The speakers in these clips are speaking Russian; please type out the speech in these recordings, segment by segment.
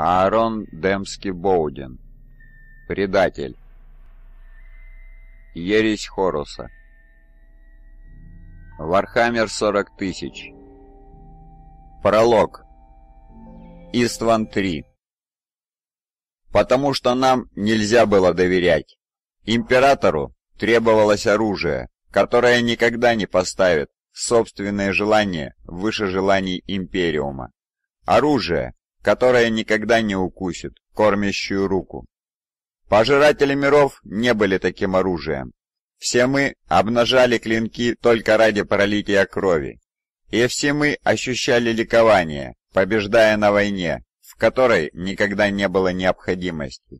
Аарон Демский Боуден. Предатель. Ересь Хоруса. Вархаммер 40 тысяч. Пролог. Истван 3. Потому что нам нельзя было доверять. Императору требовалось оружие, которое никогда не поставит собственное желание выше желаний Империума. Оружие, которая никогда не укусит кормящую руку. Пожиратели миров не были таким оружием. Все мы обнажали клинки только ради пролития крови. И все мы ощущали ликование, побеждая на войне, в которой никогда не было необходимости.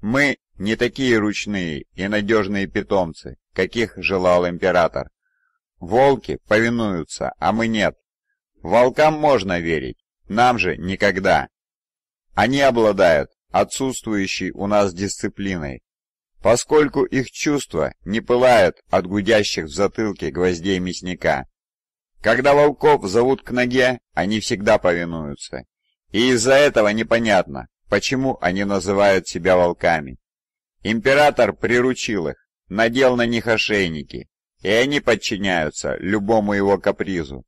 Мы не такие ручные и надежные питомцы, каких желал император. Волки повинуются, а мы нет. Волкам можно верить, нам же никогда. Они обладают отсутствующей у нас дисциплиной, поскольку их чувства не пылают от гудящих в затылке гвоздей мясника. Когда волков зовут к ноге, они всегда повинуются. И из-за этого непонятно, почему они называют себя волками. Император приручил их, надел на них ошейники, и они подчиняются любому его капризу,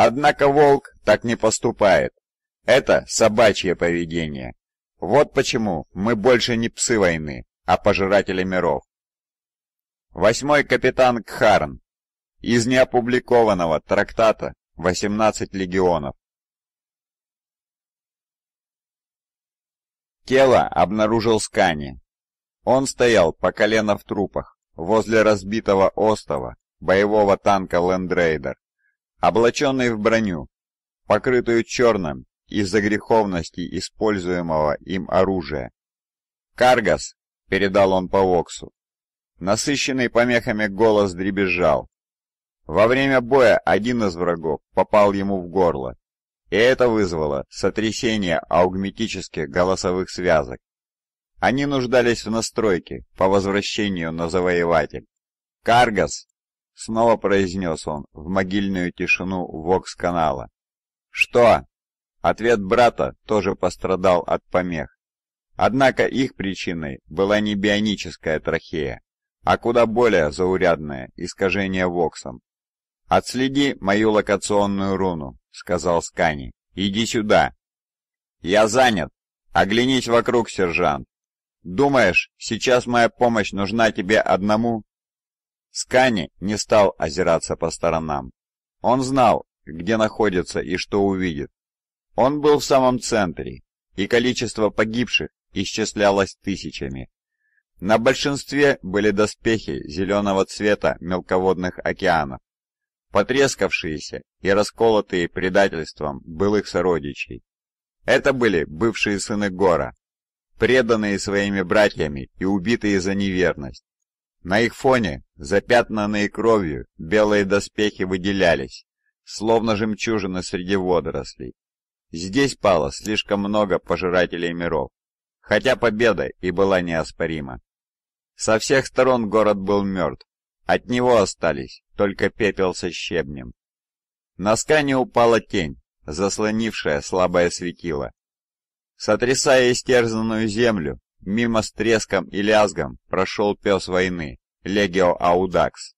Однако волк так не поступает. Это собачье поведение. Вот почему мы больше не псы войны, а пожиратели миров. Восьмой капитан Кхарн. Из неопубликованного трактата «18 легионов». Тело обнаружил Скани. Он стоял по колено в трупах, возле разбитого остова, боевого танка Лендрейдер облаченный в броню, покрытую черным из-за греховности используемого им оружия. «Каргас!» — передал он по воксу. Насыщенный помехами голос дребезжал. Во время боя один из врагов попал ему в горло, и это вызвало сотрясение аугметических голосовых связок. Они нуждались в настройке по возвращению на завоеватель. «Каргас!» Снова произнес он в могильную тишину вокс-канала. «Что?» Ответ брата тоже пострадал от помех. Однако их причиной была не бионическая трахея, а куда более заурядное искажение воксом. «Отследи мою локационную руну», — сказал Скани. «Иди сюда». «Я занят. Оглянись вокруг, сержант. Думаешь, сейчас моя помощь нужна тебе одному?» Скани не стал озираться по сторонам. Он знал, где находится и что увидит. Он был в самом центре, и количество погибших исчислялось тысячами. На большинстве были доспехи зеленого цвета мелководных океанов, потрескавшиеся и расколотые предательством былых сородичей. Это были бывшие сыны Гора, преданные своими братьями и убитые за неверность. На их фоне, запятнанные кровью, белые доспехи выделялись, словно жемчужины среди водорослей. Здесь пало слишком много пожирателей миров, хотя победа и была неоспорима. Со всех сторон город был мертв, от него остались только пепел со щебнем. На скане упала тень, заслонившая слабое светило. Сотрясая истерзанную землю, Мимо с треском и лязгом прошел пес войны, Легио Аудакс.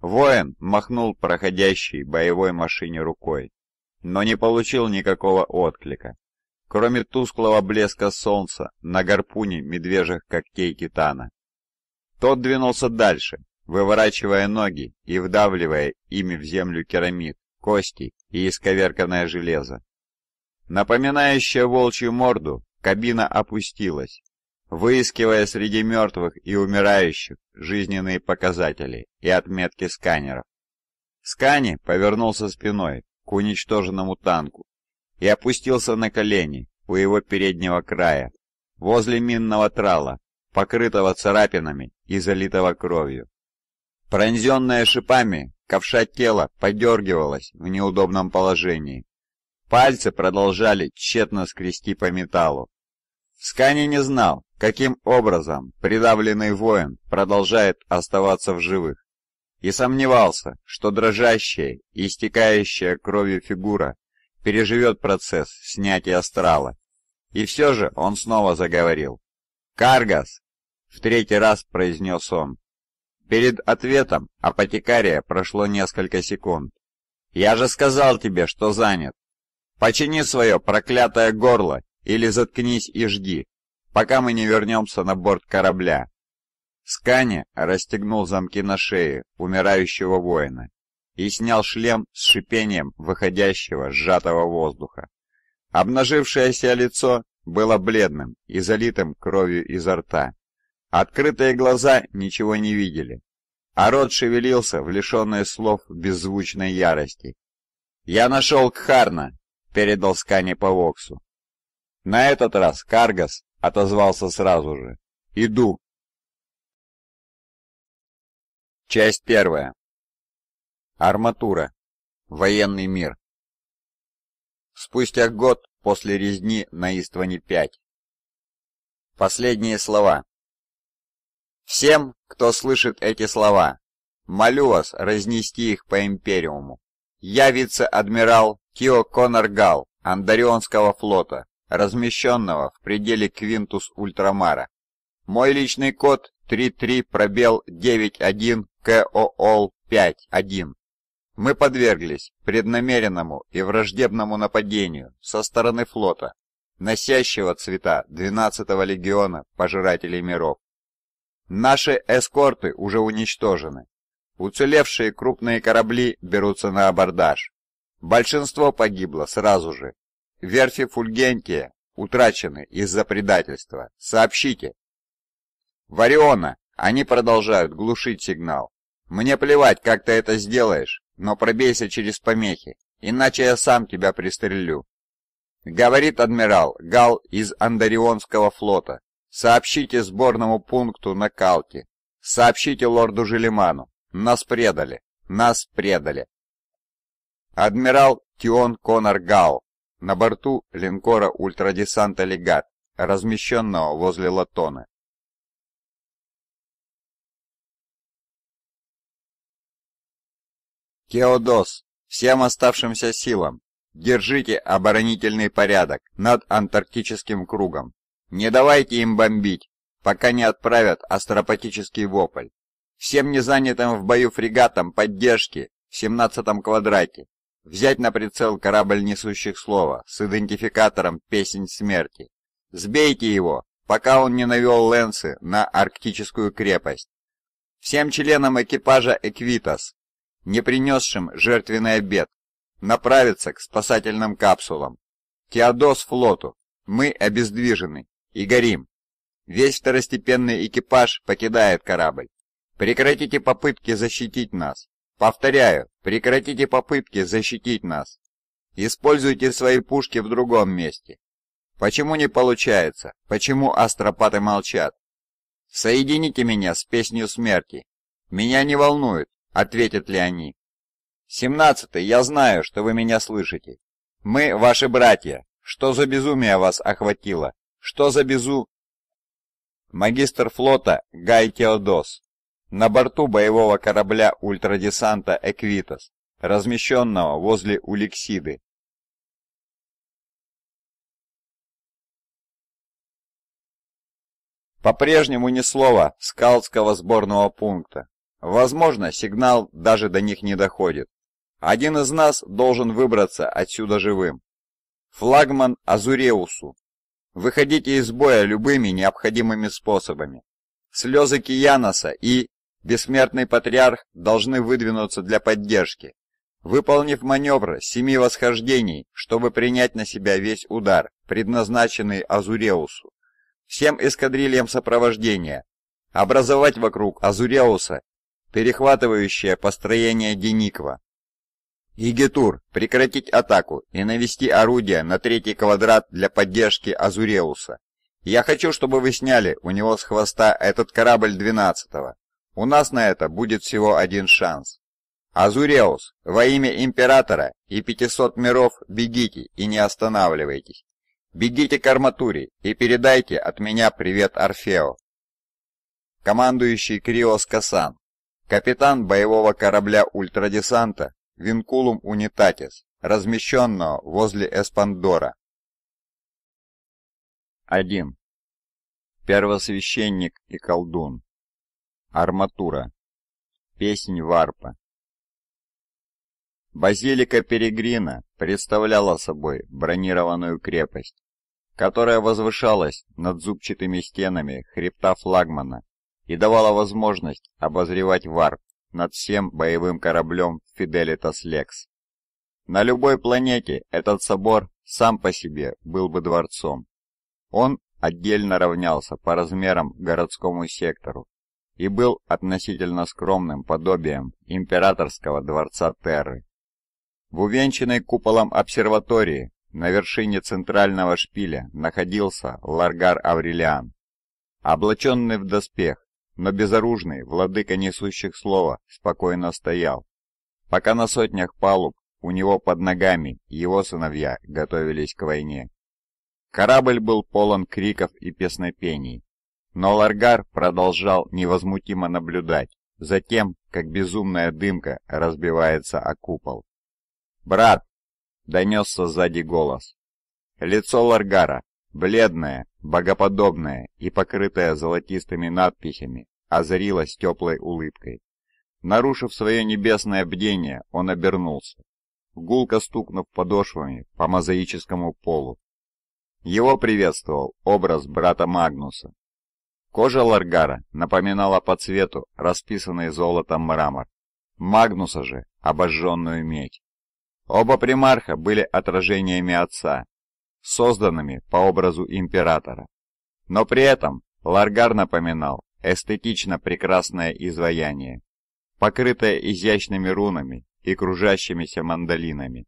Воин махнул проходящей боевой машине рукой, но не получил никакого отклика, кроме тусклого блеска солнца на гарпуне медвежьих когтей Китана. Тот двинулся дальше, выворачивая ноги и вдавливая ими в землю керамид, кости и исковерканное железо. Напоминающая волчью морду, кабина опустилась, выискивая среди мертвых и умирающих жизненные показатели и отметки сканеров. Скани повернулся спиной к уничтоженному танку и опустился на колени у его переднего края, возле минного трала, покрытого царапинами и залитого кровью. Пронзенная шипами, ковша тела подергивалась в неудобном положении. Пальцы продолжали тщетно скрести по металлу, Скани не знал, каким образом придавленный воин продолжает оставаться в живых, и сомневался, что дрожащая и истекающая кровью фигура переживет процесс снятия астрала. И все же он снова заговорил. «Каргас!» — в третий раз произнес он. Перед ответом апотекария прошло несколько секунд. «Я же сказал тебе, что занят. Почини свое проклятое горло или заткнись и жди, пока мы не вернемся на борт корабля». Скани расстегнул замки на шее умирающего воина и снял шлем с шипением выходящего сжатого воздуха. Обнажившееся лицо было бледным и залитым кровью изо рта. Открытые глаза ничего не видели, а рот шевелился в лишенные слов беззвучной ярости. «Я нашел Кхарна!» — передал Скани по Воксу. На этот раз Каргас отозвался сразу же. «Иду!» Часть первая. Арматура. Военный мир. Спустя год после резни на Истване-5. Последние слова. Всем, кто слышит эти слова, молю вас разнести их по Империуму. Я вице-адмирал Кио Коннор Гал Андарионского флота размещенного в пределе Квинтус Ультрамара. Мой личный код 33 пробел 91 КООЛ 51. Мы подверглись преднамеренному и враждебному нападению со стороны флота, носящего цвета 12-го легиона Пожирателей миров. Наши эскорты уже уничтожены. Уцелевшие крупные корабли берутся на абордаж. Большинство погибло сразу же Версии Фульгентия утрачены из-за предательства. Сообщите. Вариона, они продолжают глушить сигнал. Мне плевать, как ты это сделаешь, но пробейся через помехи, иначе я сам тебя пристрелю. Говорит адмирал Гал из Андарионского флота. Сообщите сборному пункту на Калке. Сообщите лорду Желиману. Нас предали. Нас предали. Адмирал Тион Конор Гал на борту линкора ультрадесанта «Легат», размещенного возле Латоны. Кеодос, всем оставшимся силам, держите оборонительный порядок над антарктическим кругом. Не давайте им бомбить, пока не отправят астропатический вопль. Всем незанятым в бою фрегатам поддержки в 17-м квадрате взять на прицел корабль несущих слова с идентификатором «Песень смерти». Сбейте его, пока он не навел лэнсы на арктическую крепость. Всем членам экипажа «Эквитас», не принесшим жертвенный обед, направиться к спасательным капсулам. Теодос флоту. Мы обездвижены и горим. Весь второстепенный экипаж покидает корабль. Прекратите попытки защитить нас. Повторяю, прекратите попытки защитить нас. Используйте свои пушки в другом месте. Почему не получается? Почему астропаты молчат? Соедините меня с песнью смерти. Меня не волнует, ответят ли они. Семнадцатый, я знаю, что вы меня слышите. Мы ваши братья. Что за безумие вас охватило? Что за безу... Магистр флота Гай Теодос на борту боевого корабля ультрадесанта «Эквитас», размещенного возле Уликсиды, По-прежнему ни слова скалдского сборного пункта. Возможно, сигнал даже до них не доходит. Один из нас должен выбраться отсюда живым. Флагман Азуреусу. Выходите из боя любыми необходимыми способами. Слезы Кияноса и бессмертный патриарх должны выдвинуться для поддержки. Выполнив маневр семи восхождений, чтобы принять на себя весь удар, предназначенный Азуреусу, всем эскадрильям сопровождения, образовать вокруг Азуреуса перехватывающее построение Дениква. Игитур, прекратить атаку и навести орудие на третий квадрат для поддержки Азуреуса. Я хочу, чтобы вы сняли у него с хвоста этот корабль 12-го. У нас на это будет всего один шанс. Азуреус, во имя Императора и 500 миров бегите и не останавливайтесь. Бегите к арматуре и передайте от меня привет Орфео. Командующий Криос Касан, капитан боевого корабля ультрадесанта Винкулум Унитатис, размещенного возле Эспандора. 1. Первосвященник и колдун Арматура. Песнь варпа. Базилика Перегрина представляла собой бронированную крепость, которая возвышалась над зубчатыми стенами хребта флагмана и давала возможность обозревать варп над всем боевым кораблем Фиделитас Лекс. На любой планете этот собор сам по себе был бы дворцом. Он отдельно равнялся по размерам городскому сектору, и был относительно скромным подобием императорского дворца Терры. В увенчанной куполом обсерватории на вершине центрального шпиля находился Ларгар Аврелиан. Облаченный в доспех, но безоружный, владыка несущих слова спокойно стоял, пока на сотнях палуб у него под ногами его сыновья готовились к войне. Корабль был полон криков и песнопений, но Ларгар продолжал невозмутимо наблюдать за тем, как безумная дымка разбивается о купол. «Брат!» — донесся сзади голос. Лицо Ларгара, бледное, богоподобное и покрытое золотистыми надписями, озарилось теплой улыбкой. Нарушив свое небесное бдение, он обернулся, гулко стукнув подошвами по мозаическому полу. Его приветствовал образ брата Магнуса, Кожа Ларгара напоминала по цвету расписанный золотом мрамор, Магнуса же – обожженную медь. Оба примарха были отражениями отца, созданными по образу императора. Но при этом Ларгар напоминал эстетично прекрасное изваяние, покрытое изящными рунами и кружащимися мандолинами.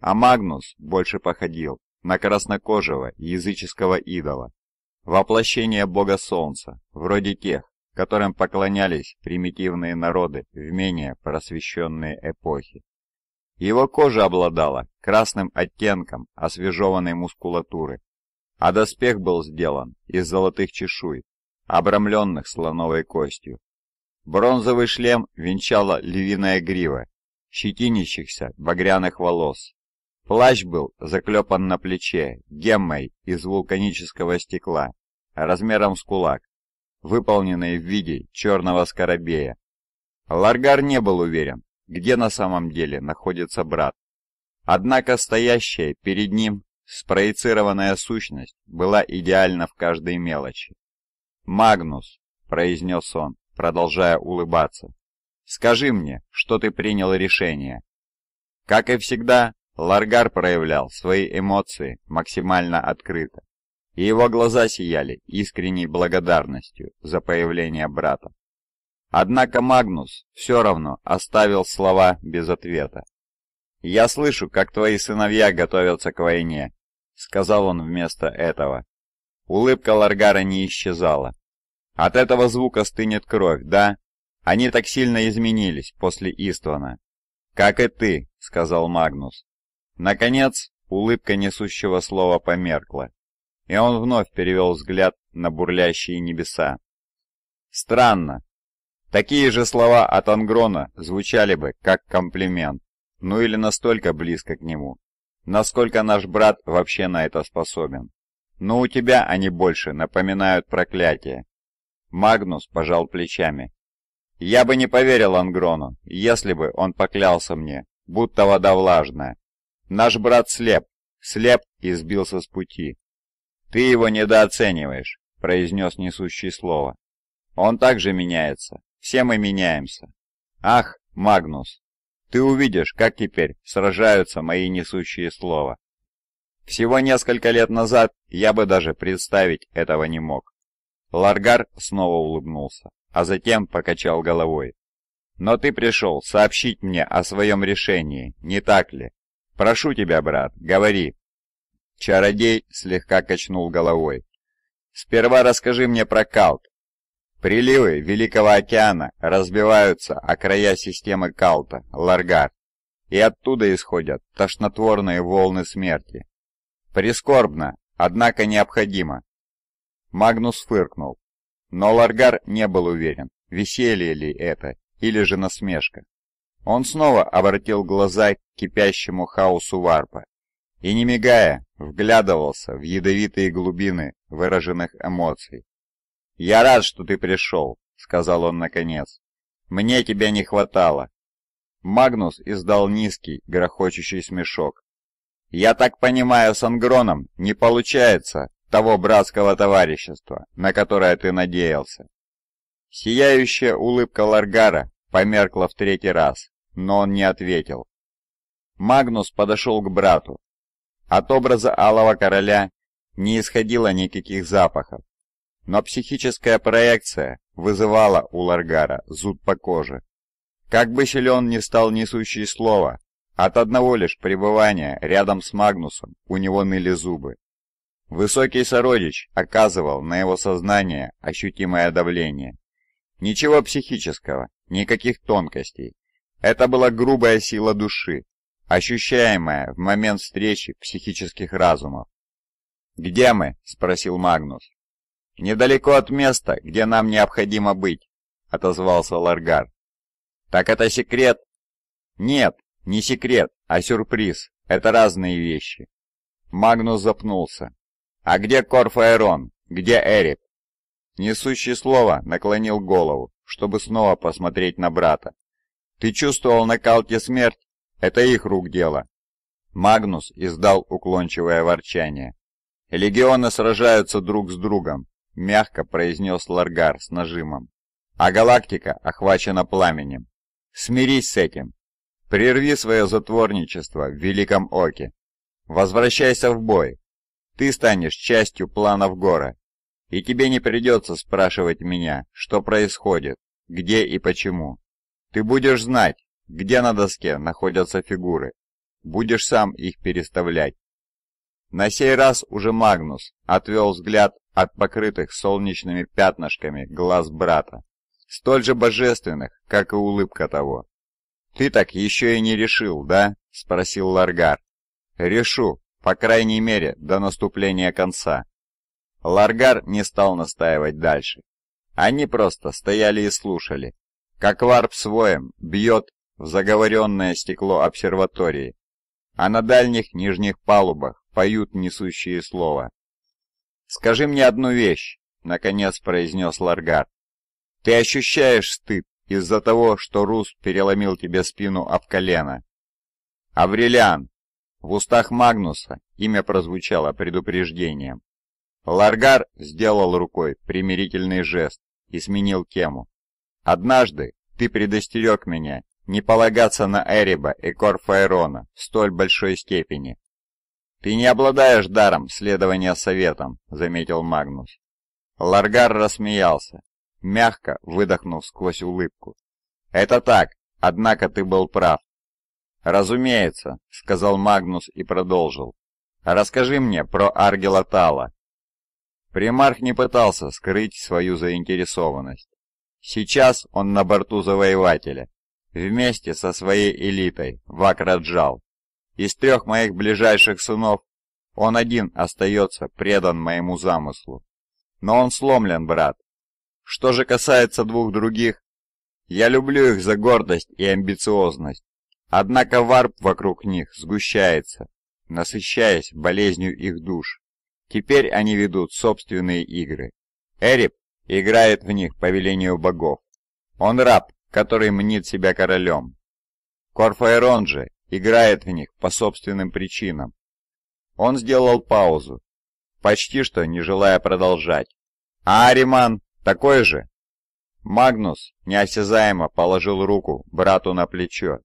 А Магнус больше походил на краснокожего языческого идола, Воплощение бога солнца, вроде тех, которым поклонялись примитивные народы в менее просвещенные эпохи. Его кожа обладала красным оттенком освежеванной мускулатуры, а доспех был сделан из золотых чешуй, обрамленных слоновой костью. Бронзовый шлем венчала львиная грива, щетинящихся багряных волос, Плащ был заклепан на плече геммой из вулканического стекла, размером с кулак, выполненный в виде черного скоробея. Ларгар не был уверен, где на самом деле находится брат. Однако стоящая перед ним спроецированная сущность была идеальна в каждой мелочи. «Магнус», — произнес он, продолжая улыбаться, — «скажи мне, что ты принял решение». Как и всегда, Ларгар проявлял свои эмоции максимально открыто, и его глаза сияли искренней благодарностью за появление брата. Однако Магнус все равно оставил слова без ответа. «Я слышу, как твои сыновья готовятся к войне», — сказал он вместо этого. Улыбка Ларгара не исчезала. «От этого звука стынет кровь, да? Они так сильно изменились после Иствана». «Как и ты», — сказал Магнус. Наконец, улыбка несущего слова померкла, и он вновь перевел взгляд на бурлящие небеса. Странно. Такие же слова от Ангрона звучали бы как комплимент, ну или настолько близко к нему, насколько наш брат вообще на это способен. Но у тебя они больше напоминают проклятие. Магнус пожал плечами. Я бы не поверил Ангрону, если бы он поклялся мне, будто вода влажная, Наш брат слеп, слеп и сбился с пути. Ты его недооцениваешь, произнес несущий слово. Он также меняется, все мы меняемся. Ах, Магнус, ты увидишь, как теперь сражаются мои несущие слова. Всего несколько лет назад я бы даже представить этого не мог. Ларгар снова улыбнулся, а затем покачал головой. Но ты пришел сообщить мне о своем решении, не так ли? «Прошу тебя, брат, говори». Чародей слегка качнул головой. «Сперва расскажи мне про Калт. Приливы Великого океана разбиваются о края системы Калта, Ларгар, и оттуда исходят тошнотворные волны смерти. Прискорбно, однако необходимо». Магнус фыркнул. Но Ларгар не был уверен, веселье ли это или же насмешка. Он снова обратил глаза к кипящему хаосу варпа и, не мигая, вглядывался в ядовитые глубины выраженных эмоций. «Я рад, что ты пришел», — сказал он наконец. «Мне тебя не хватало». Магнус издал низкий, грохочущий смешок. «Я так понимаю, с Ангроном не получается того братского товарищества, на которое ты надеялся». Сияющая улыбка Ларгара померкла в третий раз, но он не ответил. Магнус подошел к брату. От образа Алого Короля не исходило никаких запахов, но психическая проекция вызывала у Ларгара зуд по коже. Как бы силен ни стал несущий слово, от одного лишь пребывания рядом с Магнусом у него ныли зубы. Высокий сородич оказывал на его сознание ощутимое давление. Ничего психического, никаких тонкостей, это была грубая сила души, ощущаемая в момент встречи психических разумов. «Где мы?» – спросил Магнус. «Недалеко от места, где нам необходимо быть», – отозвался Ларгар. «Так это секрет?» «Нет, не секрет, а сюрприз. Это разные вещи». Магнус запнулся. «А где Корфаэрон? Где Эрик?» Несущий слово наклонил голову, чтобы снова посмотреть на брата. Ты чувствовал на Калте смерть? Это их рук дело». Магнус издал уклончивое ворчание. «Легионы сражаются друг с другом», — мягко произнес Ларгар с нажимом. «А галактика охвачена пламенем. Смирись с этим. Прерви свое затворничество в Великом Оке. Возвращайся в бой. Ты станешь частью планов Гора, и тебе не придется спрашивать меня, что происходит, где и почему. Ты будешь знать, где на доске находятся фигуры. Будешь сам их переставлять. На сей раз уже Магнус отвел взгляд от покрытых солнечными пятнышками глаз брата, столь же божественных, как и улыбка того. «Ты так еще и не решил, да?» — спросил Ларгар. «Решу, по крайней мере, до наступления конца». Ларгар не стал настаивать дальше. Они просто стояли и слушали, как варп своем бьет в заговоренное стекло обсерватории, а на дальних нижних палубах поют несущие слова. «Скажи мне одну вещь», — наконец произнес Ларгар. «Ты ощущаешь стыд из-за того, что Рус переломил тебе спину об колено?» «Аврелиан!» В устах Магнуса имя прозвучало предупреждением. Ларгар сделал рукой примирительный жест и сменил тему. Однажды ты предостерег меня не полагаться на Эриба и Корфаэрона в столь большой степени. «Ты не обладаешь даром следования советам», — заметил Магнус. Ларгар рассмеялся, мягко выдохнув сквозь улыбку. «Это так, однако ты был прав». «Разумеется», — сказал Магнус и продолжил. «Расскажи мне про Аргела Тала». Примарх не пытался скрыть свою заинтересованность. Сейчас он на борту завоевателя, вместе со своей элитой, Вакраджал. Из трех моих ближайших сынов он один остается предан моему замыслу. Но он сломлен, брат. Что же касается двух других, я люблю их за гордость и амбициозность. Однако варп вокруг них сгущается, насыщаясь болезнью их душ. Теперь они ведут собственные игры. Эрип играет в них по велению богов. Он раб, который мнит себя королем. Корфаэрон же играет в них по собственным причинам. Он сделал паузу, почти что не желая продолжать. А Ариман такой же? Магнус неосязаемо положил руку брату на плечо.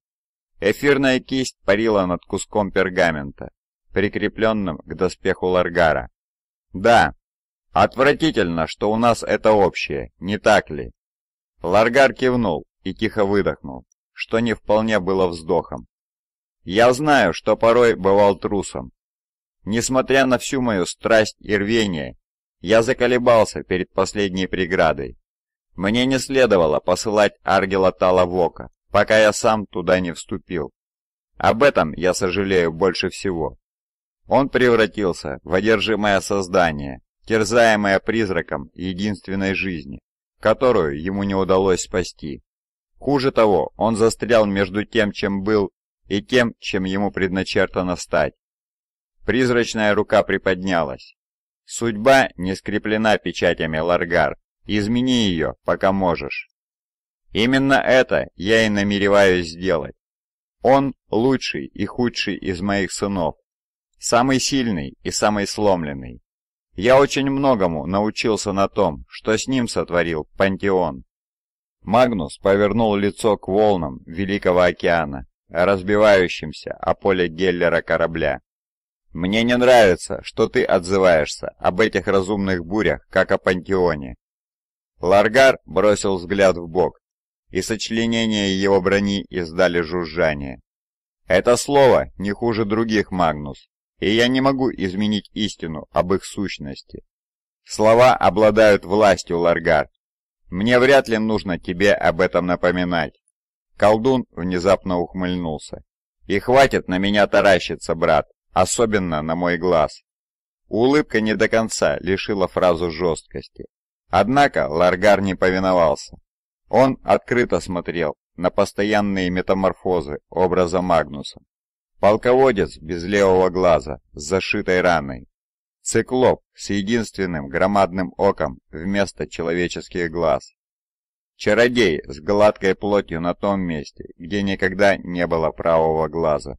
Эфирная кисть парила над куском пергамента, прикрепленным к доспеху Ларгара. Да, Отвратительно, что у нас это общее, не так ли? Ларгар кивнул и тихо выдохнул, что не вполне было вздохом. Я знаю, что порой бывал трусом. Несмотря на всю мою страсть и рвение, я заколебался перед последней преградой. Мне не следовало посылать Аргела Талавока, пока я сам туда не вступил. Об этом я сожалею больше всего. Он превратился в одержимое создание, терзаемая призраком единственной жизни, которую ему не удалось спасти. Хуже того, он застрял между тем, чем был, и тем, чем ему предначертано стать. Призрачная рука приподнялась. Судьба не скреплена печатями Ларгар. Измени ее, пока можешь. Именно это я и намереваюсь сделать. Он лучший и худший из моих сынов. Самый сильный и самый сломленный. Я очень многому научился на том, что с ним сотворил Пантеон. Магнус повернул лицо к волнам Великого океана, разбивающимся о поле Геллера корабля. «Мне не нравится, что ты отзываешься об этих разумных бурях, как о Пантеоне». Ларгар бросил взгляд в бок, и сочленения его брони издали жужжание. «Это слово не хуже других, Магнус и я не могу изменить истину об их сущности. Слова обладают властью, Ларгар. Мне вряд ли нужно тебе об этом напоминать. Колдун внезапно ухмыльнулся. И хватит на меня таращиться, брат, особенно на мой глаз. Улыбка не до конца лишила фразу жесткости. Однако Ларгар не повиновался. Он открыто смотрел на постоянные метаморфозы образа Магнуса. Полководец без левого глаза, с зашитой раной. Циклоп с единственным громадным оком вместо человеческих глаз. Чародей с гладкой плотью на том месте, где никогда не было правого глаза.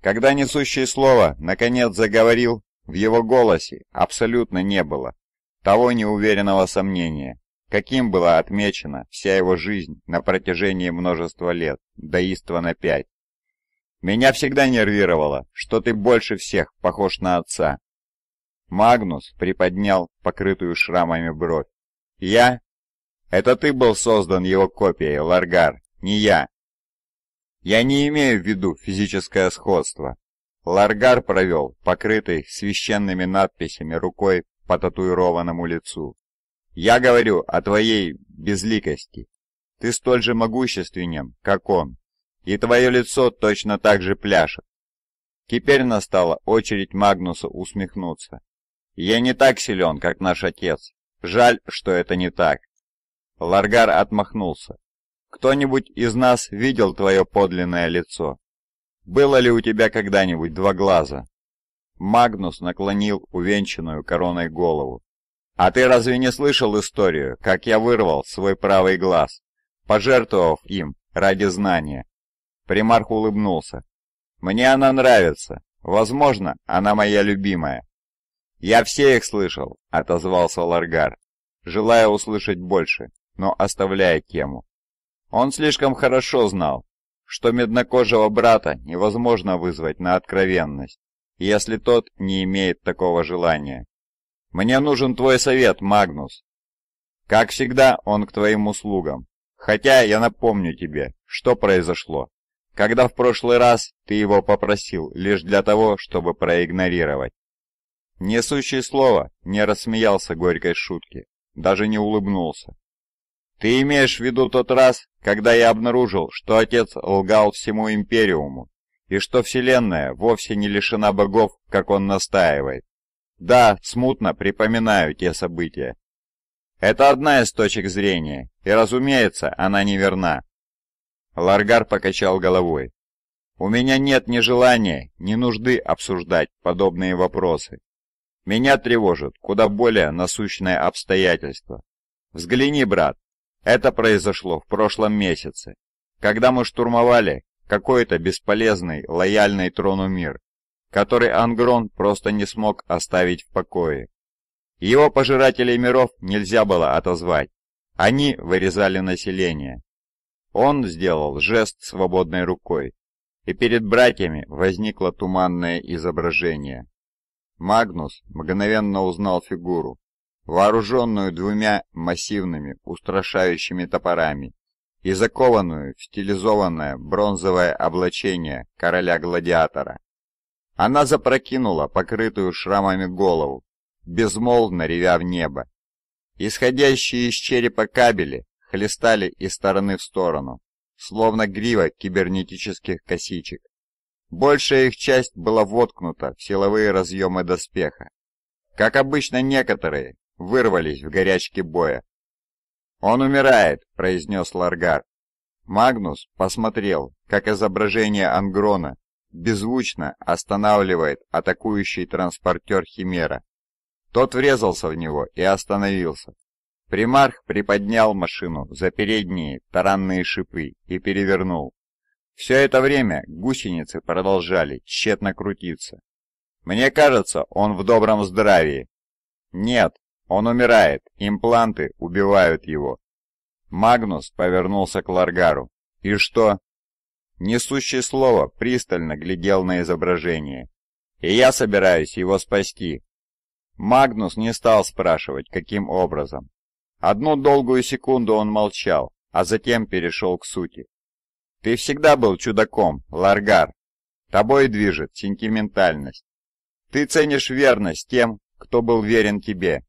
Когда несущее слово наконец заговорил, в его голосе абсолютно не было того неуверенного сомнения, каким была отмечена вся его жизнь на протяжении множества лет, доиства на пять. Меня всегда нервировало, что ты больше всех похож на отца. Магнус приподнял покрытую шрамами бровь. Я? Это ты был создан его копией, Ларгар, не я. Я не имею в виду физическое сходство. Ларгар провел, покрытый священными надписями рукой по татуированному лицу. Я говорю о твоей безликости. Ты столь же могущественен, как он, и твое лицо точно так же пляшет. Теперь настала очередь Магнуса усмехнуться. Я не так силен, как наш отец. Жаль, что это не так. Ларгар отмахнулся. Кто-нибудь из нас видел твое подлинное лицо? Было ли у тебя когда-нибудь два глаза? Магнус наклонил увенчанную короной голову. А ты разве не слышал историю, как я вырвал свой правый глаз, пожертвовав им ради знания? Примарх улыбнулся. «Мне она нравится. Возможно, она моя любимая». «Я все их слышал», — отозвался Ларгар, желая услышать больше, но оставляя тему. Он слишком хорошо знал, что меднокожего брата невозможно вызвать на откровенность, если тот не имеет такого желания. «Мне нужен твой совет, Магнус». «Как всегда, он к твоим услугам. Хотя я напомню тебе, что произошло» когда в прошлый раз ты его попросил лишь для того, чтобы проигнорировать. Несущий слово не рассмеялся горькой шутки, даже не улыбнулся. Ты имеешь в виду тот раз, когда я обнаружил, что отец лгал всему Империуму, и что Вселенная вовсе не лишена богов, как он настаивает. Да, смутно припоминаю те события. Это одна из точек зрения, и, разумеется, она неверна. Ларгар покачал головой. «У меня нет ни желания, ни нужды обсуждать подобные вопросы. Меня тревожит куда более насущное обстоятельство. Взгляни, брат, это произошло в прошлом месяце, когда мы штурмовали какой-то бесполезный, лояльный трону мир, который Ангрон просто не смог оставить в покое. Его пожирателей миров нельзя было отозвать. Они вырезали население, он сделал жест свободной рукой, и перед братьями возникло туманное изображение. Магнус мгновенно узнал фигуру, вооруженную двумя массивными устрашающими топорами и закованную в стилизованное бронзовое облачение короля-гладиатора. Она запрокинула покрытую шрамами голову, безмолвно ревя в небо. Исходящие из черепа кабели хлестали из стороны в сторону, словно грива кибернетических косичек. Большая их часть была воткнута в силовые разъемы доспеха. Как обычно, некоторые вырвались в горячке боя. «Он умирает», — произнес Ларгар. Магнус посмотрел, как изображение Ангрона беззвучно останавливает атакующий транспортер Химера. Тот врезался в него и остановился. Примарх приподнял машину за передние таранные шипы и перевернул. Все это время гусеницы продолжали тщетно крутиться. Мне кажется, он в добром здравии. Нет, он умирает, импланты убивают его. Магнус повернулся к Ларгару. И что? Несущий слово пристально глядел на изображение. И я собираюсь его спасти. Магнус не стал спрашивать, каким образом. Одну долгую секунду он молчал, а затем перешел к сути. «Ты всегда был чудаком, Ларгар. Тобой движет сентиментальность. Ты ценишь верность тем, кто был верен тебе.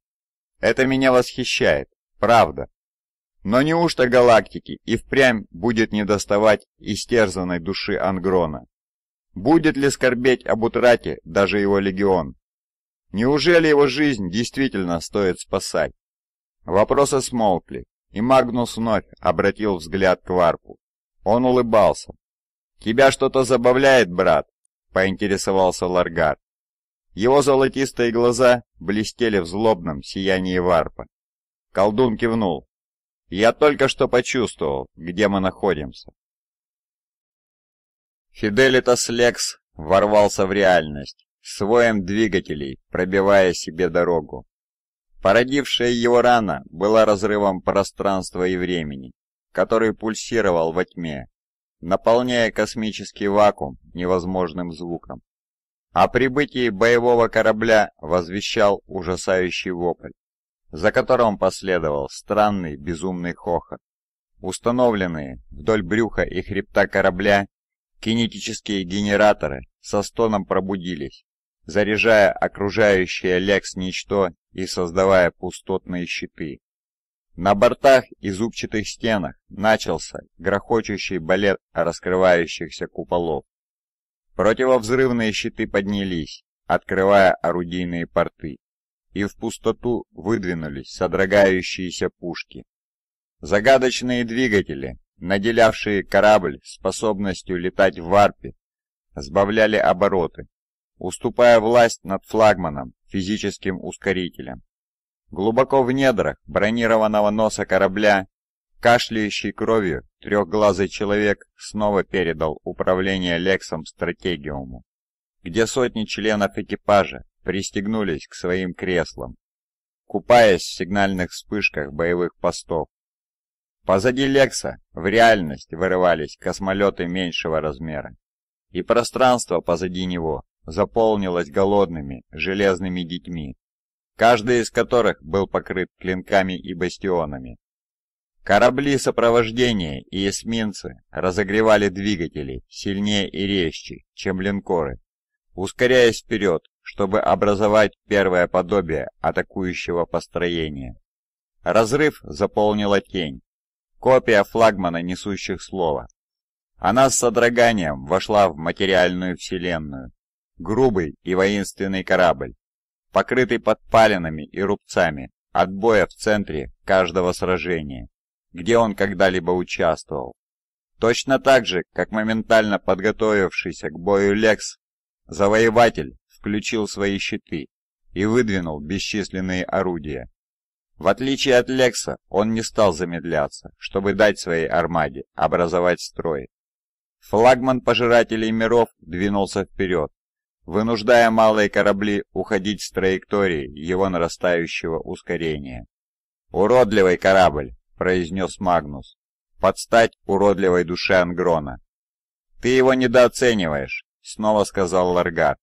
Это меня восхищает, правда. Но неужто галактики и впрямь будет недоставать истерзанной души Ангрона? Будет ли скорбеть об утрате даже его легион? Неужели его жизнь действительно стоит спасать? Вопросы смолкли, и Магнус вновь обратил взгляд к Варпу. Он улыбался. «Тебя что-то забавляет, брат?» — поинтересовался Ларгар. Его золотистые глаза блестели в злобном сиянии Варпа. Колдун кивнул. «Я только что почувствовал, где мы находимся». Фиделитас Лекс ворвался в реальность, своим двигателей, пробивая себе дорогу. Породившая его рана была разрывом пространства и времени, который пульсировал во тьме, наполняя космический вакуум невозможным звуком. О прибытии боевого корабля возвещал ужасающий вопль, за которым последовал странный безумный хохот. Установленные вдоль брюха и хребта корабля кинетические генераторы со стоном пробудились заряжая окружающее лекс-ничто и создавая пустотные щиты. На бортах и зубчатых стенах начался грохочущий балет раскрывающихся куполов. Противовзрывные щиты поднялись, открывая орудийные порты, и в пустоту выдвинулись содрогающиеся пушки. Загадочные двигатели, наделявшие корабль способностью летать в варпе, сбавляли обороты, уступая власть над флагманом, физическим ускорителем. Глубоко в недрах бронированного носа корабля, кашляющий кровью, трехглазый человек снова передал управление Лексом стратегиуму, где сотни членов экипажа пристегнулись к своим креслам, купаясь в сигнальных вспышках боевых постов. Позади Лекса в реальность вырывались космолеты меньшего размера, и пространство позади него заполнилась голодными, железными детьми, каждый из которых был покрыт клинками и бастионами. Корабли сопровождения и эсминцы разогревали двигатели сильнее и резче, чем линкоры, ускоряясь вперед, чтобы образовать первое подобие атакующего построения. Разрыв заполнила тень, копия флагмана несущих слова. Она с содроганием вошла в материальную вселенную, грубый и воинственный корабль, покрытый подпалинами и рубцами от боя в центре каждого сражения, где он когда-либо участвовал. Точно так же, как моментально подготовившийся к бою Лекс, завоеватель включил свои щиты и выдвинул бесчисленные орудия. В отличие от Лекса, он не стал замедляться, чтобы дать своей армаде образовать строй. Флагман Пожирателей Миров двинулся вперед, вынуждая малые корабли уходить с траектории его нарастающего ускорения. «Уродливый корабль!» — произнес Магнус. «Подстать уродливой душе Ангрона!» «Ты его недооцениваешь!» — снова сказал Ларгар.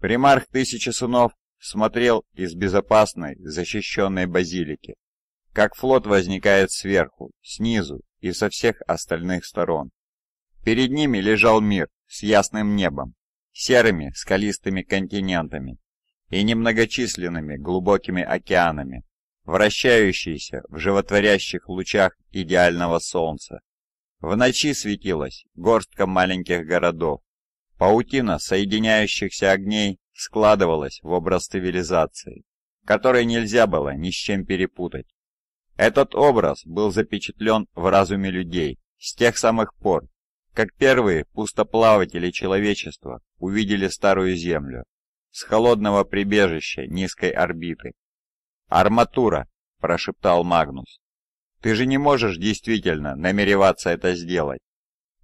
Примарх Тысячи сынов смотрел из безопасной, защищенной базилики, как флот возникает сверху, снизу и со всех остальных сторон. Перед ними лежал мир с ясным небом, серыми скалистыми континентами и немногочисленными глубокими океанами, вращающиеся в животворящих лучах идеального солнца. В ночи светилась горстка маленьких городов. Паутина соединяющихся огней складывалась в образ цивилизации, который нельзя было ни с чем перепутать. Этот образ был запечатлен в разуме людей с тех самых пор, как первые пустоплаватели человечества увидели Старую Землю с холодного прибежища низкой орбиты. «Арматура!» – прошептал Магнус. «Ты же не можешь действительно намереваться это сделать!»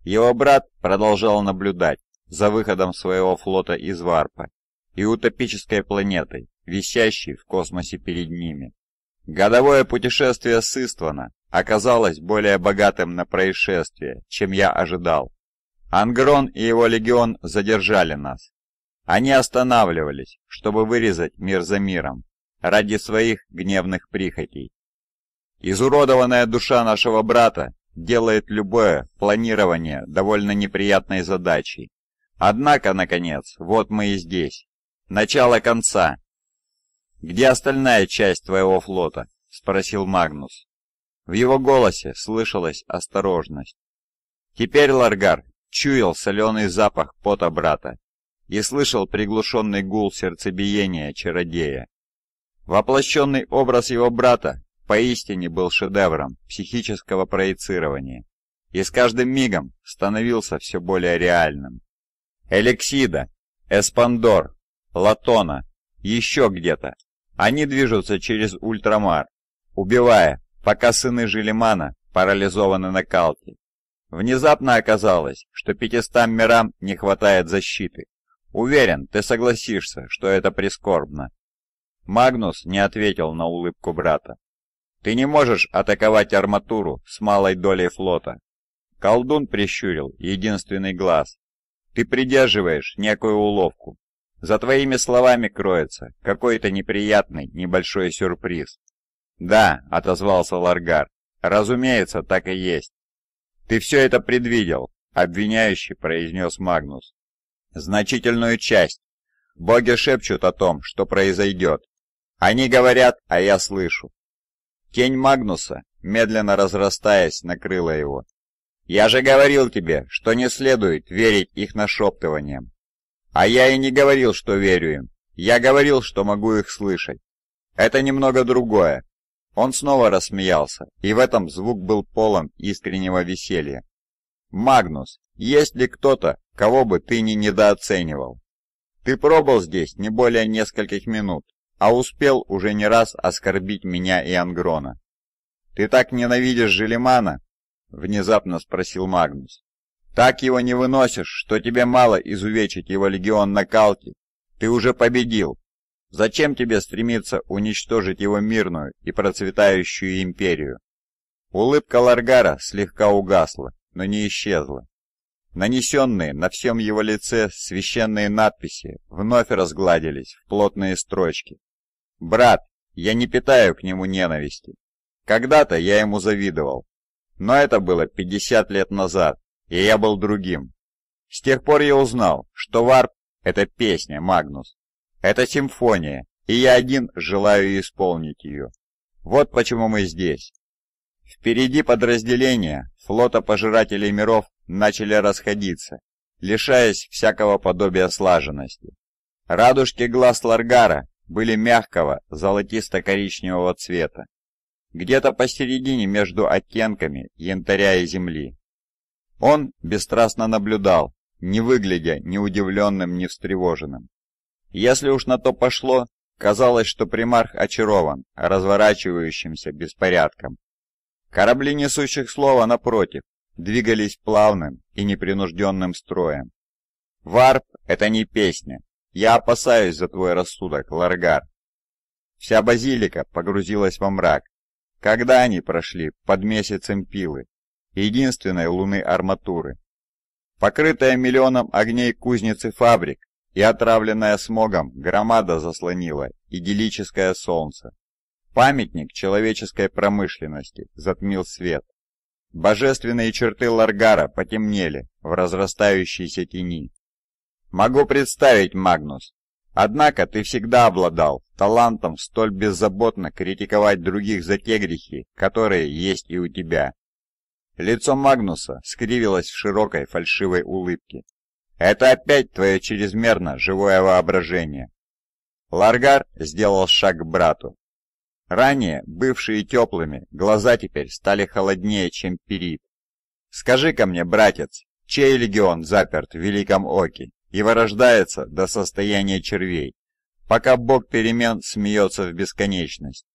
Его брат продолжал наблюдать за выходом своего флота из Варпа и утопической планетой, висящей в космосе перед ними. Годовое путешествие Сыствана оказалось более богатым на происшествие, чем я ожидал. Ангрон и его легион задержали нас. Они останавливались, чтобы вырезать мир за миром, ради своих гневных прихотей. Изуродованная душа нашего брата делает любое планирование довольно неприятной задачей. Однако, наконец, вот мы и здесь. Начало конца. «Где остальная часть твоего флота?» — спросил Магнус. В его голосе слышалась осторожность. Теперь Ларгар чуял соленый запах пота брата и слышал приглушенный гул сердцебиения чародея. Воплощенный образ его брата поистине был шедевром психического проецирования и с каждым мигом становился все более реальным. Эликсида, Эспандор, Латона, еще где-то. Они движутся через Ультрамар, убивая, пока сыны Жилимана парализованы на Калке. Внезапно оказалось, что 500 мирам не хватает защиты. Уверен, ты согласишься, что это прискорбно. Магнус не ответил на улыбку брата. Ты не можешь атаковать арматуру с малой долей флота. Колдун прищурил единственный глаз. Ты придерживаешь некую уловку. За твоими словами кроется какой-то неприятный небольшой сюрприз. «Да», — отозвался Ларгар, — «разумеется, так и есть». «Ты все это предвидел», — обвиняющий произнес Магнус. «Значительную часть. Боги шепчут о том, что произойдет. Они говорят, а я слышу». Тень Магнуса, медленно разрастаясь, накрыла его. «Я же говорил тебе, что не следует верить их нашептываниям. А я и не говорил, что верю им. Я говорил, что могу их слышать. Это немного другое. Он снова рассмеялся, и в этом звук был полон искреннего веселья. «Магнус, есть ли кто-то, кого бы ты не недооценивал? Ты пробыл здесь не более нескольких минут, а успел уже не раз оскорбить меня и Ангрона. Ты так ненавидишь Желемана?» — внезапно спросил Магнус. «Так его не выносишь, что тебе мало изувечить его легион на калке. Ты уже победил, Зачем тебе стремиться уничтожить его мирную и процветающую империю? Улыбка Ларгара слегка угасла, но не исчезла. Нанесенные на всем его лице священные надписи вновь разгладились в плотные строчки. «Брат, я не питаю к нему ненависти. Когда-то я ему завидовал, но это было 50 лет назад, и я был другим. С тех пор я узнал, что варп — это песня, Магнус. Это симфония, и я один желаю исполнить ее. Вот почему мы здесь. Впереди подразделения флота пожирателей миров начали расходиться, лишаясь всякого подобия слаженности. Радужки глаз Ларгара были мягкого золотисто-коричневого цвета, где-то посередине между оттенками янтаря и земли. Он бесстрастно наблюдал, не выглядя ни удивленным, ни встревоженным. Если уж на то пошло, казалось, что примарх очарован разворачивающимся беспорядком. Корабли несущих слова, напротив, двигались плавным и непринужденным строем. «Варп — это не песня. Я опасаюсь за твой рассудок, Ларгар». Вся базилика погрузилась во мрак, когда они прошли под месяцем пилы, единственной луны арматуры. Покрытая миллионом огней кузницы фабрик и отравленная смогом громада заслонила идиллическое солнце. Памятник человеческой промышленности затмил свет. Божественные черты Ларгара потемнели в разрастающейся тени. «Могу представить, Магнус, однако ты всегда обладал талантом столь беззаботно критиковать других за те грехи, которые есть и у тебя». Лицо Магнуса скривилось в широкой фальшивой улыбке. Это опять твое чрезмерно живое воображение. Ларгар сделал шаг к брату. Ранее, бывшие теплыми, глаза теперь стали холоднее, чем перит. Скажи-ка мне, братец, чей легион заперт в Великом Оке и вырождается до состояния червей, пока бог перемен смеется в бесконечность?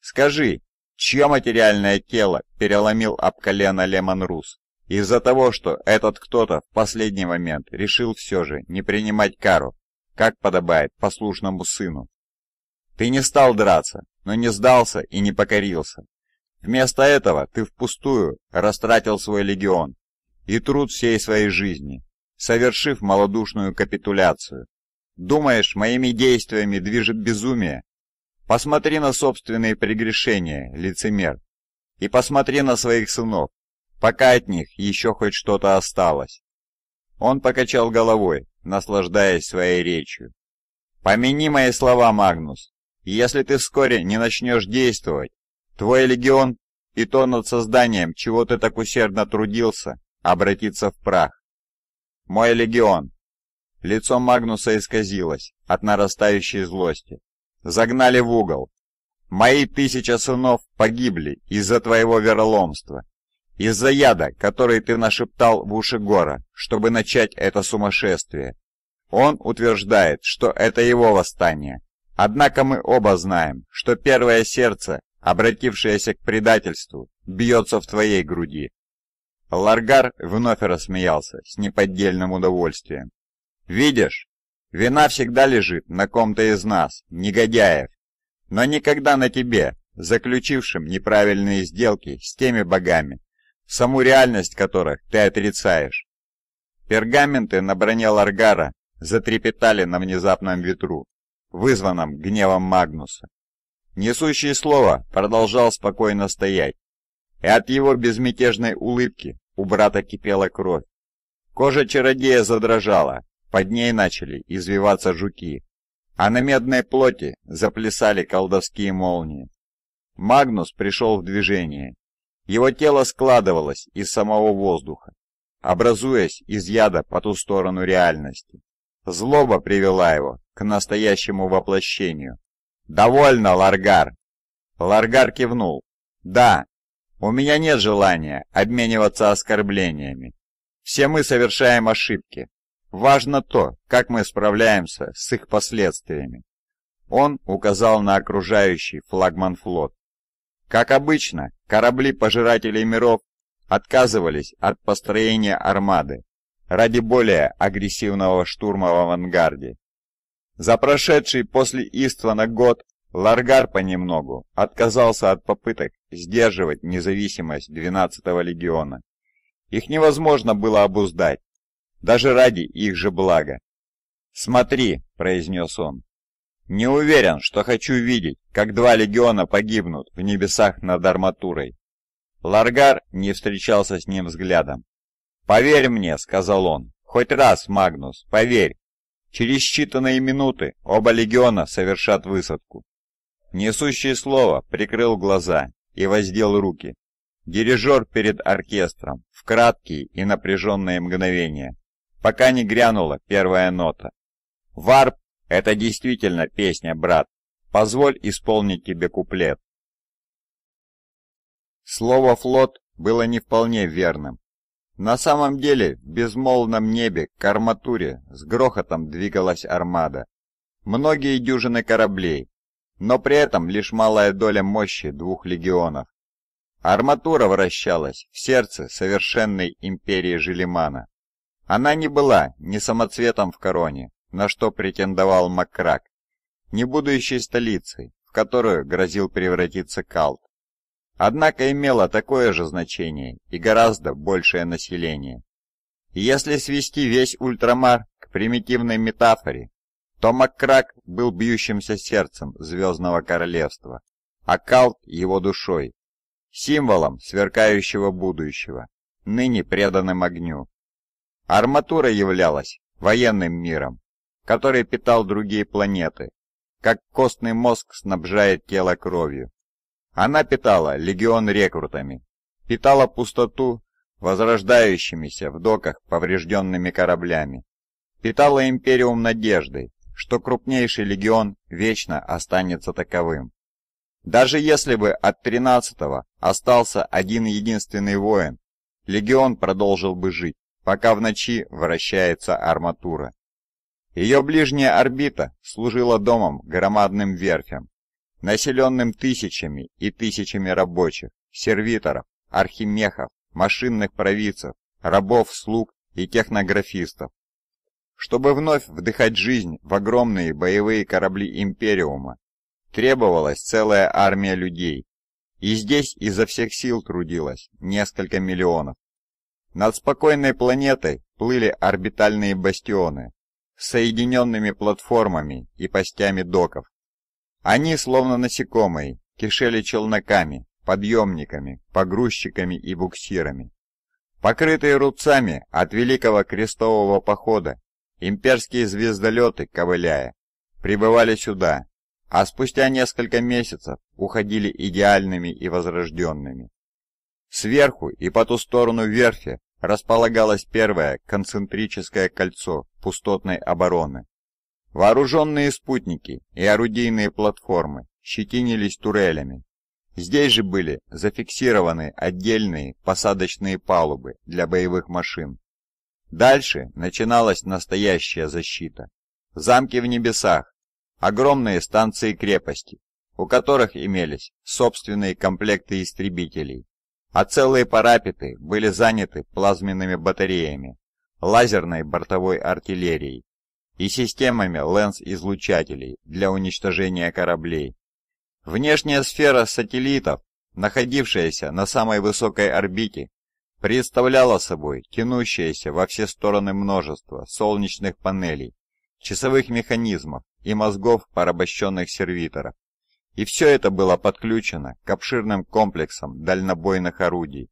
Скажи, чье материальное тело переломил об колено Лемон Рус? Из-за того, что этот кто-то в последний момент решил все же не принимать кару, как подобает послушному сыну. Ты не стал драться, но не сдался и не покорился. Вместо этого ты впустую растратил свой легион и труд всей своей жизни, совершив малодушную капитуляцию. Думаешь, моими действиями движет безумие? Посмотри на собственные прегрешения, лицемер, и посмотри на своих сынов, пока от них еще хоть что-то осталось. Он покачал головой, наслаждаясь своей речью. «Помяни мои слова, Магнус. Если ты вскоре не начнешь действовать, твой легион и то над созданием, чего ты так усердно трудился, обратится в прах. Мой легион». Лицо Магнуса исказилось от нарастающей злости. «Загнали в угол. Мои тысяча сынов погибли из-за твоего вероломства. Из-за яда, который ты нашептал в уши Гора, чтобы начать это сумасшествие. Он утверждает, что это его восстание. Однако мы оба знаем, что первое сердце, обратившееся к предательству, бьется в твоей груди. Ларгар вновь рассмеялся с неподдельным удовольствием. «Видишь, вина всегда лежит на ком-то из нас, негодяев, но никогда на тебе, заключившим неправильные сделки с теми богами, саму реальность которых ты отрицаешь. Пергаменты на броне Ларгара затрепетали на внезапном ветру, вызванном гневом Магнуса. Несущий слово продолжал спокойно стоять, и от его безмятежной улыбки у брата кипела кровь. Кожа чародея задрожала, под ней начали извиваться жуки, а на медной плоти заплясали колдовские молнии. Магнус пришел в движение, его тело складывалось из самого воздуха, образуясь из яда по ту сторону реальности. Злоба привела его к настоящему воплощению. «Довольно, Ларгар!» Ларгар кивнул. «Да, у меня нет желания обмениваться оскорблениями. Все мы совершаем ошибки. Важно то, как мы справляемся с их последствиями». Он указал на окружающий флагман флот. Как обычно, корабли пожирателей миров отказывались от построения армады ради более агрессивного штурма в авангарде. За прошедший после Иствана год Ларгар понемногу отказался от попыток сдерживать независимость 12-го легиона. Их невозможно было обуздать, даже ради их же блага. «Смотри», — произнес он, не уверен, что хочу видеть, как два легиона погибнут в небесах над арматурой. Ларгар не встречался с ним взглядом. «Поверь мне», — сказал он, — «хоть раз, Магнус, поверь. Через считанные минуты оба легиона совершат высадку». Несущий слово прикрыл глаза и воздел руки. Дирижер перед оркестром в краткие и напряженные мгновения, пока не грянула первая нота. Варп это действительно песня, брат. Позволь исполнить тебе куплет. Слово «флот» было не вполне верным. На самом деле, в безмолвном небе к арматуре с грохотом двигалась армада. Многие дюжины кораблей, но при этом лишь малая доля мощи двух легионов. Арматура вращалась в сердце совершенной империи Желимана. Она не была ни самоцветом в короне, на что претендовал Макрак, не будущей столицей, в которую грозил превратиться Калт. Однако имело такое же значение и гораздо большее население. если свести весь Ультрамар к примитивной метафоре, то Маккрак был бьющимся сердцем Звездного Королевства, а Калт его душой, символом сверкающего будущего, ныне преданным огню. Арматура являлась военным миром, который питал другие планеты, как костный мозг снабжает тело кровью. Она питала легион рекрутами, питала пустоту возрождающимися в доках поврежденными кораблями, питала империум надеждой, что крупнейший легион вечно останется таковым. Даже если бы от 13-го остался один единственный воин, легион продолжил бы жить, пока в ночи вращается арматура. Ее ближняя орбита служила домом громадным верфям, населенным тысячами и тысячами рабочих, сервиторов, архимехов, машинных провидцев, рабов, слуг и технографистов. Чтобы вновь вдыхать жизнь в огромные боевые корабли Империума, требовалась целая армия людей. И здесь изо всех сил трудилось несколько миллионов. Над спокойной планетой плыли орбитальные бастионы, соединенными платформами и постями доков. Они, словно насекомые, кишели челноками, подъемниками, погрузчиками и буксирами. Покрытые рубцами от Великого Крестового Похода, имперские звездолеты, ковыляя, прибывали сюда, а спустя несколько месяцев уходили идеальными и возрожденными. Сверху и по ту сторону верфи располагалось первое концентрическое кольцо пустотной обороны. Вооруженные спутники и орудийные платформы щетинились турелями. Здесь же были зафиксированы отдельные посадочные палубы для боевых машин. Дальше начиналась настоящая защита. Замки в небесах, огромные станции крепости, у которых имелись собственные комплекты истребителей, а целые парапеты были заняты плазменными батареями, лазерной бортовой артиллерией и системами ленс излучателей для уничтожения кораблей. Внешняя сфера сателлитов, находившаяся на самой высокой орбите, представляла собой тянущееся во все стороны множество солнечных панелей, часовых механизмов и мозгов порабощенных сервиторов. И все это было подключено к обширным комплексам дальнобойных орудий.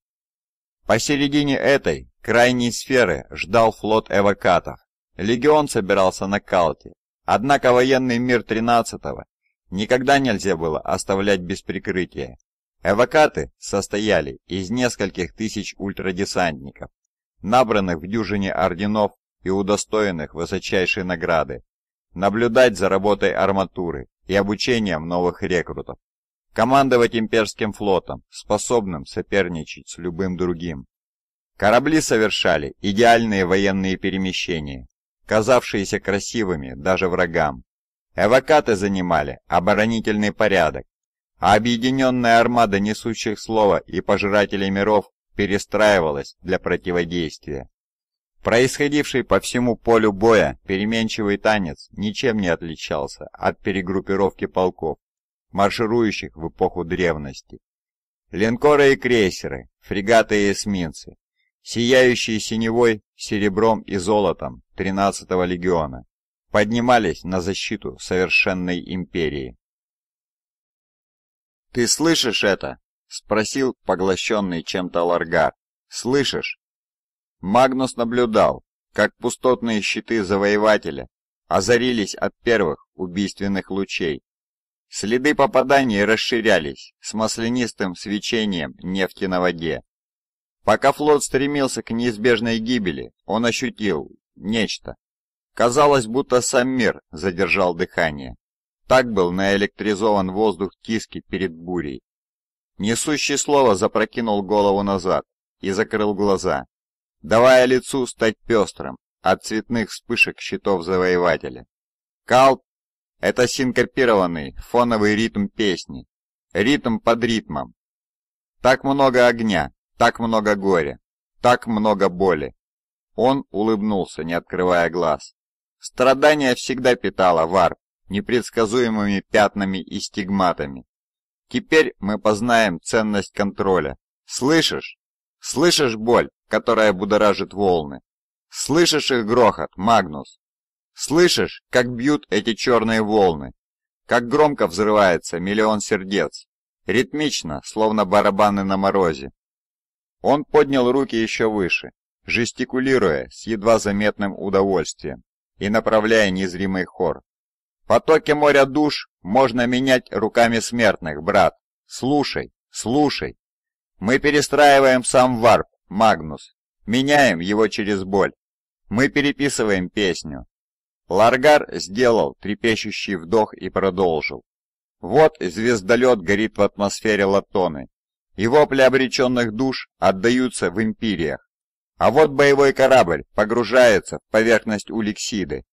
Посередине этой, крайней сферы, ждал флот эвакатов. Легион собирался на Калте, однако военный мир 13-го никогда нельзя было оставлять без прикрытия. Эвакаты состояли из нескольких тысяч ультрадесантников, набранных в дюжине орденов и удостоенных высочайшей награды наблюдать за работой арматуры и обучением новых рекрутов, командовать имперским флотом, способным соперничать с любым другим. Корабли совершали идеальные военные перемещения, казавшиеся красивыми даже врагам. Эвакаты занимали оборонительный порядок, а объединенная армада несущих слова и пожирателей миров перестраивалась для противодействия. Происходивший по всему полю боя переменчивый танец ничем не отличался от перегруппировки полков, марширующих в эпоху древности. Линкоры и крейсеры, фрегаты и эсминцы, сияющие синевой, серебром и золотом 13-го легиона, поднимались на защиту совершенной империи. «Ты слышишь это?» — спросил поглощенный чем-то Ларгар. «Слышишь? Магнус наблюдал, как пустотные щиты завоевателя озарились от первых убийственных лучей. Следы попаданий расширялись с маслянистым свечением нефти на воде. Пока флот стремился к неизбежной гибели, он ощутил нечто. Казалось, будто сам мир задержал дыхание. Так был наэлектризован воздух киски перед бурей. Несущий слово запрокинул голову назад и закрыл глаза, давая лицу стать пестрым от цветных вспышек щитов завоевателя. Калп — это синкопированный фоновый ритм песни, ритм под ритмом. Так много огня, так много горя, так много боли. Он улыбнулся, не открывая глаз. Страдание всегда питало варп непредсказуемыми пятнами и стигматами. Теперь мы познаем ценность контроля. Слышишь? Слышишь боль, которая будоражит волны? Слышишь их грохот, Магнус? Слышишь, как бьют эти черные волны? Как громко взрывается миллион сердец? Ритмично, словно барабаны на морозе. Он поднял руки еще выше, жестикулируя с едва заметным удовольствием и направляя незримый хор. «Потоки моря душ можно менять руками смертных, брат. Слушай, слушай!» Мы перестраиваем сам варп, Магнус. Меняем его через боль. Мы переписываем песню. Ларгар сделал трепещущий вдох и продолжил. Вот звездолет горит в атмосфере Латоны. Его вопли душ отдаются в империях, А вот боевой корабль погружается в поверхность Уликсиды,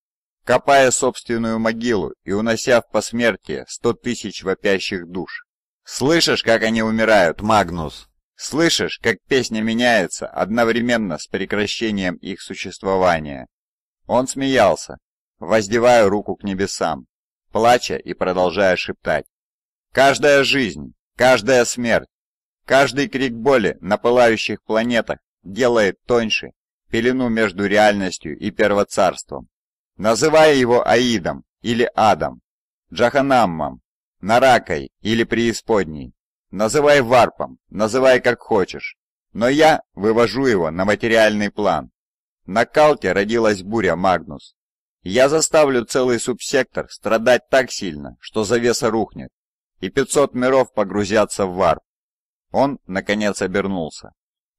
копая собственную могилу и унося в посмертие сто тысяч вопящих душ. «Слышишь, как они умирают, Магнус?» Слышишь, как песня меняется одновременно с прекращением их существования?» Он смеялся, воздевая руку к небесам, плача и продолжая шептать. «Каждая жизнь, каждая смерть, каждый крик боли на пылающих планетах делает тоньше пелену между реальностью и первоцарством, называя его Аидом или Адом, Джаханаммом, Наракой или Преисподней. Называй варпом, называй как хочешь. Но я вывожу его на материальный план. На Калте родилась буря Магнус. Я заставлю целый субсектор страдать так сильно, что завеса рухнет, и 500 миров погрузятся в варп. Он, наконец, обернулся.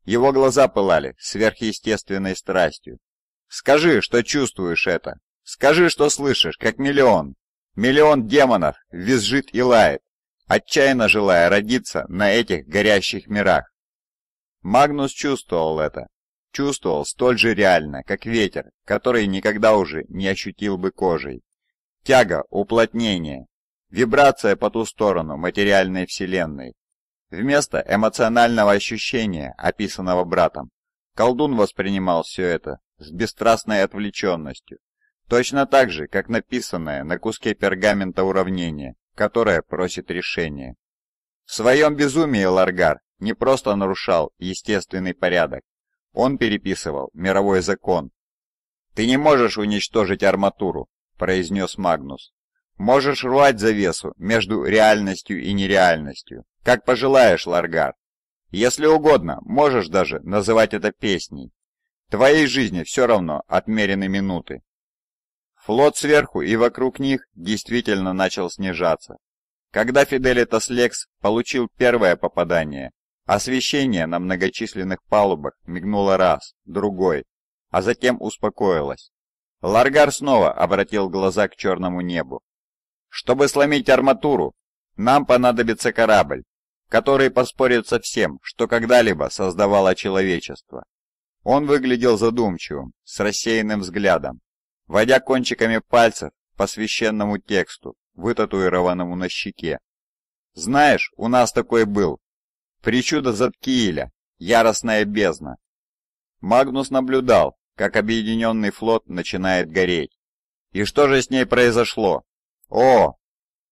Его глаза пылали сверхъестественной страстью. «Скажи, что чувствуешь это. Скажи, что слышишь, как миллион. Миллион демонов визжит и лает, отчаянно желая родиться на этих горящих мирах. Магнус чувствовал это. Чувствовал столь же реально, как ветер, который никогда уже не ощутил бы кожей. Тяга, уплотнение, вибрация по ту сторону материальной вселенной. Вместо эмоционального ощущения, описанного братом, колдун воспринимал все это с бесстрастной отвлеченностью, точно так же, как написанное на куске пергамента уравнение, которая просит решения. В своем безумии Ларгар не просто нарушал естественный порядок, он переписывал мировой закон. «Ты не можешь уничтожить арматуру», — произнес Магнус. «Можешь рвать завесу между реальностью и нереальностью, как пожелаешь, Ларгар. Если угодно, можешь даже называть это песней. Твоей жизни все равно отмерены минуты. Флот сверху и вокруг них действительно начал снижаться. Когда Фиделитас Лекс получил первое попадание, освещение на многочисленных палубах мигнуло раз, другой, а затем успокоилось. Ларгар снова обратил глаза к черному небу. «Чтобы сломить арматуру, нам понадобится корабль, который поспорит со всем, что когда-либо создавало человечество». Он выглядел задумчивым, с рассеянным взглядом, Водя кончиками пальцев по священному тексту, вытатуированному на щеке. «Знаешь, у нас такой был. Причуда Заткииля, яростная бездна». Магнус наблюдал, как объединенный флот начинает гореть. «И что же с ней произошло?» «О!»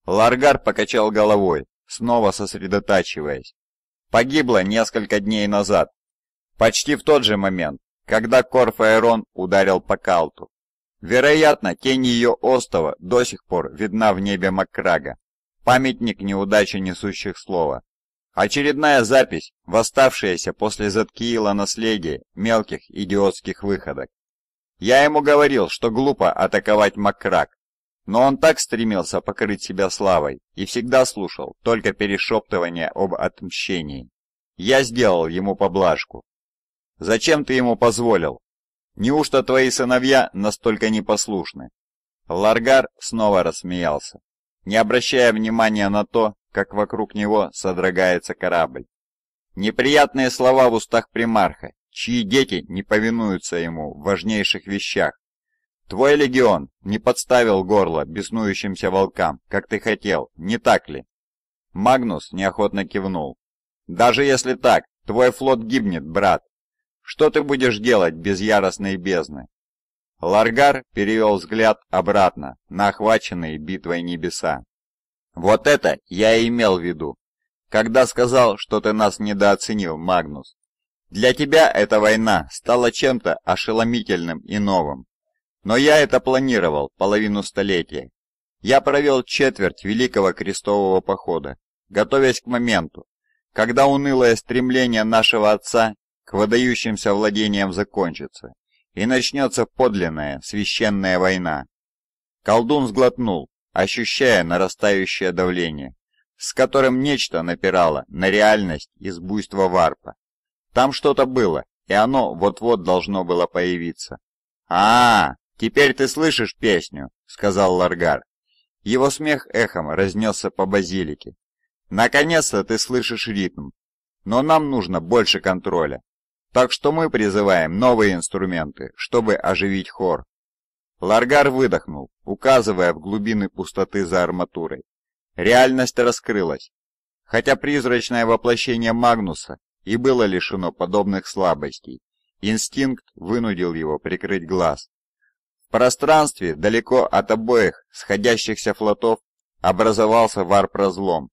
Ларгар покачал головой, снова сосредотачиваясь. Погибло несколько дней назад, почти в тот же момент, когда Корфаэрон ударил по Калту. Вероятно, тень ее остова до сих пор видна в небе Макрага. Памятник неудачи несущих слова. Очередная запись, восставшаяся после Заткиила наследия мелких идиотских выходок. Я ему говорил, что глупо атаковать Макрак, но он так стремился покрыть себя славой и всегда слушал только перешептывания об отмщении. Я сделал ему поблажку. «Зачем ты ему позволил?» Неужто твои сыновья настолько непослушны?» Ларгар снова рассмеялся, не обращая внимания на то, как вокруг него содрогается корабль. Неприятные слова в устах примарха, чьи дети не повинуются ему в важнейших вещах. Твой легион не подставил горло беснующимся волкам, как ты хотел, не так ли? Магнус неохотно кивнул. Даже если так, твой флот гибнет, брат, что ты будешь делать без яростной бездны?» Ларгар перевел взгляд обратно на охваченные битвой небеса. «Вот это я и имел в виду, когда сказал, что ты нас недооценил, Магнус. Для тебя эта война стала чем-то ошеломительным и новым. Но я это планировал половину столетия. Я провел четверть Великого Крестового Похода, готовясь к моменту, когда унылое стремление нашего отца к выдающимся владениям закончится, и начнется подлинная священная война. Колдун сглотнул, ощущая нарастающее давление, с которым нечто напирало на реальность из буйства варпа. Там что-то было, и оно вот-вот должно было появиться. а, -а, -а теперь ты слышишь песню», — сказал Ларгар. Его смех эхом разнесся по базилике. «Наконец-то ты слышишь ритм, но нам нужно больше контроля. Так что мы призываем новые инструменты, чтобы оживить хор. Ларгар выдохнул, указывая в глубины пустоты за арматурой. Реальность раскрылась. Хотя призрачное воплощение Магнуса и было лишено подобных слабостей, инстинкт вынудил его прикрыть глаз. В пространстве, далеко от обоих сходящихся флотов, образовался варп-разлом.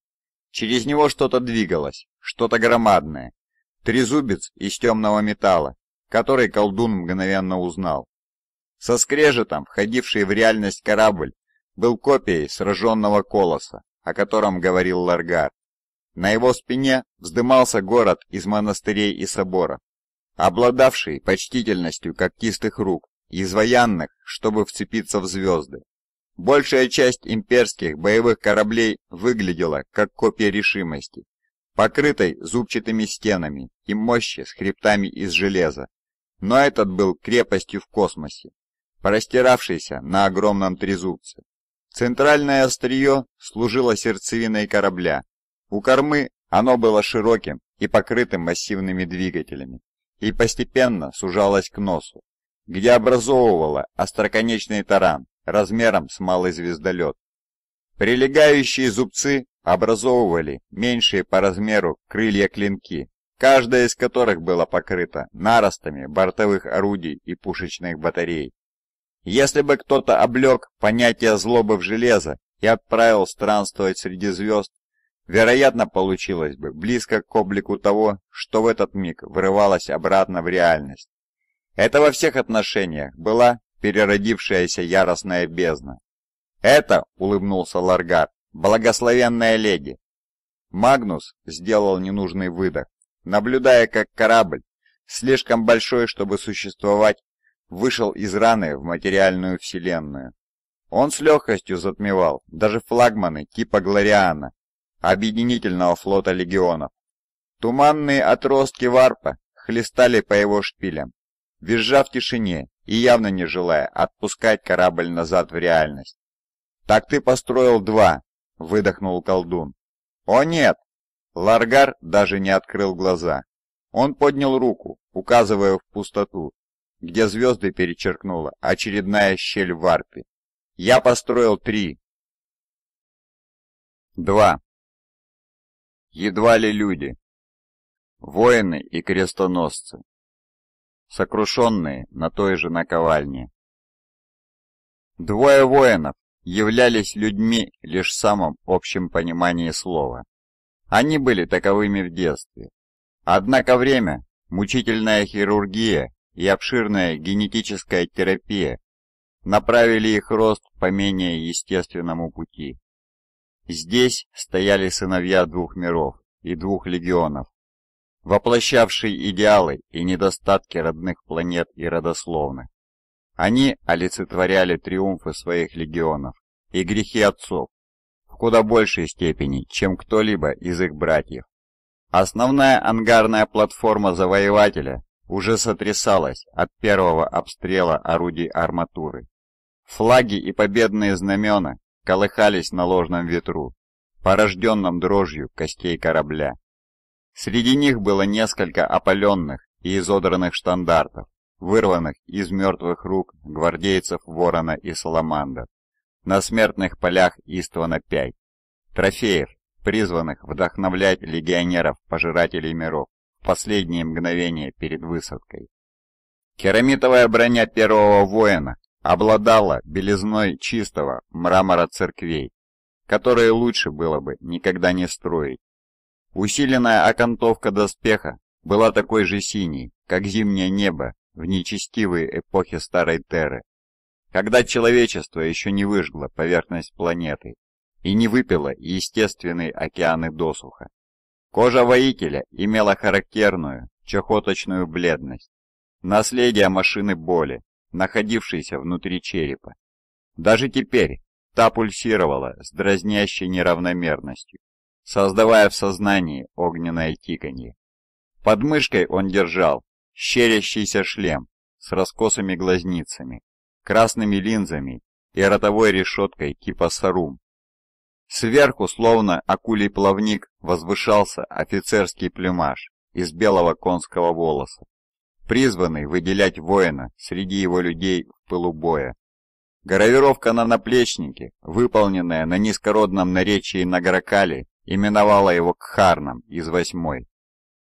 Через него что-то двигалось, что-то громадное, Трезубец из темного металла, который колдун мгновенно узнал. Со скрежетом, входивший в реальность корабль, был копией сраженного колоса, о котором говорил Ларгар. На его спине вздымался город из монастырей и собора. обладавший почтительностью когтистых рук, извоянных, чтобы вцепиться в звезды. Большая часть имперских боевых кораблей выглядела как копия решимости, покрытой зубчатыми стенами и мощи с хребтами из железа. Но этот был крепостью в космосе, простиравшейся на огромном трезубце. Центральное острие служило сердцевиной корабля. У кормы оно было широким и покрытым массивными двигателями, и постепенно сужалось к носу, где образовывало остроконечный таран размером с малый звездолет. Прилегающие зубцы образовывали меньшие по размеру крылья-клинки, каждая из которых была покрыта наростами бортовых орудий и пушечных батарей. Если бы кто-то облег понятие злобы в железо и отправил странствовать среди звезд, вероятно, получилось бы близко к облику того, что в этот миг вырывалось обратно в реальность. Это во всех отношениях была переродившаяся яростная бездна. «Это», — улыбнулся Ларгар, — «благословенная леди». Магнус сделал ненужный выдох, наблюдая, как корабль, слишком большой, чтобы существовать, вышел из раны в материальную вселенную. Он с легкостью затмевал даже флагманы типа Глориана, объединительного флота легионов. Туманные отростки варпа хлестали по его шпилям, визжа в тишине и явно не желая отпускать корабль назад в реальность. «Так ты построил два», — выдохнул колдун. «О нет!» Ларгар даже не открыл глаза. Он поднял руку, указывая в пустоту, где звезды перечеркнула очередная щель в арпе. «Я построил три». Два. Едва ли люди. Воины и крестоносцы. Сокрушенные на той же наковальне. Двое воинов являлись людьми лишь в самом общем понимании слова. Они были таковыми в детстве. Однако время, мучительная хирургия и обширная генетическая терапия направили их рост по менее естественному пути. Здесь стояли сыновья двух миров и двух легионов, воплощавшие идеалы и недостатки родных планет и родословных. Они олицетворяли триумфы своих легионов и грехи отцов в куда большей степени, чем кто-либо из их братьев. Основная ангарная платформа завоевателя уже сотрясалась от первого обстрела орудий арматуры. Флаги и победные знамена колыхались на ложном ветру, порожденном дрожью костей корабля. Среди них было несколько опаленных и изодранных штандартов, вырванных из мертвых рук гвардейцев Ворона и Саламанда, на смертных полях Иствана 5, трофеев, призванных вдохновлять легионеров-пожирателей миров в последние мгновения перед высадкой. Керамитовая броня первого воина обладала белизной чистого мрамора церквей, которые лучше было бы никогда не строить. Усиленная окантовка доспеха была такой же синей, как зимнее небо в нечестивые эпохи Старой Терры, когда человечество еще не выжгло поверхность планеты и не выпило естественные океаны досуха. Кожа воителя имела характерную, чахоточную бледность, наследие машины боли, находившейся внутри черепа. Даже теперь та пульсировала с дразнящей неравномерностью, создавая в сознании огненное тиканье. Под мышкой он держал щелящийся шлем с раскосыми глазницами, красными линзами и ротовой решеткой типа сарум. Сверху, словно акулий плавник, возвышался офицерский плюмаж из белого конского волоса, призванный выделять воина среди его людей в пылу боя. Гравировка на наплечнике, выполненная на низкородном наречии Награкали, именовала его Кхарном из восьмой.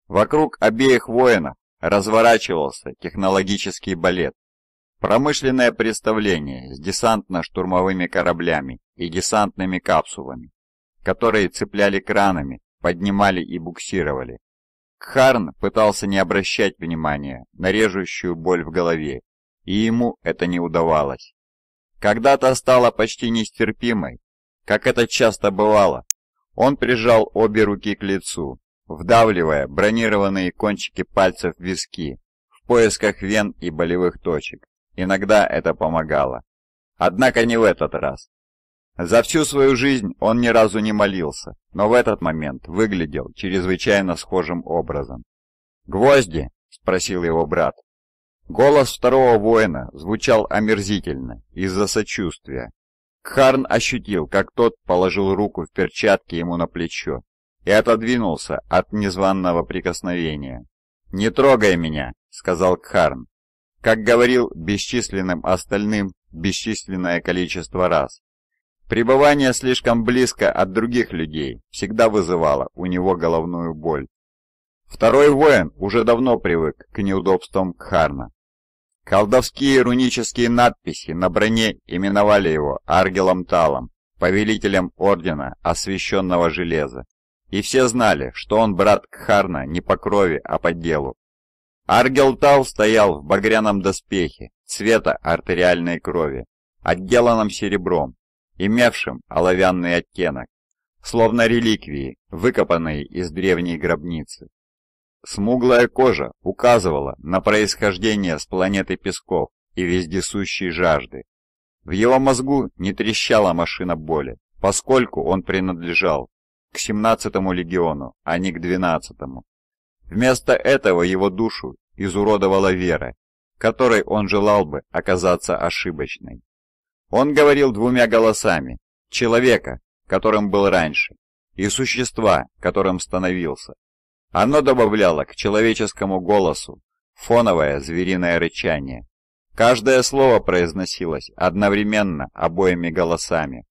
Вокруг обеих воинов разворачивался технологический балет. Промышленное представление с десантно-штурмовыми кораблями и десантными капсулами, которые цепляли кранами, поднимали и буксировали. Кхарн пытался не обращать внимания на режущую боль в голове, и ему это не удавалось. Когда-то стало почти нестерпимой, как это часто бывало. Он прижал обе руки к лицу вдавливая бронированные кончики пальцев в виски в поисках вен и болевых точек. Иногда это помогало. Однако не в этот раз. За всю свою жизнь он ни разу не молился, но в этот момент выглядел чрезвычайно схожим образом. «Гвозди?» — спросил его брат. Голос второго воина звучал омерзительно, из-за сочувствия. Кхарн ощутил, как тот положил руку в перчатке ему на плечо и отодвинулся от незваного прикосновения. «Не трогай меня!» — сказал Кхарн. Как говорил бесчисленным остальным бесчисленное количество раз. Пребывание слишком близко от других людей всегда вызывало у него головную боль. Второй воин уже давно привык к неудобствам Кхарна. Колдовские рунические надписи на броне именовали его Аргелом Талом, повелителем Ордена Освященного Железа и все знали, что он брат Кхарна не по крови, а по делу. Аргелтал стоял в багряном доспехе цвета артериальной крови, отделанном серебром, имевшим оловянный оттенок, словно реликвии, выкопанные из древней гробницы. Смуглая кожа указывала на происхождение с планеты песков и вездесущей жажды. В его мозгу не трещала машина боли, поскольку он принадлежал к 17-му легиону, а не к 12-му. Вместо этого его душу изуродовала вера, которой он желал бы оказаться ошибочной. Он говорил двумя голосами – человека, которым был раньше, и существа, которым становился. Оно добавляло к человеческому голосу фоновое звериное рычание. Каждое слово произносилось одновременно обоими голосами.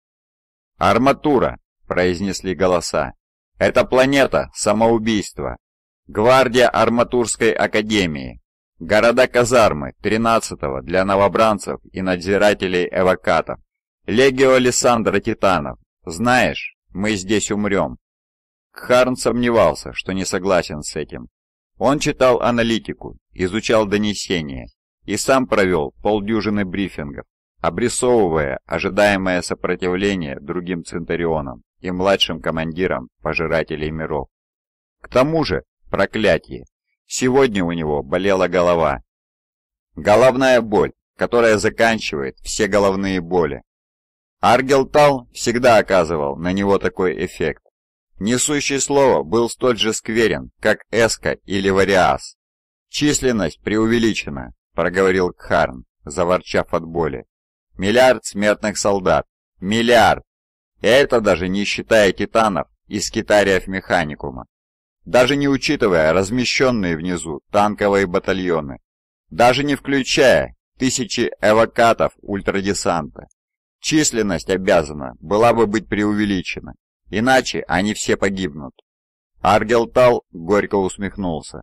«Арматура!» произнесли голоса. «Это планета самоубийства. Гвардия Арматурской Академии. Города-казармы 13-го для новобранцев и надзирателей эвакатов. Легио Лиссандра Титанов. Знаешь, мы здесь умрем». Кхарн сомневался, что не согласен с этим. Он читал аналитику, изучал донесения и сам провел полдюжины брифингов, обрисовывая ожидаемое сопротивление другим Центурионам и младшим командиром Пожирателей миров. К тому же, проклятие, сегодня у него болела голова. Головная боль, которая заканчивает все головные боли. Аргелтал всегда оказывал на него такой эффект. Несущий слово был столь же скверен, как Эска или Вариас. «Численность преувеличена», — проговорил Кхарн, заворчав от боли. «Миллиард смертных солдат! Миллиард! Это даже не считая титанов из скитариев механикума. Даже не учитывая размещенные внизу танковые батальоны. Даже не включая тысячи эвакатов ультрадесанта. Численность обязана была бы быть преувеличена, иначе они все погибнут. Аргелтал горько усмехнулся.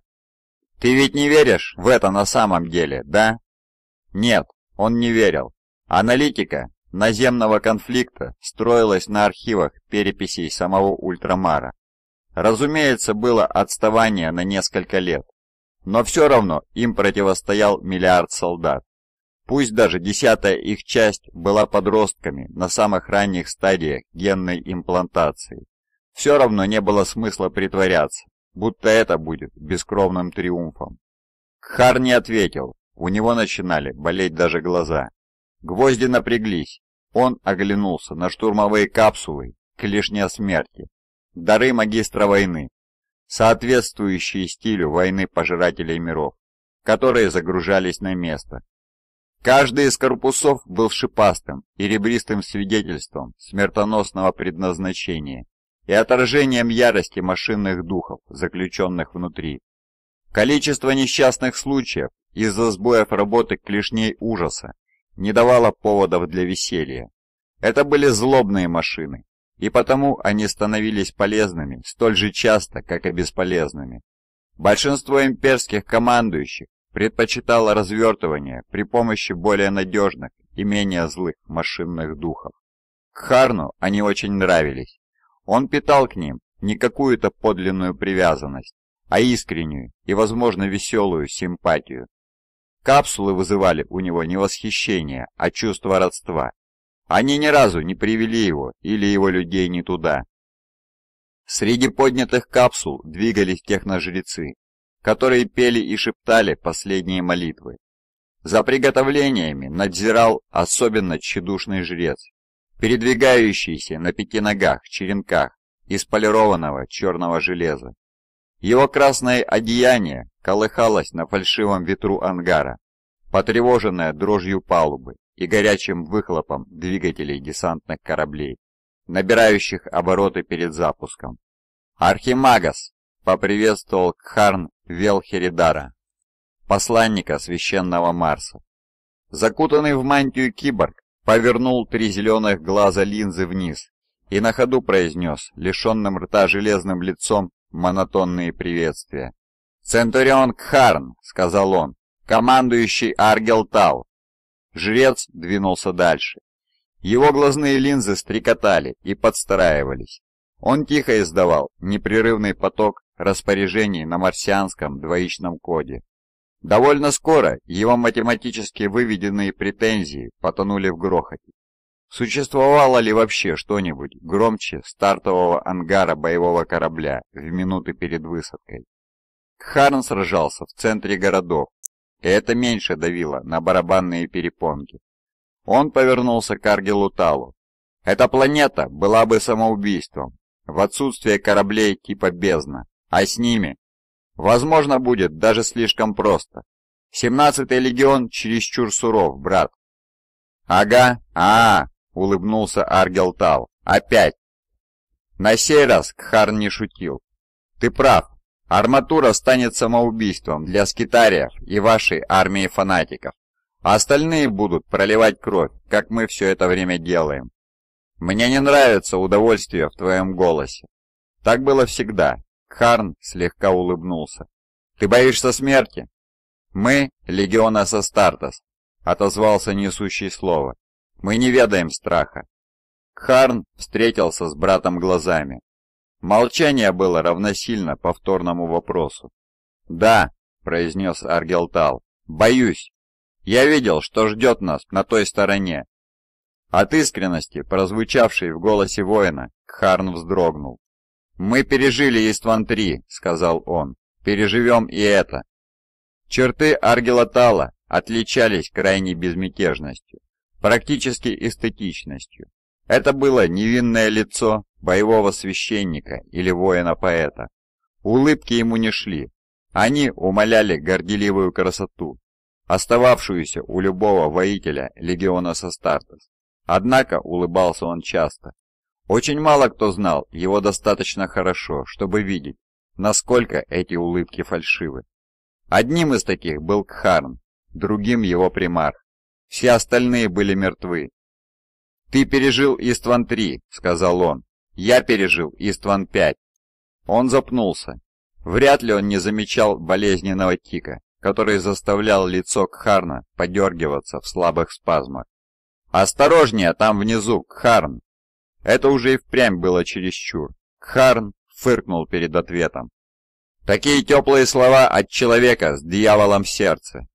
«Ты ведь не веришь в это на самом деле, да?» Нет, он не верил. Аналитика наземного конфликта строилась на архивах переписей самого Ультрамара. Разумеется, было отставание на несколько лет, но все равно им противостоял миллиард солдат. Пусть даже десятая их часть была подростками на самых ранних стадиях генной имплантации. Все равно не было смысла притворяться, будто это будет бескровным триумфом. Кхар не ответил, у него начинали болеть даже глаза. Гвозди напряглись. Он оглянулся на штурмовые капсулы «Клешня смерти», дары магистра войны, соответствующие стилю войны пожирателей миров, которые загружались на место. Каждый из корпусов был шипастым и ребристым свидетельством смертоносного предназначения и отражением ярости машинных духов, заключенных внутри. Количество несчастных случаев из-за сбоев работы клешней ужаса не давала поводов для веселья. Это были злобные машины, и потому они становились полезными столь же часто, как и бесполезными. Большинство имперских командующих предпочитало развертывание при помощи более надежных и менее злых машинных духов. К Харну они очень нравились. Он питал к ним не какую-то подлинную привязанность, а искреннюю и, возможно, веселую симпатию. Капсулы вызывали у него не восхищение, а чувство родства. Они ни разу не привели его или его людей не туда. Среди поднятых капсул двигались техножрецы, которые пели и шептали последние молитвы. За приготовлениями надзирал особенно тщедушный жрец, передвигающийся на пяти ногах черенках из полированного черного железа. Его красное одеяние колыхалось на фальшивом ветру ангара, потревоженное дрожью палубы и горячим выхлопом двигателей десантных кораблей, набирающих обороты перед запуском. «Архимагас!» — поприветствовал Кхарн Велхеридара, посланника священного Марса. Закутанный в мантию киборг повернул три зеленых глаза линзы вниз и на ходу произнес, лишенным рта железным лицом монотонные приветствия. «Центурион Кхарн», — сказал он, — «командующий Аргелтал». Жрец двинулся дальше. Его глазные линзы стрекотали и подстраивались. Он тихо издавал непрерывный поток распоряжений на марсианском двоичном коде. Довольно скоро его математически выведенные претензии потонули в грохоте. Существовало ли вообще что-нибудь громче стартового ангара боевого корабля в минуты перед высадкой? Харн сражался в центре городов, и это меньше давило на барабанные перепонки. Он повернулся к Аргелу Талу. Эта планета была бы самоубийством в отсутствие кораблей типа «Бездна», а с ними, возможно, будет даже слишком просто. Семнадцатый й легион чересчур суров, брат. Ага, а, -а, -а улыбнулся Аргелтал. «Опять!» На сей раз Кхар не шутил. «Ты прав. Арматура станет самоубийством для скитариев и вашей армии фанатиков. А остальные будут проливать кровь, как мы все это время делаем. Мне не нравится удовольствие в твоем голосе. Так было всегда. Кхарн слегка улыбнулся. Ты боишься смерти? Мы — легиона Састартес, отозвался несущий слово. Мы не ведаем страха. Кхарн встретился с братом глазами. Молчание было равносильно повторному вопросу. «Да», — произнес Аргелтал, — «боюсь. Я видел, что ждет нас на той стороне». От искренности, прозвучавшей в голосе воина, Кхарн вздрогнул. «Мы пережили Истван-3», — сказал он, — «переживем и это». Черты Аргелатала отличались крайней безмятежностью практически эстетичностью. Это было невинное лицо боевого священника или воина-поэта. Улыбки ему не шли, они умоляли горделивую красоту, остававшуюся у любого воителя легиона Састартес. Однако улыбался он часто. Очень мало кто знал его достаточно хорошо, чтобы видеть, насколько эти улыбки фальшивы. Одним из таких был Кхарн, другим его примарх. Все остальные были мертвы. «Ты пережил Истван-3», — сказал он. «Я пережил Истван-5». Он запнулся. Вряд ли он не замечал болезненного тика, который заставлял лицо Кхарна подергиваться в слабых спазмах. «Осторожнее, там внизу, Кхарн!» Это уже и впрямь было чересчур. Кхарн фыркнул перед ответом. Такие теплые слова от человека с дьяволом в сердце.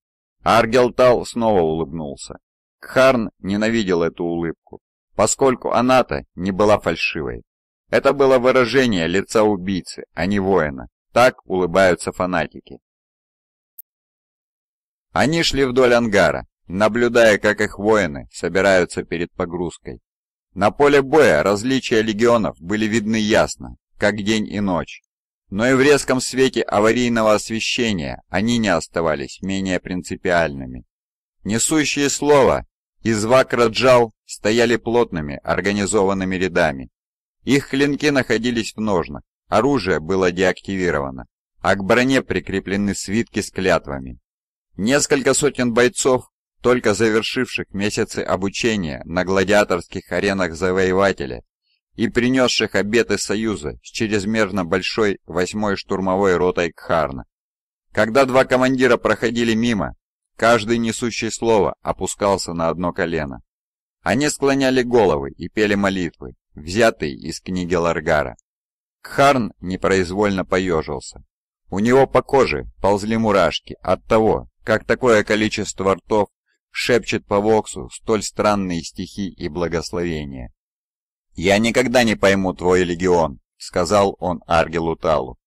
Аргелтал снова улыбнулся. Кхарн ненавидел эту улыбку, поскольку она-то не была фальшивой. Это было выражение лица убийцы, а не воина. Так улыбаются фанатики. Они шли вдоль ангара, наблюдая, как их воины собираются перед погрузкой. На поле боя различия легионов были видны ясно, как день и ночь. Но и в резком свете аварийного освещения они не оставались менее принципиальными. Несущие слово из вакраджал стояли плотными, организованными рядами. Их клинки находились в ножнах, оружие было деактивировано, а к броне прикреплены свитки с клятвами. Несколько сотен бойцов, только завершивших месяцы обучения на гладиаторских аренах Завоевателя, и принесших обеты союза с чрезмерно большой восьмой штурмовой ротой Кхарна. Когда два командира проходили мимо, каждый несущий слово опускался на одно колено. Они склоняли головы и пели молитвы, взятые из книги Ларгара. Кхарн непроизвольно поежился. У него по коже ползли мурашки от того, как такое количество ртов шепчет по воксу столь странные стихи и благословения. «Я никогда не пойму твой легион», — сказал он Аргелу Талу.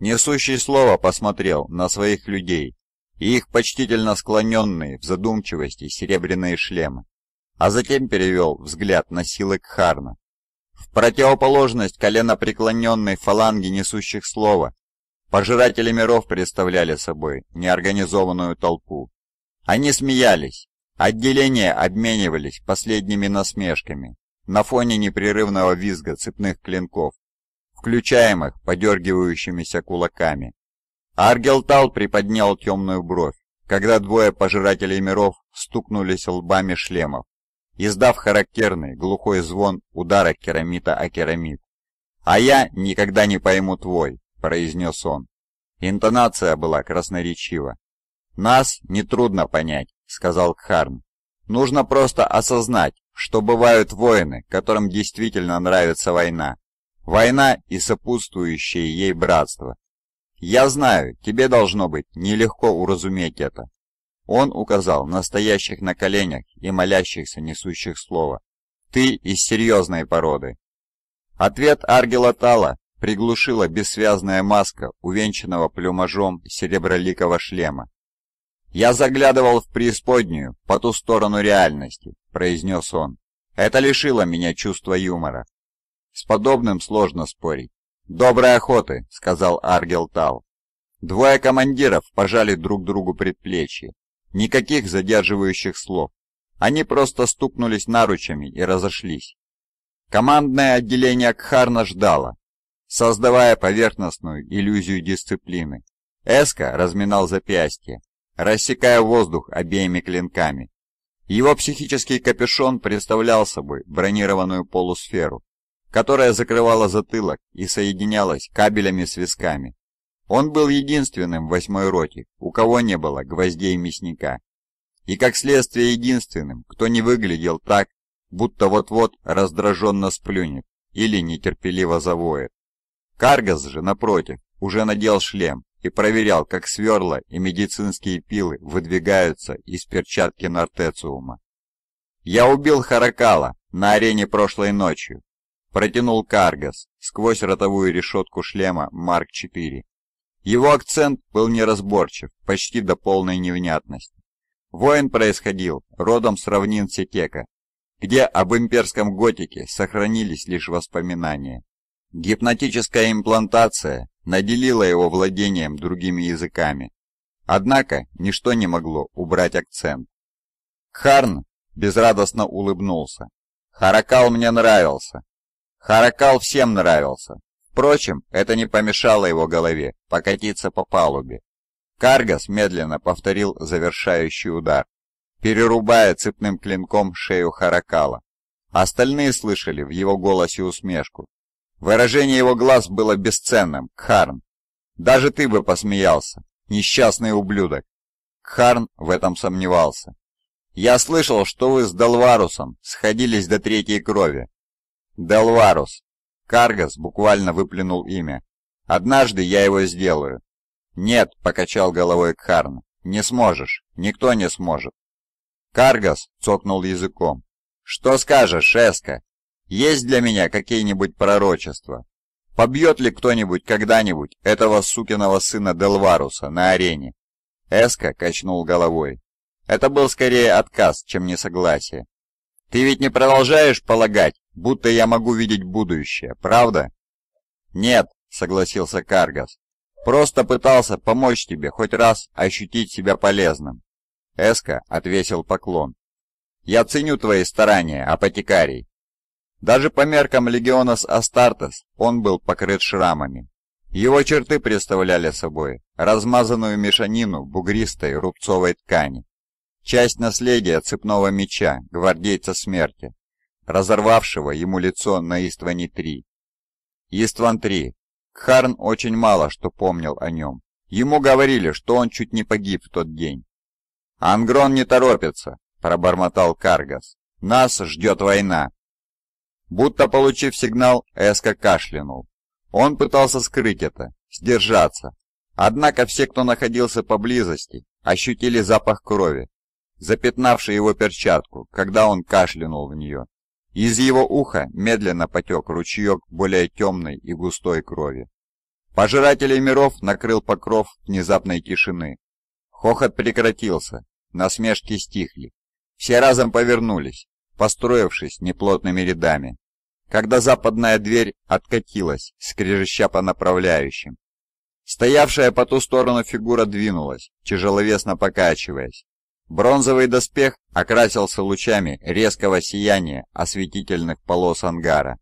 Несущий слово посмотрел на своих людей и их почтительно склоненные в задумчивости серебряные шлемы, а затем перевел взгляд на силы Кхарна. В противоположность коленопреклоненной фаланге несущих слова пожиратели миров представляли собой неорганизованную толпу. Они смеялись, отделения обменивались последними насмешками на фоне непрерывного визга цепных клинков, включаемых подергивающимися кулаками. Аргелтал приподнял темную бровь, когда двое пожирателей миров стукнулись лбами шлемов, издав характерный глухой звон удара керамита о керамит. «А я никогда не пойму твой», — произнес он. Интонация была красноречива. «Нас нетрудно понять», — сказал Кхарм. «Нужно просто осознать, что бывают воины, которым действительно нравится война. Война и сопутствующее ей братство. Я знаю, тебе должно быть нелегко уразуметь это. Он указал на стоящих на коленях и молящихся несущих слово. Ты из серьезной породы. Ответ Аргела Тала приглушила бессвязная маска, увенчанного плюмажом сереброликого шлема. Я заглядывал в преисподнюю, по ту сторону реальности, произнес он. «Это лишило меня чувства юмора». С подобным сложно спорить. «Доброй охоты!» — сказал Аргел Тал. Двое командиров пожали друг другу предплечье. Никаких задерживающих слов. Они просто стукнулись наручами и разошлись. Командное отделение Кхарна ждало, создавая поверхностную иллюзию дисциплины. Эска разминал запястье, рассекая воздух обеими клинками. Его психический капюшон представлял собой бронированную полусферу, которая закрывала затылок и соединялась кабелями с висками. Он был единственным в восьмой роте, у кого не было гвоздей мясника. И как следствие единственным, кто не выглядел так, будто вот-вот раздраженно сплюнет или нетерпеливо завоет. Каргас же, напротив, уже надел шлем и проверял, как сверла и медицинские пилы выдвигаются из перчатки нортециума. «Я убил Харакала на арене прошлой ночью», — протянул Каргас сквозь ротовую решетку шлема Марк-4. Его акцент был неразборчив, почти до полной невнятности. Воин происходил родом с равнин Сетека, где об имперском готике сохранились лишь воспоминания. Гипнотическая имплантация наделила его владением другими языками. Однако ничто не могло убрать акцент. Харн безрадостно улыбнулся. Харакал мне нравился. Харакал всем нравился. Впрочем, это не помешало его голове покатиться по палубе. Каргас медленно повторил завершающий удар, перерубая цепным клинком шею Харакала. Остальные слышали в его голосе усмешку, Выражение его глаз было бесценным. Кхарн, даже ты бы посмеялся. Несчастный ублюдок. Кхарн в этом сомневался. Я слышал, что вы с Далварусом сходились до третьей крови. Далварус. Каргас буквально выплюнул имя. Однажды я его сделаю. Нет, покачал головой Кхарн. Не сможешь. Никто не сможет. Каргас цокнул языком. Что скажешь, Эска? Есть для меня какие-нибудь пророчества? Побьет ли кто-нибудь когда-нибудь этого сукиного сына Делваруса на арене?» Эска качнул головой. Это был скорее отказ, чем несогласие. «Ты ведь не продолжаешь полагать, будто я могу видеть будущее, правда?» «Нет», — согласился Каргас. «Просто пытался помочь тебе хоть раз ощутить себя полезным». Эска отвесил поклон. «Я ценю твои старания, апотекарий, даже по меркам легиона с Астартес он был покрыт шрамами. Его черты представляли собой размазанную мешанину бугристой рубцовой ткани. Часть наследия цепного меча гвардейца смерти, разорвавшего ему лицо на Истване-3. Истван-3. Кхарн очень мало что помнил о нем. Ему говорили, что он чуть не погиб в тот день. «Ангрон не торопится», — пробормотал Каргас. «Нас ждет война». Будто получив сигнал, Эска кашлянул. Он пытался скрыть это, сдержаться. Однако все, кто находился поблизости, ощутили запах крови, запятнавший его перчатку, когда он кашлянул в нее. Из его уха медленно потек ручеек более темной и густой крови. Пожиратели миров накрыл покров внезапной тишины. Хохот прекратился, насмешки стихли. Все разом повернулись, построившись неплотными рядами. Когда западная дверь откатилась, скрежеща по направляющим, стоявшая по ту сторону фигура двинулась, тяжеловесно покачиваясь. Бронзовый доспех окрасился лучами резкого сияния осветительных полос ангара.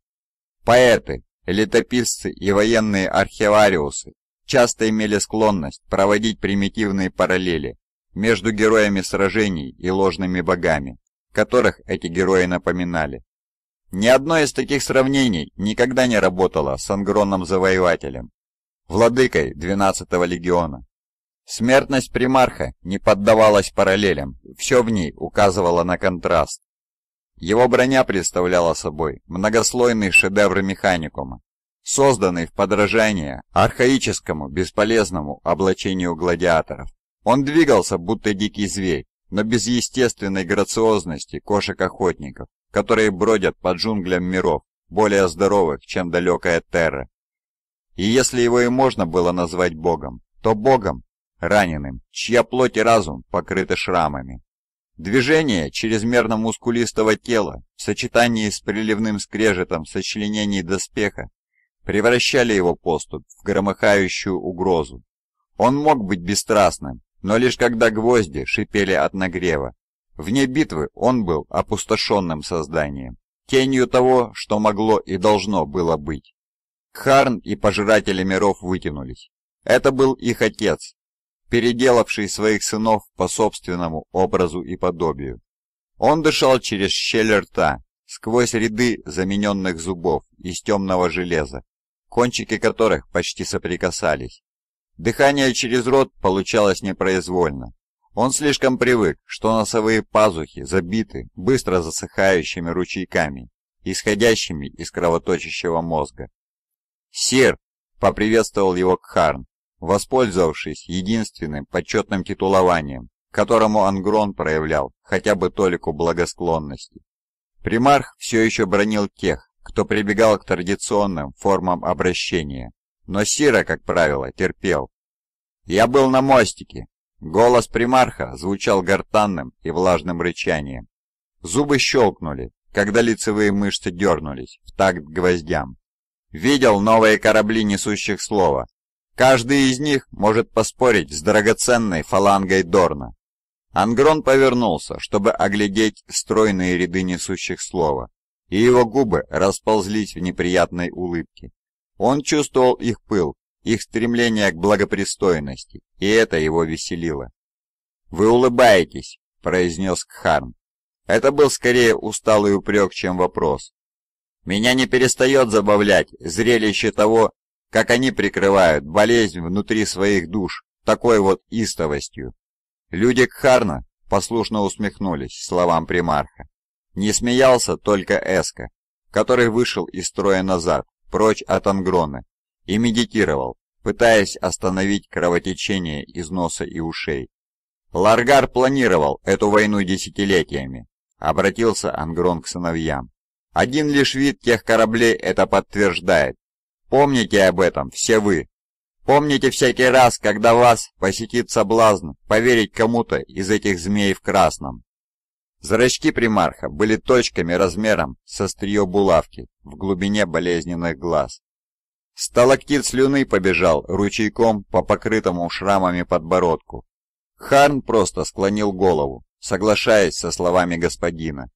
Поэты, летописцы и военные архивариусы часто имели склонность проводить примитивные параллели между героями сражений и ложными богами которых эти герои напоминали. Ни одно из таких сравнений никогда не работало с ангронным завоевателем, владыкой 12-го легиона. Смертность примарха не поддавалась параллелям, все в ней указывало на контраст. Его броня представляла собой многослойный шедевр механикума, созданный в подражание архаическому бесполезному облачению гладиаторов. Он двигался, будто дикий зверь, но без естественной грациозности кошек-охотников, которые бродят по джунглям миров, более здоровых, чем далекая Терра. И если его и можно было назвать богом, то богом, раненым, чья плоть и разум покрыты шрамами. Движение чрезмерно мускулистого тела в сочетании с приливным скрежетом сочленений доспеха превращали его поступ в громыхающую угрозу. Он мог быть бесстрастным, но лишь когда гвозди шипели от нагрева. Вне битвы он был опустошенным созданием, тенью того, что могло и должно было быть. Харн и Пожиратели миров вытянулись. Это был их отец, переделавший своих сынов по собственному образу и подобию. Он дышал через щель рта, сквозь ряды замененных зубов из темного железа, кончики которых почти соприкасались. Дыхание через рот получалось непроизвольно. Он слишком привык, что носовые пазухи забиты быстро засыхающими ручейками, исходящими из кровоточащего мозга. «Сир!» — поприветствовал его Кхарн, воспользовавшись единственным почетным титулованием, которому Ангрон проявлял хотя бы толику благосклонности. Примарх все еще бронил тех, кто прибегал к традиционным формам обращения, но Сира, как правило, терпел. «Я был на мостике!» Голос примарха звучал гортанным и влажным рычанием. Зубы щелкнули, когда лицевые мышцы дернулись в такт гвоздям. Видел новые корабли несущих слова. Каждый из них может поспорить с драгоценной фалангой Дорна. Ангрон повернулся, чтобы оглядеть стройные ряды несущих слова, и его губы расползлись в неприятной улыбке. Он чувствовал их пыл, их стремление к благопристойности, и это его веселило. «Вы улыбаетесь», — произнес Кхарн. Это был скорее усталый упрек, чем вопрос. «Меня не перестает забавлять зрелище того, как они прикрывают болезнь внутри своих душ такой вот истовостью». Люди Кхарна послушно усмехнулись словам примарха. Не смеялся только Эска, который вышел из строя назад, прочь от Ангрона и медитировал, пытаясь остановить кровотечение из носа и ушей. Ларгар планировал эту войну десятилетиями, обратился Ангрон к сыновьям. Один лишь вид тех кораблей это подтверждает. Помните об этом все вы. Помните всякий раз, когда вас посетит соблазн поверить кому-то из этих змей в красном. Зрачки примарха были точками размером со стрие булавки в глубине болезненных глаз. Сталактит слюны побежал ручейком по покрытому шрамами подбородку. Харн просто склонил голову, соглашаясь со словами господина.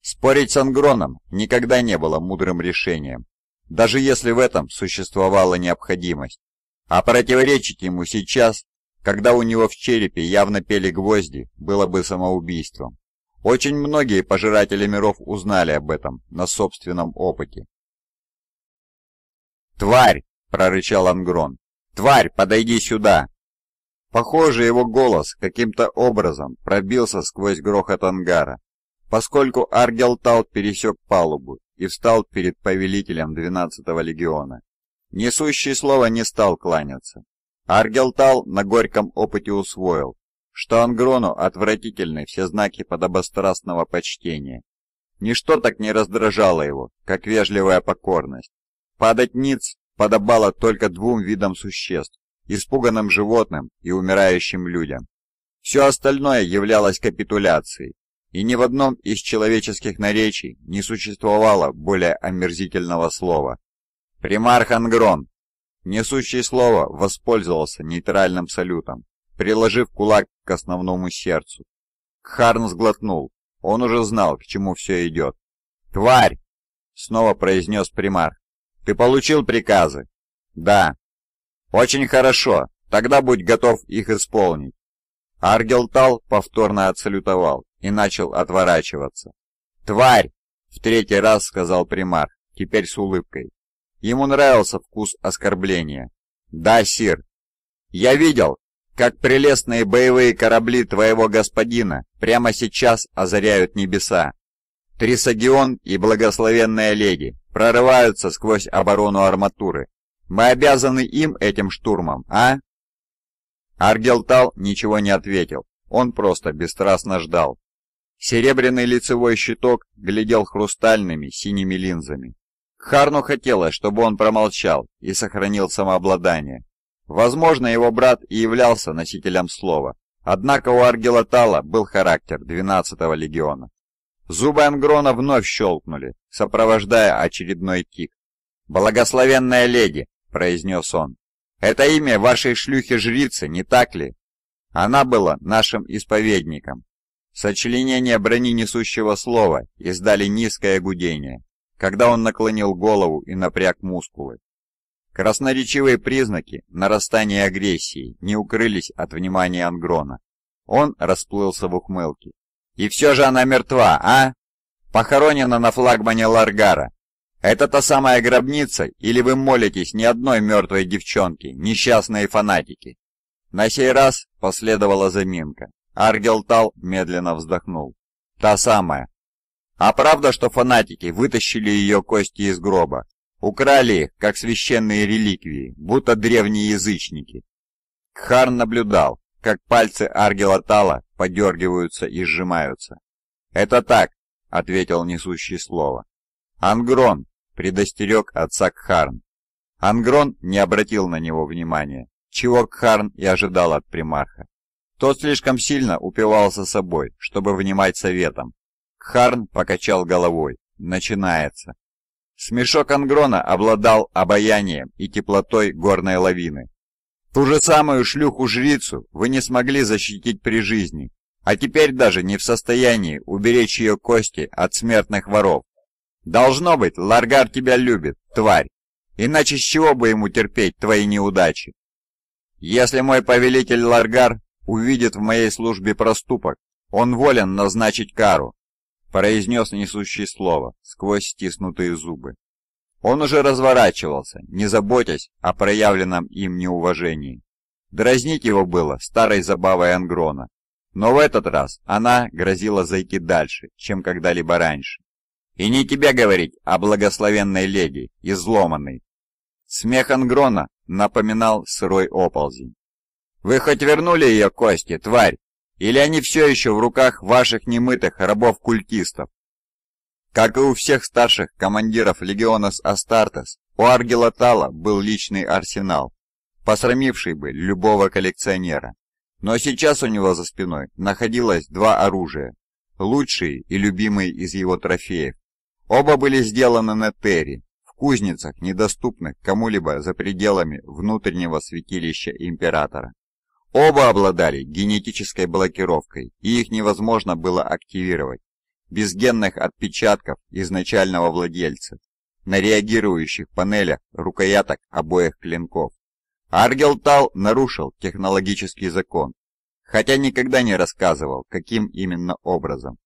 Спорить с Ангроном никогда не было мудрым решением, даже если в этом существовала необходимость. А противоречить ему сейчас, когда у него в черепе явно пели гвозди, было бы самоубийством. Очень многие пожиратели миров узнали об этом на собственном опыте. «Тварь!» — прорычал Ангрон. «Тварь, подойди сюда!» Похоже, его голос каким-то образом пробился сквозь грохот ангара, поскольку Аргелтал пересек палубу и встал перед повелителем 12-го легиона. Несущий слово не стал кланяться. Аргелтал на горьком опыте усвоил, что Ангрону отвратительны все знаки подобострастного почтения. Ничто так не раздражало его, как вежливая покорность. Падать ниц подобало только двум видам существ – испуганным животным и умирающим людям. Все остальное являлось капитуляцией, и ни в одном из человеческих наречий не существовало более омерзительного слова. Примарх Ангрон, несущий слово, воспользовался нейтральным салютом приложив кулак к основному сердцу. Кхарн сглотнул. Он уже знал, к чему все идет. «Тварь!» — снова произнес примар. «Ты получил приказы?» «Да». «Очень хорошо. Тогда будь готов их исполнить». Аргелтал повторно отсалютовал и начал отворачиваться. «Тварь!» — в третий раз сказал примар, теперь с улыбкой. Ему нравился вкус оскорбления. «Да, сир». «Я видел, как прелестные боевые корабли твоего господина прямо сейчас озаряют небеса. Трисагион и благословенная леди прорываются сквозь оборону арматуры. Мы обязаны им этим штурмом, а?» Аргелтал ничего не ответил, он просто бесстрастно ждал. Серебряный лицевой щиток глядел хрустальными синими линзами. Харну хотелось, чтобы он промолчал и сохранил самообладание. Возможно, его брат и являлся носителем слова, однако у Аргела был характер 12-го легиона. Зубы Ангрона вновь щелкнули, сопровождая очередной тик. «Благословенная леди!» — произнес он. «Это имя вашей шлюхи-жрицы, не так ли?» Она была нашим исповедником. Сочленение брони несущего слова издали низкое гудение, когда он наклонил голову и напряг мускулы. Красноречивые признаки нарастания агрессии не укрылись от внимания Ангрона. Он расплылся в ухмылке. «И все же она мертва, а? Похоронена на флагмане Ларгара. Это та самая гробница, или вы молитесь ни одной мертвой девчонке, несчастные фанатики?» На сей раз последовала заминка. Аргелтал медленно вздохнул. «Та самая. А правда, что фанатики вытащили ее кости из гроба? Украли их, как священные реликвии, будто древние язычники. Кхарн наблюдал, как пальцы Аргела Тала подергиваются и сжимаются. «Это так», — ответил несущий слово. «Ангрон», — предостерег отца Кхарн. Ангрон не обратил на него внимания, чего Кхарн и ожидал от примарха. Тот слишком сильно упивался собой, чтобы внимать советам. Кхарн покачал головой. «Начинается». Смешок Ангрона обладал обаянием и теплотой горной лавины. Ту же самую шлюху-жрицу вы не смогли защитить при жизни, а теперь даже не в состоянии уберечь ее кости от смертных воров. Должно быть, Ларгар тебя любит, тварь, иначе с чего бы ему терпеть твои неудачи? Если мой повелитель Ларгар увидит в моей службе проступок, он волен назначить кару, произнес несущее слово сквозь стиснутые зубы. Он уже разворачивался, не заботясь о проявленном им неуважении. Дразнить его было старой забавой Ангрона, но в этот раз она грозила зайти дальше, чем когда-либо раньше. «И не тебе говорить о благословенной леди, изломанной!» Смех Ангрона напоминал сырой оползень. «Вы хоть вернули ее кости, тварь?» Или они все еще в руках ваших немытых рабов-культистов? Как и у всех старших командиров легиона с Астартес, у Аргела Тала был личный арсенал, посрамивший бы любого коллекционера. Но сейчас у него за спиной находилось два оружия, лучшие и любимые из его трофеев. Оба были сделаны на Терри, в кузницах, недоступных кому-либо за пределами внутреннего святилища Императора. Оба обладали генетической блокировкой, и их невозможно было активировать без генных отпечатков изначального владельца на реагирующих панелях рукояток обоих клинков. Аргелтал нарушил технологический закон, хотя никогда не рассказывал, каким именно образом.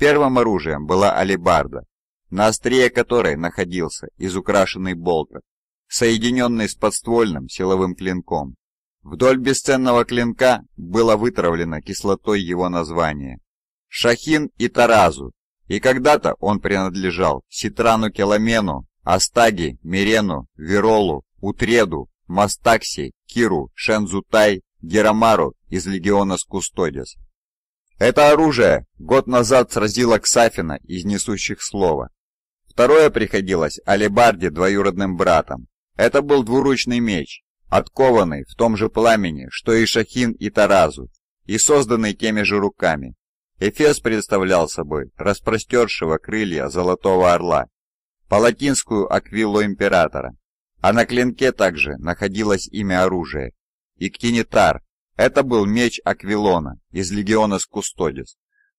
Первым оружием была алебарда, на острие которой находился изукрашенный болтер, соединенный с подствольным силовым клинком. Вдоль бесценного клинка было вытравлено кислотой его название. Шахин и Таразу, и когда-то он принадлежал Ситрану Келамену, Астаги, Мирену, Веролу, Утреду, Мастакси, Киру, Шензутай, Герамару из легиона Скустодис. Это оружие год назад сразило Ксафина из несущих слова. Второе приходилось Алибарде двоюродным братом. Это был двуручный меч, откованный в том же пламени, что и Шахин и Таразу, и созданный теми же руками. Эфес представлял собой распростершего крылья золотого орла, палатинскую аквилу императора, а на клинке также находилось имя оружия. Иктинитар – это был меч Аквилона из легиона Скустодис,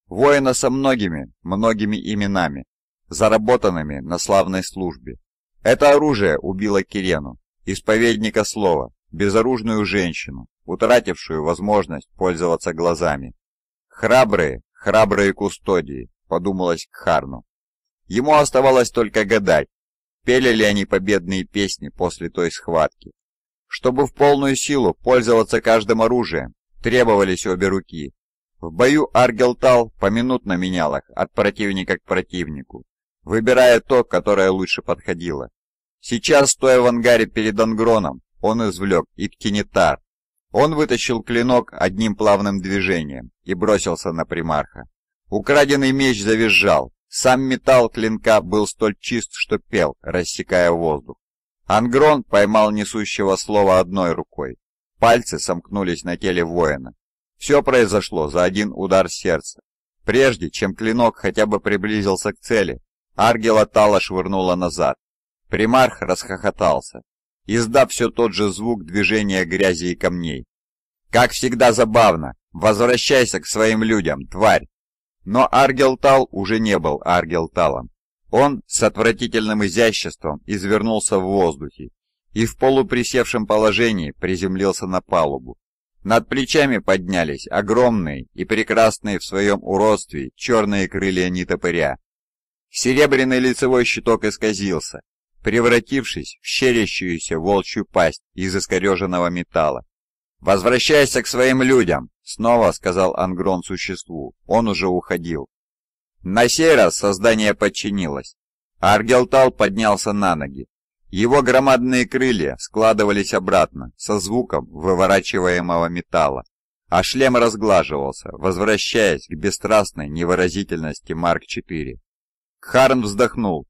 воина со многими, многими именами, заработанными на славной службе. Это оружие убило Кирену, исповедника слова, безоружную женщину, утратившую возможность пользоваться глазами. «Храбрые, храбрые кустодии», — подумалось Кхарну. Ему оставалось только гадать, пели ли они победные песни после той схватки. Чтобы в полную силу пользоваться каждым оружием, требовались обе руки. В бою Аргелтал поминутно менял их от противника к противнику, выбирая то, которое лучше подходило. Сейчас, стоя в ангаре перед Ангроном, он извлек Иткинитар. Он вытащил клинок одним плавным движением и бросился на примарха. Украденный меч завизжал. Сам металл клинка был столь чист, что пел, рассекая воздух. Ангрон поймал несущего слова одной рукой. Пальцы сомкнулись на теле воина. Все произошло за один удар сердца. Прежде чем клинок хотя бы приблизился к цели, Аргела Тала швырнула назад, Примарх расхохотался, издав все тот же звук движения грязи и камней. «Как всегда забавно! Возвращайся к своим людям, тварь!» Но Аргелтал уже не был Аргелталом. Он с отвратительным изяществом извернулся в воздухе и в полуприсевшем положении приземлился на палубу. Над плечами поднялись огромные и прекрасные в своем уродстве черные крылья нетопыря. Серебряный лицевой щиток исказился, превратившись в щерящуюся волчью пасть из искореженного металла. «Возвращайся к своим людям!» — снова сказал Ангрон существу. Он уже уходил. На сей раз создание подчинилось. Аргелтал поднялся на ноги. Его громадные крылья складывались обратно, со звуком выворачиваемого металла, а шлем разглаживался, возвращаясь к бесстрастной невыразительности Марк-4. Харн вздохнул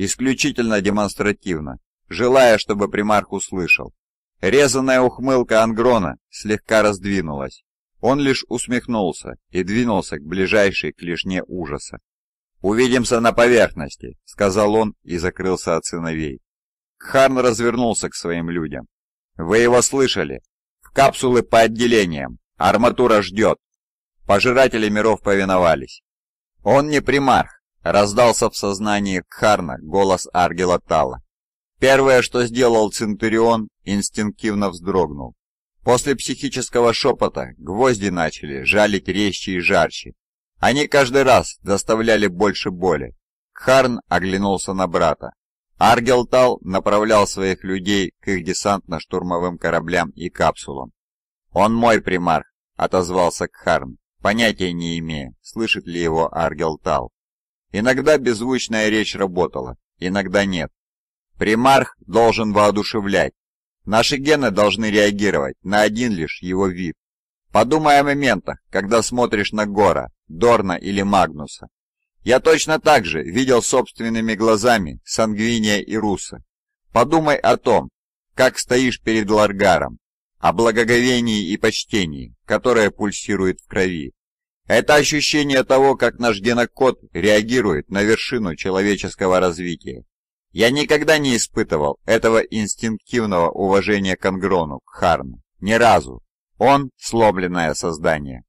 исключительно демонстративно, желая, чтобы примарх услышал. Резаная ухмылка Ангрона слегка раздвинулась. Он лишь усмехнулся и двинулся к ближайшей клешне ужаса. «Увидимся на поверхности», — сказал он и закрылся от сыновей. Кхан развернулся к своим людям. «Вы его слышали? В капсулы по отделениям. Арматура ждет». Пожиратели миров повиновались. «Он не примарх», Раздался в сознании Кхарна голос Аргела Тала. Первое, что сделал Центурион, инстинктивно вздрогнул. После психического шепота гвозди начали жалить резче и жарче. Они каждый раз доставляли больше боли. Кхарн оглянулся на брата. Аргелтал направлял своих людей к их десантно-штурмовым кораблям и капсулам. «Он мой примарх», — отозвался Кхарн, понятия не имея, слышит ли его Аргелтал. Иногда беззвучная речь работала, иногда нет. Примарх должен воодушевлять. Наши гены должны реагировать на один лишь его вид. Подумай о моментах, когда смотришь на Гора, Дорна или Магнуса. Я точно так же видел собственными глазами Сангвиния и Руса. Подумай о том, как стоишь перед Ларгаром, о благоговении и почтении, которое пульсирует в крови. Это ощущение того, как наш генокод реагирует на вершину человеческого развития. Я никогда не испытывал этого инстинктивного уважения к Ангрону, к Харну. Ни разу. Он – сломленное создание.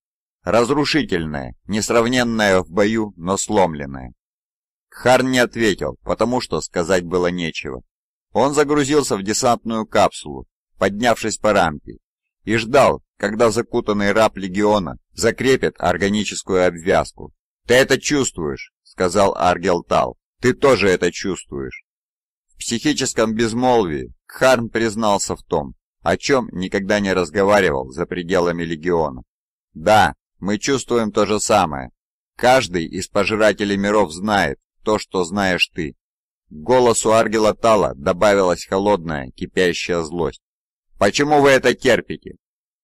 Разрушительное, несравненное в бою, но сломленное. Харн не ответил, потому что сказать было нечего. Он загрузился в десантную капсулу, поднявшись по рампе, и ждал, когда закутанный раб легиона закрепят органическую обвязку. «Ты это чувствуешь», — сказал Аргелтал. «Ты тоже это чувствуешь». В психическом безмолвии Кхарн признался в том, о чем никогда не разговаривал за пределами Легиона. «Да, мы чувствуем то же самое. Каждый из пожирателей миров знает то, что знаешь ты». К голосу Аргела Тала добавилась холодная, кипящая злость. «Почему вы это терпите?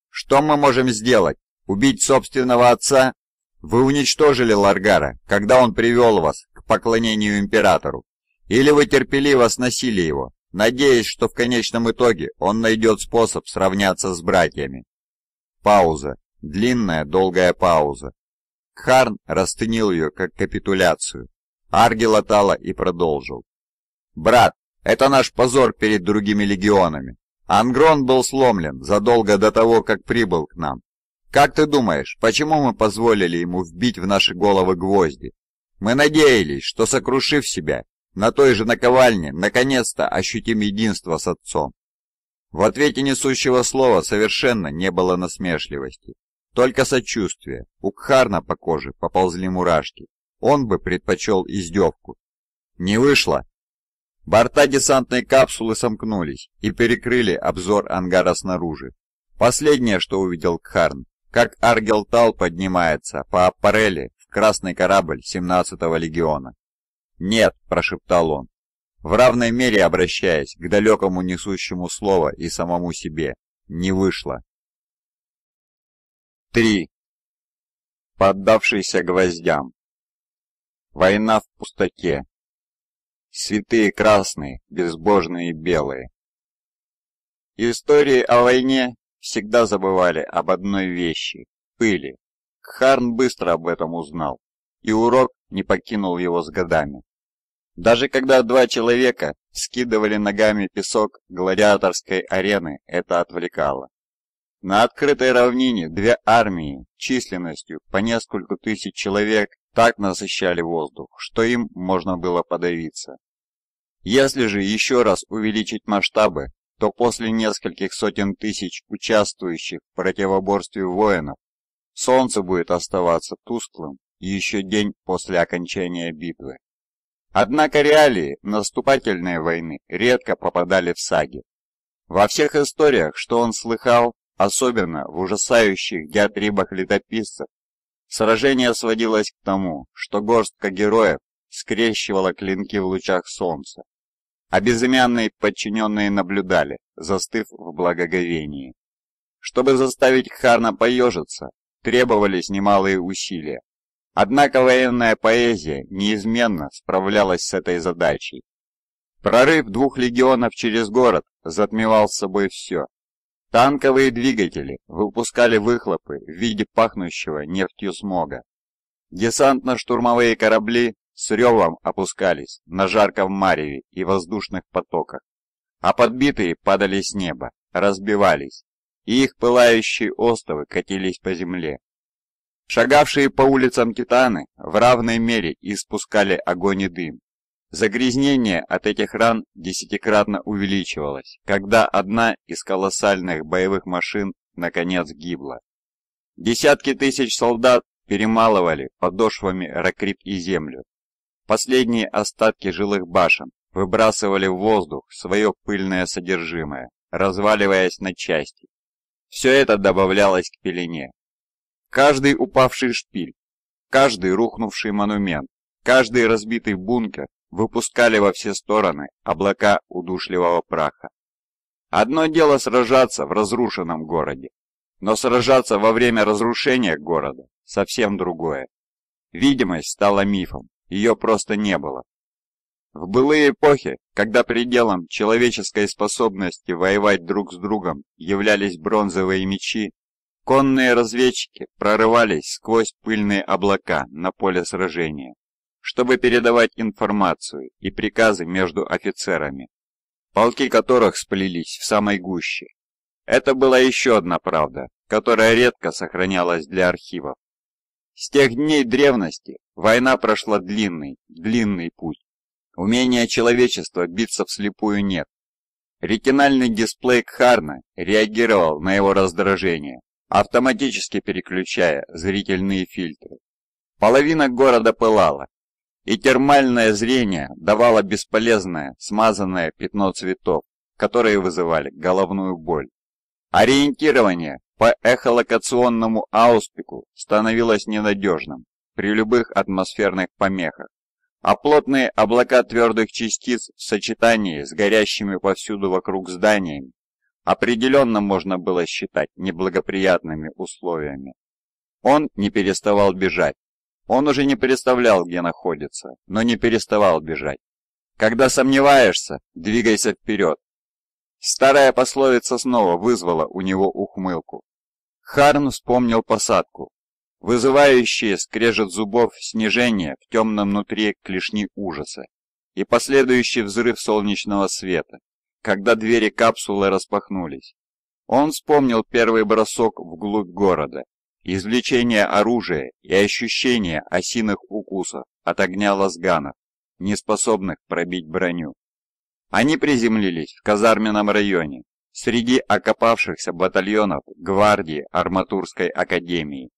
Что мы можем сделать?» Убить собственного отца? Вы уничтожили Ларгара, когда он привел вас к поклонению императору. Или вы терпеливо сносили его, надеясь, что в конечном итоге он найдет способ сравняться с братьями. Пауза. Длинная, долгая пауза. Кхарн расценил ее как капитуляцию. Арги латала и продолжил. «Брат, это наш позор перед другими легионами. Ангрон был сломлен задолго до того, как прибыл к нам. Как ты думаешь, почему мы позволили ему вбить в наши головы гвозди? Мы надеялись, что сокрушив себя, на той же наковальне наконец-то ощутим единство с отцом. В ответе несущего слова совершенно не было насмешливости, только сочувствие. У Кхарна по коже поползли мурашки. Он бы предпочел издевку. Не вышло. Борта десантной капсулы сомкнулись и перекрыли обзор ангара снаружи. Последнее, что увидел Кхарн, как Аргелтал поднимается по аппарели в красный корабль 17-го легиона. «Нет», – прошептал он, в равной мере обращаясь к далекому несущему слово и самому себе. «Не вышло». 3. Поддавшийся гвоздям. Война в пустоте. Святые красные, безбожные белые. Истории о войне всегда забывали об одной вещи – пыли. Харн быстро об этом узнал, и урок не покинул его с годами. Даже когда два человека скидывали ногами песок гладиаторской арены, это отвлекало. На открытой равнине две армии численностью по нескольку тысяч человек так насыщали воздух, что им можно было подавиться. Если же еще раз увеличить масштабы, то после нескольких сотен тысяч участвующих в противоборстве воинов солнце будет оставаться тусклым еще день после окончания битвы. Однако реалии наступательной войны редко попадали в саги. Во всех историях, что он слыхал, особенно в ужасающих диатрибах летописцев, сражение сводилось к тому, что горстка героев скрещивала клинки в лучах солнца. А безымянные подчиненные наблюдали, застыв в благоговении. Чтобы заставить Харна поежиться, требовались немалые усилия. Однако военная поэзия неизменно справлялась с этой задачей. Прорыв двух легионов через город затмевал с собой все. Танковые двигатели выпускали выхлопы в виде пахнущего нефтью смога. Десантно-штурмовые корабли с ревом опускались на жарком мареве и воздушных потоках, а подбитые падали с неба, разбивались, и их пылающие остовы катились по земле. Шагавшие по улицам титаны в равной мере испускали огонь и дым. Загрязнение от этих ран десятикратно увеличивалось, когда одна из колоссальных боевых машин наконец гибла. Десятки тысяч солдат перемалывали подошвами ракрит и землю, Последние остатки жилых башен выбрасывали в воздух свое пыльное содержимое, разваливаясь на части. Все это добавлялось к пелене. Каждый упавший шпиль, каждый рухнувший монумент, каждый разбитый бункер выпускали во все стороны облака удушливого праха. Одно дело сражаться в разрушенном городе, но сражаться во время разрушения города совсем другое. Видимость стала мифом, ее просто не было. В былые эпохи, когда пределом человеческой способности воевать друг с другом являлись бронзовые мечи, конные разведчики прорывались сквозь пыльные облака на поле сражения, чтобы передавать информацию и приказы между офицерами, полки которых сплелись в самой гуще. Это была еще одна правда, которая редко сохранялась для архивов. С тех дней древности Война прошла длинный, длинный путь. Умения человечества биться вслепую нет. Ретинальный дисплей Кхарна реагировал на его раздражение, автоматически переключая зрительные фильтры. Половина города пылала, и термальное зрение давало бесполезное, смазанное пятно цветов, которые вызывали головную боль. Ориентирование по эхолокационному ауспику становилось ненадежным при любых атмосферных помехах, а плотные облака твердых частиц в сочетании с горящими повсюду вокруг зданиями определенно можно было считать неблагоприятными условиями. Он не переставал бежать. Он уже не представлял, где находится, но не переставал бежать. Когда сомневаешься, двигайся вперед. Старая пословица снова вызвала у него ухмылку. Харн вспомнил посадку, вызывающее скрежет зубов снижение в темном внутри клешни ужаса и последующий взрыв солнечного света, когда двери капсулы распахнулись. Он вспомнил первый бросок вглубь города, извлечение оружия и ощущение осиных укусов от огня лазганов, неспособных пробить броню. Они приземлились в казарменном районе, среди окопавшихся батальонов гвардии Арматурской академии.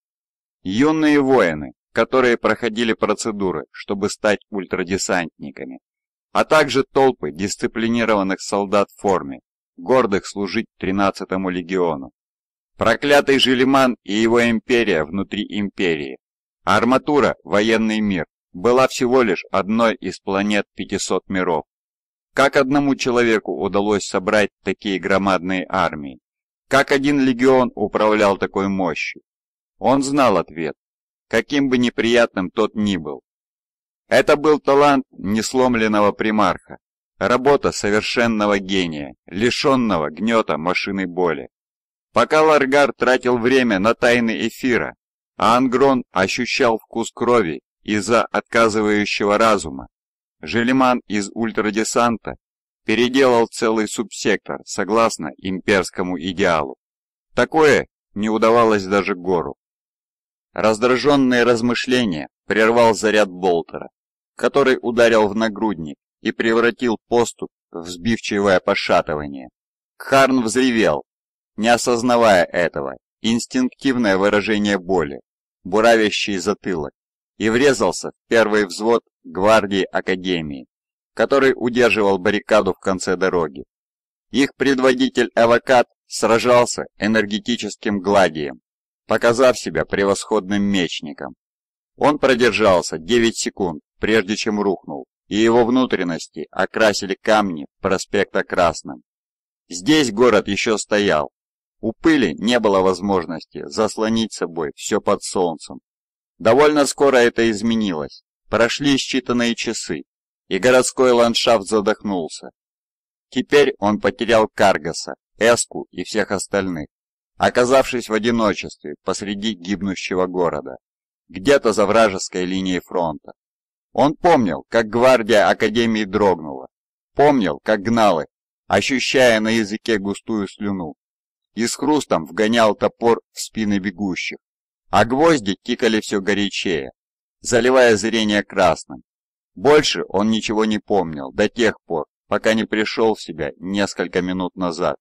Юные воины, которые проходили процедуры, чтобы стать ультрадесантниками, а также толпы дисциплинированных солдат в форме, гордых служить 13-му легиону. Проклятый Желиман и его империя внутри империи. Арматура «Военный мир» была всего лишь одной из планет 500 миров. Как одному человеку удалось собрать такие громадные армии? Как один легион управлял такой мощью? Он знал ответ, каким бы неприятным тот ни был. Это был талант несломленного примарха, работа совершенного гения, лишенного гнета машины боли. Пока Ларгар тратил время на тайны эфира, а Ангрон ощущал вкус крови из-за отказывающего разума, Желеман из ультрадесанта переделал целый субсектор согласно имперскому идеалу. Такое не удавалось даже Гору раздраженное размышление прервал заряд болтера, который ударил в нагрудник и превратил поступ в сбивчивое пошатывание. Харн взревел, не осознавая этого, инстинктивное выражение боли, буравящий затылок, и врезался в первый взвод гвардии Академии, который удерживал баррикаду в конце дороги. Их предводитель Авокат сражался энергетическим гладием, показав себя превосходным мечником. Он продержался 9 секунд, прежде чем рухнул, и его внутренности окрасили камни проспекта Красным. Здесь город еще стоял. У пыли не было возможности заслонить собой все под солнцем. Довольно скоро это изменилось. Прошли считанные часы, и городской ландшафт задохнулся. Теперь он потерял Каргаса, Эску и всех остальных оказавшись в одиночестве посреди гибнущего города, где-то за вражеской линией фронта. Он помнил, как гвардия Академии дрогнула, помнил, как гнал их, ощущая на языке густую слюну, и с хрустом вгонял топор в спины бегущих, а гвозди тикали все горячее, заливая зрение красным. Больше он ничего не помнил до тех пор, пока не пришел в себя несколько минут назад.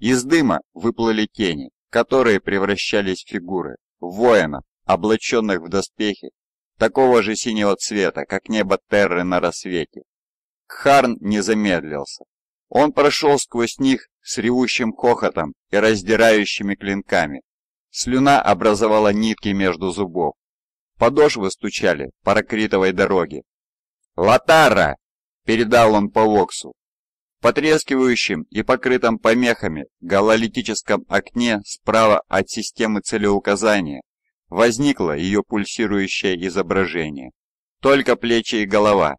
Из дыма выплыли тени, которые превращались в фигуры, в воинов, облаченных в доспехи, такого же синего цвета, как небо Терры на рассвете. Кхарн не замедлился. Он прошел сквозь них с ревущим хохотом и раздирающими клинками. Слюна образовала нитки между зубов. Подошвы стучали по ракритовой дороге. «Латара!» — передал он по воксу потрескивающем и покрытом помехами гололитическом окне справа от системы целеуказания возникло ее пульсирующее изображение. Только плечи и голова.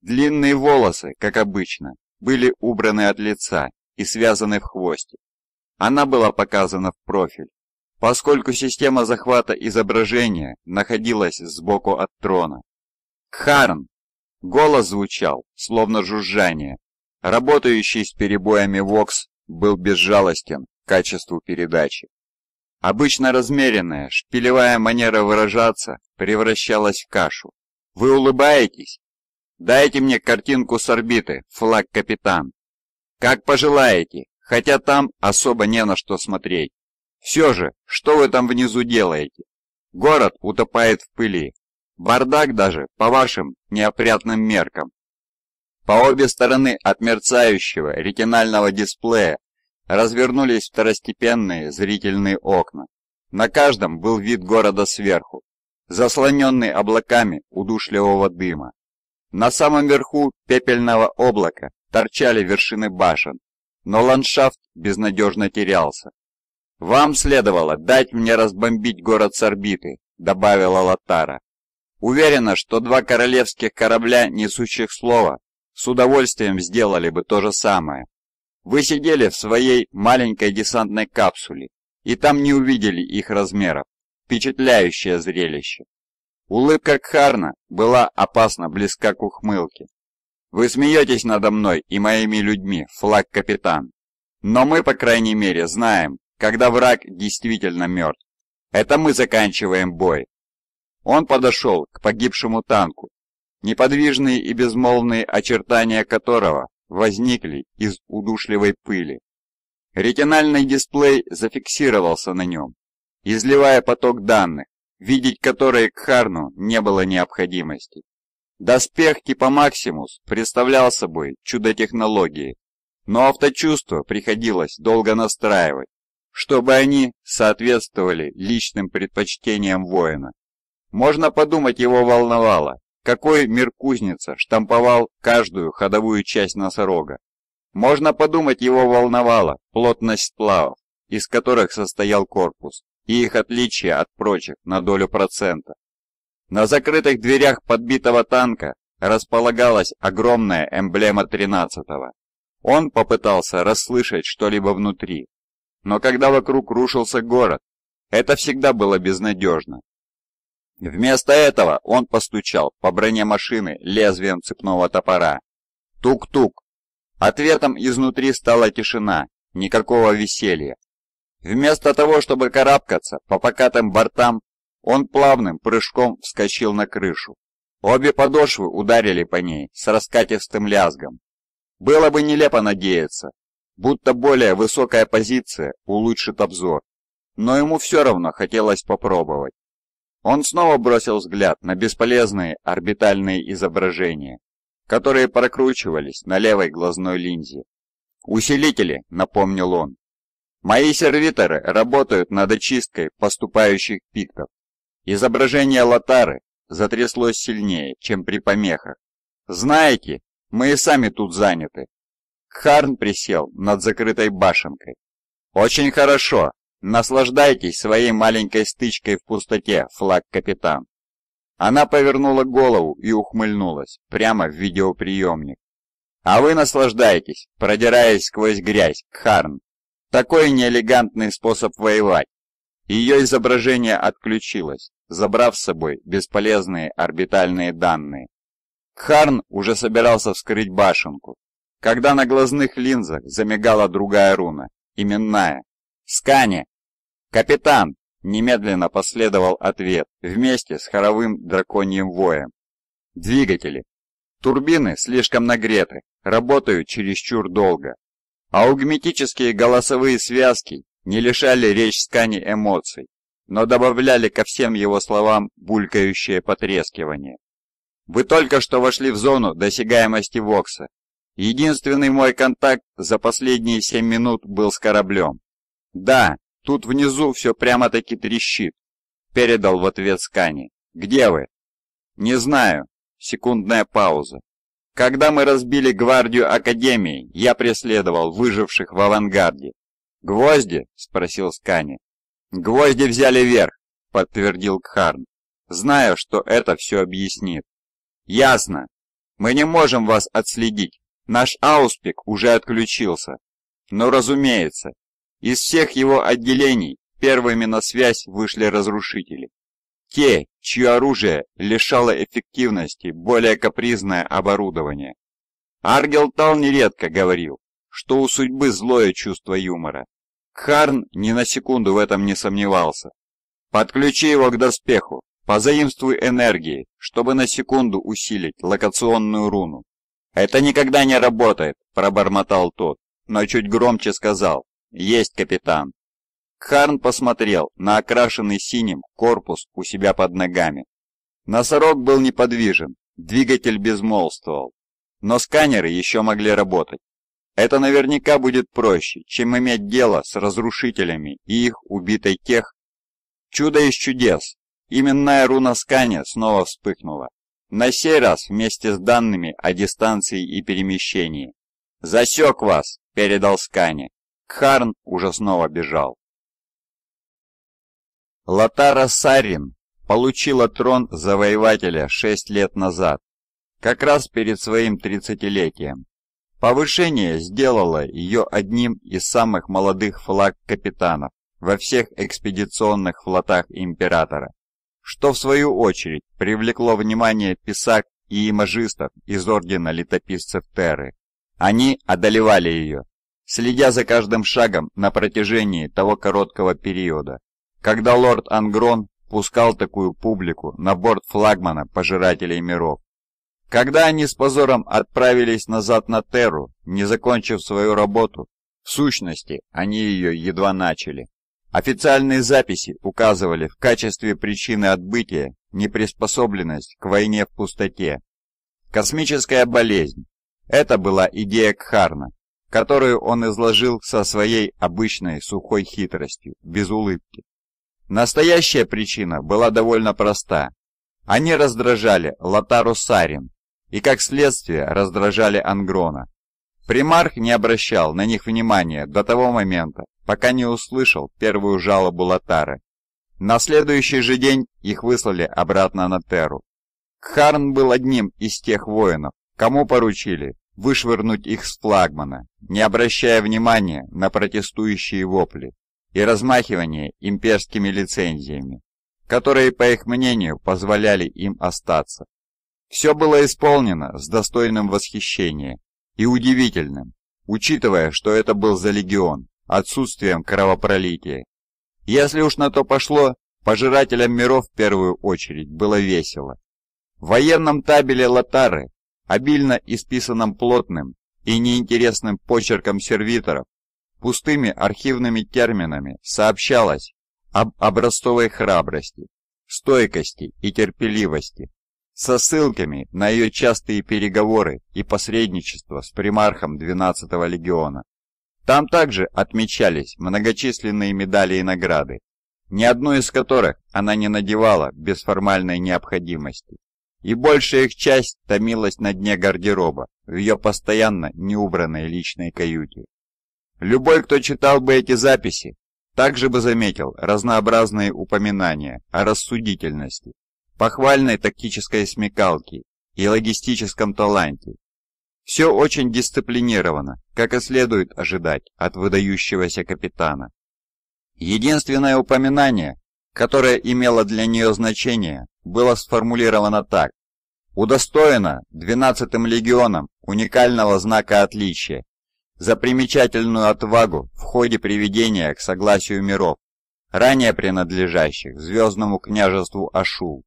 Длинные волосы, как обычно, были убраны от лица и связаны в хвосте. Она была показана в профиль, поскольку система захвата изображения находилась сбоку от трона. «Кхарн!» Голос звучал, словно жужжание, Работающий с перебоями Вокс был безжалостен к качеству передачи. Обычно размеренная, шпилевая манера выражаться превращалась в кашу. «Вы улыбаетесь? Дайте мне картинку с орбиты, флаг капитан. Как пожелаете, хотя там особо не на что смотреть. Все же, что вы там внизу делаете? Город утопает в пыли. Бардак даже, по вашим неопрятным меркам, по обе стороны от мерцающего ретинального дисплея развернулись второстепенные зрительные окна. На каждом был вид города сверху, заслоненный облаками удушливого дыма. На самом верху пепельного облака торчали вершины башен, но ландшафт безнадежно терялся. «Вам следовало дать мне разбомбить город с орбиты», — добавила Латара. «Уверена, что два королевских корабля, несущих слово, с удовольствием сделали бы то же самое. Вы сидели в своей маленькой десантной капсуле, и там не увидели их размеров. Впечатляющее зрелище. Улыбка Кхарна была опасно близка к ухмылке. «Вы смеетесь надо мной и моими людьми, флаг-капитан. Но мы, по крайней мере, знаем, когда враг действительно мертв. Это мы заканчиваем бой». Он подошел к погибшему танку неподвижные и безмолвные очертания которого возникли из удушливой пыли. Ретинальный дисплей зафиксировался на нем, изливая поток данных, видеть которые Кхарну не было необходимости. Доспех типа Максимус представлял собой чудо технологии, но авточувство приходилось долго настраивать, чтобы они соответствовали личным предпочтениям воина. Можно подумать, его волновало, какой мир-кузница штамповал каждую ходовую часть носорога? Можно подумать, его волновала плотность сплавов, из которых состоял корпус, и их отличие от прочих на долю процента. На закрытых дверях подбитого танка располагалась огромная эмблема 13-го. Он попытался расслышать что-либо внутри, но когда вокруг рушился город, это всегда было безнадежно. Вместо этого он постучал по броне машины лезвием цепного топора. Тук-тук. Ответом изнутри стала тишина, никакого веселья. Вместо того, чтобы карабкаться по покатым бортам, он плавным прыжком вскочил на крышу. Обе подошвы ударили по ней с раскатистым лязгом. Было бы нелепо надеяться, будто более высокая позиция улучшит обзор, но ему все равно хотелось попробовать. Он снова бросил взгляд на бесполезные орбитальные изображения, которые прокручивались на левой глазной линзе. «Усилители», — напомнил он. «Мои сервиторы работают над очисткой поступающих пиктов. Изображение Лотары затряслось сильнее, чем при помехах. Знаете, мы и сами тут заняты». Харн присел над закрытой башенкой. «Очень хорошо», Наслаждайтесь своей маленькой стычкой в пустоте, флаг-капитан. Она повернула голову и ухмыльнулась прямо в видеоприемник. А вы наслаждайтесь, продираясь сквозь грязь, Кхарн. Такой неэлегантный способ воевать. Ее изображение отключилось, забрав с собой бесполезные орбитальные данные. Кхарн уже собирался вскрыть башенку, когда на глазных линзах замигала другая руна, именная. «Скане!» «Капитан!» – немедленно последовал ответ вместе с хоровым драконьим воем. «Двигатели!» Турбины слишком нагреты, работают чересчур долго. А аугметические голосовые связки не лишали речь Скани эмоций, но добавляли ко всем его словам булькающее потрескивание. «Вы только что вошли в зону досягаемости Вокса. Единственный мой контакт за последние семь минут был с кораблем. Да, Тут внизу все прямо-таки трещит. Передал в ответ Скани. Где вы? Не знаю. Секундная пауза. Когда мы разбили гвардию Академии, я преследовал выживших в авангарде. «Гвозди?» — спросил Скани. «Гвозди взяли верх», — подтвердил Кхарн, Знаю, что это все объяснит. «Ясно. Мы не можем вас отследить. Наш ауспик уже отключился. Но разумеется, из всех его отделений первыми на связь вышли разрушители. Те, чье оружие лишало эффективности более капризное оборудование. Аргел Тал нередко говорил, что у судьбы злое чувство юмора. Харн ни на секунду в этом не сомневался. Подключи его к доспеху, позаимствуй энергии, чтобы на секунду усилить локационную руну. «Это никогда не работает», – пробормотал тот, но чуть громче сказал. «Есть, капитан!» Харн посмотрел на окрашенный синим корпус у себя под ногами. Носорог был неподвижен, двигатель безмолвствовал, но сканеры еще могли работать. Это наверняка будет проще, чем иметь дело с разрушителями и их убитой тех. Чудо из чудес! Именная руна сканя снова вспыхнула. На сей раз вместе с данными о дистанции и перемещении. «Засек вас!» – передал скане. Кхарн уже снова бежал. Латара Сарин получила трон завоевателя шесть лет назад, как раз перед своим тридцатилетием. Повышение сделало ее одним из самых молодых флаг-капитанов во всех экспедиционных флотах Императора, что в свою очередь привлекло внимание писак и имажистов из Ордена Летописцев Терры. Они одолевали ее следя за каждым шагом на протяжении того короткого периода, когда лорд Ангрон пускал такую публику на борт флагмана Пожирателей миров. Когда они с позором отправились назад на Терру, не закончив свою работу, в сущности, они ее едва начали. Официальные записи указывали в качестве причины отбытия неприспособленность к войне в пустоте. Космическая болезнь. Это была идея Кхарна, которую он изложил со своей обычной сухой хитростью, без улыбки. Настоящая причина была довольно проста. Они раздражали Лотару Сарин и, как следствие, раздражали Ангрона. Примарх не обращал на них внимания до того момента, пока не услышал первую жалобу Лотары. На следующий же день их выслали обратно на Терру. Кхарн был одним из тех воинов, кому поручили вышвырнуть их с флагмана, не обращая внимания на протестующие вопли и размахивание имперскими лицензиями, которые, по их мнению, позволяли им остаться. Все было исполнено с достойным восхищением и удивительным, учитывая, что это был за легион, отсутствием кровопролития. Если уж на то пошло, пожирателям миров в первую очередь было весело. В военном табеле Латары обильно исписанном плотным и неинтересным почерком сервиторов, пустыми архивными терминами сообщалось об образцовой храбрости, стойкости и терпеливости, со ссылками на ее частые переговоры и посредничество с примархом 12-го легиона. Там также отмечались многочисленные медали и награды, ни одной из которых она не надевала без формальной необходимости и большая их часть томилась на дне гардероба, в ее постоянно неубранной личной каюте. Любой, кто читал бы эти записи, также бы заметил разнообразные упоминания о рассудительности, похвальной тактической смекалке и логистическом таланте. Все очень дисциплинировано, как и следует ожидать от выдающегося капитана. Единственное упоминание, которое имело для нее значение, было сформулировано так. Удостоена 12-м легионом уникального знака отличия за примечательную отвагу в ходе приведения к согласию миров, ранее принадлежащих звездному княжеству Ашул.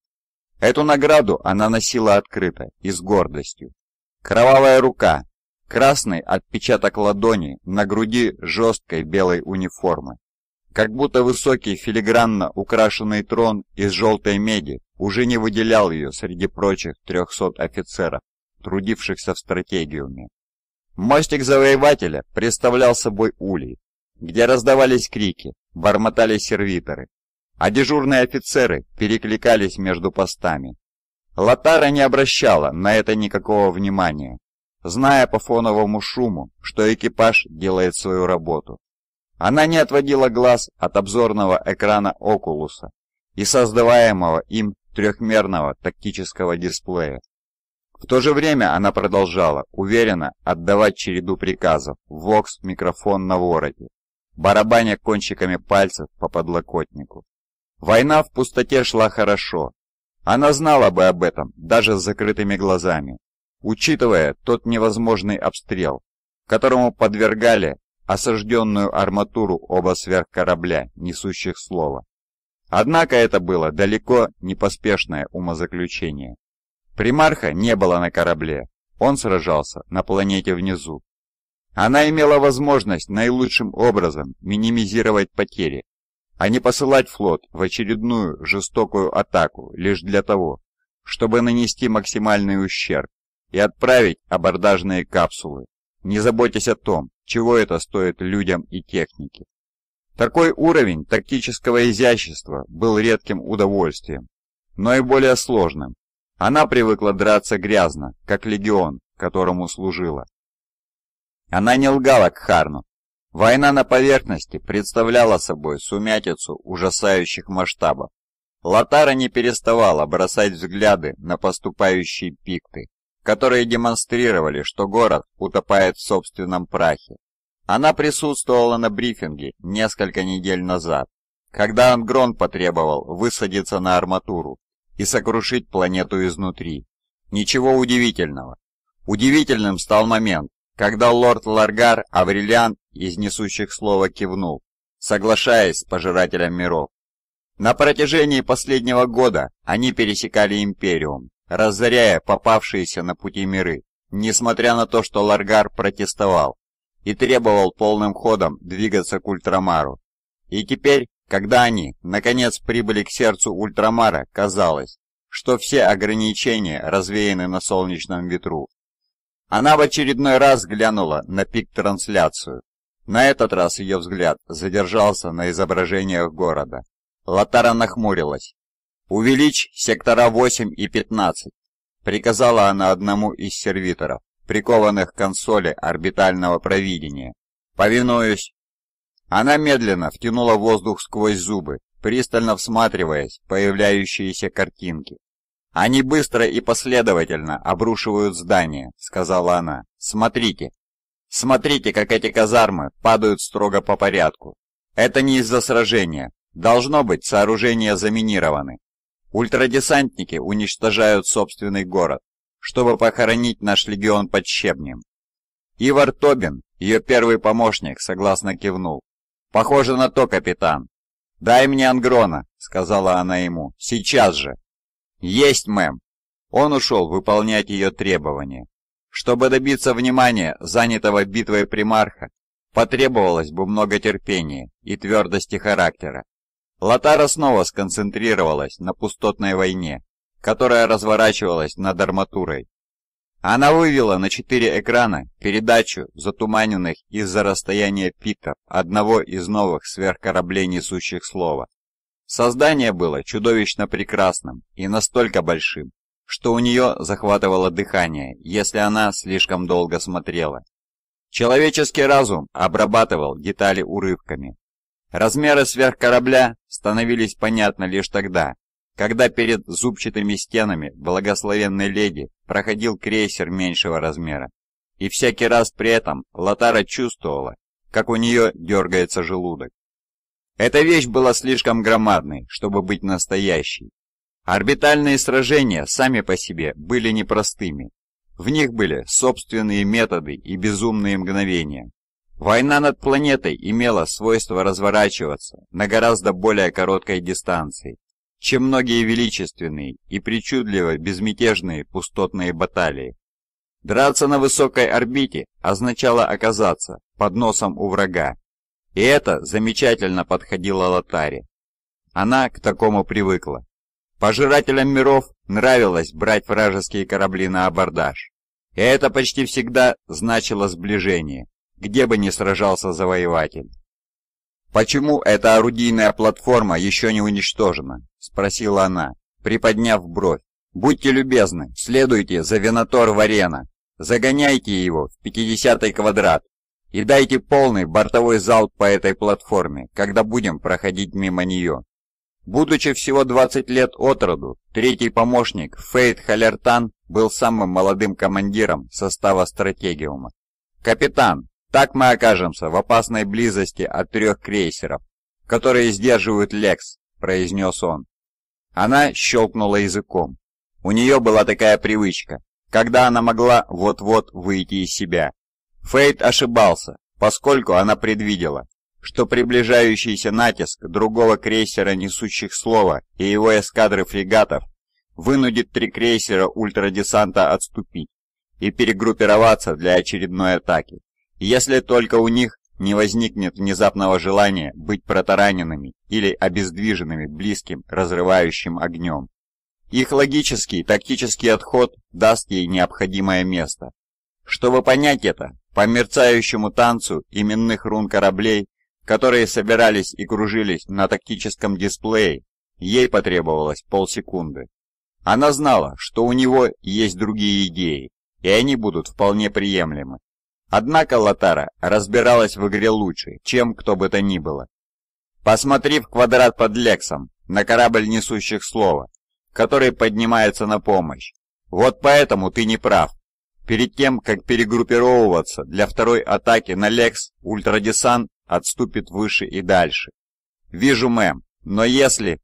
Эту награду она носила открыто и с гордостью. Кровавая рука, красный отпечаток ладони на груди жесткой белой униформы как будто высокий филигранно украшенный трон из желтой меди уже не выделял ее среди прочих трехсот офицеров, трудившихся в стратегиуме. Мостик завоевателя представлял собой улей, где раздавались крики, бормотали сервиторы, а дежурные офицеры перекликались между постами. Латара не обращала на это никакого внимания, зная по фоновому шуму, что экипаж делает свою работу. Она не отводила глаз от обзорного экрана Окулуса и создаваемого им трехмерного тактического дисплея. В то же время она продолжала уверенно отдавать череду приказов в вокс-микрофон на вороте, барабаня кончиками пальцев по подлокотнику. Война в пустоте шла хорошо. Она знала бы об этом даже с закрытыми глазами, учитывая тот невозможный обстрел, которому подвергали осажденную арматуру оба сверхкорабля, несущих слово. Однако это было далеко не поспешное умозаключение. Примарха не было на корабле, он сражался на планете внизу. Она имела возможность наилучшим образом минимизировать потери, а не посылать флот в очередную жестокую атаку лишь для того, чтобы нанести максимальный ущерб и отправить абордажные капсулы, не заботясь о том, чего это стоит людям и технике. Такой уровень тактического изящества был редким удовольствием, но и более сложным. Она привыкла драться грязно, как легион, которому служила. Она не лгала к Харну. Война на поверхности представляла собой сумятицу ужасающих масштабов. Латара не переставала бросать взгляды на поступающие пикты, которые демонстрировали, что город утопает в собственном прахе. Она присутствовала на брифинге несколько недель назад, когда Ангрон потребовал высадиться на арматуру и сокрушить планету изнутри. Ничего удивительного. Удивительным стал момент, когда лорд Ларгар Аврелиан из несущих слова кивнул, соглашаясь с пожирателем миров. На протяжении последнего года они пересекали Империум, разоряя попавшиеся на пути миры, несмотря на то, что Ларгар протестовал и требовал полным ходом двигаться к Ультрамару. И теперь, когда они, наконец, прибыли к сердцу Ультрамара, казалось, что все ограничения развеяны на солнечном ветру. Она в очередной раз глянула на пик-трансляцию. На этот раз ее взгляд задержался на изображениях города. Латара нахмурилась, «Увеличь сектора 8 и 15», — приказала она одному из сервиторов, прикованных к консоли орбитального провидения. «Повинуюсь». Она медленно втянула воздух сквозь зубы, пристально всматриваясь в появляющиеся картинки. «Они быстро и последовательно обрушивают здание», — сказала она. «Смотрите! Смотрите, как эти казармы падают строго по порядку. Это не из-за сражения. Должно быть, сооружения заминированы. Ультрадесантники уничтожают собственный город, чтобы похоронить наш легион под щебнем. Ивар Тобин, ее первый помощник, согласно кивнул. «Похоже на то, капитан». «Дай мне Ангрона», — сказала она ему, — «сейчас же». «Есть, мэм». Он ушел выполнять ее требования. Чтобы добиться внимания, занятого битвой примарха, потребовалось бы много терпения и твердости характера. Латара снова сконцентрировалась на пустотной войне, которая разворачивалась над арматурой. Она вывела на четыре экрана передачу затуманенных из-за расстояния питов одного из новых сверхкораблей несущих слова. Создание было чудовищно прекрасным и настолько большим, что у нее захватывало дыхание, если она слишком долго смотрела. Человеческий разум обрабатывал детали урывками, Размеры сверхкорабля становились понятны лишь тогда, когда перед зубчатыми стенами благословенной леди проходил крейсер меньшего размера. И всякий раз при этом Лотара чувствовала, как у нее дергается желудок. Эта вещь была слишком громадной, чтобы быть настоящей. Орбитальные сражения сами по себе были непростыми. В них были собственные методы и безумные мгновения. Война над планетой имела свойство разворачиваться на гораздо более короткой дистанции, чем многие величественные и причудливо безмятежные пустотные баталии. Драться на высокой орбите означало оказаться под носом у врага, и это замечательно подходило Латаре. Она к такому привыкла. Пожирателям миров нравилось брать вражеские корабли на абордаж, и это почти всегда значило сближение где бы ни сражался завоеватель. «Почему эта орудийная платформа еще не уничтожена?» — спросила она, приподняв бровь. «Будьте любезны, следуйте за Венатор Варена, загоняйте его в 50-й квадрат и дайте полный бортовой залп по этой платформе, когда будем проходить мимо нее». Будучи всего 20 лет от роду, третий помощник Фейт Халертан был самым молодым командиром состава стратегиума. «Капитан, так мы окажемся в опасной близости от трех крейсеров, которые сдерживают Лекс», — произнес он. Она щелкнула языком. У нее была такая привычка, когда она могла вот-вот выйти из себя. Фейт ошибался, поскольку она предвидела, что приближающийся натиск другого крейсера «Несущих слова» и его эскадры фрегатов вынудит три крейсера ультрадесанта отступить и перегруппироваться для очередной атаки. Если только у них не возникнет внезапного желания быть протараненными или обездвиженными близким разрывающим огнем. Их логический тактический отход даст ей необходимое место. Чтобы понять это, по мерцающему танцу именных рун кораблей, которые собирались и кружились на тактическом дисплее, ей потребовалось полсекунды. Она знала, что у него есть другие идеи, и они будут вполне приемлемы. Однако Латара разбиралась в игре лучше, чем кто бы то ни было. Посмотри в квадрат под Лексом, на корабль несущих слова, который поднимается на помощь. Вот поэтому ты не прав. Перед тем, как перегруппировываться для второй атаки на Лекс, ультрадесант отступит выше и дальше. Вижу, мэм, но если...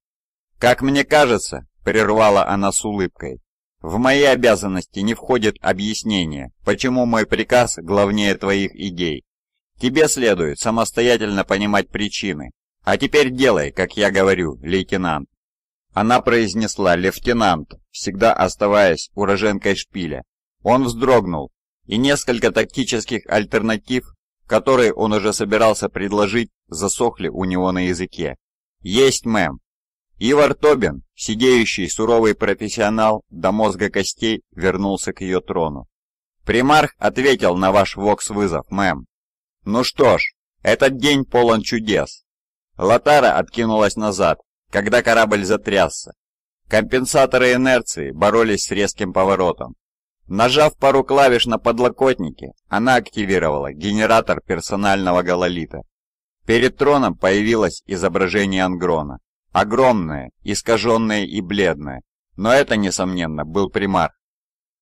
Как мне кажется, прервала она с улыбкой, в мои обязанности не входит объяснение, почему мой приказ главнее твоих идей. Тебе следует самостоятельно понимать причины. А теперь делай, как я говорю, лейтенант. Она произнесла «лейтенант», всегда оставаясь уроженкой шпиля. Он вздрогнул, и несколько тактических альтернатив, которые он уже собирался предложить, засохли у него на языке. «Есть, мэм», Ивар Тобин, сидеющий суровый профессионал до мозга костей, вернулся к ее трону. «Примарх ответил на ваш вокс-вызов, мэм». «Ну что ж, этот день полон чудес». Латара откинулась назад, когда корабль затрясся. Компенсаторы инерции боролись с резким поворотом. Нажав пару клавиш на подлокотнике, она активировала генератор персонального гололита. Перед троном появилось изображение Ангрона. Огромное, искаженное и бледное. Но это, несомненно, был примар.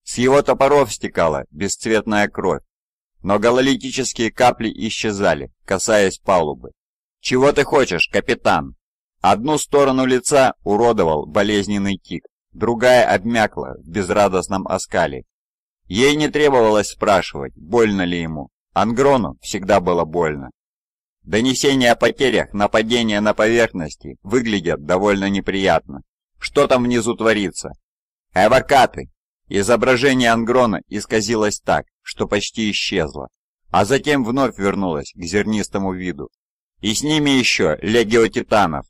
С его топоров стекала бесцветная кровь. Но гололитические капли исчезали, касаясь палубы. «Чего ты хочешь, капитан?» Одну сторону лица уродовал болезненный тик, другая обмякла в безрадостном оскале. Ей не требовалось спрашивать, больно ли ему. Ангрону всегда было больно. Донесения о потерях, нападения на поверхности выглядят довольно неприятно. Что там внизу творится? Эвакаты! Изображение Ангрона исказилось так, что почти исчезло, а затем вновь вернулось к зернистому виду. И с ними еще Легио Титанов.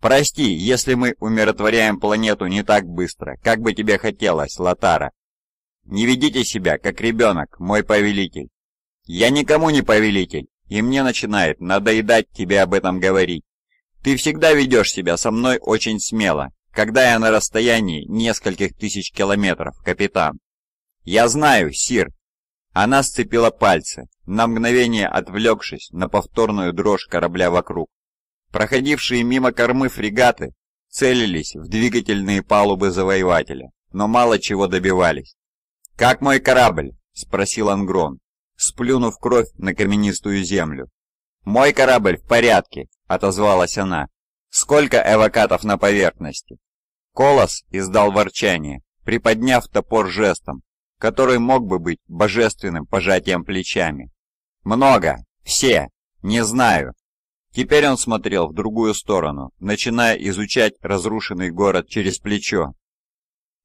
Прости, если мы умиротворяем планету не так быстро, как бы тебе хотелось, Латара. Не ведите себя, как ребенок, мой повелитель. Я никому не повелитель, и мне начинает надоедать тебе об этом говорить. Ты всегда ведешь себя со мной очень смело, когда я на расстоянии нескольких тысяч километров, капитан. Я знаю, Сир. Она сцепила пальцы, на мгновение отвлекшись на повторную дрожь корабля вокруг. Проходившие мимо кормы фрегаты целились в двигательные палубы завоевателя, но мало чего добивались. «Как мой корабль?» – спросил Ангрон, сплюнув кровь на каменистую землю. «Мой корабль в порядке», — отозвалась она. «Сколько эвокатов на поверхности?» Колос издал ворчание, приподняв топор жестом, который мог бы быть божественным пожатием плечами. «Много! Все! Не знаю!» Теперь он смотрел в другую сторону, начиная изучать разрушенный город через плечо.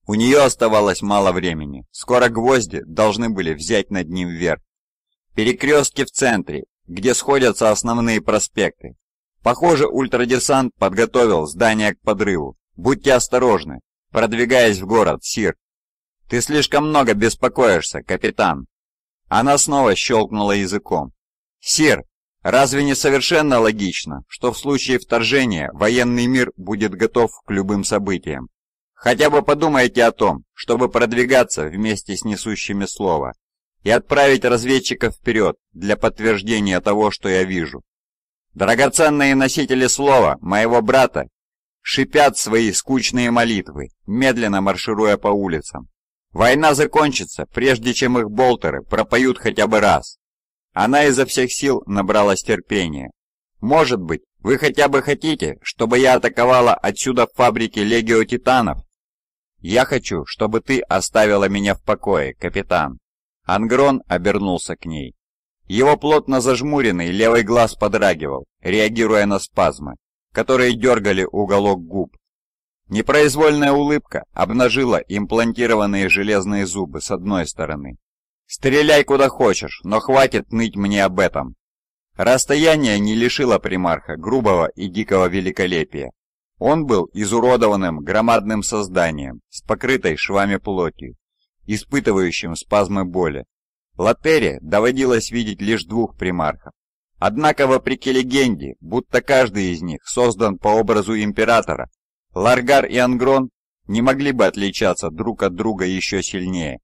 У нее оставалось мало времени. Скоро гвозди должны были взять над ним верх. Перекрестки в центре, где сходятся основные проспекты. Похоже, ультрадесант подготовил здание к подрыву. Будьте осторожны, продвигаясь в город, Сир. Ты слишком много беспокоишься, капитан. Она снова щелкнула языком. Сир, разве не совершенно логично, что в случае вторжения военный мир будет готов к любым событиям? Хотя бы подумайте о том, чтобы продвигаться вместе с несущими слова и отправить разведчиков вперед для подтверждения того, что я вижу. Драгоценные носители слова моего брата шипят свои скучные молитвы, медленно маршируя по улицам. Война закончится, прежде чем их болтеры пропоют хотя бы раз. Она изо всех сил набралась терпения. Может быть, вы хотя бы хотите, чтобы я атаковала отсюда фабрики Легио Титанов? Я хочу, чтобы ты оставила меня в покое, капитан. Ангрон обернулся к ней. Его плотно зажмуренный левый глаз подрагивал, реагируя на спазмы, которые дергали уголок губ. Непроизвольная улыбка обнажила имплантированные железные зубы с одной стороны. «Стреляй куда хочешь, но хватит ныть мне об этом!» Расстояние не лишило примарха грубого и дикого великолепия. Он был изуродованным громадным созданием с покрытой швами плотью, испытывающим спазмы боли. Лотере доводилось видеть лишь двух примархов. Однако, вопреки легенде, будто каждый из них создан по образу императора, Ларгар и Ангрон не могли бы отличаться друг от друга еще сильнее.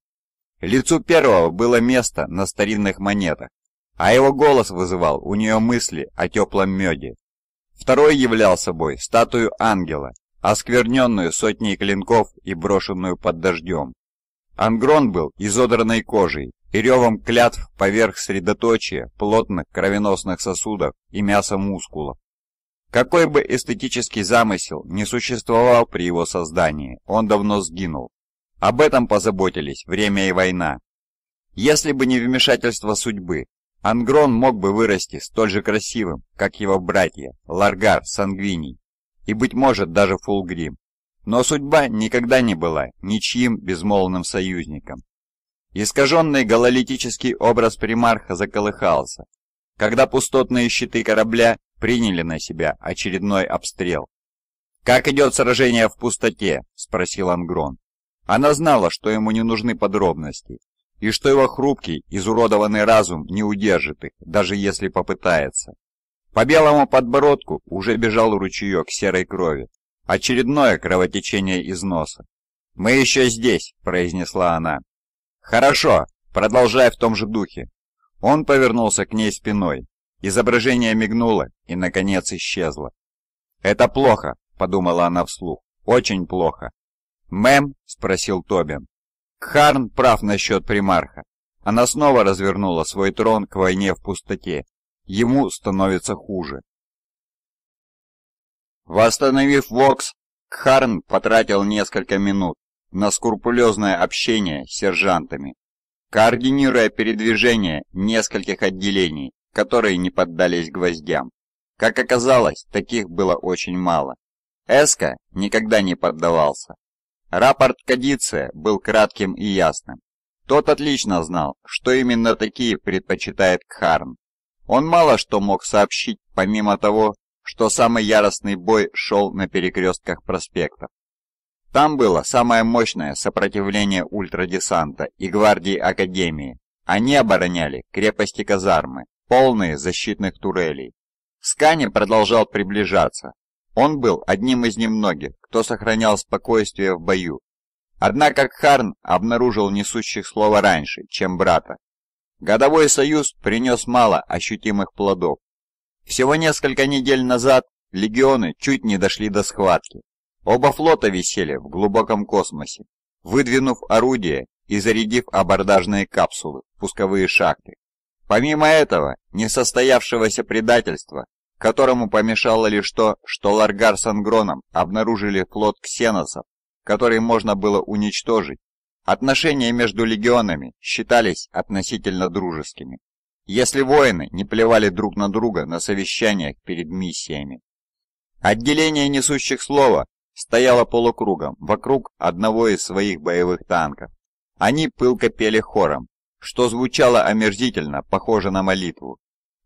Лицу первого было место на старинных монетах, а его голос вызывал у нее мысли о теплом меде. Второй являл собой статую ангела, оскверненную сотней клинков и брошенную под дождем. Ангрон был изодранной кожей и ревом клятв поверх средоточия плотных кровеносных сосудов и мяса мускулов. Какой бы эстетический замысел не существовал при его создании, он давно сгинул. Об этом позаботились время и война. Если бы не вмешательство судьбы, Ангрон мог бы вырасти столь же красивым, как его братья Ларгар, Сангвиний и, быть может, даже Фулгрим. Но судьба никогда не была ничьим безмолвным союзником. Искаженный гололитический образ примарха заколыхался, когда пустотные щиты корабля приняли на себя очередной обстрел. «Как идет сражение в пустоте?» – спросил Ангрон. Она знала, что ему не нужны подробности, и что его хрупкий, изуродованный разум не удержит их, даже если попытается. По белому подбородку уже бежал ручеек серой крови, Очередное кровотечение из носа. «Мы еще здесь», — произнесла она. «Хорошо, продолжай в том же духе». Он повернулся к ней спиной. Изображение мигнуло и, наконец, исчезло. «Это плохо», — подумала она вслух. «Очень плохо». «Мэм?» — спросил Тобин. «Харн прав насчет примарха. Она снова развернула свой трон к войне в пустоте. Ему становится хуже. Восстановив Вокс, Харн потратил несколько минут на скрупулезное общение с сержантами, координируя передвижение нескольких отделений, которые не поддались гвоздям. Как оказалось, таких было очень мало. Эска никогда не поддавался. Рапорт Кадиция был кратким и ясным. Тот отлично знал, что именно такие предпочитает Кхарн. Он мало что мог сообщить, помимо того, что самый яростный бой шел на перекрестках проспектов. Там было самое мощное сопротивление ультрадесанта и гвардии Академии. Они обороняли крепости-казармы, полные защитных турелей. Скани продолжал приближаться. Он был одним из немногих, кто сохранял спокойствие в бою. Однако Харн обнаружил несущих слова раньше, чем брата. Годовой союз принес мало ощутимых плодов. Всего несколько недель назад легионы чуть не дошли до схватки. Оба флота висели в глубоком космосе, выдвинув орудия и зарядив абордажные капсулы, пусковые шахты. Помимо этого, несостоявшегося предательства, которому помешало лишь то, что Ларгар с Ангроном обнаружили флот ксеносов, который можно было уничтожить, отношения между легионами считались относительно дружескими если воины не плевали друг на друга на совещаниях перед миссиями. Отделение несущих слова стояло полукругом вокруг одного из своих боевых танков. Они пылко пели хором, что звучало омерзительно, похоже на молитву.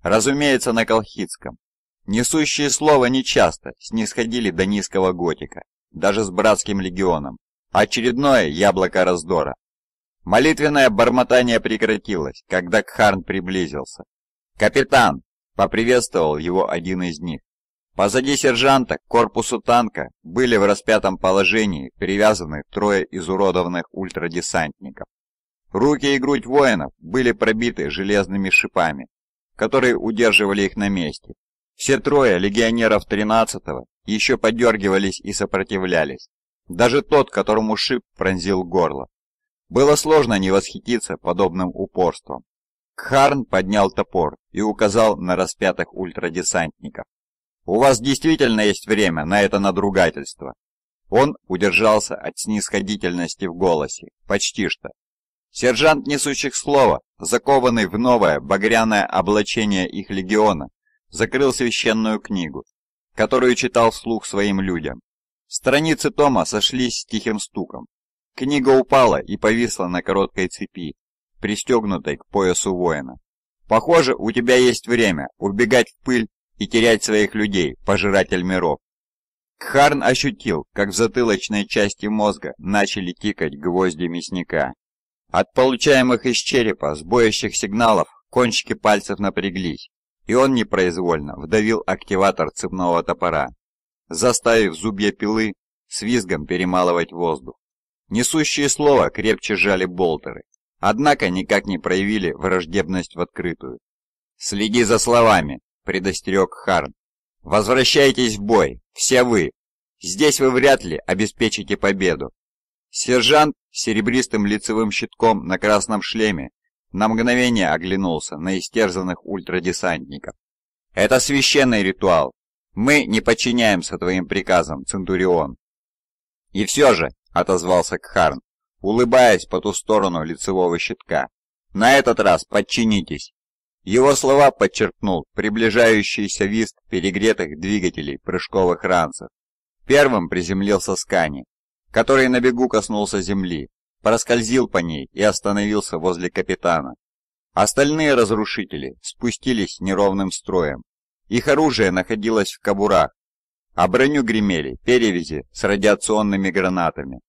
Разумеется, на колхидском. Несущие слова нечасто снисходили до низкого готика, даже с братским легионом. Очередное яблоко раздора. Молитвенное бормотание прекратилось, когда Кхарн приблизился. «Капитан!» — поприветствовал его один из них. Позади сержанта корпусу танка были в распятом положении привязаны трое изуродованных ультрадесантников. Руки и грудь воинов были пробиты железными шипами, которые удерживали их на месте. Все трое легионеров 13-го еще подергивались и сопротивлялись. Даже тот, которому шип пронзил горло. Было сложно не восхититься подобным упорством. Кхарн поднял топор и указал на распятых ультрадесантников. «У вас действительно есть время на это надругательство». Он удержался от снисходительности в голосе, почти что. Сержант несущих слова, закованный в новое багряное облачение их легиона, закрыл священную книгу, которую читал вслух своим людям. Страницы тома сошлись с тихим стуком, Книга упала и повисла на короткой цепи, пристегнутой к поясу воина. «Похоже, у тебя есть время убегать в пыль и терять своих людей, пожиратель миров». Кхарн ощутил, как в затылочной части мозга начали тикать гвозди мясника. От получаемых из черепа сбоящих сигналов кончики пальцев напряглись, и он непроизвольно вдавил активатор цепного топора, заставив зубья пилы с визгом перемалывать воздух. Несущие слова крепче сжали болтеры, однако никак не проявили враждебность в открытую. «Следи за словами», — предостерег Харн. «Возвращайтесь в бой, все вы. Здесь вы вряд ли обеспечите победу». Сержант с серебристым лицевым щитком на красном шлеме на мгновение оглянулся на истерзанных ультрадесантников. «Это священный ритуал. Мы не подчиняемся твоим приказам, Центурион». «И все же — отозвался Кхарн, улыбаясь по ту сторону лицевого щитка. «На этот раз подчинитесь!» Его слова подчеркнул приближающийся вист перегретых двигателей прыжковых ранцев. Первым приземлился Скани, который на бегу коснулся земли, проскользил по ней и остановился возле капитана. Остальные разрушители спустились неровным строем. Их оружие находилось в кобурах, а броню гремели перевязи с радиационными гранатами.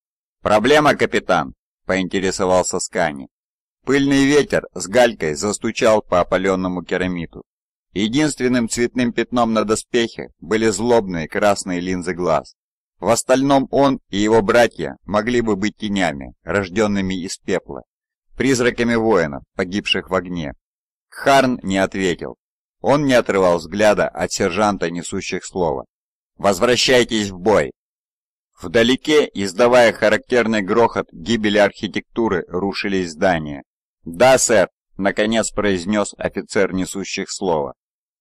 «Проблема, капитан!» — поинтересовался Скани. Пыльный ветер с галькой застучал по опаленному керамиту. Единственным цветным пятном на доспехе были злобные красные линзы глаз. В остальном он и его братья могли бы быть тенями, рожденными из пепла, призраками воинов, погибших в огне. Харн не ответил. Он не отрывал взгляда от сержанта, несущих слово. Возвращайтесь в бой!» Вдалеке, издавая характерный грохот гибели архитектуры, рушились здания. «Да, сэр!» — наконец произнес офицер несущих слова.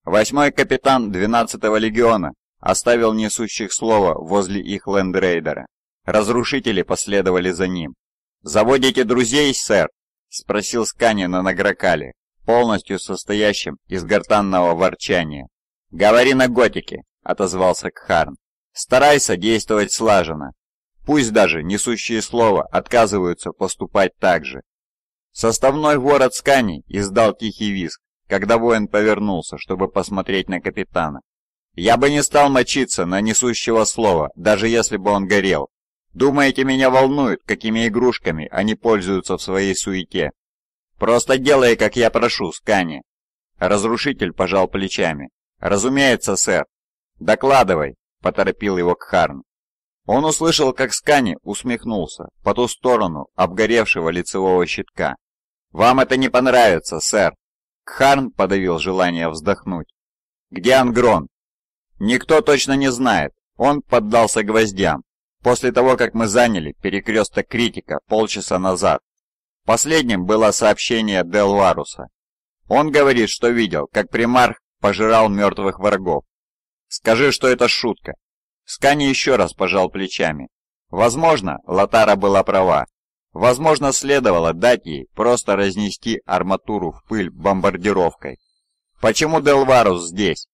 Восьмой капитан 12-го легиона оставил несущих слова возле их лендрейдера. Разрушители последовали за ним. «Заводите друзей, сэр?» — спросил Скани на Награкале, полностью состоящим из гортанного ворчания. «Говори на готике!» — отозвался Кхарн. «Старайся действовать слаженно. Пусть даже несущие слова отказываются поступать так же». Составной вор от Скани издал тихий визг, когда воин повернулся, чтобы посмотреть на капитана. «Я бы не стал мочиться на несущего слова, даже если бы он горел. Думаете, меня волнует, какими игрушками они пользуются в своей суете? Просто делай, как я прошу, Скани». Разрушитель пожал плечами. «Разумеется, сэр. «Докладывай!» – поторопил его Кхарн. Он услышал, как Скани усмехнулся по ту сторону обгоревшего лицевого щитка. «Вам это не понравится, сэр!» Кхарн подавил желание вздохнуть. «Где Ангрон?» «Никто точно не знает. Он поддался гвоздям. После того, как мы заняли перекресток критика полчаса назад. Последним было сообщение Делваруса. Он говорит, что видел, как примарх пожирал мертвых врагов. Скажи, что это шутка. Скани еще раз пожал плечами. Возможно, Латара была права. Возможно, следовало дать ей просто разнести арматуру в пыль бомбардировкой. Почему Делварус здесь?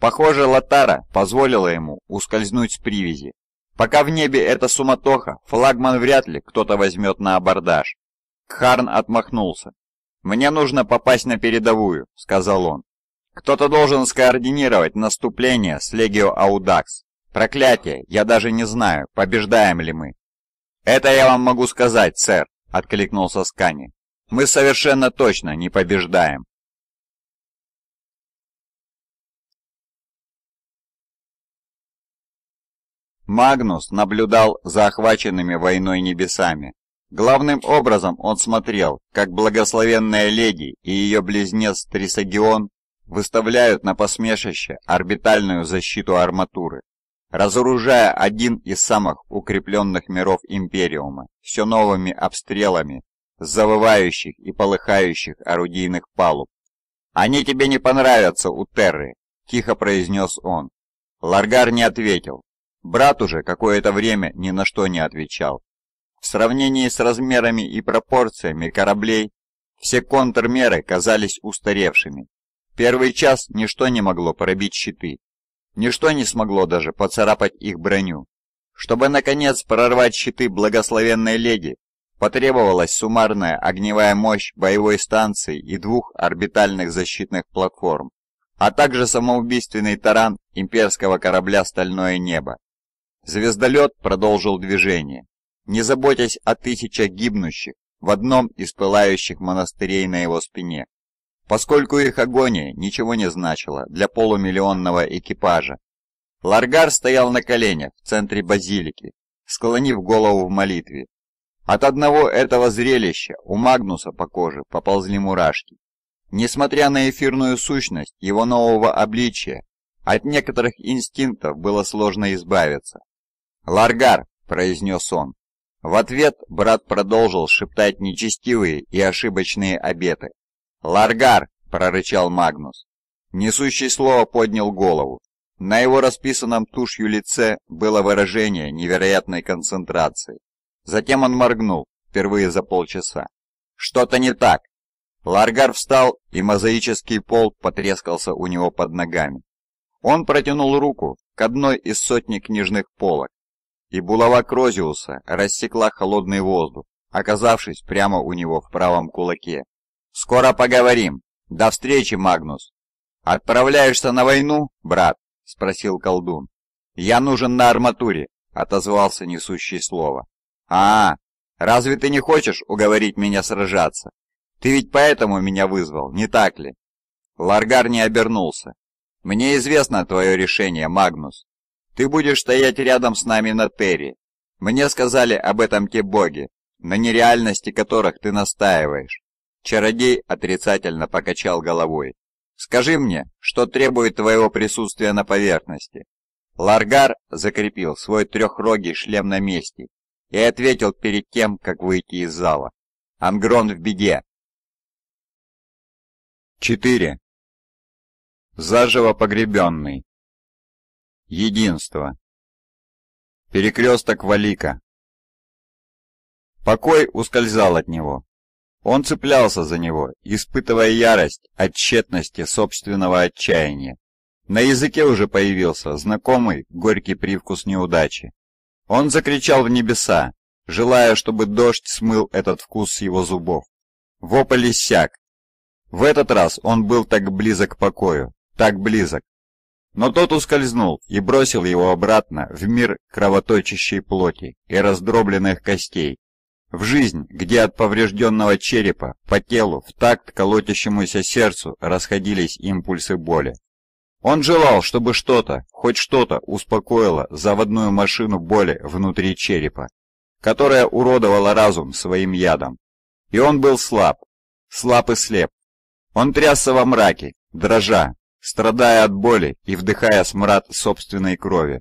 Похоже, Латара позволила ему ускользнуть с привязи. Пока в небе эта суматоха, флагман вряд ли кто-то возьмет на абордаж. Кхарн отмахнулся. «Мне нужно попасть на передовую», — сказал он. Кто-то должен скоординировать наступление с Легио Аудакс. Проклятие, я даже не знаю, побеждаем ли мы. Это я вам могу сказать, сэр, откликнулся Скани. Мы совершенно точно не побеждаем. Магнус наблюдал за охваченными войной небесами. Главным образом он смотрел, как благословенная леди и ее близнец Трисагион выставляют на посмешище орбитальную защиту арматуры, разоружая один из самых укрепленных миров Империума все новыми обстрелами завывающих и полыхающих орудийных палуб. «Они тебе не понравятся, Утерры!» – тихо произнес он. Ларгар не ответил. Брат уже какое-то время ни на что не отвечал. В сравнении с размерами и пропорциями кораблей, все контрмеры казались устаревшими Первый час ничто не могло пробить щиты. Ничто не смогло даже поцарапать их броню. Чтобы, наконец, прорвать щиты благословенной леди, потребовалась суммарная огневая мощь боевой станции и двух орбитальных защитных платформ, а также самоубийственный таран имперского корабля «Стальное небо». Звездолет продолжил движение, не заботясь о тысячах гибнущих в одном из пылающих монастырей на его спине поскольку их агония ничего не значила для полумиллионного экипажа. Ларгар стоял на коленях в центре базилики, склонив голову в молитве. От одного этого зрелища у Магнуса по коже поползли мурашки. Несмотря на эфирную сущность его нового обличия, от некоторых инстинктов было сложно избавиться. «Ларгар!» – произнес он. В ответ брат продолжил шептать нечестивые и ошибочные обеты, «Ларгар!» — прорычал Магнус. Несущий слово поднял голову. На его расписанном тушью лице было выражение невероятной концентрации. Затем он моргнул, впервые за полчаса. «Что-то не так!» Ларгар встал, и мозаический пол потрескался у него под ногами. Он протянул руку к одной из сотни книжных полок, и булава Крозиуса рассекла холодный воздух, оказавшись прямо у него в правом кулаке. Скоро поговорим. До встречи, Магнус. Отправляешься на войну, брат? Спросил колдун. Я нужен на арматуре, отозвался несущий слово. А, -а разве ты не хочешь уговорить меня сражаться? Ты ведь поэтому меня вызвал, не так ли? Ларгар не обернулся. Мне известно твое решение, Магнус. Ты будешь стоять рядом с нами на Терри. Мне сказали об этом те боги, на нереальности которых ты настаиваешь. Чародей отрицательно покачал головой. «Скажи мне, что требует твоего присутствия на поверхности?» Ларгар закрепил свой трехрогий шлем на месте и ответил перед тем, как выйти из зала. «Ангрон в беде!» 4. Заживо погребенный. Единство. Перекресток Валика. Покой ускользал от него. Он цеплялся за него, испытывая ярость от тщетности собственного отчаяния. На языке уже появился знакомый горький привкус неудачи. Он закричал в небеса, желая, чтобы дождь смыл этот вкус с его зубов. Вопль иссяк. В этот раз он был так близок к покою, так близок. Но тот ускользнул и бросил его обратно в мир кровоточащей плоти и раздробленных костей, в жизнь, где от поврежденного черепа по телу в такт колотящемуся сердцу расходились импульсы боли. Он желал, чтобы что-то, хоть что-то успокоило заводную машину боли внутри черепа, которая уродовала разум своим ядом. И он был слаб, слаб и слеп. Он трясся во мраке, дрожа, страдая от боли и вдыхая смрад собственной крови.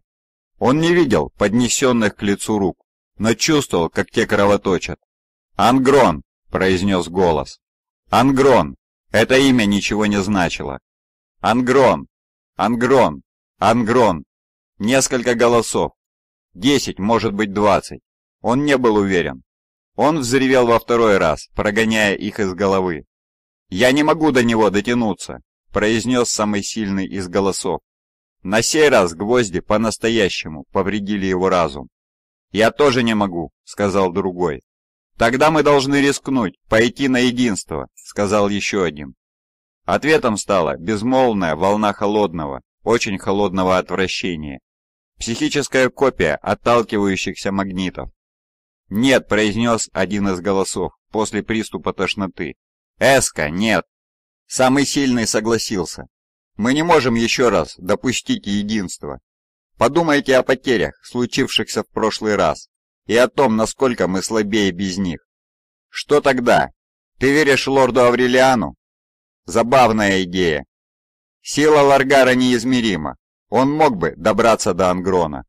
Он не видел поднесенных к лицу рук, но чувствовал, как те кровоточат. «Ангрон!» — произнес голос. «Ангрон!» Это имя ничего не значило. «Ангрон! Ангрон! Ангрон!» Несколько голосов. Десять, может быть, двадцать. Он не был уверен. Он взревел во второй раз, прогоняя их из головы. «Я не могу до него дотянуться», — произнес самый сильный из голосов. На сей раз гвозди по-настоящему повредили его разум. «Я тоже не могу», — сказал другой. «Тогда мы должны рискнуть, пойти на единство», — сказал еще один. Ответом стала безмолвная волна холодного, очень холодного отвращения. Психическая копия отталкивающихся магнитов. «Нет», — произнес один из голосов после приступа тошноты. «Эска, нет!» Самый сильный согласился. «Мы не можем еще раз допустить единство. Подумайте о потерях, случившихся в прошлый раз, и о том, насколько мы слабее без них. Что тогда? Ты веришь лорду Аврелиану? Забавная идея. Сила Ларгара неизмерима. Он мог бы добраться до Ангрона.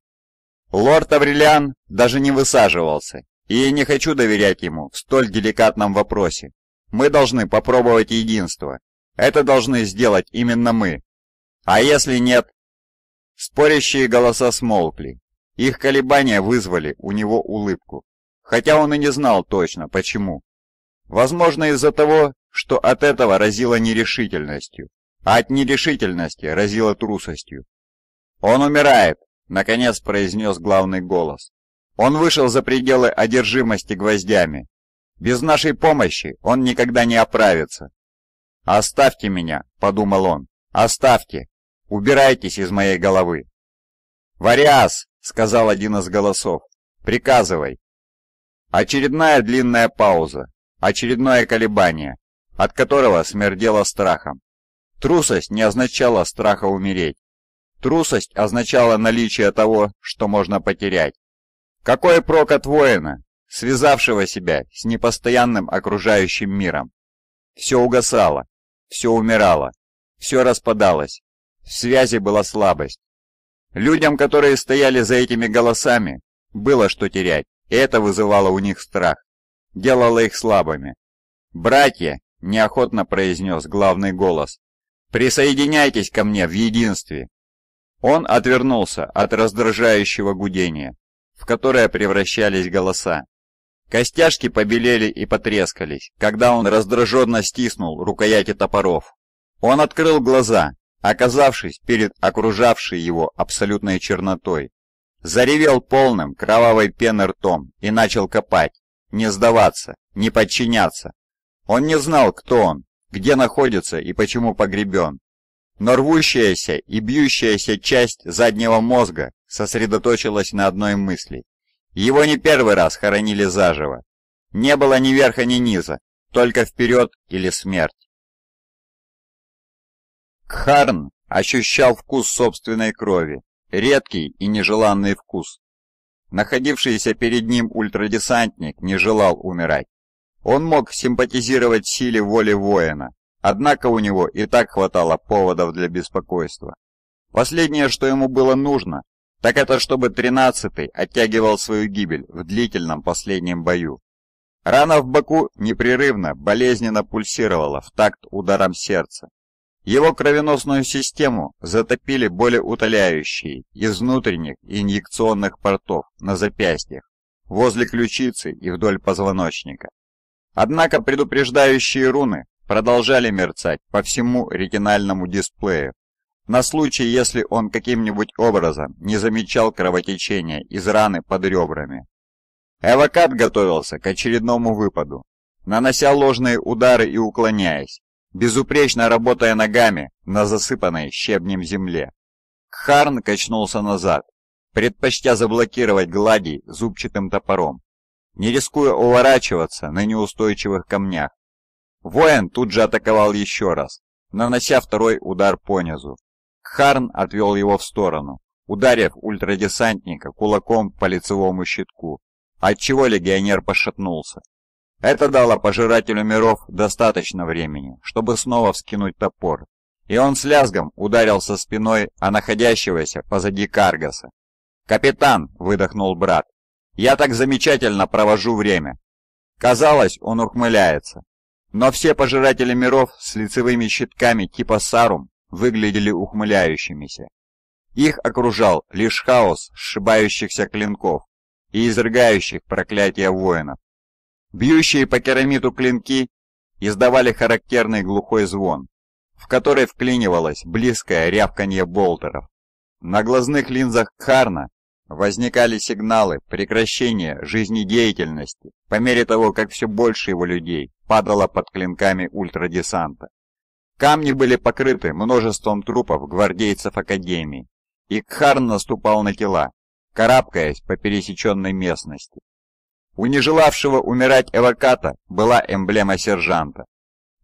Лорд Аврелиан даже не высаживался, и я не хочу доверять ему в столь деликатном вопросе. Мы должны попробовать единство. Это должны сделать именно мы. А если нет, Спорящие голоса смолкли. Их колебания вызвали у него улыбку, хотя он и не знал точно, почему. Возможно, из-за того, что от этого разило нерешительностью, а от нерешительности разило трусостью. «Он умирает!» — наконец произнес главный голос. «Он вышел за пределы одержимости гвоздями. Без нашей помощи он никогда не оправится». «Оставьте меня!» — подумал он. «Оставьте!» Убирайтесь из моей головы!» «Вариас!» — сказал один из голосов. «Приказывай!» Очередная длинная пауза, очередное колебание, от которого смердело страхом. Трусость не означала страха умереть. Трусость означала наличие того, что можно потерять. Какой прок от воина, связавшего себя с непостоянным окружающим миром? Все угасало, все умирало, все распадалось, в связи была слабость. Людям, которые стояли за этими голосами, было что терять, и это вызывало у них страх, делало их слабыми. «Братья!» – неохотно произнес главный голос. «Присоединяйтесь ко мне в единстве!» Он отвернулся от раздражающего гудения, в которое превращались голоса. Костяшки побелели и потрескались, когда он раздраженно стиснул рукояти топоров. Он открыл глаза, оказавшись перед окружавшей его абсолютной чернотой. Заревел полным кровавой пены ртом и начал копать, не сдаваться, не подчиняться. Он не знал, кто он, где находится и почему погребен. Но рвущаяся и бьющаяся часть заднего мозга сосредоточилась на одной мысли. Его не первый раз хоронили заживо. Не было ни верха, ни низа, только вперед или смерть. Кхарн ощущал вкус собственной крови, редкий и нежеланный вкус. Находившийся перед ним ультрадесантник не желал умирать. Он мог симпатизировать силе воли воина, однако у него и так хватало поводов для беспокойства. Последнее, что ему было нужно, так это чтобы тринадцатый оттягивал свою гибель в длительном последнем бою. Рана в боку непрерывно, болезненно пульсировала в такт ударом сердца. Его кровеносную систему затопили утоляющие из внутренних инъекционных портов на запястьях, возле ключицы и вдоль позвоночника. Однако предупреждающие руны продолжали мерцать по всему ретинальному дисплею, на случай, если он каким-нибудь образом не замечал кровотечения из раны под ребрами. Эвокат готовился к очередному выпаду, нанося ложные удары и уклоняясь, безупречно работая ногами на засыпанной щебнем земле. Харн качнулся назад, предпочтя заблокировать гладий зубчатым топором, не рискуя уворачиваться на неустойчивых камнях. Воин тут же атаковал еще раз, нанося второй удар понизу. Харн отвел его в сторону, ударив ультрадесантника кулаком по лицевому щитку, отчего легионер пошатнулся. Это дало пожирателю миров достаточно времени, чтобы снова вскинуть топор, и он с лязгом ударился спиной о находящегося позади Каргаса. «Капитан!» — выдохнул брат. «Я так замечательно провожу время!» Казалось, он ухмыляется. Но все пожиратели миров с лицевыми щитками типа Сарум выглядели ухмыляющимися. Их окружал лишь хаос сшибающихся клинков и изрыгающих проклятия воинов. Бьющие по керамиту клинки издавали характерный глухой звон, в который вклинивалось близкое рявканье болтеров. На глазных линзах Харна возникали сигналы прекращения жизнедеятельности по мере того, как все больше его людей падало под клинками ультрадесанта. Камни были покрыты множеством трупов гвардейцев Академии, и Кхарн наступал на тела, карабкаясь по пересеченной местности. У нежелавшего умирать эваката была эмблема сержанта.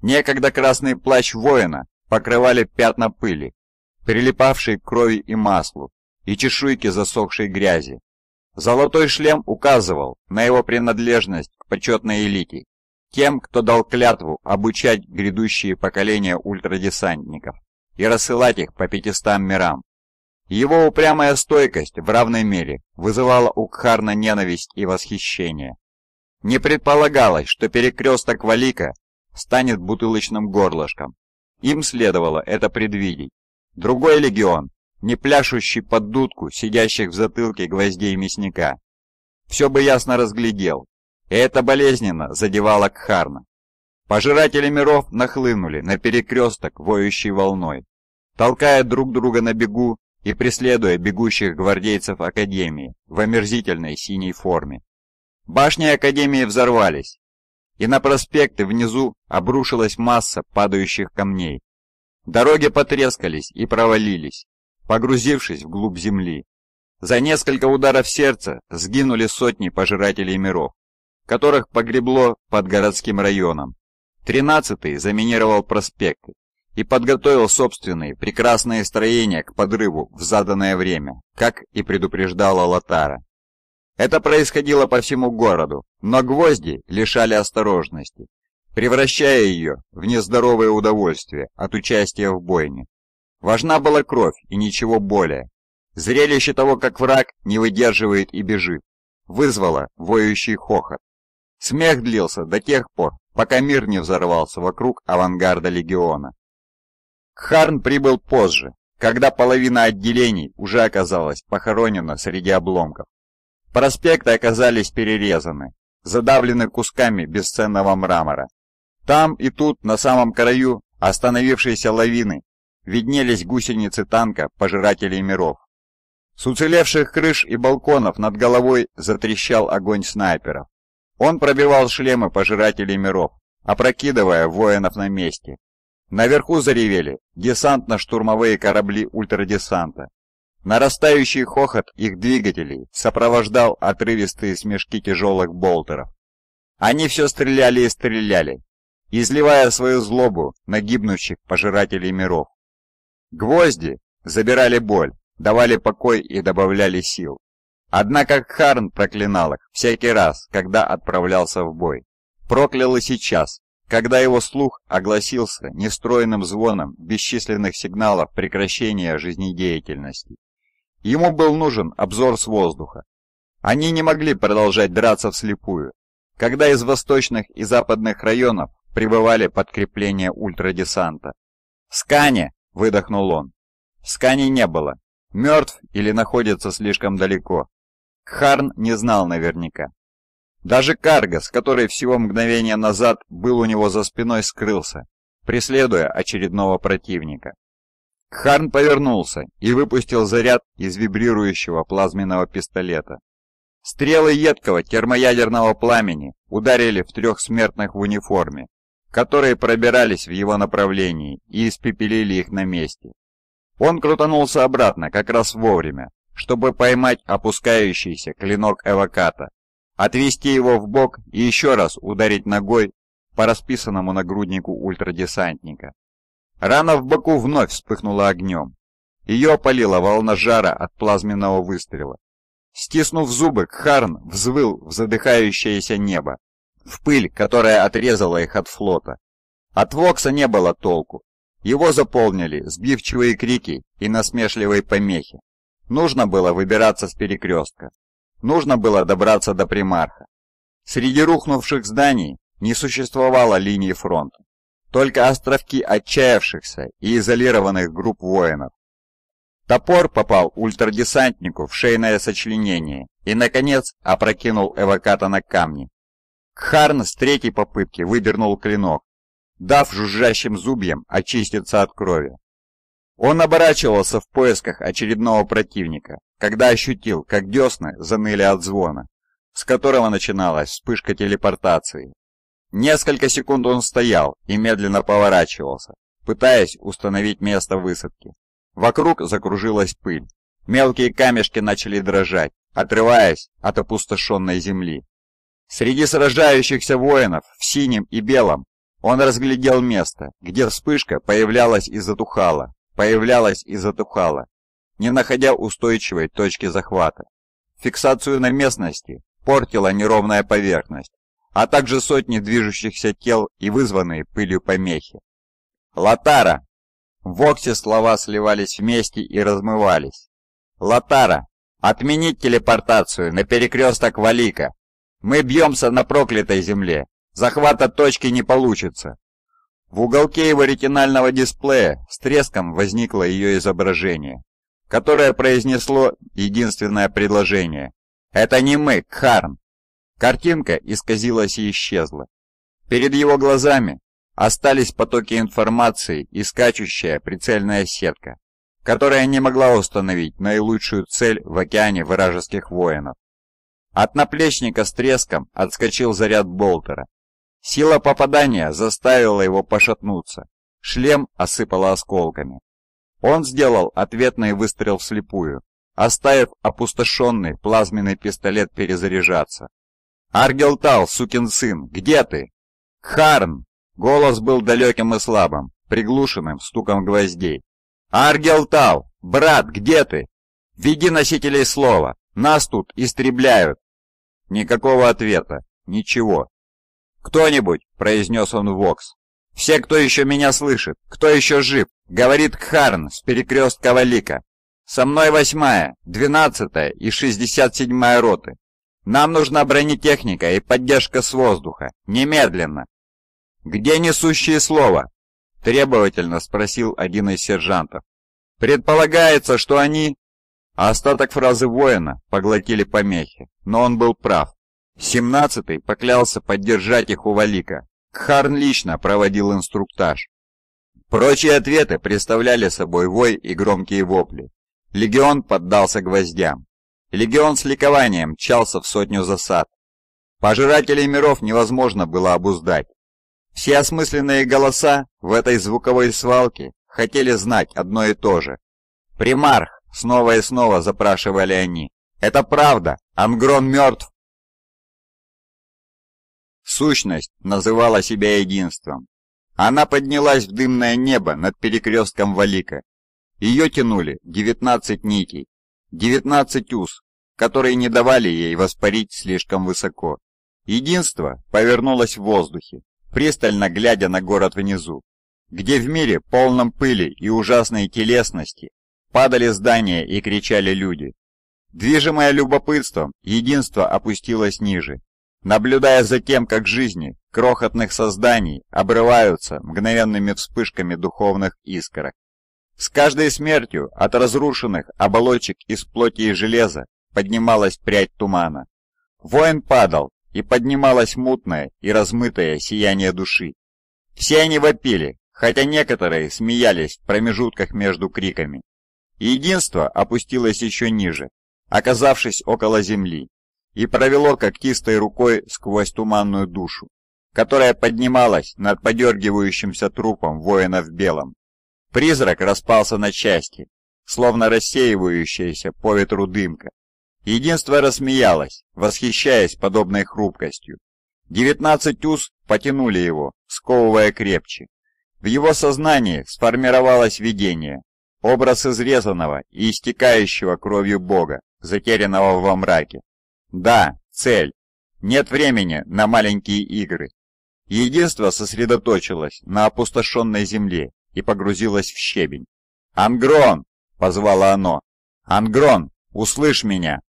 Некогда красный плащ воина покрывали пятна пыли, прилипавшей к крови и маслу, и чешуйки засохшей грязи. Золотой шлем указывал на его принадлежность к почетной элите, тем, кто дал клятву обучать грядущие поколения ультрадесантников и рассылать их по 500 мирам. Его упрямая стойкость в равной мере вызывала у Кхарна ненависть и восхищение. Не предполагалось, что перекресток Валика станет бутылочным горлышком. Им следовало это предвидеть. Другой легион, не пляшущий под дудку сидящих в затылке гвоздей мясника. Все бы ясно разглядел, и это болезненно задевало Кхарна. Пожиратели миров нахлынули на перекресток, воющей волной. Толкая друг друга на бегу, и преследуя бегущих гвардейцев Академии в омерзительной синей форме. Башни Академии взорвались, и на проспекты внизу обрушилась масса падающих камней. Дороги потрескались и провалились, погрузившись вглубь земли. За несколько ударов сердца сгинули сотни пожирателей миров, которых погребло под городским районом. Тринадцатый заминировал проспекты, и подготовил собственные прекрасные строения к подрыву в заданное время, как и предупреждала Латара. Это происходило по всему городу, но гвозди лишали осторожности, превращая ее в нездоровое удовольствие от участия в бойне. Важна была кровь и ничего более. Зрелище того, как враг не выдерживает и бежит, вызвало воющий хохот. Смех длился до тех пор, пока мир не взорвался вокруг авангарда легиона. Харн прибыл позже, когда половина отделений уже оказалась похоронена среди обломков. Проспекты оказались перерезаны, задавлены кусками бесценного мрамора. Там и тут, на самом краю остановившейся лавины, виднелись гусеницы танка пожирателей миров. С уцелевших крыш и балконов над головой затрещал огонь снайперов. Он пробивал шлемы пожирателей миров, опрокидывая воинов на месте Наверху заревели десантно-штурмовые корабли ультрадесанта. Нарастающий хохот их двигателей сопровождал отрывистые смешки тяжелых болтеров. Они все стреляли и стреляли, изливая свою злобу на гибнущих пожирателей миров. Гвозди забирали боль, давали покой и добавляли сил. Однако Харн проклинал их всякий раз, когда отправлялся в бой. Проклял и сейчас, когда его слух огласился нестроенным звоном бесчисленных сигналов прекращения жизнедеятельности, ему был нужен обзор с воздуха. Они не могли продолжать драться вслепую, когда из восточных и западных районов прибывали подкрепления ультрадесанта. Скани? выдохнул он. Скани не было. Мертв или находится слишком далеко. Харн не знал наверняка. Даже Каргас, который всего мгновение назад был у него за спиной, скрылся, преследуя очередного противника. Харн повернулся и выпустил заряд из вибрирующего плазменного пистолета. Стрелы едкого термоядерного пламени ударили в трех смертных в униформе, которые пробирались в его направлении и испепелили их на месте. Он крутанулся обратно как раз вовремя, чтобы поймать опускающийся клинок эваката отвести его в бок и еще раз ударить ногой по расписанному нагруднику ультрадесантника. Рана в боку вновь вспыхнула огнем. Ее опалила волна жара от плазменного выстрела. Стиснув зубы, Харн взвыл в задыхающееся небо, в пыль, которая отрезала их от флота. От Вокса не было толку. Его заполнили сбивчивые крики и насмешливые помехи. Нужно было выбираться с перекрестка нужно было добраться до примарха. Среди рухнувших зданий не существовало линии фронта, только островки отчаявшихся и изолированных групп воинов. Топор попал ультрадесантнику в шейное сочленение и, наконец, опрокинул эваката на камни. Кхарн с третьей попытки выдернул клинок, дав жужжащим зубьям очиститься от крови. Он оборачивался в поисках очередного противника, когда ощутил, как десны заныли от звона, с которого начиналась вспышка телепортации. Несколько секунд он стоял и медленно поворачивался, пытаясь установить место высадки. Вокруг закружилась пыль. Мелкие камешки начали дрожать, отрываясь от опустошенной земли. Среди сражающихся воинов в синем и белом он разглядел место, где вспышка появлялась и затухала, появлялась и затухала, не находя устойчивой точки захвата. Фиксацию на местности портила неровная поверхность, а также сотни движущихся тел и вызванные пылью помехи. «Латара!» В Оксе слова сливались вместе и размывались. «Латара! Отменить телепортацию на перекресток Валика! Мы бьемся на проклятой земле! Захвата точки не получится! В уголке его ретинального дисплея с треском возникло ее изображение, которое произнесло единственное предложение. «Это не мы, Кхарн!» Картинка исказилась и исчезла. Перед его глазами остались потоки информации и скачущая прицельная сетка, которая не могла установить наилучшую цель в океане вражеских воинов. От наплечника с треском отскочил заряд болтера, Сила попадания заставила его пошатнуться. Шлем осыпало осколками. Он сделал ответный выстрел вслепую, оставив опустошенный плазменный пистолет перезаряжаться. «Аргелтал, сукин сын, где ты?» «Харн!» Голос был далеким и слабым, приглушенным стуком гвоздей. «Аргелтал! Брат, где ты? Веди носителей слова! Нас тут истребляют!» Никакого ответа, ничего, «Кто-нибудь!» — произнес он в Вокс. «Все, кто еще меня слышит, кто еще жив!» — говорит Кхарн с перекрестка Валика. «Со мной восьмая, двенадцатая и шестьдесят седьмая роты. Нам нужна бронетехника и поддержка с воздуха. Немедленно!» «Где несущие слова?» — требовательно спросил один из сержантов. «Предполагается, что они...» Остаток фразы воина поглотили помехи, но он был прав. Семнадцатый поклялся поддержать их у Валика. Кхарн лично проводил инструктаж. Прочие ответы представляли собой вой и громкие вопли. Легион поддался гвоздям. Легион с ликованием мчался в сотню засад. Пожирателей миров невозможно было обуздать. Все осмысленные голоса в этой звуковой свалке хотели знать одно и то же. «Примарх!» — снова и снова запрашивали они. «Это правда! Ангрон мертв!» Сущность называла себя единством. Она поднялась в дымное небо над перекрестком Валика. Ее тянули 19 нитей, 19 уз, которые не давали ей воспарить слишком высоко. Единство повернулось в воздухе, пристально глядя на город внизу, где в мире полном пыли и ужасной телесности падали здания и кричали люди. Движимое любопытством, единство опустилось ниже, наблюдая за тем, как жизни крохотных созданий обрываются мгновенными вспышками духовных искорок. С каждой смертью от разрушенных оболочек из плоти и железа поднималась прядь тумана. Воин падал, и поднималось мутное и размытое сияние души. Все они вопили, хотя некоторые смеялись в промежутках между криками. Единство опустилось еще ниже, оказавшись около земли, и провело когтистой рукой сквозь туманную душу, которая поднималась над подергивающимся трупом воина в белом. Призрак распался на части, словно рассеивающаяся по ветру дымка. Единство рассмеялось, восхищаясь подобной хрупкостью. Девятнадцать уз потянули его, сковывая крепче. В его сознании сформировалось видение, образ изрезанного и истекающего кровью бога, затерянного во мраке. Да, цель. Нет времени на маленькие игры. Единство сосредоточилось на опустошенной земле и погрузилось в щебень. «Ангрон!» — позвало оно. «Ангрон, услышь меня!»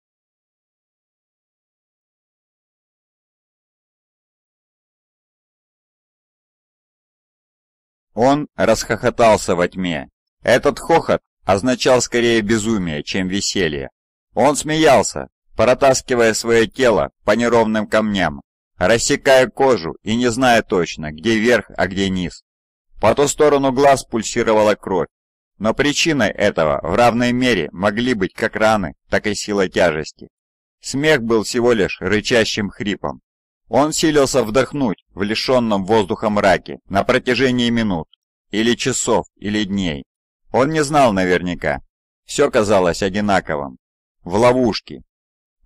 Он расхохотался во тьме. Этот хохот означал скорее безумие, чем веселье. Он смеялся, протаскивая свое тело по неровным камням, рассекая кожу и не зная точно, где верх, а где низ. По ту сторону глаз пульсировала кровь, но причиной этого в равной мере могли быть как раны, так и сила тяжести. Смех был всего лишь рычащим хрипом. Он силился вдохнуть в лишенном воздуха мраке на протяжении минут, или часов, или дней. Он не знал наверняка. Все казалось одинаковым. В ловушке,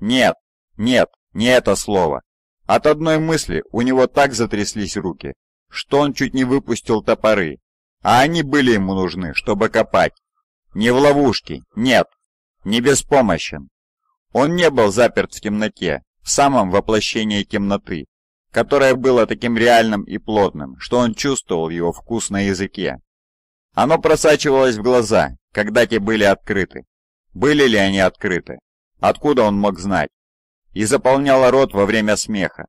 нет, нет, не это слово. От одной мысли у него так затряслись руки, что он чуть не выпустил топоры, а они были ему нужны, чтобы копать. Не в ловушке, нет, не беспомощен. Он не был заперт в темноте, в самом воплощении темноты, которое было таким реальным и плотным, что он чувствовал его вкус на языке. Оно просачивалось в глаза, когда те были открыты. Были ли они открыты? Откуда он мог знать? И заполняла рот во время смеха.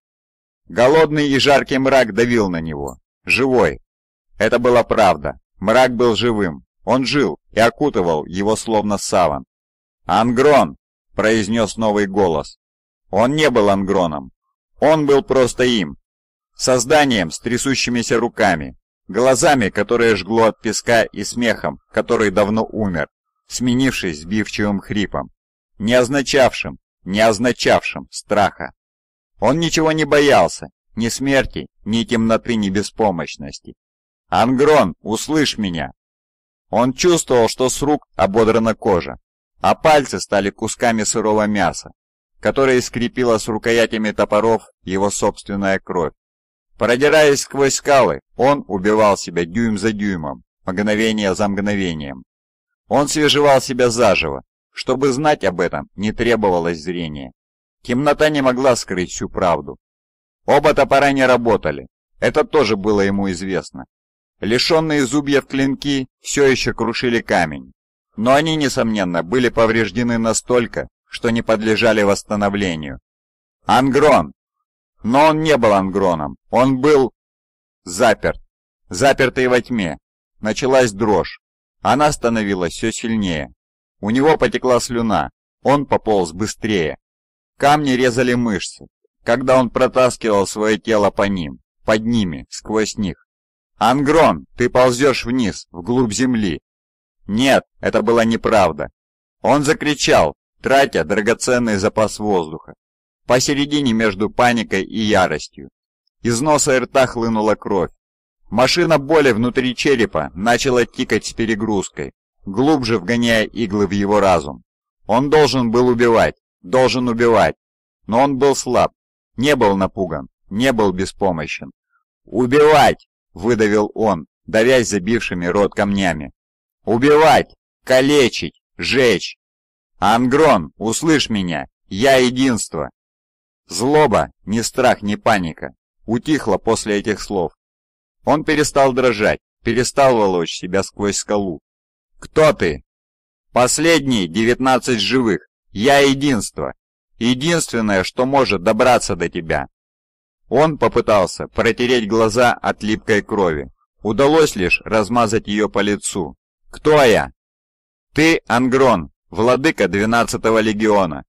Голодный и жаркий мрак давил на него. Живой. Это была правда. Мрак был живым. Он жил и окутывал его словно саван. «Ангрон!» – произнес новый голос. Он не был ангроном. Он был просто им. Созданием с трясущимися руками, глазами, которые жгло от песка и смехом, который давно умер, сменившись сбивчивым хрипом не означавшим, не означавшим страха. Он ничего не боялся, ни смерти, ни темноты, ни беспомощности. «Ангрон, услышь меня!» Он чувствовал, что с рук ободрана кожа, а пальцы стали кусками сырого мяса, которое скрепило с рукоятями топоров его собственная кровь. Продираясь сквозь скалы, он убивал себя дюйм за дюймом, мгновение за мгновением. Он свежевал себя заживо, чтобы знать об этом, не требовалось зрения. Темнота не могла скрыть всю правду. Оба топора не работали, это тоже было ему известно. Лишенные зубьев клинки все еще крушили камень, но они, несомненно, были повреждены настолько, что не подлежали восстановлению. Ангрон! Но он не был ангроном, он был... заперт. Запертый во тьме. Началась дрожь. Она становилась все сильнее. У него потекла слюна, он пополз быстрее. Камни резали мышцы, когда он протаскивал свое тело по ним, под ними, сквозь них. «Ангрон, ты ползешь вниз, вглубь земли!» Нет, это была неправда. Он закричал, тратя драгоценный запас воздуха, посередине между паникой и яростью. Из носа и рта хлынула кровь. Машина боли внутри черепа начала тикать с перегрузкой глубже вгоняя иглы в его разум. Он должен был убивать, должен убивать. Но он был слаб, не был напуган, не был беспомощен. «Убивать!» — выдавил он, давясь забившими рот камнями. «Убивать! Калечить! Жечь!» «Ангрон, услышь меня! Я единство!» Злоба, ни страх, ни паника утихла после этих слов. Он перестал дрожать, перестал волочь себя сквозь скалу, «Кто ты?» «Последние девятнадцать живых. Я единство. Единственное, что может добраться до тебя». Он попытался протереть глаза от липкой крови. Удалось лишь размазать ее по лицу. «Кто я?» «Ты Ангрон, владыка двенадцатого легиона».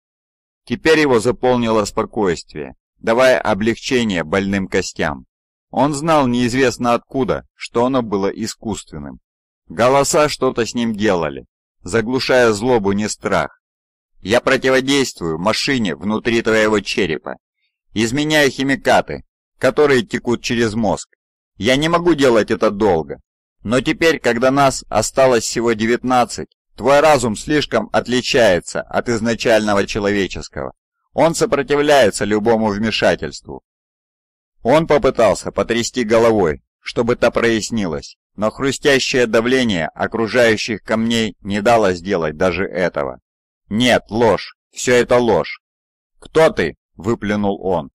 Теперь его заполнило спокойствие, давая облегчение больным костям. Он знал неизвестно откуда, что оно было искусственным. Голоса что-то с ним делали, заглушая злобу не страх. Я противодействую машине внутри твоего черепа. Изменяю химикаты, которые текут через мозг. Я не могу делать это долго. Но теперь, когда нас осталось всего 19, твой разум слишком отличается от изначального человеческого. Он сопротивляется любому вмешательству. Он попытался потрясти головой, чтобы та прояснилась, но хрустящее давление окружающих камней не дало сделать даже этого. «Нет, ложь! Все это ложь!» «Кто ты?» – выплюнул он.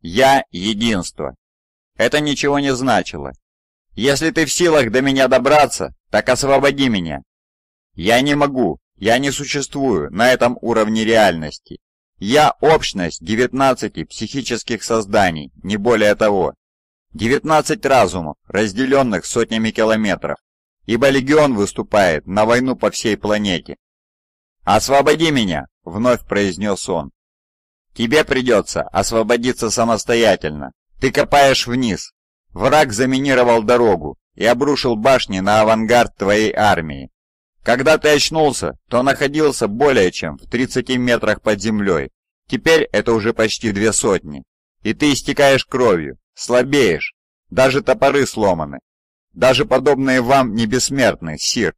«Я – единство!» Это ничего не значило. «Если ты в силах до меня добраться, так освободи меня!» «Я не могу! Я не существую на этом уровне реальности!» «Я – общность девятнадцати психических созданий, не более того!» 19 разумов, разделенных сотнями километров, ибо легион выступает на войну по всей планете. «Освободи меня!» — вновь произнес он. «Тебе придется освободиться самостоятельно. Ты копаешь вниз. Враг заминировал дорогу и обрушил башни на авангард твоей армии. Когда ты очнулся, то находился более чем в 30 метрах под землей. Теперь это уже почти две сотни. И ты истекаешь кровью, Слабеешь. Даже топоры сломаны. Даже подобные вам не бессмертны, Сир.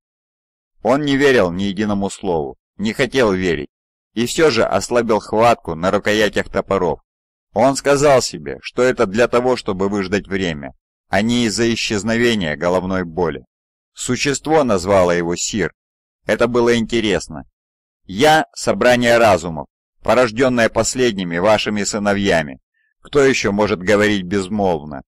Он не верил ни единому слову, не хотел верить, и все же ослабил хватку на рукоятях топоров. Он сказал себе, что это для того, чтобы выждать время, а не из-за исчезновения головной боли. Существо назвало его Сир. Это было интересно. Я — собрание разумов, порожденное последними вашими сыновьями, кто еще может говорить безмолвно?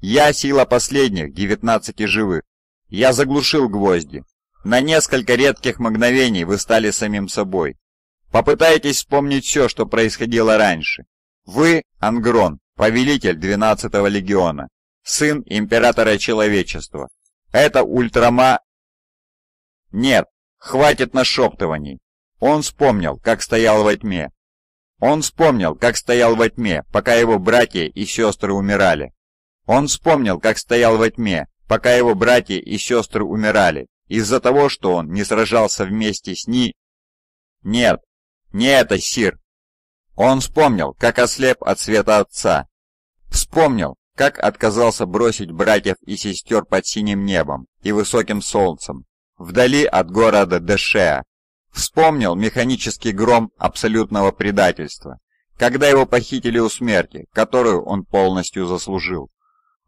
Я сила последних, девятнадцати живых. Я заглушил гвозди. На несколько редких мгновений вы стали самим собой. Попытайтесь вспомнить все, что происходило раньше. Вы, Ангрон, повелитель двенадцатого легиона, сын императора человечества. Это ультрама... Нет, хватит нашептываний. Он вспомнил, как стоял во тьме, он вспомнил, как стоял во тьме, пока его братья и сестры умирали. Он вспомнил, как стоял во тьме, пока его братья и сестры умирали, из-за того, что он не сражался вместе с Ни... Нет, не это, Сир. Он вспомнил, как ослеп от света отца. Вспомнил, как отказался бросить братьев и сестер под синим небом и высоким солнцем, вдали от города Дэшеа, Вспомнил механический гром абсолютного предательства, когда его похитили у смерти, которую он полностью заслужил.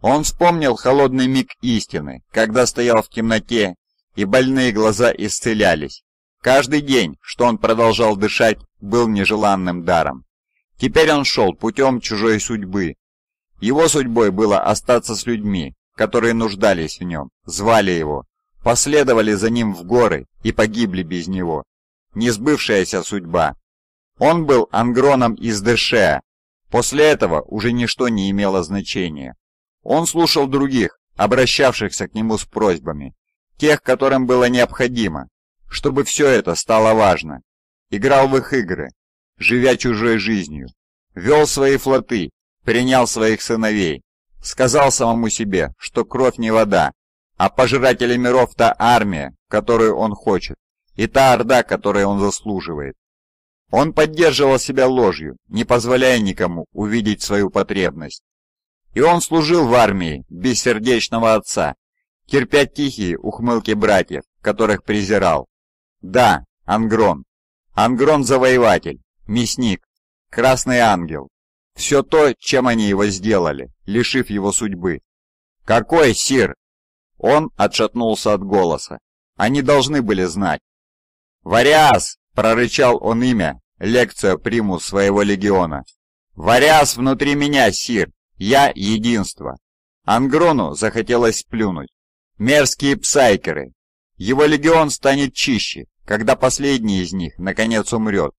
Он вспомнил холодный миг истины, когда стоял в темноте, и больные глаза исцелялись. Каждый день, что он продолжал дышать, был нежеланным даром. Теперь он шел путем чужой судьбы. Его судьбой было остаться с людьми, которые нуждались в нем, звали его, последовали за ним в горы и погибли без него несбывшаяся судьба. Он был ангроном из Дершея. После этого уже ничто не имело значения. Он слушал других, обращавшихся к нему с просьбами, тех, которым было необходимо, чтобы все это стало важно. Играл в их игры, живя чужой жизнью, вел свои флоты, принял своих сыновей, сказал самому себе, что кровь не вода, а пожиратели миров та армия, которую он хочет и та орда, которой он заслуживает. Он поддерживал себя ложью, не позволяя никому увидеть свою потребность. И он служил в армии бессердечного отца, терпя тихие ухмылки братьев, которых презирал. Да, Ангрон. Ангрон-завоеватель, мясник, красный ангел. Все то, чем они его сделали, лишив его судьбы. «Какой, Сир?» Он отшатнулся от голоса. Они должны были знать. «Вариас!» – прорычал он имя, лекцию приму своего легиона. «Вариас внутри меня, Сир! Я – единство!» Ангрону захотелось плюнуть. Мерзкие псайкеры! Его легион станет чище, когда последний из них, наконец, умрет.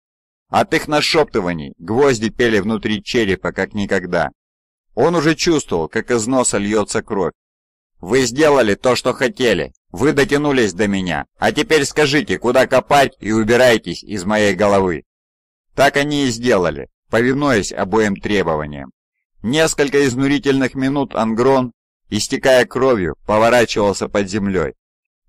От их нашептываний гвозди пели внутри черепа, как никогда. Он уже чувствовал, как из носа льется кровь, вы сделали то, что хотели. Вы дотянулись до меня. А теперь скажите, куда копать и убирайтесь из моей головы. Так они и сделали, повинуясь обоим требованиям. Несколько изнурительных минут Ангрон, истекая кровью, поворачивался под землей,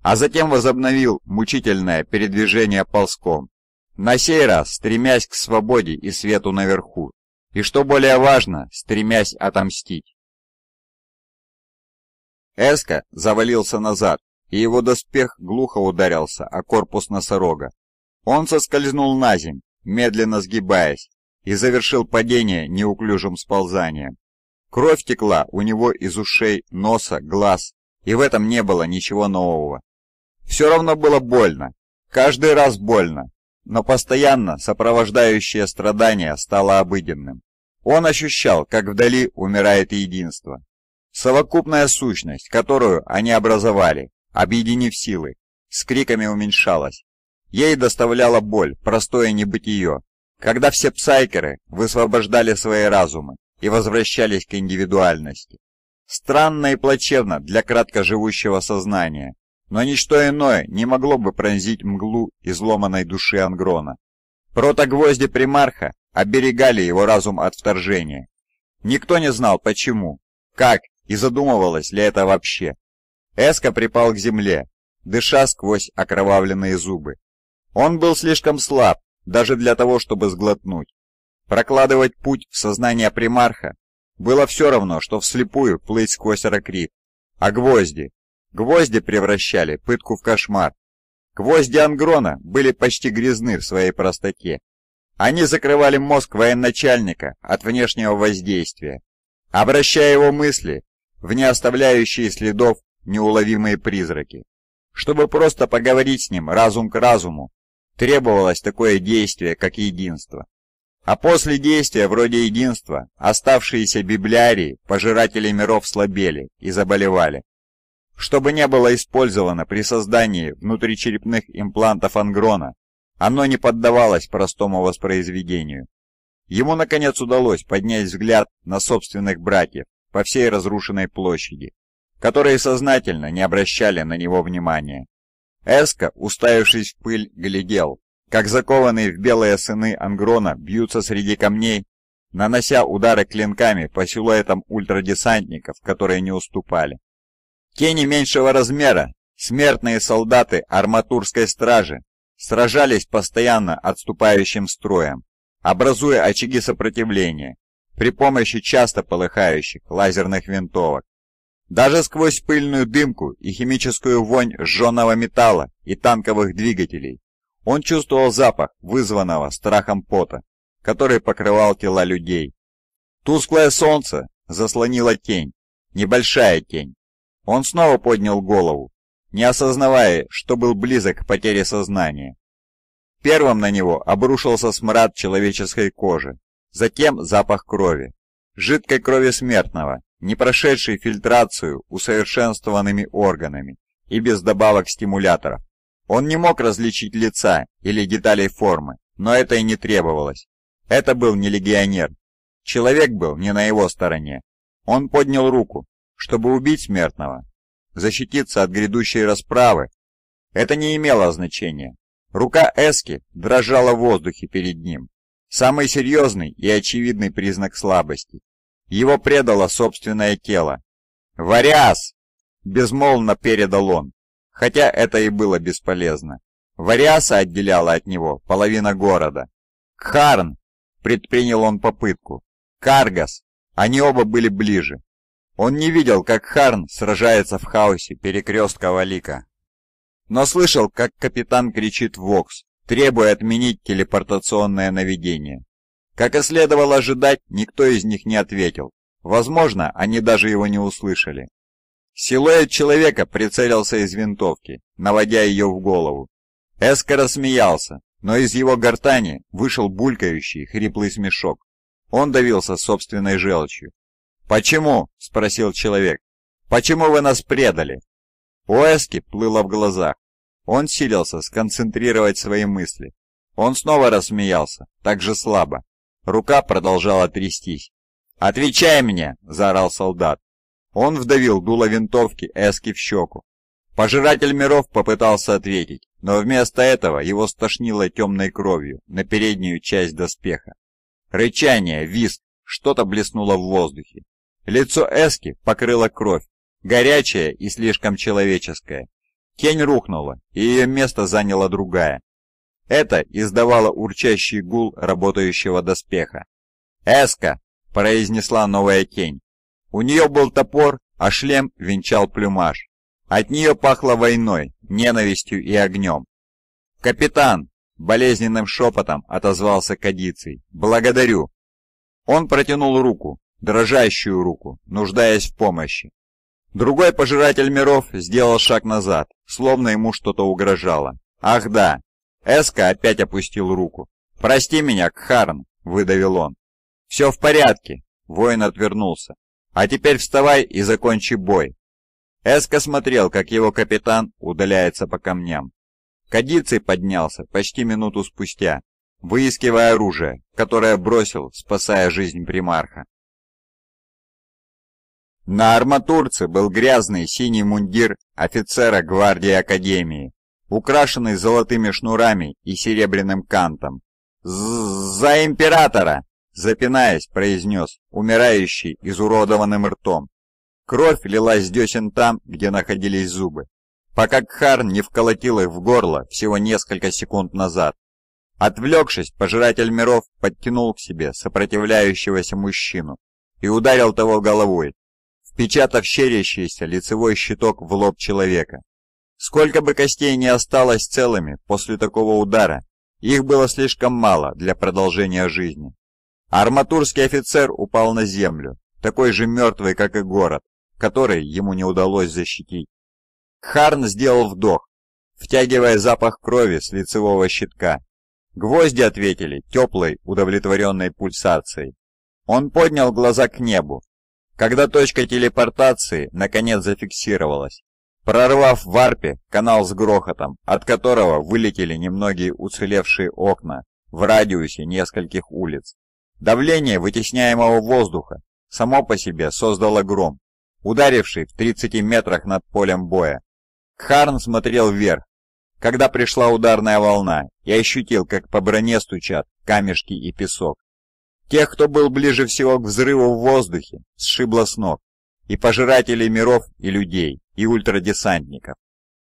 а затем возобновил мучительное передвижение ползком, на сей раз стремясь к свободе и свету наверху, и, что более важно, стремясь отомстить. Эска завалился назад, и его доспех глухо ударился о корпус носорога. Он соскользнул на землю, медленно сгибаясь, и завершил падение неуклюжим сползанием. Кровь текла у него из ушей, носа, глаз, и в этом не было ничего нового. Все равно было больно, каждый раз больно, но постоянно сопровождающее страдание стало обыденным. Он ощущал, как вдали умирает единство, Совокупная сущность, которую они образовали, объединив силы, с криками уменьшалась. Ей доставляла боль простое небытие, когда все псайкеры высвобождали свои разумы и возвращались к индивидуальности. Странно и плачевно для кратко живущего сознания, но ничто иное не могло бы пронзить мглу изломанной души Ангрона. Протогвозди примарха оберегали его разум от вторжения. Никто не знал почему, как и задумывалась ли это вообще. Эско припал к земле, дыша сквозь окровавленные зубы. Он был слишком слаб даже для того, чтобы сглотнуть. Прокладывать путь в сознание примарха было все равно, что вслепую плыть сквозь ракрит. А гвозди? Гвозди превращали пытку в кошмар. Гвозди Ангрона были почти грязны в своей простоте. Они закрывали мозг военачальника от внешнего воздействия, обращая его мысли в не оставляющие следов неуловимые призраки. Чтобы просто поговорить с ним разум к разуму, требовалось такое действие, как единство. А после действия вроде единства оставшиеся библиарии, пожиратели миров слабели и заболевали. Чтобы не было использовано при создании внутричерепных имплантов Ангрона, оно не поддавалось простому воспроизведению. Ему, наконец, удалось поднять взгляд на собственных братьев по всей разрушенной площади, которые сознательно не обращали на него внимания. Эско, уставившись в пыль, глядел, как закованные в белые сыны Ангрона бьются среди камней, нанося удары клинками по силуэтам ультрадесантников, которые не уступали. Тени меньшего размера, смертные солдаты арматурской стражи, сражались постоянно отступающим строем, образуя очаги сопротивления, при помощи часто полыхающих лазерных винтовок. Даже сквозь пыльную дымку и химическую вонь сжженного металла и танковых двигателей он чувствовал запах, вызванного страхом пота, который покрывал тела людей. Тусклое солнце заслонило тень, небольшая тень. Он снова поднял голову, не осознавая, что был близок к потере сознания. Первым на него обрушился смрад человеческой кожи, Затем запах крови. Жидкой крови смертного, не прошедшей фильтрацию усовершенствованными органами и без добавок стимуляторов. Он не мог различить лица или деталей формы, но это и не требовалось. Это был не легионер. Человек был не на его стороне. Он поднял руку, чтобы убить смертного, защититься от грядущей расправы. Это не имело значения. Рука Эски дрожала в воздухе перед ним, Самый серьезный и очевидный признак слабости. Его предало собственное тело. «Вариас!» – безмолвно передал он, хотя это и было бесполезно. Вариаса отделяла от него половина города. «Кхарн!» – предпринял он попытку. «Каргас!» Они оба были ближе. Он не видел, как Харн сражается в хаосе перекрестка Валика. Но слышал, как капитан кричит Вокс требуя отменить телепортационное наведение. Как и следовало ожидать, никто из них не ответил. Возможно, они даже его не услышали. Силуэт человека прицелился из винтовки, наводя ее в голову. Эско рассмеялся, но из его гортани вышел булькающий, хриплый смешок. Он давился собственной желчью. «Почему?» – спросил человек. «Почему вы нас предали?» У Эски плыло в глазах, он силился сконцентрировать свои мысли. Он снова рассмеялся, так же слабо. Рука продолжала трястись. «Отвечай мне!» – заорал солдат. Он вдавил дуло винтовки Эски в щеку. Пожиратель миров попытался ответить, но вместо этого его стошнило темной кровью на переднюю часть доспеха. Рычание, визг, что-то блеснуло в воздухе. Лицо Эски покрыло кровь, горячая и слишком человеческая. Тень рухнула, и ее место заняла другая. Это издавало урчащий гул работающего доспеха. «Эска!» – произнесла новая тень. У нее был топор, а шлем венчал плюмаж. От нее пахло войной, ненавистью и огнем. «Капитан!» – болезненным шепотом отозвался Кадиций. «Благодарю!» Он протянул руку, дрожащую руку, нуждаясь в помощи. Другой пожиратель миров сделал шаг назад, словно ему что-то угрожало. «Ах да!» Эска опять опустил руку. «Прости меня, Кхарн!» — выдавил он. «Все в порядке!» — воин отвернулся. «А теперь вставай и закончи бой!» Эска смотрел, как его капитан удаляется по камням. Кадиций поднялся почти минуту спустя, выискивая оружие, которое бросил, спасая жизнь примарха. На арматурце был грязный синий мундир офицера гвардии Академии, украшенный золотыми шнурами и серебряным кантом. «За императора!» — запинаясь, произнес, умирающий изуродованным ртом. Кровь лилась с десен там, где находились зубы, пока Кхарн не вколотил их в горло всего несколько секунд назад. Отвлекшись, пожиратель миров подтянул к себе сопротивляющегося мужчину и ударил того головой, впечатав щерящийся лицевой щиток в лоб человека. Сколько бы костей не осталось целыми после такого удара, их было слишком мало для продолжения жизни. Арматурский офицер упал на землю, такой же мертвый, как и город, который ему не удалось защитить. Харн сделал вдох, втягивая запах крови с лицевого щитка. Гвозди ответили теплой, удовлетворенной пульсацией. Он поднял глаза к небу, когда точка телепортации наконец зафиксировалась, прорвав в варпе канал с грохотом, от которого вылетели немногие уцелевшие окна в радиусе нескольких улиц, давление вытесняемого воздуха само по себе создало гром, ударивший в 30 метрах над полем боя. Харн смотрел вверх, когда пришла ударная волна, и ощутил, как по броне стучат камешки и песок. Тех, кто был ближе всего к взрыву в воздухе, сшибло с ног. И пожирателей миров, и людей, и ультрадесантников.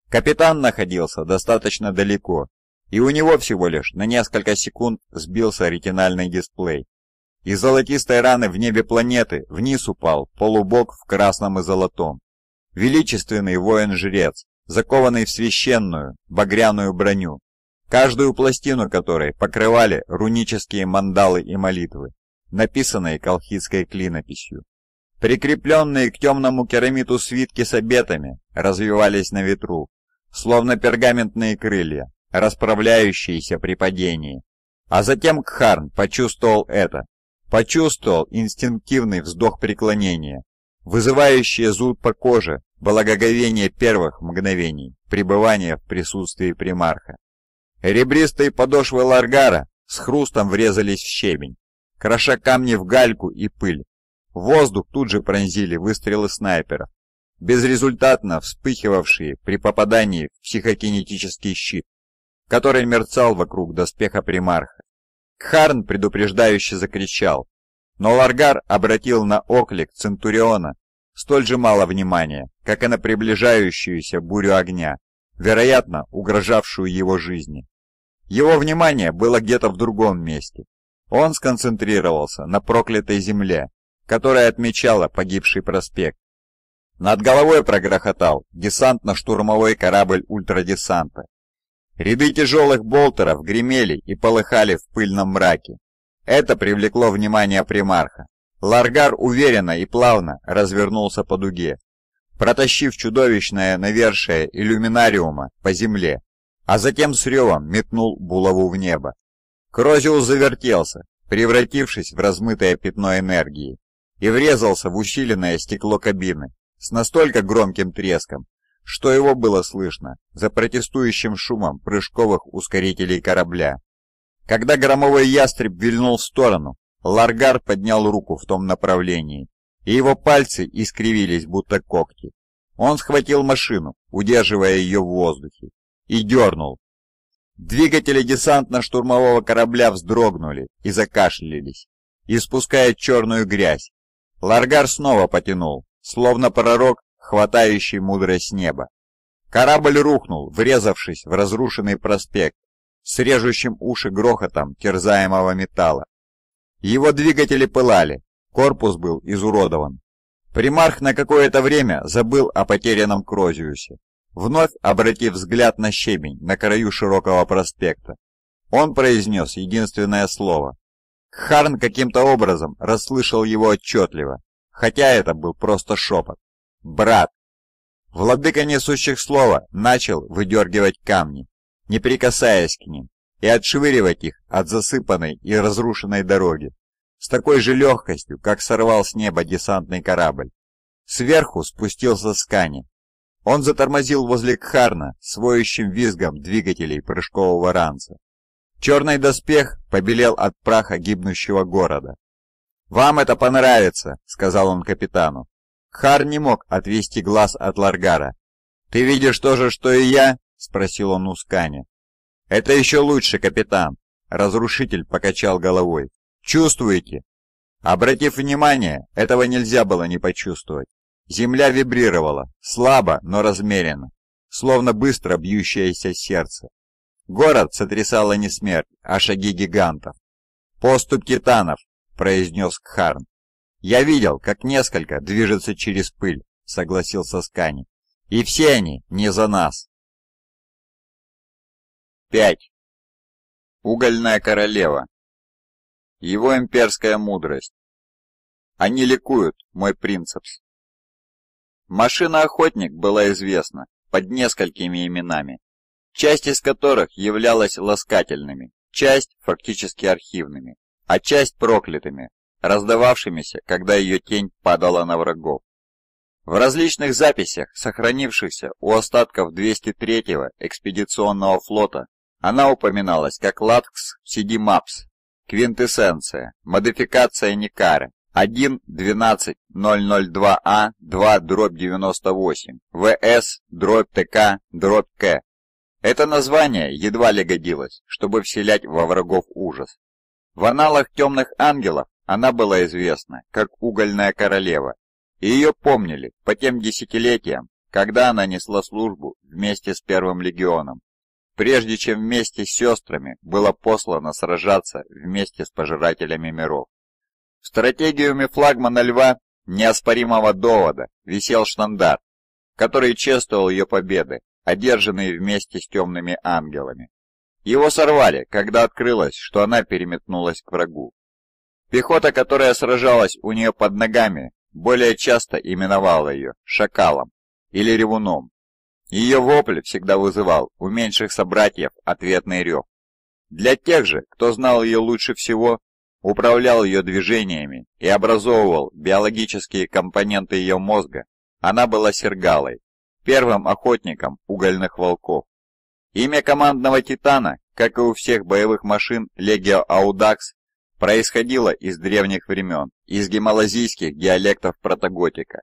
Капитан находился достаточно далеко, и у него всего лишь на несколько секунд сбился ретинальный дисплей. Из золотистой раны в небе планеты вниз упал полубог в красном и золотом. Величественный воин-жрец, закованный в священную, багряную броню, каждую пластину которой покрывали рунические мандалы и молитвы написанные колхидской клинописью. Прикрепленные к темному керамиту свитки с обетами развивались на ветру, словно пергаментные крылья, расправляющиеся при падении. А затем Кхарн почувствовал это. Почувствовал инстинктивный вздох преклонения, вызывающий зуд по коже благоговение первых мгновений пребывания в присутствии примарха. Ребристые подошвы ларгара с хрустом врезались в щебень, кроша камни в гальку и пыль. Воздух тут же пронзили выстрелы снайперов, безрезультатно вспыхивавшие при попадании в психокинетический щит, который мерцал вокруг доспеха примарха. Кхарн предупреждающе закричал, но Ларгар обратил на оклик Центуриона столь же мало внимания, как и на приближающуюся бурю огня, вероятно, угрожавшую его жизни. Его внимание было где-то в другом месте, он сконцентрировался на проклятой земле, которая отмечала погибший проспект. Над головой прогрохотал десантно-штурмовой корабль ультрадесанта. Ряды тяжелых болтеров гремели и полыхали в пыльном мраке. Это привлекло внимание примарха. Ларгар уверенно и плавно развернулся по дуге, протащив чудовищное навершие иллюминариума по земле, а затем с ревом метнул булаву в небо. Крозиус завертелся, превратившись в размытое пятно энергии, и врезался в ущиленное стекло кабины с настолько громким треском, что его было слышно за протестующим шумом прыжковых ускорителей корабля. Когда громовой ястреб вильнул в сторону, Ларгар поднял руку в том направлении, и его пальцы искривились, будто когти. Он схватил машину, удерживая ее в воздухе, и дернул, Двигатели десантно-штурмового корабля вздрогнули и закашлялись, испуская черную грязь. Ларгар снова потянул, словно пророк, хватающий мудрость с неба. Корабль рухнул, врезавшись в разрушенный проспект, с режущим уши грохотом терзаемого металла. Его двигатели пылали, корпус был изуродован. Примарх на какое-то время забыл о потерянном Крозиусе. Вновь обратив взгляд на щебень на краю широкого проспекта, он произнес единственное слово. Харн каким-то образом расслышал его отчетливо, хотя это был просто шепот. «Брат!» Владыка несущих слова начал выдергивать камни, не прикасаясь к ним, и отшвыривать их от засыпанной и разрушенной дороги с такой же легкостью, как сорвал с неба десантный корабль. Сверху спустился Скани, он затормозил возле Кхарна с воющим визгом двигателей прыжкового ранца. Черный доспех побелел от праха гибнущего города. «Вам это понравится», — сказал он капитану. Хар не мог отвести глаз от Ларгара. «Ты видишь то же, что и я?» — спросил он у Скани. «Это еще лучше, капитан!» — разрушитель покачал головой. «Чувствуете?» Обратив внимание, этого нельзя было не почувствовать. Земля вибрировала, слабо, но размеренно, словно быстро бьющееся сердце. Город сотрясала не смерть, а шаги гигантов. «Поступ титанов», — произнес Кхарн. «Я видел, как несколько движется через пыль», — согласился Скани. «И все они не за нас». 5. Угольная королева. Его имперская мудрость. Они ликуют, мой принцепс. Машина «Охотник» была известна под несколькими именами, часть из которых являлась ласкательными, часть фактически архивными, а часть проклятыми, раздававшимися, когда ее тень падала на врагов. В различных записях, сохранившихся у остатков 203-го экспедиционного флота, она упоминалась как Латкс Сидимапс, квинтэссенция, модификация Никары, 1.12.002А 2 98 ВС дробь ТК К. Это название едва ли годилось, чтобы вселять во врагов ужас. В аналах «Темных ангелов» она была известна как «Угольная королева», и ее помнили по тем десятилетиям, когда она несла службу вместе с Первым легионом, прежде чем вместе с сестрами было послано сражаться вместе с пожирателями миров. В стратегиуме флагмана Льва неоспоримого довода висел штандарт, который чествовал ее победы, одержанные вместе с темными ангелами. Его сорвали, когда открылось, что она переметнулась к врагу. Пехота, которая сражалась у нее под ногами, более часто именовала ее «шакалом» или «ревуном». Ее вопль всегда вызывал у меньших собратьев ответный рев. Для тех же, кто знал ее лучше всего, управлял ее движениями и образовывал биологические компоненты ее мозга, она была сергалой, первым охотником угольных волков. Имя командного титана, как и у всех боевых машин Легио Аудакс, происходило из древних времен, из гималазийских диалектов протоготика,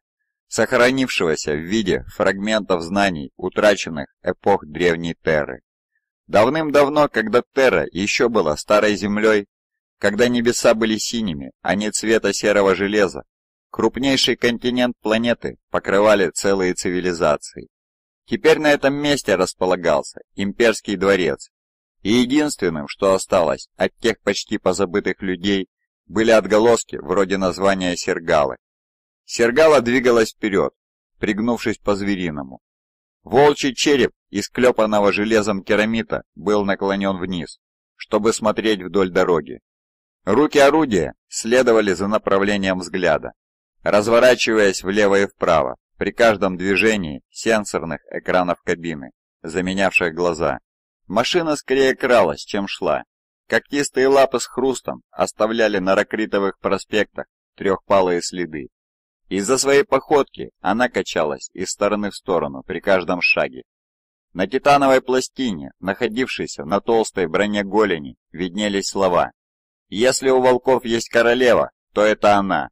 сохранившегося в виде фрагментов знаний, утраченных эпох Древней Терры. Давным-давно, когда Терра еще была старой землей, когда небеса были синими, а не цвета серого железа, крупнейший континент планеты покрывали целые цивилизации. Теперь на этом месте располагался имперский дворец, и единственным, что осталось от тех почти позабытых людей, были отголоски вроде названия Сергалы. Сергала двигалась вперед, пригнувшись по-звериному. Волчий череп из клепанного железом керамита был наклонен вниз, чтобы смотреть вдоль дороги. Руки орудия следовали за направлением взгляда, разворачиваясь влево и вправо при каждом движении сенсорных экранов кабины, заменявших глаза. Машина скорее кралась, чем шла. Когтистые лапы с хрустом оставляли на ракритовых проспектах трехпалые следы. Из-за своей походки она качалась из стороны в сторону при каждом шаге. На титановой пластине, находившейся на толстой броне голени, виднелись слова если у волков есть королева, то это она.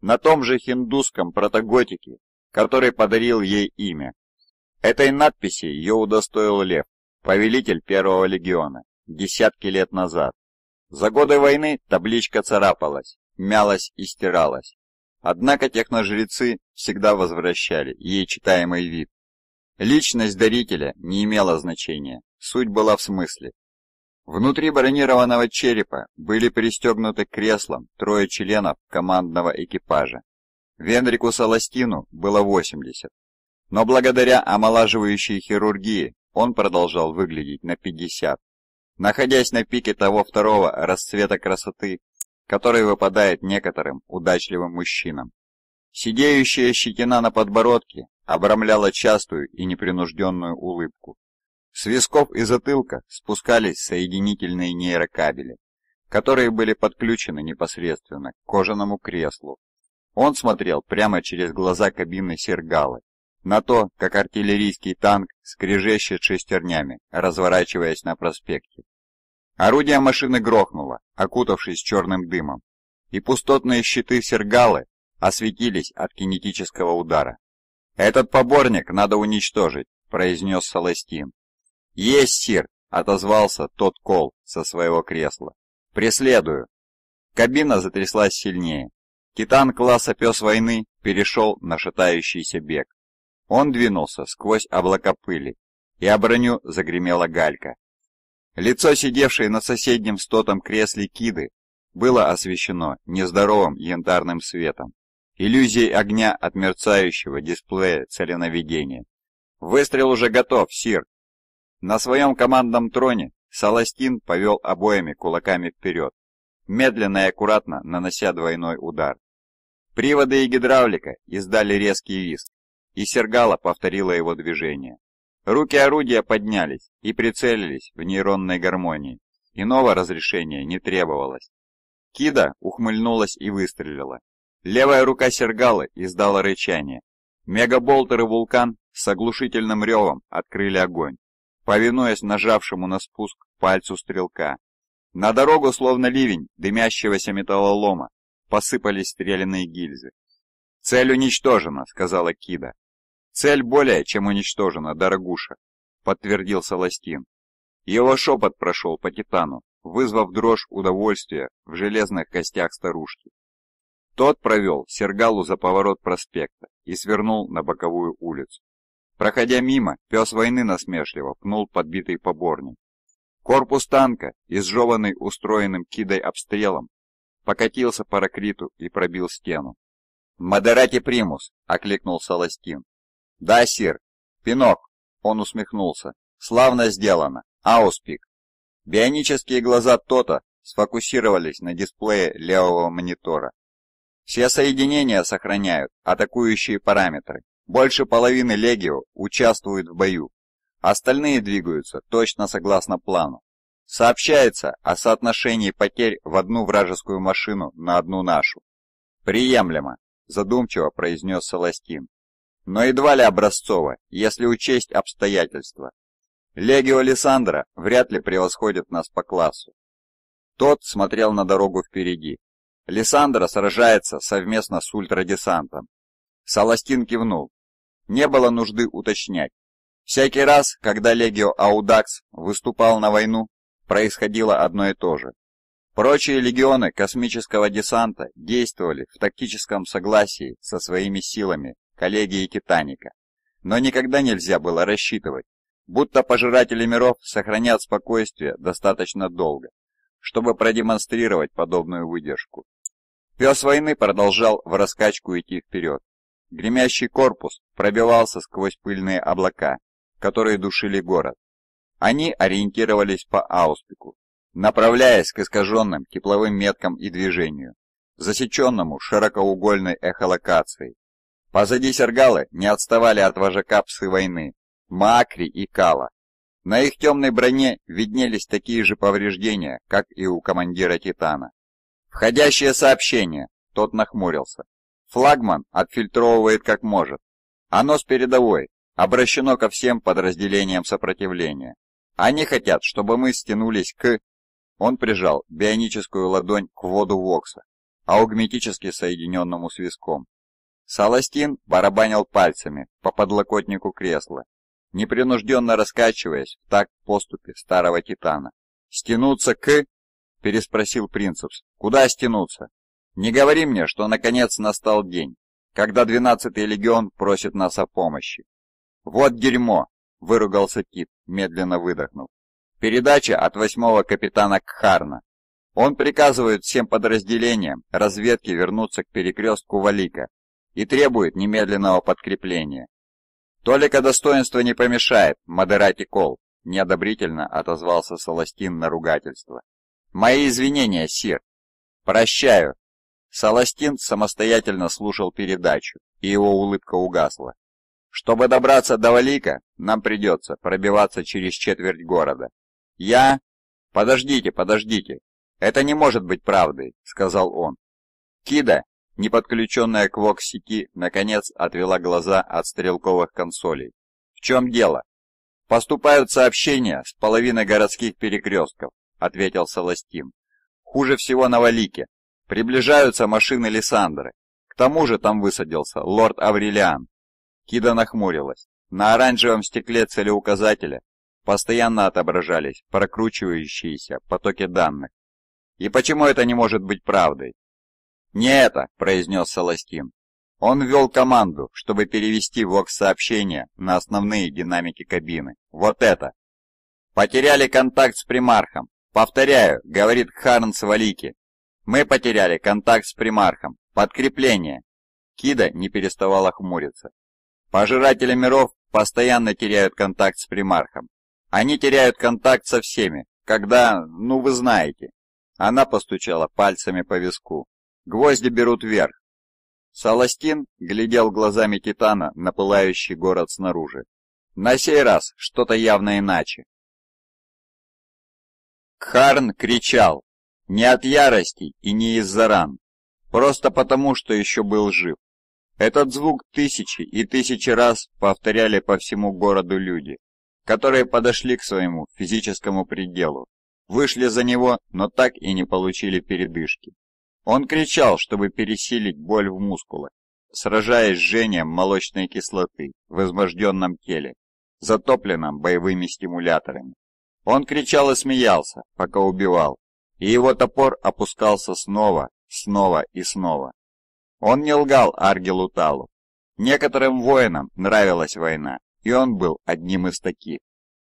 На том же хиндусском протоготике, который подарил ей имя. Этой надписи ее удостоил лев, повелитель первого легиона, десятки лет назад. За годы войны табличка царапалась, мялась и стиралась. Однако техножрецы всегда возвращали ей читаемый вид. Личность дарителя не имела значения, суть была в смысле, Внутри бронированного черепа были пристегнуты креслом трое членов командного экипажа. Венрику Саластину было 80, но благодаря омолаживающей хирургии он продолжал выглядеть на 50. Находясь на пике того второго расцвета красоты, который выпадает некоторым удачливым мужчинам. Сидеющая щетина на подбородке обрамляла частую и непринужденную улыбку. С висков и затылка спускались соединительные нейрокабели, которые были подключены непосредственно к кожаному креслу. Он смотрел прямо через глаза кабины Сергалы, на то, как артиллерийский танк скрежещет шестернями, разворачиваясь на проспекте. Орудие машины грохнуло, окутавшись черным дымом, и пустотные щиты Сергалы осветились от кинетического удара. «Этот поборник надо уничтожить», — произнес Солостин. «Есть, сир!» — отозвался тот Кол со своего кресла. «Преследую!» Кабина затряслась сильнее. Титан класса «Пес войны» перешел на шатающийся бег. Он двинулся сквозь облака пыли, и о броню загремела галька. Лицо сидевшей на соседнем стотом кресле Киды было освещено нездоровым янтарным светом, иллюзией огня от мерцающего дисплея целенаведения. «Выстрел уже готов, Сир!» На своем командном троне Саластин повел обоими кулаками вперед, медленно и аккуратно нанося двойной удар. Приводы и гидравлика издали резкий визг, и Сергала повторила его движение. Руки орудия поднялись и прицелились в нейронной гармонии. Иного разрешения не требовалось. Кида ухмыльнулась и выстрелила. Левая рука Сергалы издала рычание. Мегаболтер и вулкан с оглушительным ревом открыли огонь повинуясь нажавшему на спуск пальцу стрелка. На дорогу, словно ливень дымящегося металлолома, посыпались стреляные гильзы. «Цель уничтожена», — сказала Кида. «Цель более чем уничтожена, дорогуша», — подтвердил Саластин. Его шепот прошел по Титану, вызвав дрожь удовольствия в железных костях старушки. Тот провел Сергалу за поворот проспекта и свернул на боковую улицу. Проходя мимо, пес войны насмешливо пнул подбитый поборник. Корпус танка, изжеванный устроенным кидой обстрелом, покатился по ракриту и пробил стену. «Модерати примус!» — окликнул Саластин. «Да, сир!» «Пинок!» — он усмехнулся. «Славно сделано! Ауспик!» Бионические глаза Тота сфокусировались на дисплее левого монитора. «Все соединения сохраняют атакующие параметры. Больше половины легио участвуют в бою, остальные двигаются точно согласно плану. Сообщается о соотношении потерь в одну вражескую машину на одну нашу. «Приемлемо», – задумчиво произнес Солостин. «Но едва ли образцово, если учесть обстоятельства. Легио Лиссандра вряд ли превосходит нас по классу». Тот смотрел на дорогу впереди. Лиссандра сражается совместно с ультрадесантом. Солостин кивнул не было нужды уточнять. Всякий раз, когда Легио Аудакс выступал на войну, происходило одно и то же. Прочие легионы космического десанта действовали в тактическом согласии со своими силами коллегии Титаника, но никогда нельзя было рассчитывать, будто пожиратели миров сохранят спокойствие достаточно долго, чтобы продемонстрировать подобную выдержку. Пес войны продолжал в раскачку идти вперед, Гремящий корпус пробивался сквозь пыльные облака, которые душили город. Они ориентировались по Ауспику, направляясь к искаженным тепловым меткам и движению, засеченному широкоугольной эхолокацией. Позади сергалы не отставали от вожака псы войны, Макри и Кала. На их темной броне виднелись такие же повреждения, как и у командира Титана. «Входящее сообщение!» — тот нахмурился. Флагман отфильтровывает как может. Оно а с передовой, обращено ко всем подразделениям сопротивления. Они хотят, чтобы мы стянулись к... Он прижал бионическую ладонь к воду Вокса, аугметически соединенному с виском. Саластин барабанил пальцами по подлокотнику кресла, непринужденно раскачиваясь в такт поступе старого титана. «Стянуться к...» — переспросил Принцепс. «Куда стянуться?» Не говори мне, что наконец настал день, когда двенадцатый легион просит нас о помощи. Вот дерьмо, выругался Кит, медленно выдохнув. Передача от восьмого капитана Кхарна. Он приказывает всем подразделениям разведки вернуться к перекрестку Валика и требует немедленного подкрепления. Только достоинство не помешает, модерати кол, неодобрительно отозвался Солостин на ругательство. Мои извинения, сир. Прощаю, Саластин самостоятельно слушал передачу, и его улыбка угасла. «Чтобы добраться до Валика, нам придется пробиваться через четверть города. Я...» «Подождите, подождите. Это не может быть правдой», — сказал он. Кида, не подключенная к ВОК-сети, наконец отвела глаза от стрелковых консолей. «В чем дело?» «Поступают сообщения с половины городских перекрестков», — ответил Саластин. «Хуже всего на Валике. Приближаются машины Лиссандры. К тому же там высадился лорд Аврелиан. Кида нахмурилась. На оранжевом стекле целеуказателя постоянно отображались прокручивающиеся потоки данных. И почему это не может быть правдой? «Не это!» – произнес Саластин. Он ввел команду, чтобы перевести вокс-сообщение на основные динамики кабины. Вот это! «Потеряли контакт с примархом. Повторяю», — говорит Харнс Валики. Мы потеряли контакт с примархом. Подкрепление. Кида не переставала хмуриться. Пожиратели миров постоянно теряют контакт с примархом. Они теряют контакт со всеми, когда, ну вы знаете. Она постучала пальцами по виску. Гвозди берут вверх. Саластин глядел глазами Титана на пылающий город снаружи. На сей раз что-то явно иначе. Харн кричал, не от ярости и не из-за ран. Просто потому, что еще был жив. Этот звук тысячи и тысячи раз повторяли по всему городу люди, которые подошли к своему физическому пределу. Вышли за него, но так и не получили передышки. Он кричал, чтобы пересилить боль в мускулах, сражаясь с жжением молочной кислоты в изможденном теле, затопленном боевыми стимуляторами. Он кричал и смеялся, пока убивал, и его топор опускался снова, снова и снова. Он не лгал Аргелу Талу. Некоторым воинам нравилась война, и он был одним из таких.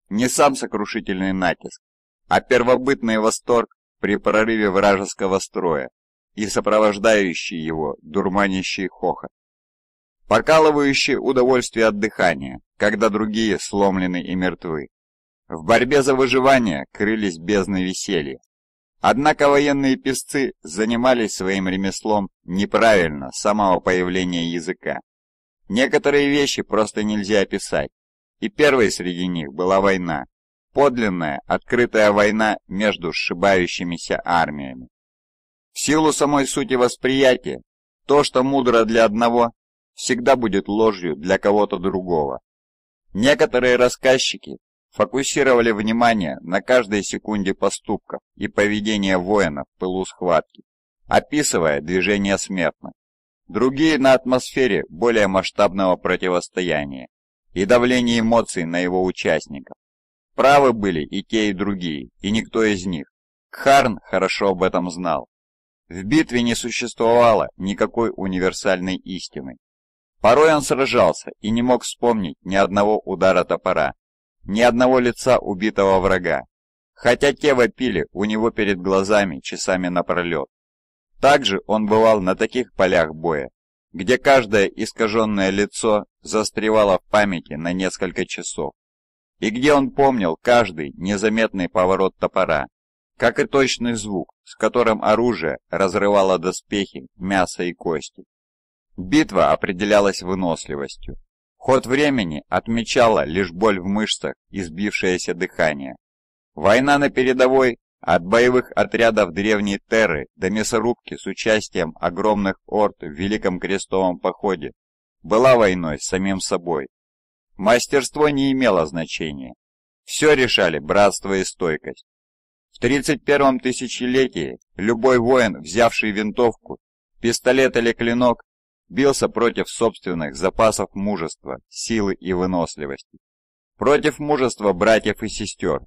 Не сам сокрушительный натиск, а первобытный восторг при прорыве вражеского строя и сопровождающий его дурманящий хохот. Покалывающее удовольствие от дыхания, когда другие сломлены и мертвы. В борьбе за выживание крылись бездны веселья. Однако военные певцы занимались своим ремеслом неправильно с самого появления языка. Некоторые вещи просто нельзя описать, и первой среди них была война, подлинная открытая война между сшибающимися армиями. В силу самой сути восприятия, то, что мудро для одного, всегда будет ложью для кого-то другого. Некоторые рассказчики фокусировали внимание на каждой секунде поступков и поведения воина в пылу схватки, описывая движение смертных. Другие на атмосфере более масштабного противостояния и давление эмоций на его участников. Правы были и те, и другие, и никто из них. Харн хорошо об этом знал. В битве не существовало никакой универсальной истины. Порой он сражался и не мог вспомнить ни одного удара топора, ни одного лица убитого врага, хотя те вопили у него перед глазами часами напролет. Также он бывал на таких полях боя, где каждое искаженное лицо застревало в памяти на несколько часов, и где он помнил каждый незаметный поворот топора, как и точный звук, с которым оружие разрывало доспехи, мясо и кости. Битва определялась выносливостью, Ход времени отмечала лишь боль в мышцах и сбившееся дыхание. Война на передовой, от боевых отрядов Древней Терры до мясорубки с участием огромных орд в Великом Крестовом Походе, была войной с самим собой. Мастерство не имело значения. Все решали братство и стойкость. В 31-м тысячелетии любой воин, взявший винтовку, пистолет или клинок, бился против собственных запасов мужества, силы и выносливости, против мужества братьев и сестер,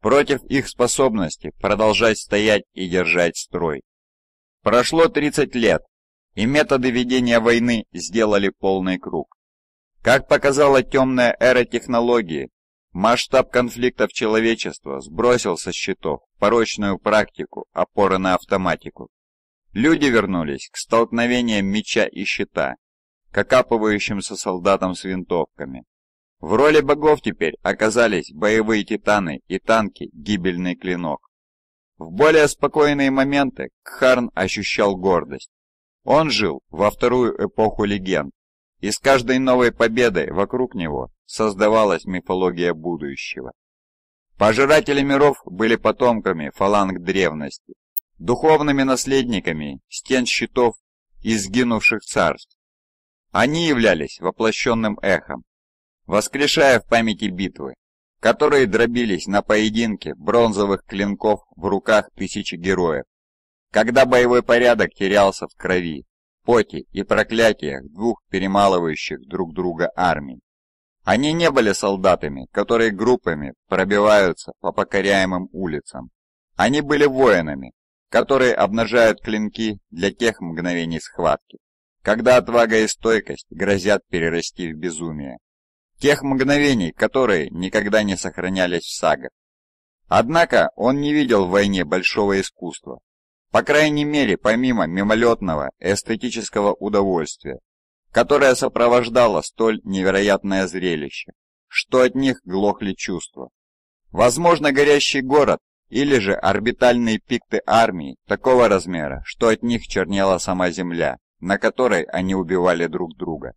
против их способности продолжать стоять и держать строй. Прошло 30 лет, и методы ведения войны сделали полный круг. Как показала темная эра технологии, масштаб конфликтов человечества сбросил со счетов порочную практику опоры на автоматику. Люди вернулись к столкновениям меча и щита, к окапывающимся солдатам с винтовками. В роли богов теперь оказались боевые титаны и танки «Гибельный клинок». В более спокойные моменты Кхарн ощущал гордость. Он жил во вторую эпоху легенд, и с каждой новой победой вокруг него создавалась мифология будущего. Пожиратели миров были потомками фаланг древности, духовными наследниками стен щитов изгинувших царств. Они являлись воплощенным эхом, воскрешая в памяти битвы, которые дробились на поединке бронзовых клинков в руках тысячи героев, когда боевой порядок терялся в крови, поте и проклятиях двух перемалывающих друг друга армий. Они не были солдатами, которые группами пробиваются по покоряемым улицам. Они были воинами, которые обнажают клинки для тех мгновений схватки, когда отвага и стойкость грозят перерасти в безумие. Тех мгновений, которые никогда не сохранялись в сагах. Однако он не видел в войне большого искусства, по крайней мере помимо мимолетного эстетического удовольствия, которое сопровождало столь невероятное зрелище, что от них глохли чувства. Возможно, горящий город или же орбитальные пикты армии такого размера, что от них чернела сама земля, на которой они убивали друг друга.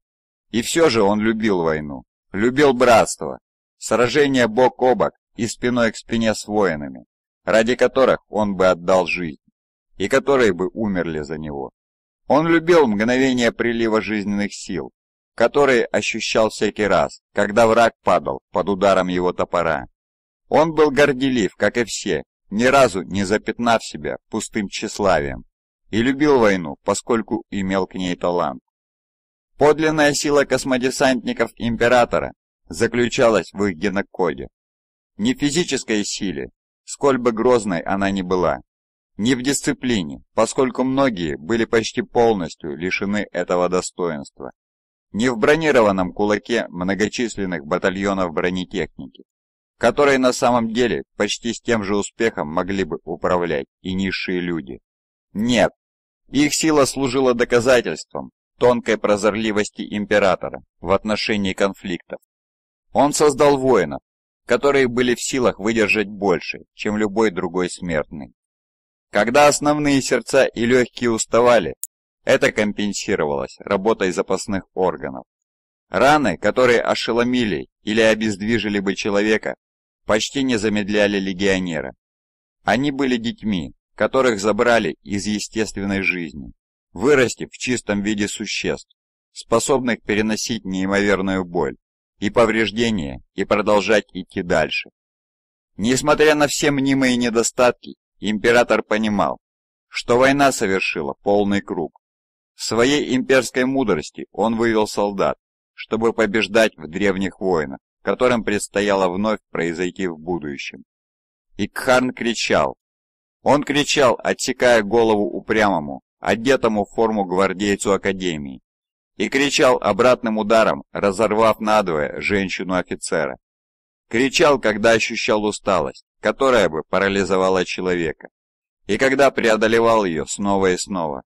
И все же он любил войну, любил братство, сражение бок о бок и спиной к спине с воинами, ради которых он бы отдал жизнь, и которые бы умерли за него. Он любил мгновение прилива жизненных сил, которые ощущал всякий раз, когда враг падал под ударом его топора он был горделив, как и все, ни разу не запятнав себя пустым тщеславием, и любил войну, поскольку имел к ней талант. Подлинная сила космодесантников Императора заключалась в их генокоде. Не в физической силе, сколь бы грозной она ни была, не в дисциплине, поскольку многие были почти полностью лишены этого достоинства, не в бронированном кулаке многочисленных батальонов бронетехники, которой на самом деле почти с тем же успехом могли бы управлять и низшие люди. Нет, их сила служила доказательством тонкой прозорливости императора в отношении конфликтов. Он создал воинов, которые были в силах выдержать больше, чем любой другой смертный. Когда основные сердца и легкие уставали, это компенсировалось работой запасных органов. Раны, которые ошеломили или обездвижили бы человека, почти не замедляли легионера. Они были детьми, которых забрали из естественной жизни, вырастив в чистом виде существ, способных переносить неимоверную боль и повреждения и продолжать идти дальше. Несмотря на все мнимые недостатки, император понимал, что война совершила полный круг. В своей имперской мудрости он вывел солдат, чтобы побеждать в древних войнах, которым предстояло вновь произойти в будущем. Икхарн кричал. Он кричал, отсекая голову упрямому, одетому в форму гвардейцу Академии, и кричал обратным ударом, разорвав надвое женщину-офицера. Кричал, когда ощущал усталость, которая бы парализовала человека, и когда преодолевал ее снова и снова.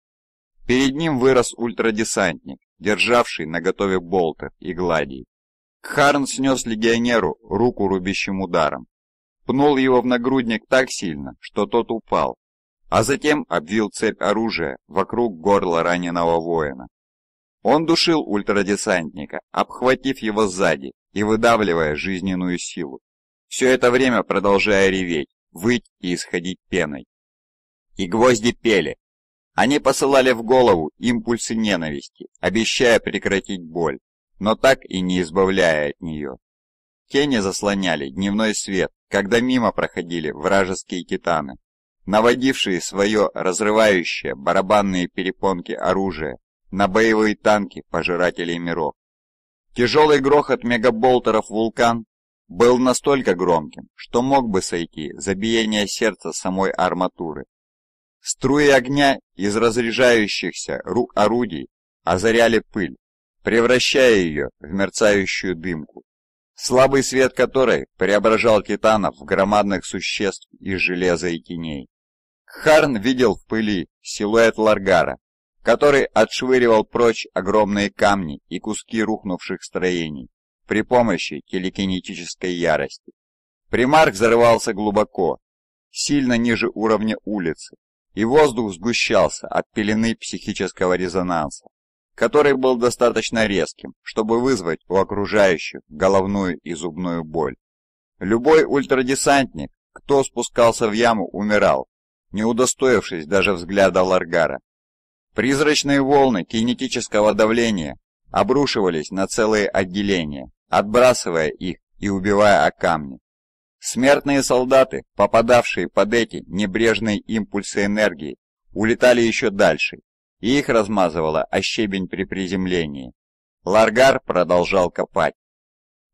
Перед ним вырос ультрадесантник, державший наготове болтов и гладий. Харн снес легионеру руку рубящим ударом, пнул его в нагрудник так сильно, что тот упал, а затем обвил цепь оружия вокруг горла раненого воина. Он душил ультрадесантника, обхватив его сзади и выдавливая жизненную силу, все это время продолжая реветь, выть и исходить пеной. И гвозди пели. Они посылали в голову импульсы ненависти, обещая прекратить боль но так и не избавляя от нее. Тени заслоняли дневной свет, когда мимо проходили вражеские титаны, наводившие свое разрывающее барабанные перепонки оружие на боевые танки пожирателей миров. Тяжелый грохот мегаболтеров «Вулкан» был настолько громким, что мог бы сойти за биение сердца самой арматуры. Струи огня из разряжающихся рук орудий озаряли пыль, превращая ее в мерцающую дымку, слабый свет которой преображал титанов в громадных существ из железа и теней. Харн видел в пыли силуэт Ларгара, который отшвыривал прочь огромные камни и куски рухнувших строений при помощи телекинетической ярости. Примарк зарывался глубоко, сильно ниже уровня улицы, и воздух сгущался от пелены психического резонанса, который был достаточно резким, чтобы вызвать у окружающих головную и зубную боль. Любой ультрадесантник, кто спускался в яму, умирал, не удостоившись даже взгляда Ларгара. Призрачные волны кинетического давления обрушивались на целые отделения, отбрасывая их и убивая о камни. Смертные солдаты, попадавшие под эти небрежные импульсы энергии, улетали еще дальше и их размазывало о щебень при приземлении. Ларгар продолжал копать.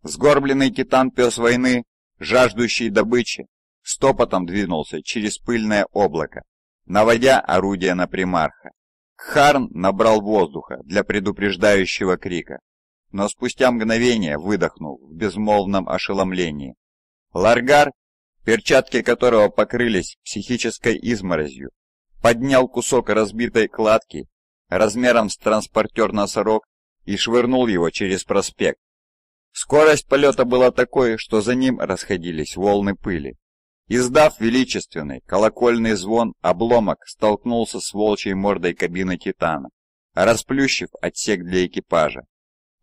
Сгорбленный титан-пес войны, жаждущий добычи, стопотом двинулся через пыльное облако, наводя орудие на примарха. Харн набрал воздуха для предупреждающего крика, но спустя мгновение выдохнул в безмолвном ошеломлении. Ларгар, перчатки которого покрылись психической изморозью, поднял кусок разбитой кладки размером с транспортер-носорог и швырнул его через проспект. Скорость полета была такой, что за ним расходились волны пыли. Издав величественный колокольный звон, обломок столкнулся с волчьей мордой кабины Титана, расплющив отсек для экипажа.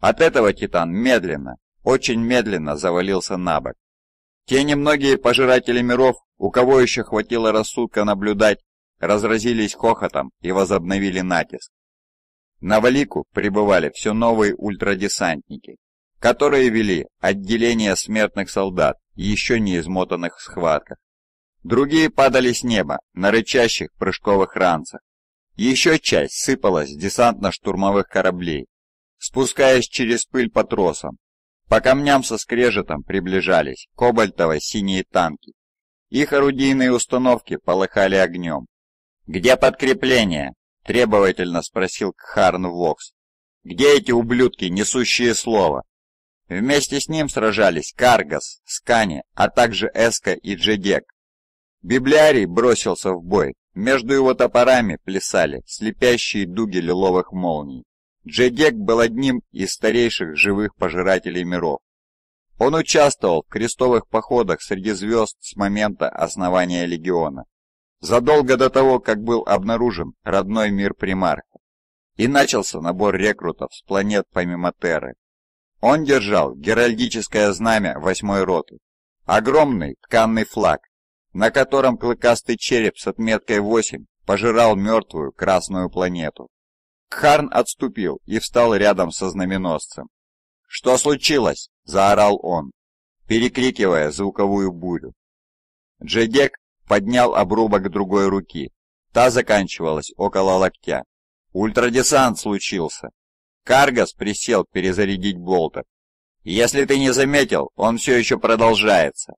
От этого Титан медленно, очень медленно завалился на бок. Те немногие пожиратели миров, у кого еще хватило рассудка наблюдать, разразились хохотом и возобновили натиск. На Валику прибывали все новые ультрадесантники, которые вели отделение смертных солдат, еще не измотанных в схватках. Другие падали с неба на рычащих прыжковых ранцах. Еще часть сыпалась с десантно-штурмовых кораблей, спускаясь через пыль по тросам. По камням со скрежетом приближались кобальтово-синие танки. Их орудийные установки полыхали огнем, «Где подкрепление?» – требовательно спросил Кхарн Вокс. «Где эти ублюдки, несущие слово?» Вместе с ним сражались Каргас, Скани, а также Эска и Джедек. Библиарий бросился в бой. Между его топорами плясали слепящие дуги лиловых молний. Джедек был одним из старейших живых пожирателей миров. Он участвовал в крестовых походах среди звезд с момента основания легиона задолго до того, как был обнаружен родной мир Примарка И начался набор рекрутов с планет помимо Терры. Он держал геральдическое знамя восьмой роты, огромный тканный флаг, на котором клыкастый череп с отметкой 8 пожирал мертвую красную планету. Кхарн отступил и встал рядом со знаменосцем. «Что случилось?» – заорал он, перекрикивая звуковую бурю. Джедек поднял обрубок другой руки. Та заканчивалась около локтя. Ультрадесант случился. Каргас присел перезарядить болтер. Если ты не заметил, он все еще продолжается.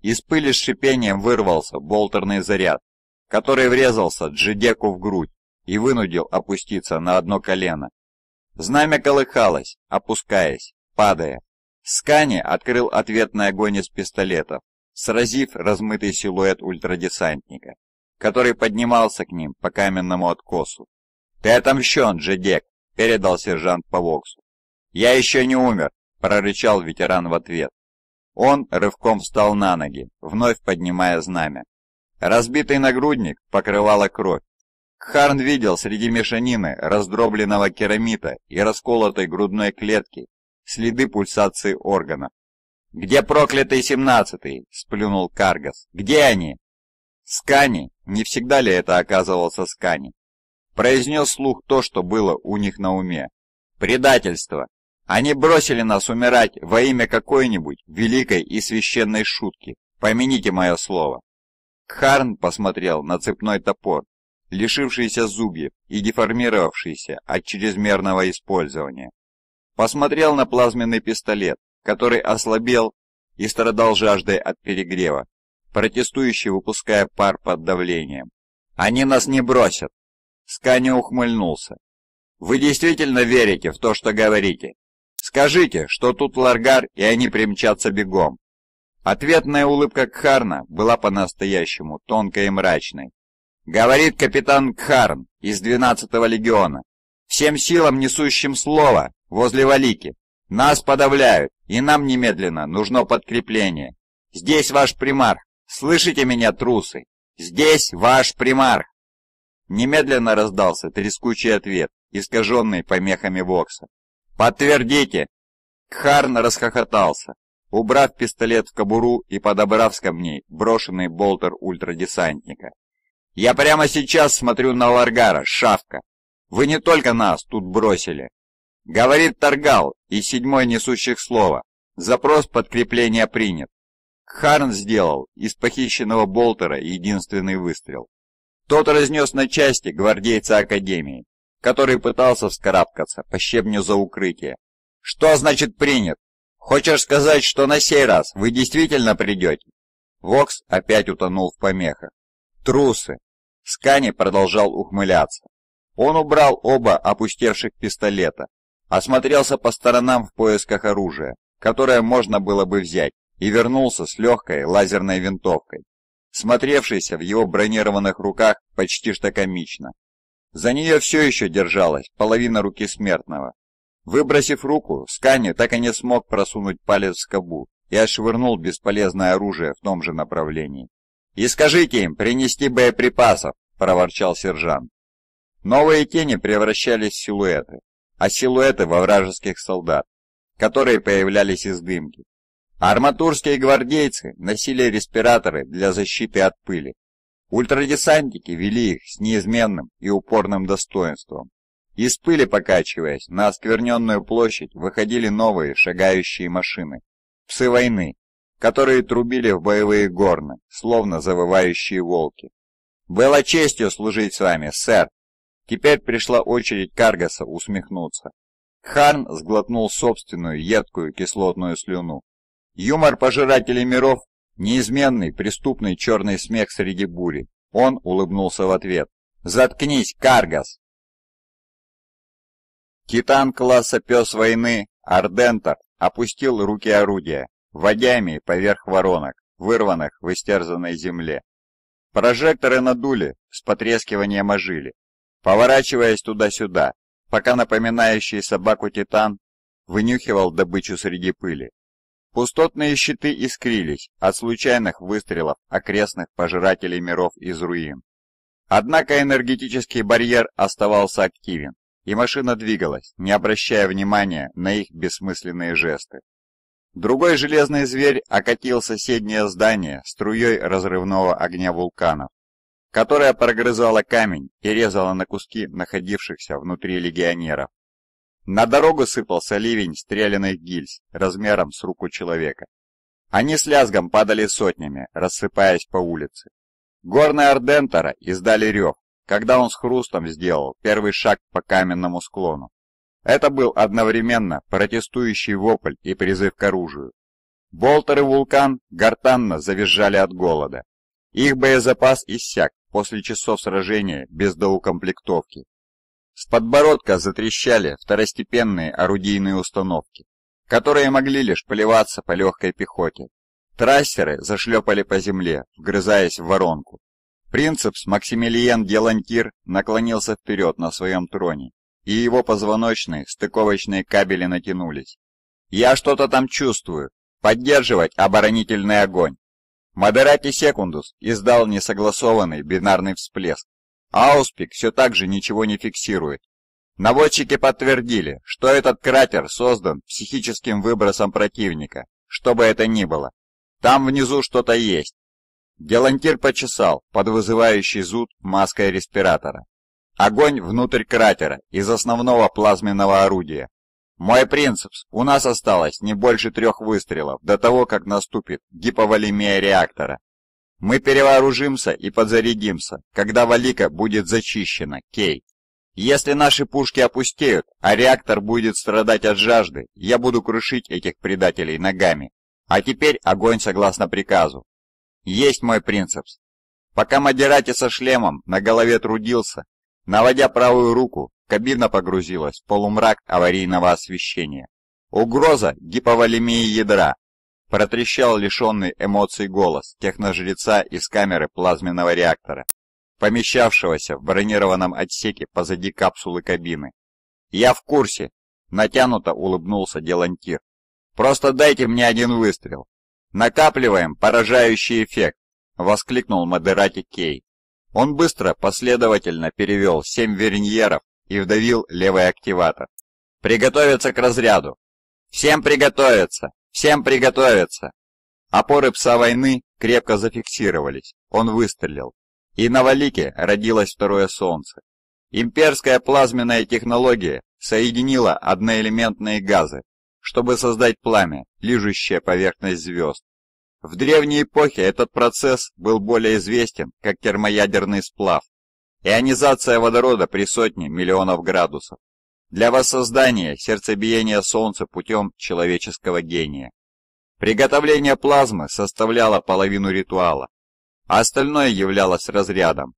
Из пыли с шипением вырвался болтерный заряд, который врезался Джидеку в грудь и вынудил опуститься на одно колено. Знамя колыхалось, опускаясь, падая. Скани открыл ответный огонь из пистолетов, сразив размытый силуэт ультрадесантника, который поднимался к ним по каменному откосу. «Ты отомщен, Джедек!» — передал сержант по воксу. «Я еще не умер!» — прорычал ветеран в ответ. Он рывком встал на ноги, вновь поднимая знамя. Разбитый нагрудник покрывала кровь. Кхарн видел среди мешанины раздробленного керамита и расколотой грудной клетки следы пульсации органа. «Где проклятый семнадцатый?» — сплюнул Каргас. «Где они?» «Скани!» — не всегда ли это оказывался Скани? Произнес слух то, что было у них на уме. «Предательство! Они бросили нас умирать во имя какой-нибудь великой и священной шутки. Помяните мое слово!» Кхарн посмотрел на цепной топор, лишившийся зубьев и деформировавшийся от чрезмерного использования. Посмотрел на плазменный пистолет, который ослабел и страдал жаждой от перегрева, протестующий выпуская пар под давлением. «Они нас не бросят!» Скани ухмыльнулся. «Вы действительно верите в то, что говорите? Скажите, что тут ларгар, и они примчатся бегом!» Ответная улыбка Кхарна была по-настоящему тонкой и мрачной. «Говорит капитан Кхарн из 12-го легиона. Всем силам, несущим слово, возле Валики. Нас подавляют. И нам немедленно нужно подкрепление. Здесь ваш примар. Слышите меня, трусы? Здесь ваш примар. Немедленно раздался трескучий ответ, искаженный помехами Вокса. «Подтвердите!» Кхарн расхохотался, убрав пистолет в кобуру и подобрав с камней брошенный болтер ультрадесантника. «Я прямо сейчас смотрю на Ларгара, шавка! Вы не только нас тут бросили, Говорит Таргал и седьмой несущих слова. Запрос подкрепления принят. Харн сделал из похищенного Болтера единственный выстрел. Тот разнес на части гвардейца Академии, который пытался вскарабкаться по щебню за укрытие. «Что значит принят? Хочешь сказать, что на сей раз вы действительно придете?» Вокс опять утонул в помехах. «Трусы!» Скани продолжал ухмыляться. Он убрал оба опустевших пистолета осмотрелся по сторонам в поисках оружия, которое можно было бы взять, и вернулся с легкой лазерной винтовкой, смотревшейся в его бронированных руках почти что комично. За нее все еще держалась половина руки смертного. Выбросив руку, Скани так и не смог просунуть палец в скобу и отшвырнул бесполезное оружие в том же направлении. «И скажите им принести боеприпасов!» – проворчал сержант. Новые тени превращались в силуэты, а силуэты во вражеских солдат, которые появлялись из дымки. Арматурские гвардейцы носили респираторы для защиты от пыли. Ультрадесантники вели их с неизменным и упорным достоинством. Из пыли покачиваясь, на оскверненную площадь выходили новые шагающие машины. Псы войны, которые трубили в боевые горны, словно завывающие волки. «Было честью служить с вами, сэр!» Теперь пришла очередь Каргаса усмехнуться. Харн сглотнул собственную едкую кислотную слюну. Юмор пожирателей миров – неизменный преступный черный смех среди бури. Он улыбнулся в ответ. «Заткнись, Каргас!» Титан класса «Пес войны» Ардентор опустил руки орудия, водями поверх воронок, вырванных в истерзанной земле. Прожекторы надули с потрескиванием ожили, поворачиваясь туда-сюда, пока напоминающий собаку Титан вынюхивал добычу среди пыли. Пустотные щиты искрились от случайных выстрелов окрестных пожирателей миров из руин. Однако энергетический барьер оставался активен, и машина двигалась, не обращая внимания на их бессмысленные жесты. Другой железный зверь окатил соседнее здание струей разрывного огня вулканов которая прогрызала камень и резала на куски находившихся внутри легионеров. На дорогу сыпался ливень стрелянных гильз размером с руку человека. Они с лязгом падали сотнями, рассыпаясь по улице. Горные Ордентора издали рев, когда он с хрустом сделал первый шаг по каменному склону. Это был одновременно протестующий вопль и призыв к оружию. Болтер и Вулкан гортанно завизжали от голода. Их боезапас иссяк, после часов сражения без доукомплектовки. С подбородка затрещали второстепенные орудийные установки, которые могли лишь поливаться по легкой пехоте. Трассеры зашлепали по земле, вгрызаясь в воронку. Принцепс Максимилиен Делантир наклонился вперед на своем троне, и его позвоночные стыковочные кабели натянулись. «Я что-то там чувствую. Поддерживать оборонительный огонь!» Модерати Секундус издал несогласованный бинарный всплеск. Ауспик все так же ничего не фиксирует. Наводчики подтвердили, что этот кратер создан психическим выбросом противника, что бы это ни было. Там внизу что-то есть. Гелантир почесал под вызывающий зуд маской респиратора. Огонь внутрь кратера из основного плазменного орудия. «Мой принцип. у нас осталось не больше трех выстрелов до того, как наступит гиповолемия реактора. Мы перевооружимся и подзарядимся, когда Валика будет зачищена, Кей. Если наши пушки опустеют, а реактор будет страдать от жажды, я буду крушить этих предателей ногами. А теперь огонь согласно приказу. Есть мой принцип. Пока Мадерати со шлемом на голове трудился, наводя правую руку Кабина погрузилась в полумрак аварийного освещения. Угроза гиповолемии ядра. Протрещал лишенный эмоций голос техножреца из камеры плазменного реактора, помещавшегося в бронированном отсеке позади капсулы кабины. «Я в курсе», — натянуто улыбнулся Делантир. «Просто дайте мне один выстрел. Накапливаем поражающий эффект», — воскликнул Модерати Кей. Он быстро, последовательно перевел семь вериньеров и вдавил левый активатор. «Приготовиться к разряду! Всем приготовиться! Всем приготовиться!» Опоры пса войны крепко зафиксировались, он выстрелил. И на Валике родилось второе солнце. Имперская плазменная технология соединила одноэлементные газы, чтобы создать пламя, лижущее поверхность звезд. В древней эпохе этот процесс был более известен как термоядерный сплав. Ионизация водорода при сотне миллионов градусов. Для воссоздания сердцебиения Солнца путем человеческого гения. Приготовление плазмы составляло половину ритуала, а остальное являлось разрядом.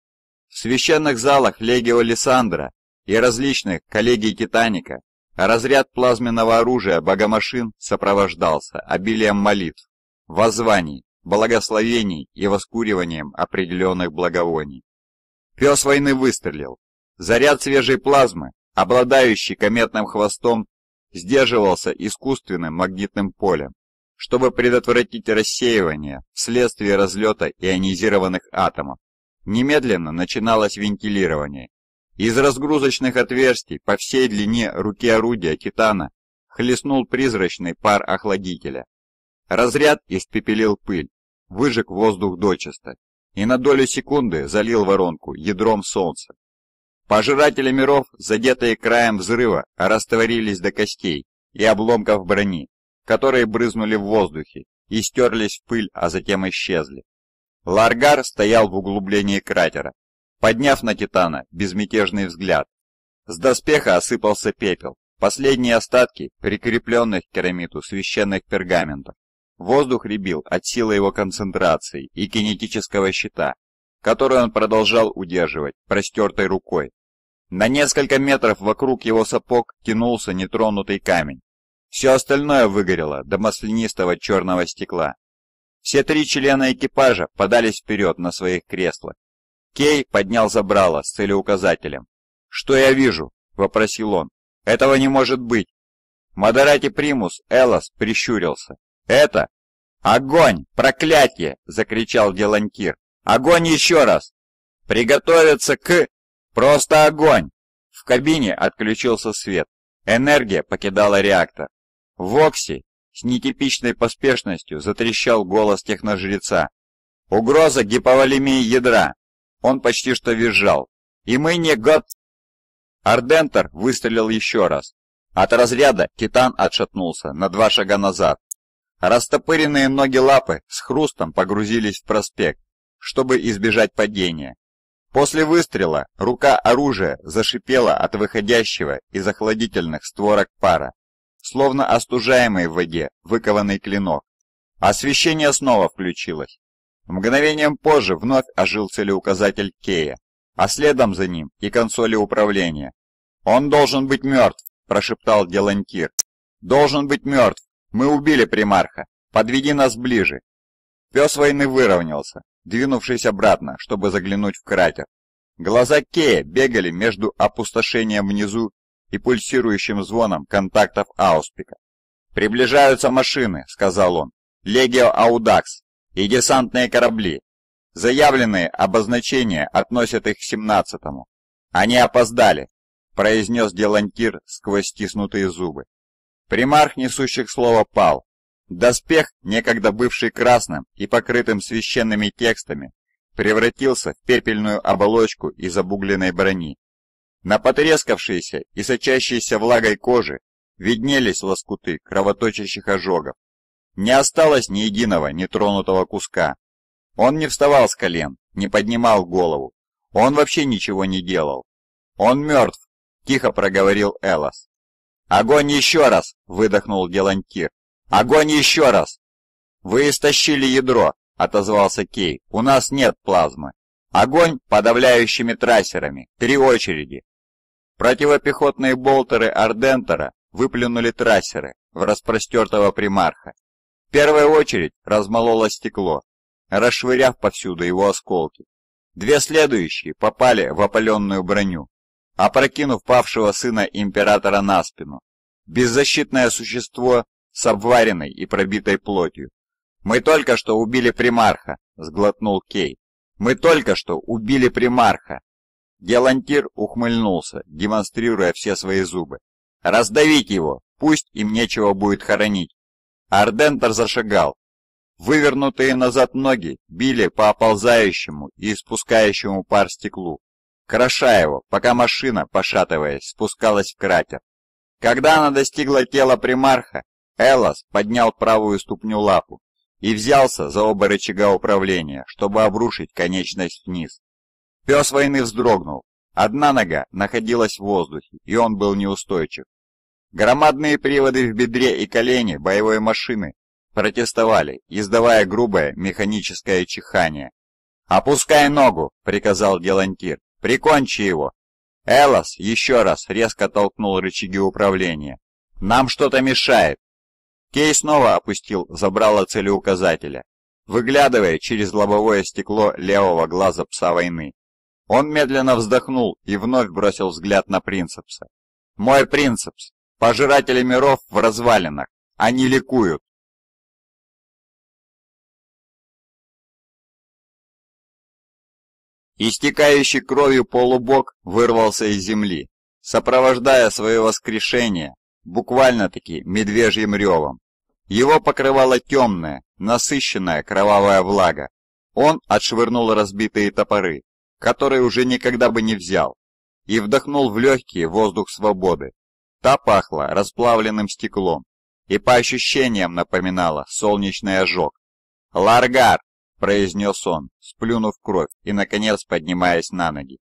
В священных залах Легио Лиссандра и различных коллегий Титаника разряд плазменного оружия богомашин сопровождался обилием молитв, воззваний, благословений и воскуриванием определенных благовоний. Пес войны выстрелил. Заряд свежей плазмы, обладающий кометным хвостом, сдерживался искусственным магнитным полем, чтобы предотвратить рассеивание вследствие разлета ионизированных атомов. Немедленно начиналось вентилирование. Из разгрузочных отверстий по всей длине руки орудия «Титана» хлестнул призрачный пар охладителя. Разряд испепелил пыль, выжег воздух дочисто и на долю секунды залил воронку ядром солнца. Пожиратели миров, задетые краем взрыва, растворились до костей и обломков брони, которые брызнули в воздухе и стерлись в пыль, а затем исчезли. Ларгар стоял в углублении кратера, подняв на Титана безмятежный взгляд. С доспеха осыпался пепел, последние остатки прикрепленных к керамиту священных пергаментов. Воздух рябил от силы его концентрации и кинетического щита, который он продолжал удерживать простертой рукой. На несколько метров вокруг его сапог тянулся нетронутый камень. Все остальное выгорело до маслянистого черного стекла. Все три члена экипажа подались вперед на своих креслах. Кей поднял забрало с целеуказателем. «Что я вижу?» – вопросил он. «Этого не может быть!» Модерати Примус Элос прищурился. Это... «Огонь! Проклятие!» — закричал Геланкир. «Огонь еще раз! Приготовиться к... Просто огонь!» В кабине отключился свет. Энергия покидала реактор. В Окси с нетипичной поспешностью затрещал голос техножреца. «Угроза гиповолемии ядра!» Он почти что визжал. «И мы не год...» Ардентер выстрелил еще раз. От разряда Титан отшатнулся на два шага назад. Растопыренные ноги лапы с хрустом погрузились в проспект, чтобы избежать падения. После выстрела рука оружия зашипела от выходящего из охладительных створок пара, словно остужаемый в воде выкованный клинок. Освещение снова включилось. Мгновением позже вновь ожил целеуказатель Кея, а следом за ним и консоли управления. «Он должен быть мертв», – прошептал Делантир. «Должен быть мертв, «Мы убили примарха. Подведи нас ближе». Пес войны выровнялся, двинувшись обратно, чтобы заглянуть в кратер. Глаза Кея бегали между опустошением внизу и пульсирующим звоном контактов Ауспика. «Приближаются машины», — сказал он. «Легио Аудакс и десантные корабли. Заявленные обозначения относят их к семнадцатому. Они опоздали», — произнес Делантир сквозь стиснутые зубы. Примарх несущих слова пал. Доспех, некогда бывший красным и покрытым священными текстами, превратился в пепельную оболочку из обугленной брони. На потрескавшейся и сочащейся влагой кожи виднелись лоскуты кровоточащих ожогов. Не осталось ни единого нетронутого куска. Он не вставал с колен, не поднимал голову. Он вообще ничего не делал. «Он мертв», — тихо проговорил Элос. «Огонь еще раз!» — выдохнул Гелантир. «Огонь еще раз!» «Вы истощили ядро!» — отозвался Кей. «У нас нет плазмы!» «Огонь подавляющими трассерами! Три очереди!» Противопехотные болтеры Ардентера выплюнули трассеры в распростертого примарха. Первая очередь размолола стекло, расшвыряв повсюду его осколки. Две следующие попали в опаленную броню, опрокинув павшего сына императора на спину. Беззащитное существо с обваренной и пробитой плотью. «Мы только что убили примарха», — сглотнул Кей. «Мы только что убили примарха!» Гелантир ухмыльнулся, демонстрируя все свои зубы. «Раздавить его! Пусть им нечего будет хоронить!» Ардентор зашагал. Вывернутые назад ноги били по оползающему и испускающему пар стеклу кроша его, пока машина, пошатываясь, спускалась в кратер. Когда она достигла тела примарха, Эллас поднял правую ступню лапу и взялся за оба рычага управления, чтобы обрушить конечность вниз. Пес войны вздрогнул. Одна нога находилась в воздухе, и он был неустойчив. Громадные приводы в бедре и колене боевой машины протестовали, издавая грубое механическое чихание. «Опускай ногу!» — приказал Делантир. Прикончи его!» Элос еще раз резко толкнул рычаги управления. «Нам что-то мешает!» Кей снова опустил забрало целеуказателя, выглядывая через лобовое стекло левого глаза пса войны. Он медленно вздохнул и вновь бросил взгляд на Принцепса. «Мой Принцепс! Пожиратели миров в развалинах! Они ликуют!» Истекающий кровью полубог вырвался из земли, сопровождая свое воскрешение буквально-таки медвежьим ревом. Его покрывала темная, насыщенная кровавая влага. Он отшвырнул разбитые топоры, которые уже никогда бы не взял, и вдохнул в легкие воздух свободы. Та пахла расплавленным стеклом и по ощущениям напоминала солнечный ожог. «Ларгар!» произнес он, сплюнув кровь и, наконец, поднимаясь на ноги.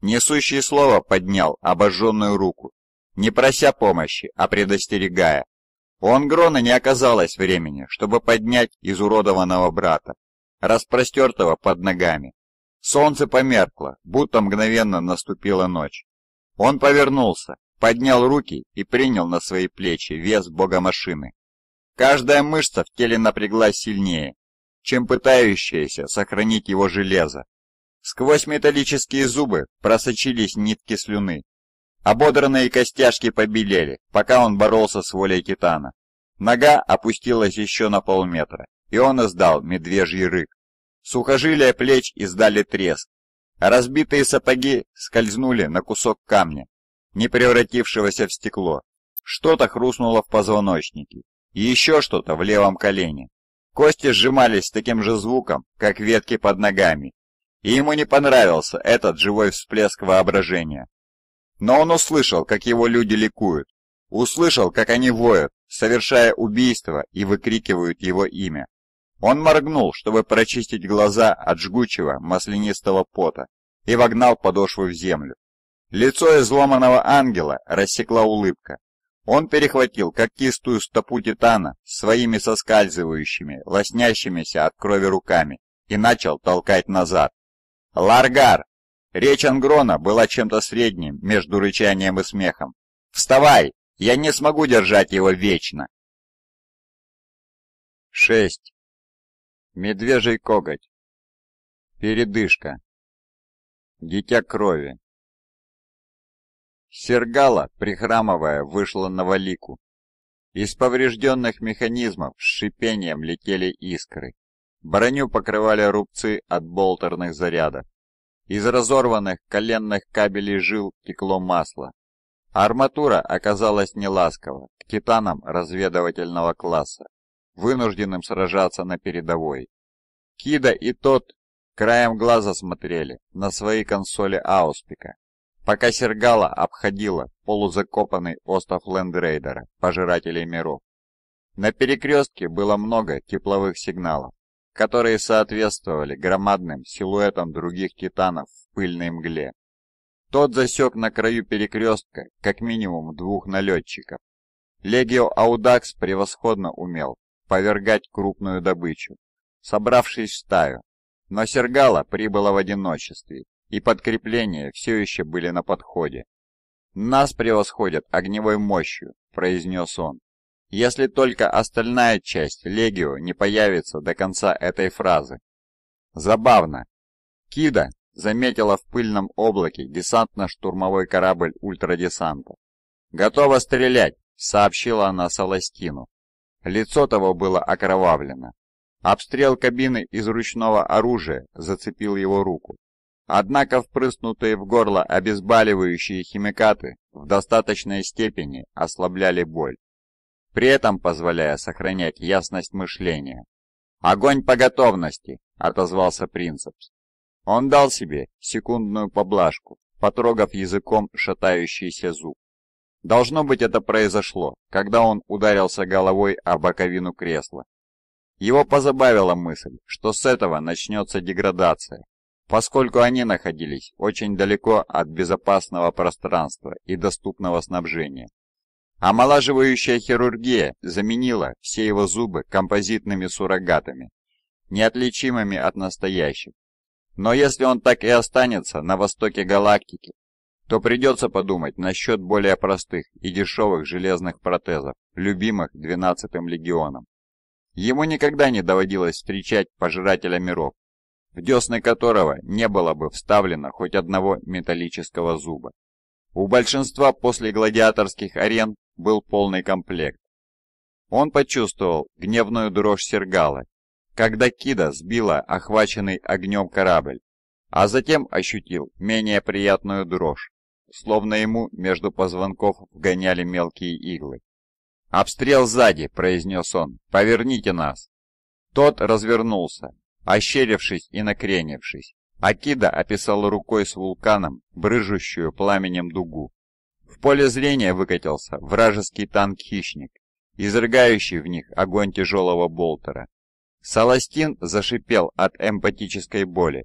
Несущий слово поднял обожженную руку, не прося помощи, а предостерегая. У Ангрона не оказалось времени, чтобы поднять изуродованного брата, распростертого под ногами. Солнце померкло, будто мгновенно наступила ночь. Он повернулся, поднял руки и принял на свои плечи вес богомашины. Каждая мышца в теле напряглась сильнее, чем пытающаяся сохранить его железо. Сквозь металлические зубы просочились нитки слюны. Ободранные костяшки побелели, пока он боролся с волей Титана. Нога опустилась еще на полметра, и он издал медвежий рык. Сухожилия плеч издали треск. Разбитые сапоги скользнули на кусок камня, не превратившегося в стекло. Что-то хрустнуло в позвоночнике, и еще что-то в левом колене. Кости сжимались с таким же звуком, как ветки под ногами, и ему не понравился этот живой всплеск воображения. Но он услышал, как его люди ликуют, услышал, как они воют, совершая убийство и выкрикивают его имя. Он моргнул, чтобы прочистить глаза от жгучего маслянистого пота, и вогнал подошву в землю. Лицо изломанного ангела рассекла улыбка, он перехватил когтистую стопу Титана своими соскальзывающими, лоснящимися от крови руками и начал толкать назад. «Ларгар!» Речь Ангрона была чем-то средним между рычанием и смехом. «Вставай! Я не смогу держать его вечно!» 6. Медвежий коготь. Передышка. Дитя крови. Сергала, прихрамывая, вышла на валику. Из поврежденных механизмов с шипением летели искры. Броню покрывали рубцы от болтерных зарядов. Из разорванных коленных кабелей жил текло масло. Арматура оказалась неласкова к титанам разведывательного класса, вынужденным сражаться на передовой. Кида и тот краем глаза смотрели на свои консоли Ауспика, пока Сергала обходила полузакопанный остров Лендрейдера, пожирателей миров. На перекрестке было много тепловых сигналов, которые соответствовали громадным силуэтам других титанов в пыльной мгле. Тот засек на краю перекрестка как минимум двух налетчиков. Легио Аудакс превосходно умел повергать крупную добычу, собравшись в стаю, но Сергала прибыла в одиночестве и подкрепления все еще были на подходе. «Нас превосходят огневой мощью», — произнес он. «Если только остальная часть Легио не появится до конца этой фразы». Забавно. Кида заметила в пыльном облаке десантно-штурмовой корабль ультрадесанта. «Готова стрелять», — сообщила она Саластину. Лицо того было окровавлено. Обстрел кабины из ручного оружия зацепил его руку. Однако впрыснутые в горло обезболивающие химикаты в достаточной степени ослабляли боль, при этом позволяя сохранять ясность мышления. «Огонь по готовности!» — отозвался Принцепс. Он дал себе секундную поблажку, потрогав языком шатающийся зуб. Должно быть, это произошло, когда он ударился головой о боковину кресла. Его позабавила мысль, что с этого начнется деградация, поскольку они находились очень далеко от безопасного пространства и доступного снабжения. Омолаживающая хирургия заменила все его зубы композитными суррогатами, неотличимыми от настоящих. Но если он так и останется на востоке галактики, то придется подумать насчет более простых и дешевых железных протезов, любимых 12-м легионом. Ему никогда не доводилось встречать пожирателя миров, в десны которого не было бы вставлено хоть одного металлического зуба. У большинства после гладиаторских арен был полный комплект. Он почувствовал гневную дрожь сергала, когда Кида сбила охваченный огнем корабль, а затем ощутил менее приятную дрожь, словно ему между позвонков вгоняли мелкие иглы. «Обстрел сзади!» — произнес он. «Поверните нас!» Тот развернулся, ощерившись и накренившись. Акида описал рукой с вулканом, брыжущую пламенем дугу. В поле зрения выкатился вражеский танк-хищник, изрыгающий в них огонь тяжелого болтера. Саластин зашипел от эмпатической боли.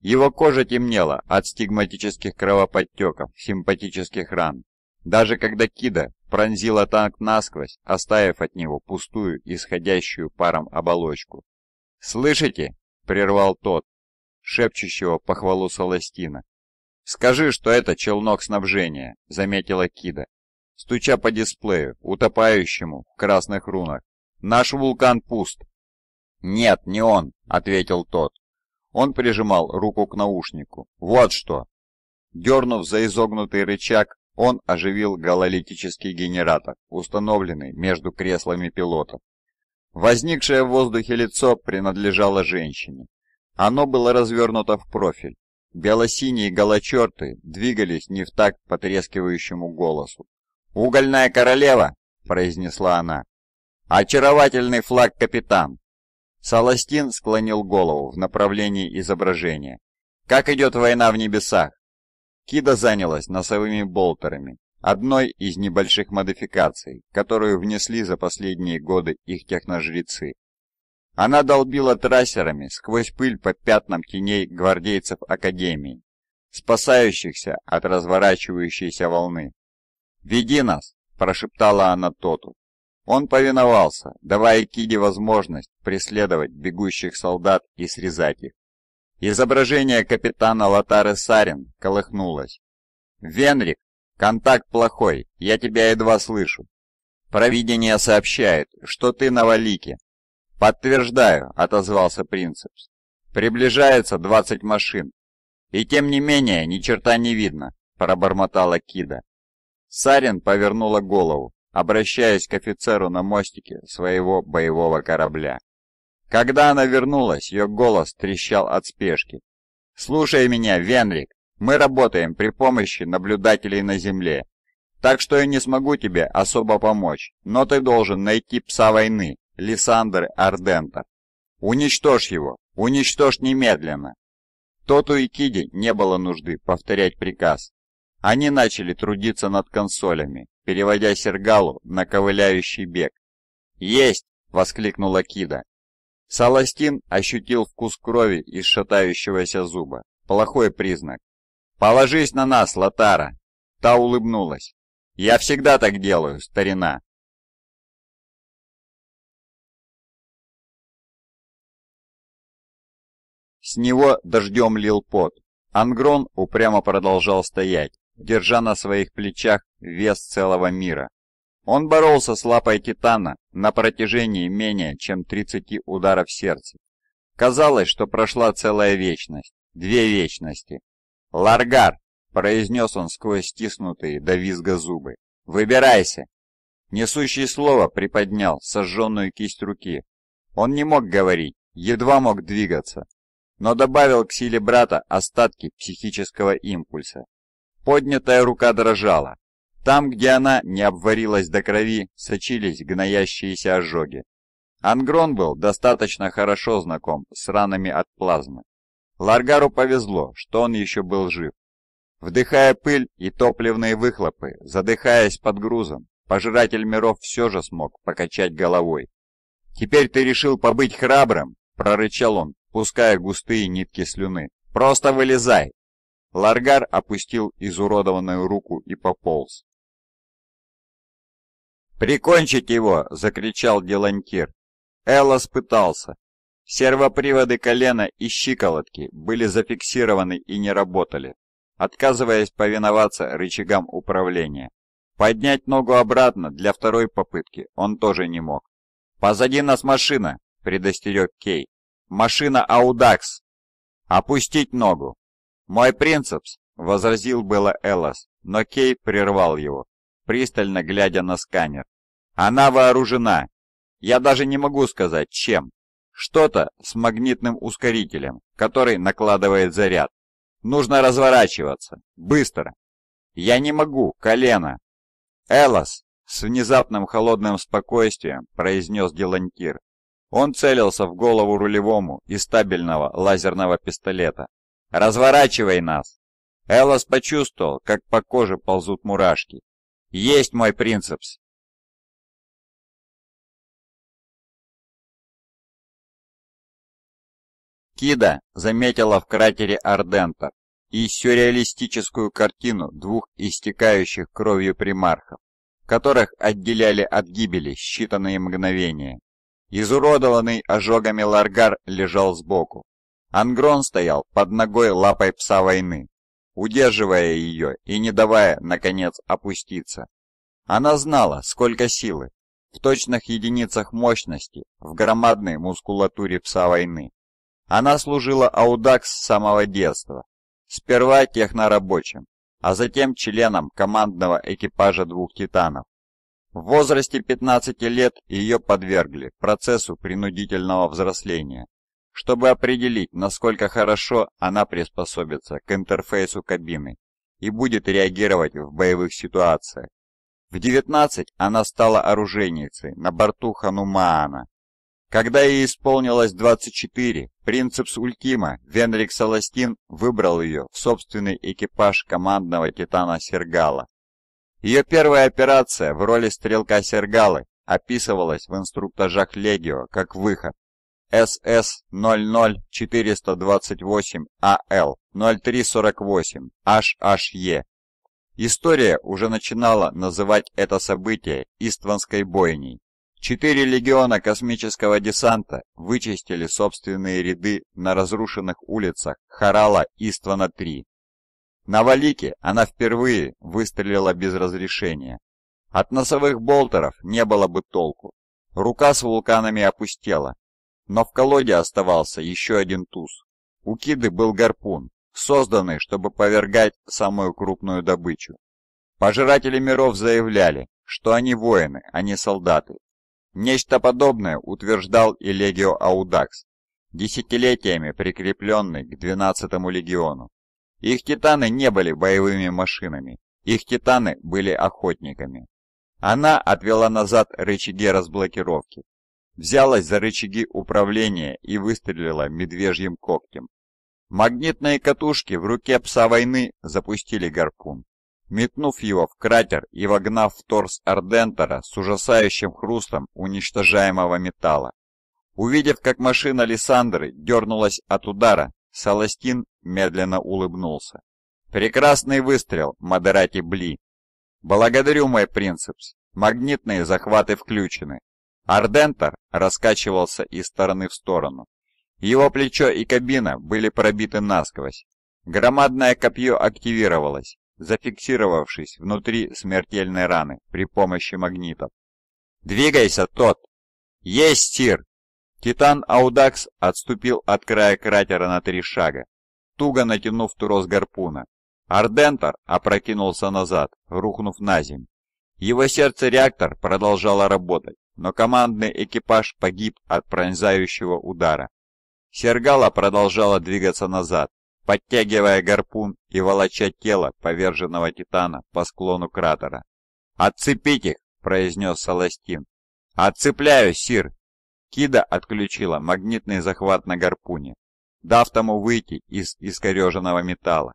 Его кожа темнела от стигматических кровоподтеков, симпатических ран. Даже когда Кида пронзила танк насквозь, оставив от него пустую, исходящую паром оболочку. «Слышите?» — прервал тот, шепчущего похвалу Солостина. «Скажи, что это челнок снабжения», — заметила Кида, стуча по дисплею, утопающему в красных рунах. «Наш вулкан пуст». «Нет, не он», — ответил тот. Он прижимал руку к наушнику. «Вот что!» Дернув за изогнутый рычаг, он оживил гололитический генератор, установленный между креслами пилотов. Возникшее в воздухе лицо принадлежало женщине. Оно было развернуто в профиль. Белосиние голочерты двигались не в такт потрескивающему голосу. «Угольная королева!» — произнесла она. «Очаровательный флаг капитан!» Саластин склонил голову в направлении изображения. «Как идет война в небесах?» Кида занялась носовыми болтерами, одной из небольших модификаций, которую внесли за последние годы их техножрецы. Она долбила трассерами сквозь пыль по пятнам теней гвардейцев Академии, спасающихся от разворачивающейся волны. «Веди нас!» – прошептала она Тоту. Он повиновался, давая Киде возможность преследовать бегущих солдат и срезать их. Изображение капитана Латары Сарин колыхнулось. Венрик «Контакт плохой, я тебя едва слышу». «Провидение сообщает, что ты на валике». «Подтверждаю», — отозвался Принцепс. «Приближается двадцать машин». «И тем не менее, ни черта не видно», — пробормотала Кида. Сарин повернула голову, обращаясь к офицеру на мостике своего боевого корабля. Когда она вернулась, ее голос трещал от спешки. «Слушай меня, Венрик, мы работаем при помощи наблюдателей на Земле. Так что я не смогу тебе особо помочь, но ты должен найти пса войны, Лиссандр Ардента. Уничтожь его, уничтожь немедленно. Тоту и Киди не было нужды повторять приказ. Они начали трудиться над консолями, переводя Сергалу на ковыляющий бег. «Есть!» — воскликнула Кида. Саластин ощутил вкус крови из шатающегося зуба. Плохой признак. «Положись на нас, Лотара!» Та улыбнулась. «Я всегда так делаю, старина!» С него дождем лил пот. Ангрон упрямо продолжал стоять, держа на своих плечах вес целого мира. Он боролся с лапой Титана на протяжении менее чем 30 ударов сердца. Казалось, что прошла целая вечность, две вечности, «Ларгар!» — произнес он сквозь стиснутые до визга зубы. «Выбирайся!» Несущий слово приподнял сожженную кисть руки. Он не мог говорить, едва мог двигаться, но добавил к силе брата остатки психического импульса. Поднятая рука дрожала. Там, где она не обварилась до крови, сочились гноящиеся ожоги. Ангрон был достаточно хорошо знаком с ранами от плазмы, Ларгару повезло, что он еще был жив. Вдыхая пыль и топливные выхлопы, задыхаясь под грузом, пожиратель миров все же смог покачать головой. «Теперь ты решил побыть храбрым?» — прорычал он, пуская густые нитки слюны. «Просто вылезай!» Ларгар опустил изуродованную руку и пополз. «Прикончить его!» — закричал Делантир. Эллас пытался, Сервоприводы колена и щиколотки были зафиксированы и не работали, отказываясь повиноваться рычагам управления. Поднять ногу обратно для второй попытки он тоже не мог. «Позади нас машина!» – предостерег Кей. «Машина Аудакс!» «Опустить ногу!» «Мой принципс!» – возразил было Элос, но Кей прервал его, пристально глядя на сканер. «Она вооружена! Я даже не могу сказать, чем, что-то с магнитным ускорителем, который накладывает заряд. Нужно разворачиваться. Быстро. Я не могу, колено. Элос с внезапным холодным спокойствием произнес Делантир. Он целился в голову рулевому из стабильного лазерного пистолета. «Разворачивай нас!» Элос почувствовал, как по коже ползут мурашки. «Есть мой принципс!» Кида заметила в кратере Ардента и сюрреалистическую картину двух истекающих кровью примархов, которых отделяли от гибели считанные мгновения. Изуродованный ожогами Ларгар лежал сбоку. Ангрон стоял под ногой лапой пса войны, удерживая ее и не давая, наконец, опуститься. Она знала, сколько силы, в точных единицах мощности, в громадной мускулатуре пса войны. Она служила Аудакс с самого детства, сперва технорабочим, а затем членом командного экипажа двух «Титанов». В возрасте 15 лет ее подвергли процессу принудительного взросления, чтобы определить, насколько хорошо она приспособится к интерфейсу кабины и будет реагировать в боевых ситуациях. В 19 она стала оружейницей на борту Ханумаана когда ей исполнилось 24, принцепс Ультима Венрик Саластин выбрал ее в собственный экипаж командного титана Сергала. Ее первая операция в роли стрелка Сергалы описывалась в инструктажах Легио как выход СС-00-428-АЛ-0348-HHE. А История уже начинала называть это событие Истванской бойней. Четыре легиона космического десанта вычистили собственные ряды на разрушенных улицах Харала Иствана-3. На Валике она впервые выстрелила без разрешения. От носовых болтеров не было бы толку. Рука с вулканами опустела. Но в колоде оставался еще один туз. У Киды был гарпун, созданный, чтобы повергать самую крупную добычу. Пожиратели миров заявляли, что они воины, а не солдаты, Нечто подобное утверждал и легио Аудакс, десятилетиями прикрепленный к 12-му легиону. Их титаны не были боевыми машинами, их титаны были охотниками. Она отвела назад рычаги разблокировки, взялась за рычаги управления и выстрелила медвежьим когтем. Магнитные катушки в руке пса войны запустили гарпун метнув его в кратер и вогнав в торс Ардентора с ужасающим хрустом уничтожаемого металла. Увидев, как машина Лиссандры дернулась от удара, Саластин медленно улыбнулся. «Прекрасный выстрел, Модерати Бли!» «Благодарю, мой принцепс. Магнитные захваты включены». Ардентор раскачивался из стороны в сторону. Его плечо и кабина были пробиты насквозь. Громадное копье активировалось, зафиксировавшись внутри смертельной раны при помощи магнитов. «Двигайся, тот!» «Есть, Тир!» Титан Аудакс отступил от края кратера на три шага, туго натянув трос гарпуна. Ардентор опрокинулся назад, рухнув на землю. Его сердце-реактор продолжало работать, но командный экипаж погиб от пронзающего удара. Сергала продолжала двигаться назад, подтягивая гарпун и волоча тело поверженного титана по склону кратера. «Отцепить их!» – произнес Саластин. «Отцепляю, Сир!» Кида отключила магнитный захват на гарпуне, дав тому выйти из искореженного металла.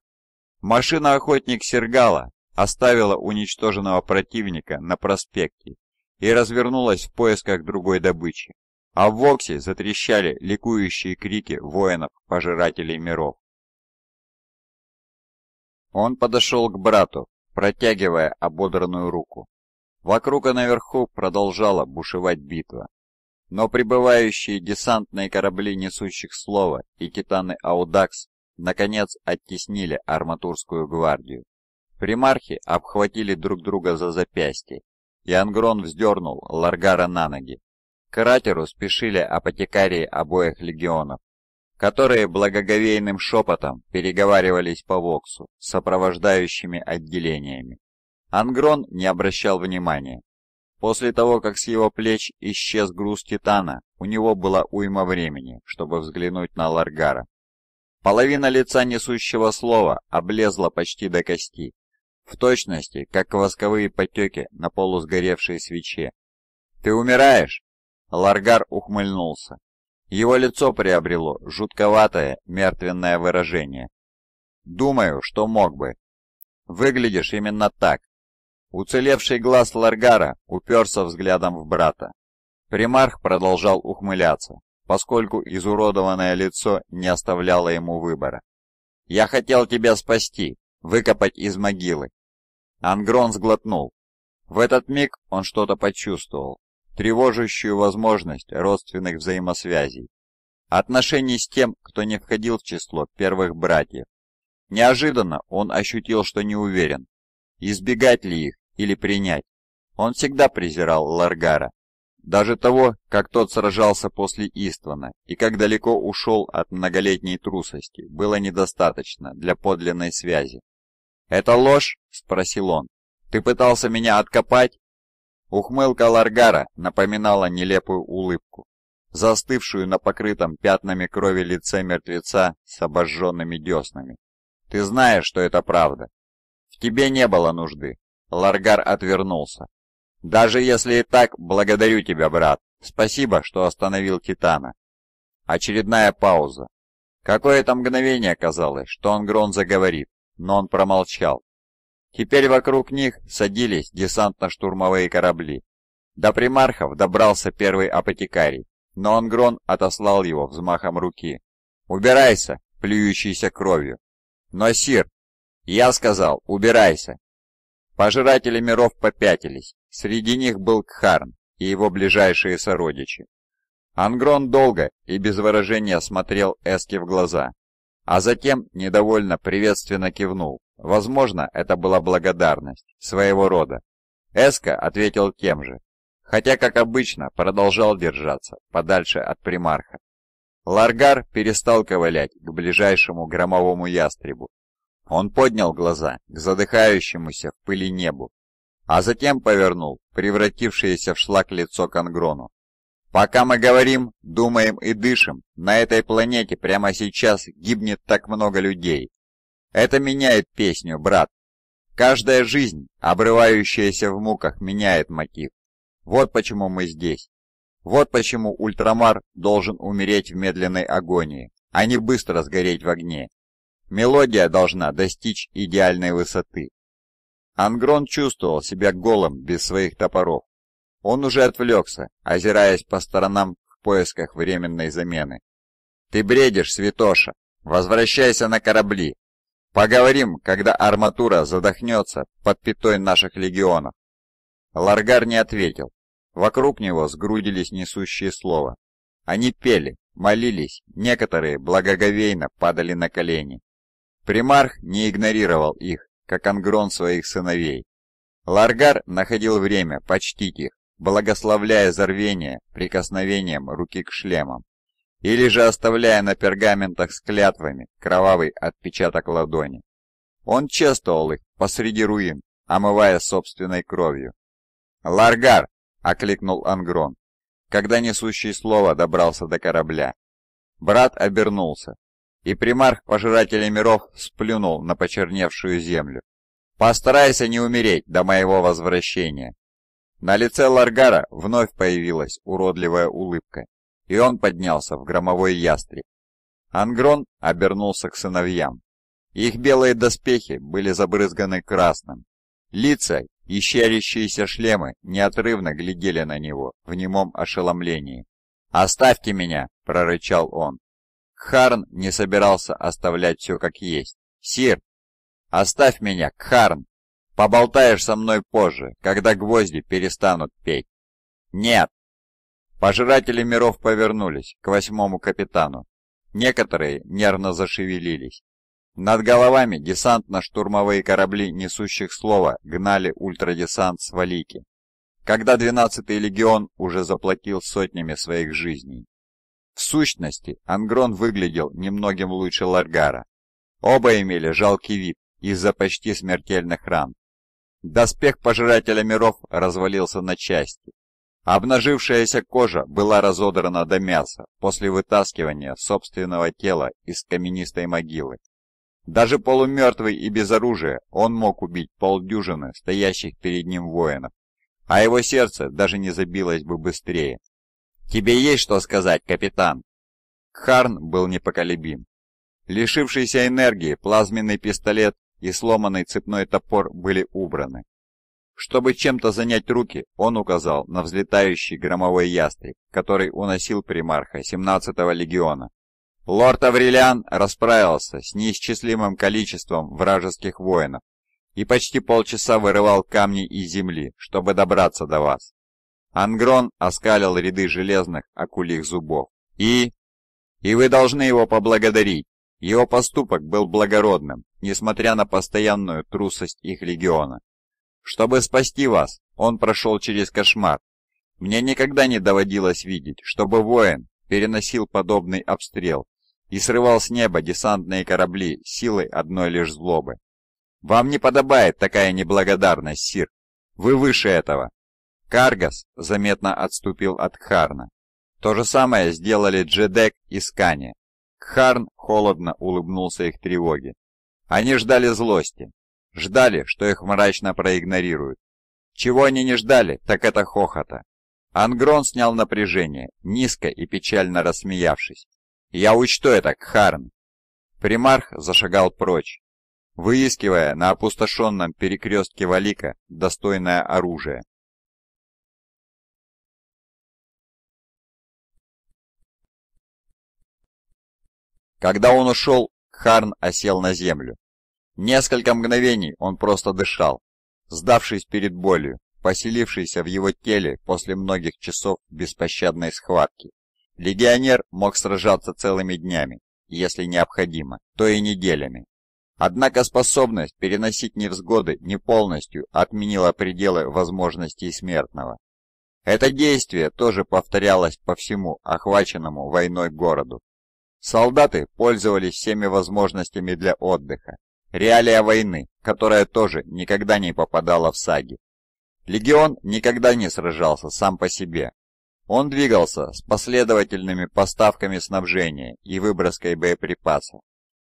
Машина-охотник Сергала оставила уничтоженного противника на проспекте и развернулась в поисках другой добычи, а в Воксе затрещали ликующие крики воинов-пожирателей миров. Он подошел к брату, протягивая ободранную руку. Вокруг и наверху продолжала бушевать битва. Но прибывающие десантные корабли несущих слова и титаны Аудакс наконец оттеснили арматурскую гвардию. Примархи обхватили друг друга за запястье, и Ангрон вздернул Ларгара на ноги. К кратеру спешили апотекарии обоих легионов, которые благоговейным шепотом переговаривались по Воксу с сопровождающими отделениями. Ангрон не обращал внимания. После того, как с его плеч исчез груз Титана, у него была уйма времени, чтобы взглянуть на Ларгара. Половина лица несущего слова облезла почти до кости, в точности, как восковые потеки на полусгоревшей свече. «Ты умираешь?» Ларгар ухмыльнулся. Его лицо приобрело жутковатое, мертвенное выражение. «Думаю, что мог бы. Выглядишь именно так». Уцелевший глаз Ларгара уперся взглядом в брата. Примарх продолжал ухмыляться, поскольку изуродованное лицо не оставляло ему выбора. «Я хотел тебя спасти, выкопать из могилы». Ангрон сглотнул. В этот миг он что-то почувствовал тревожащую возможность родственных взаимосвязей, отношений с тем, кто не входил в число первых братьев. Неожиданно он ощутил, что не уверен, избегать ли их или принять. Он всегда презирал Ларгара, даже того, как тот сражался после Иствана и как далеко ушел от многолетней трусости, было недостаточно для подлинной связи. «Это ложь?» – спросил он. «Ты пытался меня откопать?» Ухмылка Ларгара напоминала нелепую улыбку, застывшую на покрытом пятнами крови лице мертвеца с обожженными деснами. «Ты знаешь, что это правда. В тебе не было нужды». Ларгар отвернулся. «Даже если и так, благодарю тебя, брат. Спасибо, что остановил Титана». Очередная пауза. Какое-то мгновение казалось, что он Грон заговорит, но он промолчал. Теперь вокруг них садились десантно-штурмовые корабли. До примархов добрался первый апотекарий, но Ангрон отослал его взмахом руки. «Убирайся, плюющийся кровью!» «Но, Сир!» «Я сказал, убирайся!» Пожиратели миров попятились. Среди них был Кхарн и его ближайшие сородичи. Ангрон долго и без выражения смотрел Эске в глаза а затем недовольно приветственно кивнул. Возможно, это была благодарность, своего рода. Эска ответил тем же, хотя, как обычно, продолжал держаться подальше от примарха. Ларгар перестал ковылять к ближайшему громовому ястребу. Он поднял глаза к задыхающемуся в пыли небу, а затем повернул превратившееся в шлак лицо Конгрону. Пока мы говорим, думаем и дышим, на этой планете прямо сейчас гибнет так много людей. Это меняет песню, брат. Каждая жизнь, обрывающаяся в муках, меняет мотив. Вот почему мы здесь. Вот почему ультрамар должен умереть в медленной агонии, а не быстро сгореть в огне. Мелодия должна достичь идеальной высоты. Ангрон чувствовал себя голым без своих топоров. Он уже отвлекся, озираясь по сторонам в поисках временной замены. «Ты бредишь, святоша! Возвращайся на корабли! Поговорим, когда арматура задохнется под пятой наших легионов!» Ларгар не ответил. Вокруг него сгрудились несущие слова. Они пели, молились, некоторые благоговейно падали на колени. Примарх не игнорировал их, как ангрон своих сыновей. Ларгар находил время почтить их, благословляя зарвение прикосновением руки к шлемам, или же оставляя на пергаментах с клятвами кровавый отпечаток ладони. Он чествовал их посреди руин, омывая собственной кровью. «Ларгар!» — окликнул Ангрон, когда несущий слово добрался до корабля. Брат обернулся, и примарх пожирателя миров сплюнул на почерневшую землю. «Постарайся не умереть до моего возвращения!» На лице Ларгара вновь появилась уродливая улыбка, и он поднялся в громовой ястреб. Ангрон обернулся к сыновьям. Их белые доспехи были забрызганы красным. Лица и щерящиеся шлемы неотрывно глядели на него в немом ошеломлении. «Оставьте меня!» — прорычал он. Кхарн не собирался оставлять все как есть. «Сир!» «Оставь меня, Кхарн!» Поболтаешь со мной позже, когда гвозди перестанут петь». «Нет!» Пожиратели миров повернулись к восьмому капитану. Некоторые нервно зашевелились. Над головами десантно-штурмовые корабли несущих слова гнали ультрадесант с Валики, когда двенадцатый легион уже заплатил сотнями своих жизней. В сущности, Ангрон выглядел немногим лучше Ларгара. Оба имели жалкий вид из-за почти смертельных ран. Доспех пожирателя миров развалился на части. Обнажившаяся кожа была разодрана до мяса после вытаскивания собственного тела из каменистой могилы. Даже полумертвый и без оружия он мог убить полдюжины стоящих перед ним воинов, а его сердце даже не забилось бы быстрее. «Тебе есть что сказать, капитан?» Харн был непоколебим. Лишившийся энергии плазменный пистолет и сломанный цепной топор были убраны. Чтобы чем-то занять руки, он указал на взлетающий громовой ястреб, который уносил примарха 17-го легиона. Лорд Аврелиан расправился с неисчислимым количеством вражеских воинов и почти полчаса вырывал камни из земли, чтобы добраться до вас. Ангрон оскалил ряды железных акульих зубов. И... И вы должны его поблагодарить. Его поступок был благородным, несмотря на постоянную трусость их легиона. Чтобы спасти вас, он прошел через кошмар. Мне никогда не доводилось видеть, чтобы воин переносил подобный обстрел и срывал с неба десантные корабли силой одной лишь злобы. Вам не подобает такая неблагодарность, Сир. Вы выше этого. Каргас заметно отступил от Харна. То же самое сделали Джедек и Скани. Харн холодно улыбнулся их тревоге. Они ждали злости, ждали, что их мрачно проигнорируют. Чего они не ждали, так это хохота. Ангрон снял напряжение, низко и печально рассмеявшись. «Я учту это, Харн". Примарх зашагал прочь, выискивая на опустошенном перекрестке Валика достойное оружие. Когда он ушел, Харн осел на землю. Несколько мгновений он просто дышал, сдавшись перед болью, поселившейся в его теле после многих часов беспощадной схватки. Легионер мог сражаться целыми днями, если необходимо, то и неделями. Однако способность переносить невзгоды не полностью отменила пределы возможностей смертного. Это действие тоже повторялось по всему охваченному войной городу. Солдаты пользовались всеми возможностями для отдыха. Реалия войны, которая тоже никогда не попадала в саги. Легион никогда не сражался сам по себе. Он двигался с последовательными поставками снабжения и выброской боеприпасов.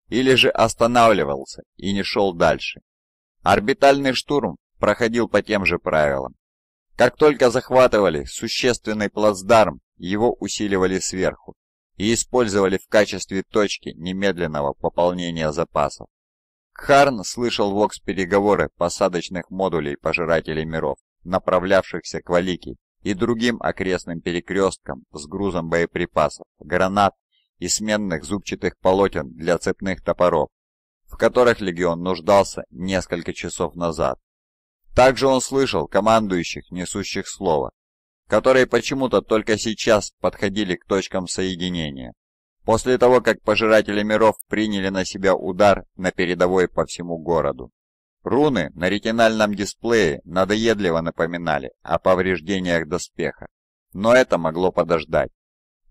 Или же останавливался и не шел дальше. Орбитальный штурм проходил по тем же правилам. Как только захватывали существенный плацдарм, его усиливали сверху и использовали в качестве точки немедленного пополнения запасов. Харн слышал вокс-переговоры посадочных модулей Пожирателей миров, направлявшихся к Валике и другим окрестным перекресткам с грузом боеприпасов, гранат и сменных зубчатых полотен для цепных топоров, в которых легион нуждался несколько часов назад. Также он слышал командующих, несущих слово, которые почему-то только сейчас подходили к точкам соединения. После того, как пожиратели миров приняли на себя удар на передовой по всему городу. Руны на ретинальном дисплее надоедливо напоминали о повреждениях доспеха, но это могло подождать.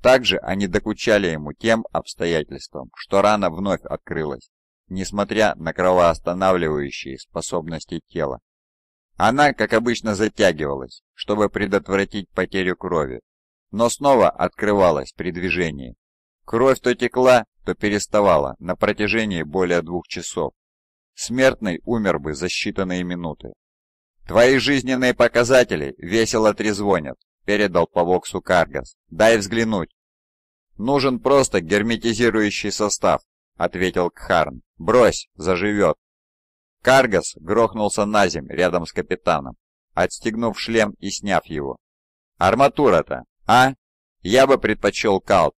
Также они докучали ему тем обстоятельством, что рана вновь открылась, несмотря на кровоостанавливающие способности тела. Она, как обычно, затягивалась, чтобы предотвратить потерю крови, но снова открывалась при движении. Кровь то текла, то переставала на протяжении более двух часов. Смертный умер бы за считанные минуты. «Твои жизненные показатели весело трезвонят», — передал Павоксу Каргас. «Дай взглянуть». «Нужен просто герметизирующий состав», — ответил Кхарн. «Брось, заживет». Каргас грохнулся на земь рядом с капитаном, отстегнув шлем и сняв его. «Арматура-то, а? Я бы предпочел Калп.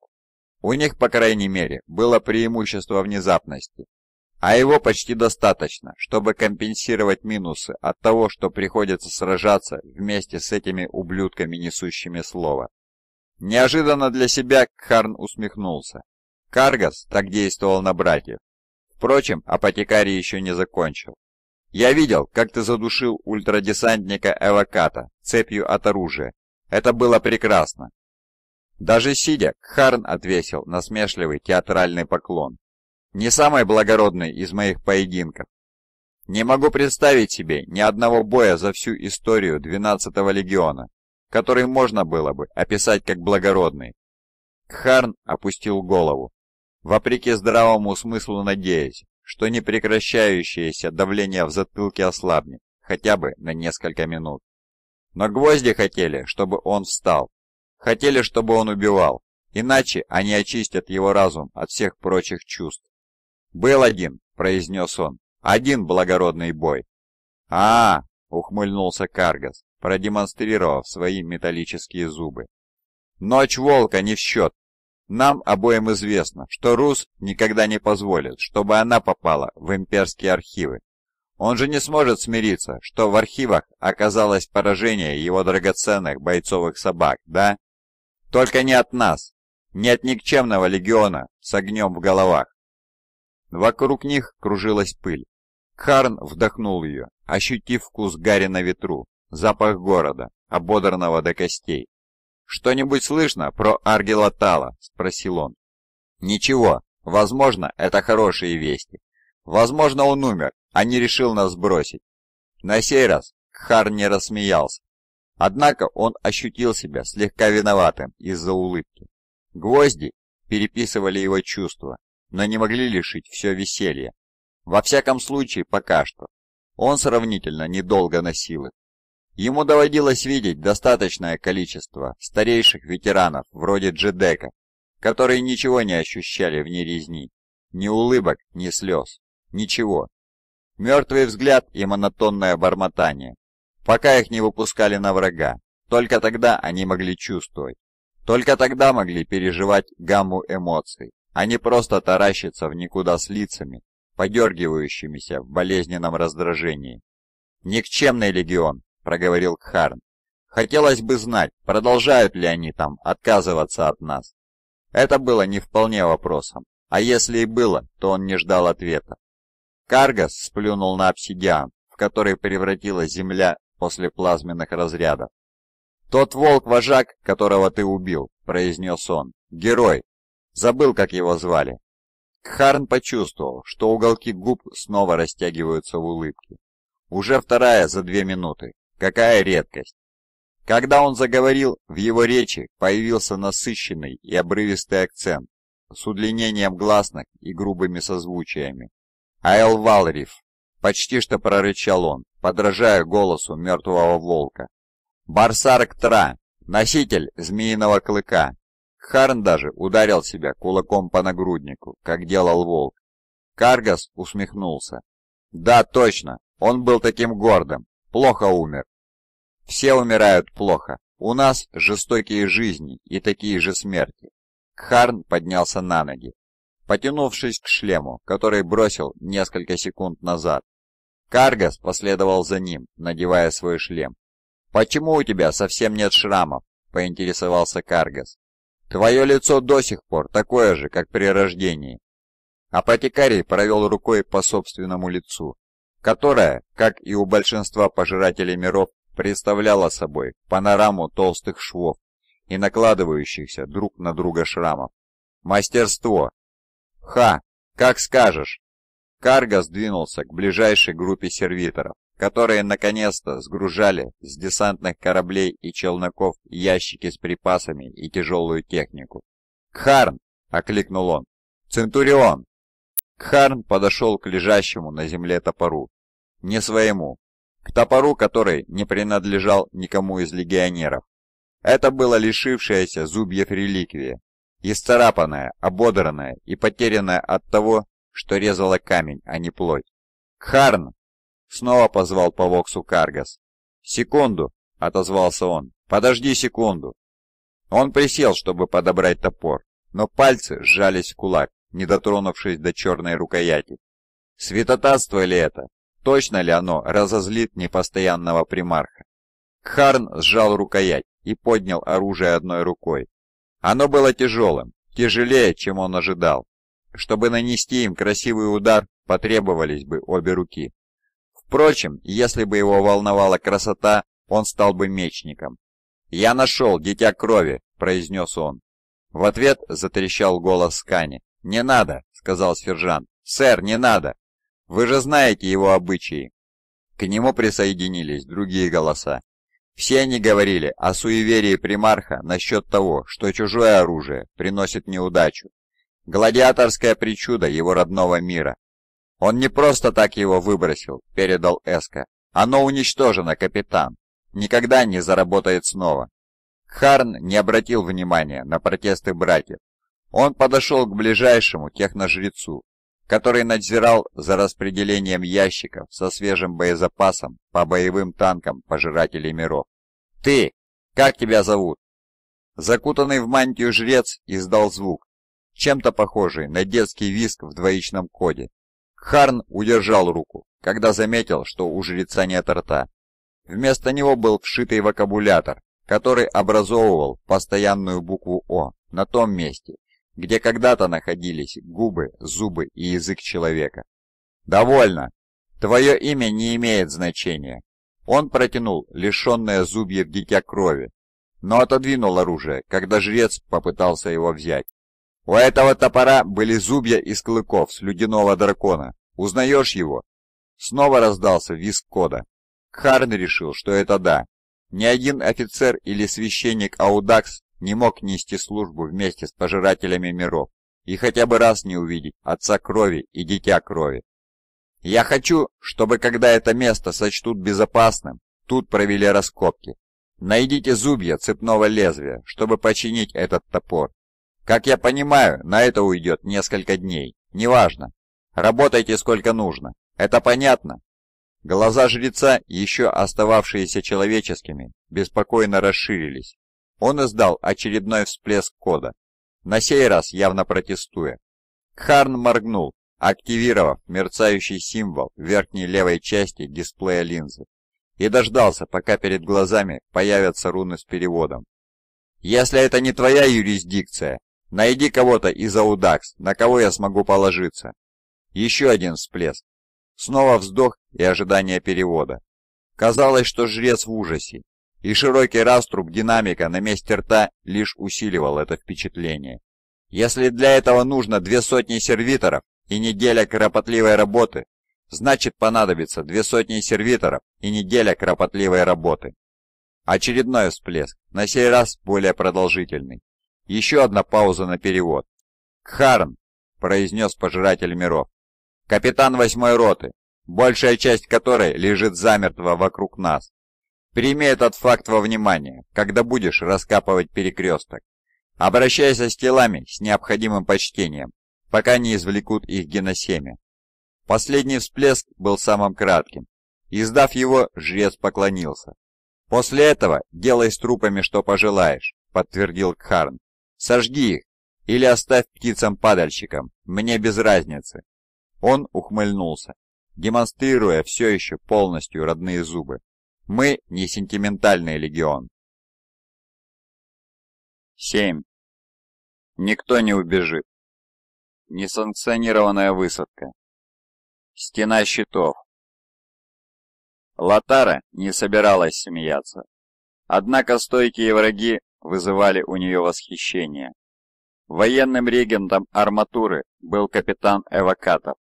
У них, по крайней мере, было преимущество внезапности, а его почти достаточно, чтобы компенсировать минусы от того, что приходится сражаться вместе с этими ублюдками, несущими слово». Неожиданно для себя Кхарн усмехнулся. Каргас так действовал на братьев, Впрочем, апотекарий еще не закончил. «Я видел, как ты задушил ультрадесантника Эваката цепью от оружия. Это было прекрасно!» Даже сидя, Харн отвесил насмешливый театральный поклон. «Не самый благородный из моих поединков. Не могу представить себе ни одного боя за всю историю 12-го легиона, который можно было бы описать как благородный». Харн опустил голову, вопреки здравому смыслу надеясь, что непрекращающееся давление в затылке ослабнет, хотя бы на несколько минут. Но гвозди хотели, чтобы он встал. Хотели, чтобы он убивал, иначе они очистят его разум от всех прочих чувств. «Был один», — произнес он, — «один благородный бой». «А-а-а!» — ухмыльнулся Каргас, продемонстрировав свои металлические зубы. «Ночь волка не в счет, нам обоим известно, что Рус никогда не позволит, чтобы она попала в имперские архивы. Он же не сможет смириться, что в архивах оказалось поражение его драгоценных бойцовых собак, да? Только не от нас, не от никчемного легиона с огнем в головах. Вокруг них кружилась пыль. Харн вдохнул ее, ощутив вкус гари на ветру, запах города, ободранного до костей. «Что-нибудь слышно про Аргела Тала?» – спросил он. «Ничего. Возможно, это хорошие вести. Возможно, он умер, а не решил нас бросить». На сей раз Хар не рассмеялся. Однако он ощутил себя слегка виноватым из-за улыбки. Гвозди переписывали его чувства, но не могли лишить все веселье. Во всяком случае, пока что. Он сравнительно недолго носил их. Ему доводилось видеть достаточное количество старейших ветеранов вроде Джедека, которые ничего не ощущали вне резни, ни улыбок, ни слез, ничего. Мертвый взгляд и монотонное бормотание, пока их не выпускали на врага, только тогда они могли чувствовать, только тогда могли переживать гамму эмоций, а не просто таращиться в никуда с лицами, подергивающимися в болезненном раздражении. Никчемный легион, проговорил Кхарн. «Хотелось бы знать, продолжают ли они там отказываться от нас?» Это было не вполне вопросом, а если и было, то он не ждал ответа. Каргас сплюнул на обсидиан, в который превратилась земля после плазменных разрядов. «Тот волк-вожак, которого ты убил», — произнес он, — «герой». Забыл, как его звали. Кхарн почувствовал, что уголки губ снова растягиваются в улыбке. Уже вторая за две минуты. Какая редкость! Когда он заговорил, в его речи появился насыщенный и обрывистый акцент с удлинением гласных и грубыми созвучиями. «Аэл Валриф!» — почти что прорычал он, подражая голосу мертвого волка. «Барсарк Тра! Носитель змеиного клыка!» Харн даже ударил себя кулаком по нагруднику, как делал волк. Каргас усмехнулся. «Да, точно, он был таким гордым, плохо умер. Все умирают плохо. У нас жестокие жизни и такие же смерти. Кхарн поднялся на ноги, потянувшись к шлему, который бросил несколько секунд назад. Каргас последовал за ним, надевая свой шлем. «Почему у тебя совсем нет шрамов?» — поинтересовался Каргас. «Твое лицо до сих пор такое же, как при рождении». Апотекарий провел рукой по собственному лицу, которая, как и у большинства пожирателей миров, представляла собой панораму толстых швов и накладывающихся друг на друга шрамов. Мастерство. Ха, как скажешь. Карго сдвинулся к ближайшей группе сервиторов, которые наконец-то сгружали с десантных кораблей и челноков ящики с припасами и тяжелую технику. «Кхарн!» — окликнул он. «Центурион! Кхарн подошел к лежащему на земле топору. Не своему. К топору, который не принадлежал никому из легионеров. Это было лишившееся зубьев реликвия. Исцарапанное, ободранная и потерянное от того, что резало камень, а не плоть. «Кхарн!» — снова позвал по воксу Каргас. «Секунду!» — отозвался он. «Подожди секунду!» Он присел, чтобы подобрать топор, но пальцы сжались в кулак не дотронувшись до черной рукояти. Светотатство ли это? Точно ли оно разозлит непостоянного примарха? Кхарн сжал рукоять и поднял оружие одной рукой. Оно было тяжелым, тяжелее, чем он ожидал. Чтобы нанести им красивый удар, потребовались бы обе руки. Впрочем, если бы его волновала красота, он стал бы мечником. «Я нашел, дитя крови!» – произнес он. В ответ затрещал голос Скани. «Не надо», — сказал сержант. «Сэр, не надо! Вы же знаете его обычаи!» К нему присоединились другие голоса. Все они говорили о суеверии примарха насчет того, что чужое оружие приносит неудачу. Гладиаторская причуда его родного мира. «Он не просто так его выбросил», — передал Эска. «Оно уничтожено, капитан. Никогда не заработает снова». Харн не обратил внимания на протесты братьев, он подошел к ближайшему техножрецу, который надзирал за распределением ящиков со свежим боезапасом по боевым танкам Пожирателей миров. «Ты! Как тебя зовут?» Закутанный в мантию жрец издал звук, чем-то похожий на детский виск в двоичном коде. Харн удержал руку, когда заметил, что у жреца нет рта. Вместо него был вшитый вокабулятор, который образовывал постоянную букву «О» на том месте, где когда-то находились губы, зубы и язык человека. «Довольно! Твое имя не имеет значения!» Он протянул лишенное в дитя крови, но отодвинул оружие, когда жрец попытался его взять. У этого топора были зубья из клыков с ледяного дракона. Узнаешь его? Снова раздался визг кода. Кхарн решил, что это да. Ни один офицер или священник Аудакс не мог нести службу вместе с пожирателями миров и хотя бы раз не увидеть отца крови и дитя крови. Я хочу, чтобы когда это место сочтут безопасным, тут провели раскопки. Найдите зубья цепного лезвия, чтобы починить этот топор. Как я понимаю, на это уйдет несколько дней. Неважно. Работайте сколько нужно. Это понятно? Глаза жреца, еще остававшиеся человеческими, беспокойно расширились. Он издал очередной всплеск кода, на сей раз явно протестуя. Харн моргнул, активировав мерцающий символ в верхней левой части дисплея линзы, и дождался, пока перед глазами появятся руны с переводом. «Если это не твоя юрисдикция, найди кого-то из Аудакс, на кого я смогу положиться». Еще один всплеск. Снова вздох и ожидание перевода. Казалось, что жрец в ужасе, и широкий раструб динамика на месте рта лишь усиливал это впечатление. Если для этого нужно две сотни сервиторов и неделя кропотливой работы, значит понадобится две сотни сервиторов и неделя кропотливой работы. Очередной всплеск, на сей раз более продолжительный. Еще одна пауза на перевод. «Кхарн!» – произнес пожиратель миров. «Капитан восьмой роты, большая часть которой лежит замертво вокруг нас. Прими этот факт во внимание, когда будешь раскапывать перекресток. Обращайся с телами с необходимым почтением, пока не извлекут их геносемя. Последний всплеск был самым кратким. Издав его, жрец поклонился. «После этого делай с трупами, что пожелаешь», — подтвердил Кхарн. «Сожги их или оставь птицам-падальщикам, мне без разницы». Он ухмыльнулся, демонстрируя все еще полностью родные зубы. Мы не сентиментальный легион. 7. Никто не убежит. Несанкционированная высадка. Стена щитов. Латара не собиралась смеяться. Однако стойкие враги вызывали у нее восхищение. Военным регентом арматуры был капитан Эвакатов,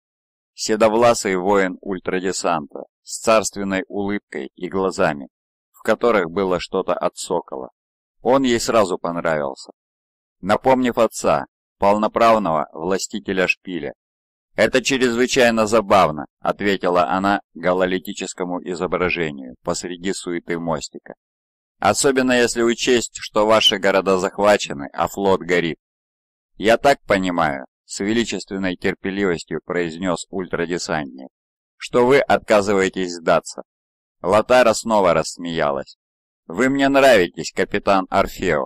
седовласый воин ультрадесанта, с царственной улыбкой и глазами, в которых было что-то от сокола. Он ей сразу понравился. Напомнив отца, полноправного властителя шпиля. «Это чрезвычайно забавно», — ответила она гололитическому изображению посреди суеты мостика. «Особенно если учесть, что ваши города захвачены, а флот горит». «Я так понимаю», — с величественной терпеливостью произнес ультрадесантник, что вы отказываетесь сдаться». Латара снова рассмеялась. «Вы мне нравитесь, капитан Орфео.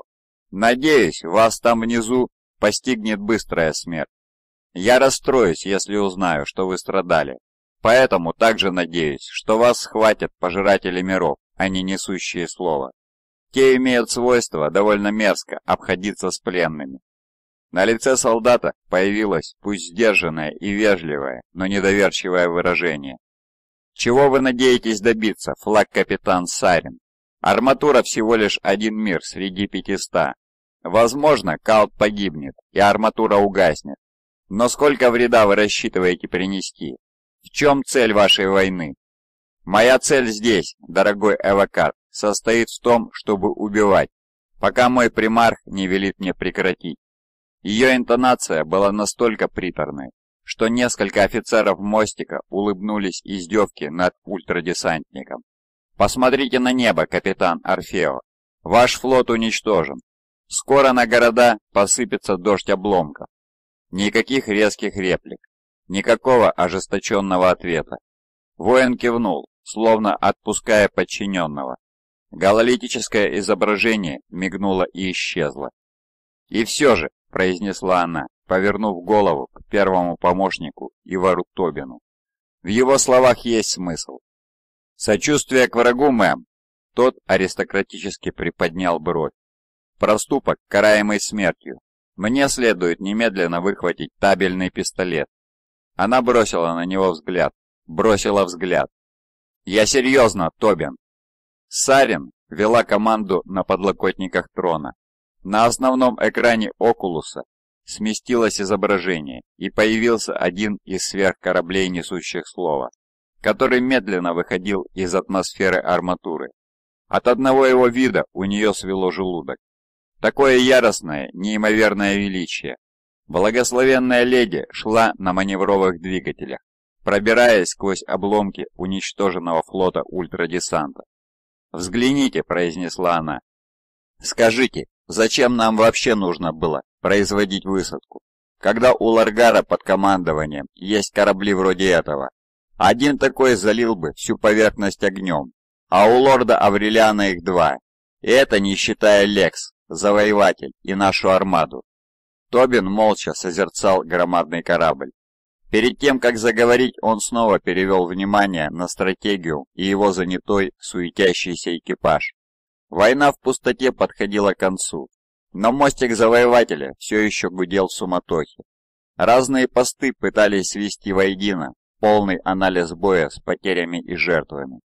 Надеюсь, вас там внизу постигнет быстрая смерть. Я расстроюсь, если узнаю, что вы страдали. Поэтому также надеюсь, что вас схватят пожиратели миров, а не несущие слова. Те имеют свойство довольно мерзко обходиться с пленными. На лице солдата появилось, пусть сдержанное и вежливое, но недоверчивое выражение. «Чего вы надеетесь добиться, флаг-капитан Сарин? Арматура всего лишь один мир среди пятиста. Возможно, Калт погибнет, и арматура угаснет. Но сколько вреда вы рассчитываете принести? В чем цель вашей войны?» «Моя цель здесь, дорогой Эвакар, состоит в том, чтобы убивать, пока мой примарх не велит мне прекратить. Ее интонация была настолько приторной, что несколько офицеров мостика улыбнулись издевки над ультрадесантником. «Посмотрите на небо, капитан Орфео. Ваш флот уничтожен. Скоро на города посыпется дождь обломков». Никаких резких реплик, никакого ожесточенного ответа. Воин кивнул, словно отпуская подчиненного. Гололитическое изображение мигнуло и исчезло. И все же, произнесла она, повернув голову к первому помощнику Ивару Тобину. В его словах есть смысл. Сочувствие к врагу, мэм. Тот аристократически приподнял бровь. Проступок, караемый смертью. Мне следует немедленно выхватить табельный пистолет. Она бросила на него взгляд. Бросила взгляд. Я серьезно, Тобин. Сарин вела команду на подлокотниках трона. На основном экране Окулуса сместилось изображение, и появился один из сверхкораблей несущих слова, который медленно выходил из атмосферы арматуры. От одного его вида у нее свело желудок. Такое яростное, неимоверное величие. Благословенная леди шла на маневровых двигателях, пробираясь сквозь обломки уничтоженного флота ультрадесанта. «Взгляните», — произнесла она. «Скажите, Зачем нам вообще нужно было производить высадку, когда у Ларгара под командованием есть корабли вроде этого? Один такой залил бы всю поверхность огнем, а у лорда Аврелиана их два. И это не считая Лекс, Завоеватель и нашу армаду. Тобин молча созерцал громадный корабль. Перед тем, как заговорить, он снова перевел внимание на стратегию и его занятой, суетящийся экипаж. Война в пустоте подходила к концу, но мостик завоевателя все еще гудел в суматохе. Разные посты пытались свести воедино полный анализ боя с потерями и жертвами.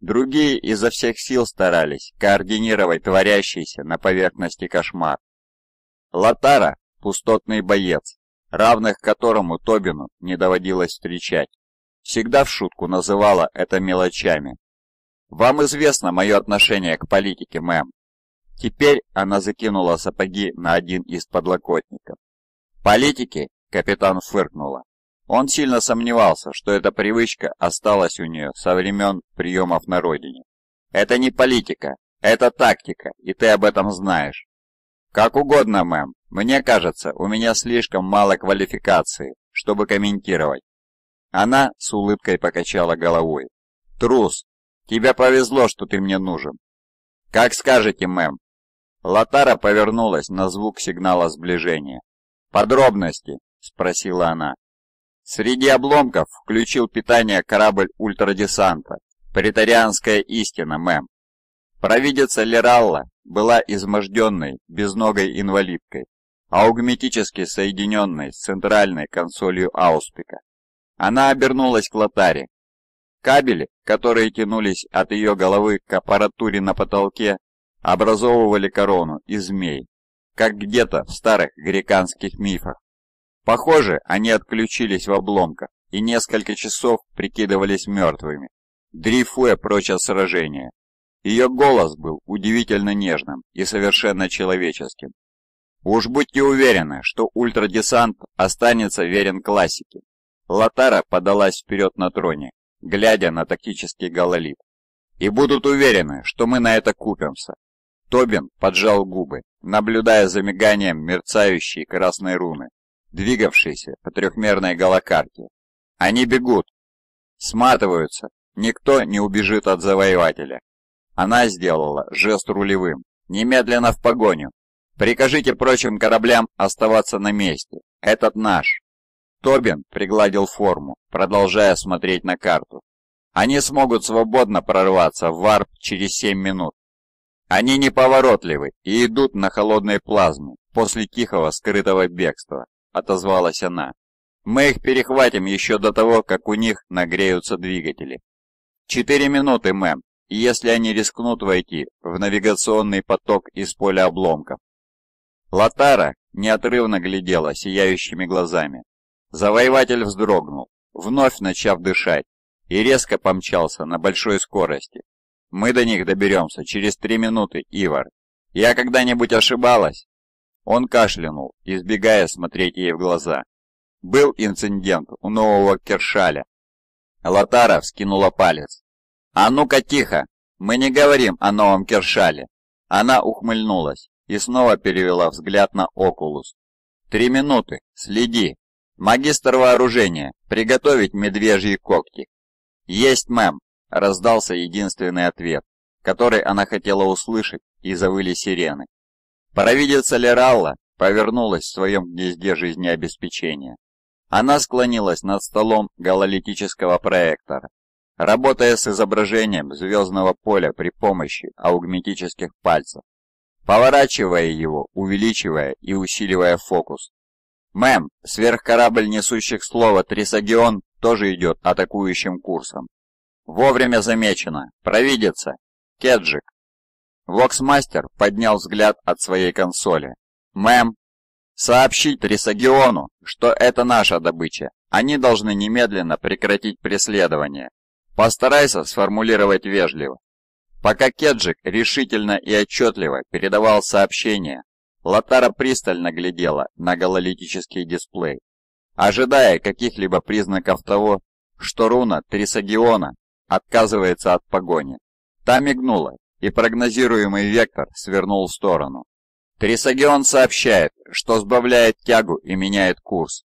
Другие изо всех сил старались координировать творящийся на поверхности кошмар. Латара – пустотный боец, равных которому Тобину не доводилось встречать. Всегда в шутку называла это мелочами, «Вам известно мое отношение к политике, мэм». Теперь она закинула сапоги на один из подлокотников. «Политики?» – капитан фыркнула. Он сильно сомневался, что эта привычка осталась у нее со времен приемов на родине. «Это не политика, это тактика, и ты об этом знаешь». «Как угодно, мэм. Мне кажется, у меня слишком мало квалификации, чтобы комментировать». Она с улыбкой покачала головой. «Трус, Тебе повезло, что ты мне нужен». «Как скажете, мэм». Латара повернулась на звук сигнала сближения. «Подробности?» — спросила она. Среди обломков включил питание корабль ультрадесанта. Притарианская истина, мэм. Провидица Лералла была изможденной, безногой инвалидкой, аугметически соединенной с центральной консолью Ауспика. Она обернулась к Лотаре, Кабели, которые тянулись от ее головы к аппаратуре на потолке, образовывали корону из змей, как где-то в старых греканских мифах. Похоже, они отключились в обломках и несколько часов прикидывались мертвыми, дрейфуя прочь от сражения. Ее голос был удивительно нежным и совершенно человеческим. Уж будьте уверены, что ультрадесант останется верен классике. Латара подалась вперед на троне, глядя на тактический гололит. «И будут уверены, что мы на это купимся». Тобин поджал губы, наблюдая за миганием мерцающей красной руны, двигавшейся по трехмерной голокарте. «Они бегут!» «Сматываются! Никто не убежит от завоевателя!» Она сделала жест рулевым. «Немедленно в погоню! Прикажите прочим кораблям оставаться на месте! Этот наш!» Тобин пригладил форму, продолжая смотреть на карту. Они смогут свободно прорваться в варп через 7 минут. Они неповоротливы и идут на холодной плазме после тихого скрытого бегства, отозвалась она. Мы их перехватим еще до того, как у них нагреются двигатели. Четыре минуты, мэм, и если они рискнут войти в навигационный поток из поля обломков. Латара неотрывно глядела сияющими глазами Завоеватель вздрогнул, вновь начав дышать, и резко помчался на большой скорости. «Мы до них доберемся через три минуты, Ивар. Я когда-нибудь ошибалась?» Он кашлянул, избегая смотреть ей в глаза. Был инцидент у нового Кершаля. Лотара вскинула палец. «А ну-ка тихо! Мы не говорим о новом Кершале!» Она ухмыльнулась и снова перевела взгляд на Окулус. «Три минуты, следи!» «Магистр вооружения, приготовить медвежьи когти». «Есть, мэм», — раздался единственный ответ, который она хотела услышать, и завыли сирены. Провидица Лералла повернулась в своем гнезде жизнеобеспечения. Она склонилась над столом гололитического проектора, работая с изображением звездного поля при помощи аугметических пальцев, поворачивая его, увеличивая и усиливая фокус. Мэм, сверхкорабль несущих слова Трисагион тоже идет атакующим курсом. Вовремя замечено. Провидится. Кеджик. Воксмастер поднял взгляд от своей консоли. Мэм, сообщить Трисагиону, что это наша добыча. Они должны немедленно прекратить преследование. Постарайся сформулировать вежливо. Пока Кеджик решительно и отчетливо передавал сообщение, Лотара пристально глядела на гололитический дисплей, ожидая каких-либо признаков того, что руна Трисагиона отказывается от погони. Та мигнула, и прогнозируемый вектор свернул в сторону. Трисагион сообщает, что сбавляет тягу и меняет курс.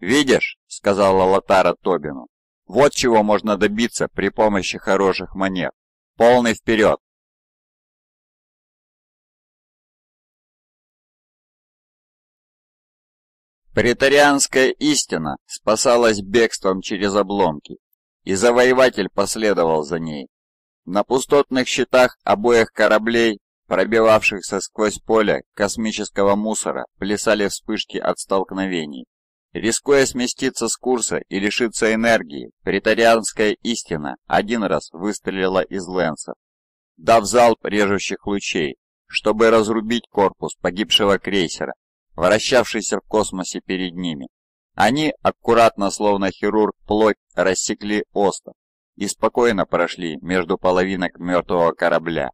«Видишь», — сказала Лотара Тобину, — «вот чего можно добиться при помощи хороших монет. Полный вперед!» Претарианская истина спасалась бегством через обломки, и завоеватель последовал за ней. На пустотных щитах обоих кораблей, пробивавшихся сквозь поле космического мусора, плясали вспышки от столкновений. Рискуя сместиться с курса и лишиться энергии, претарианская истина один раз выстрелила из лэнсов, дав залп режущих лучей, чтобы разрубить корпус погибшего крейсера вращавшийся в космосе перед ними. Они аккуратно, словно хирург, плоть рассекли остов и спокойно прошли между половинок мертвого корабля.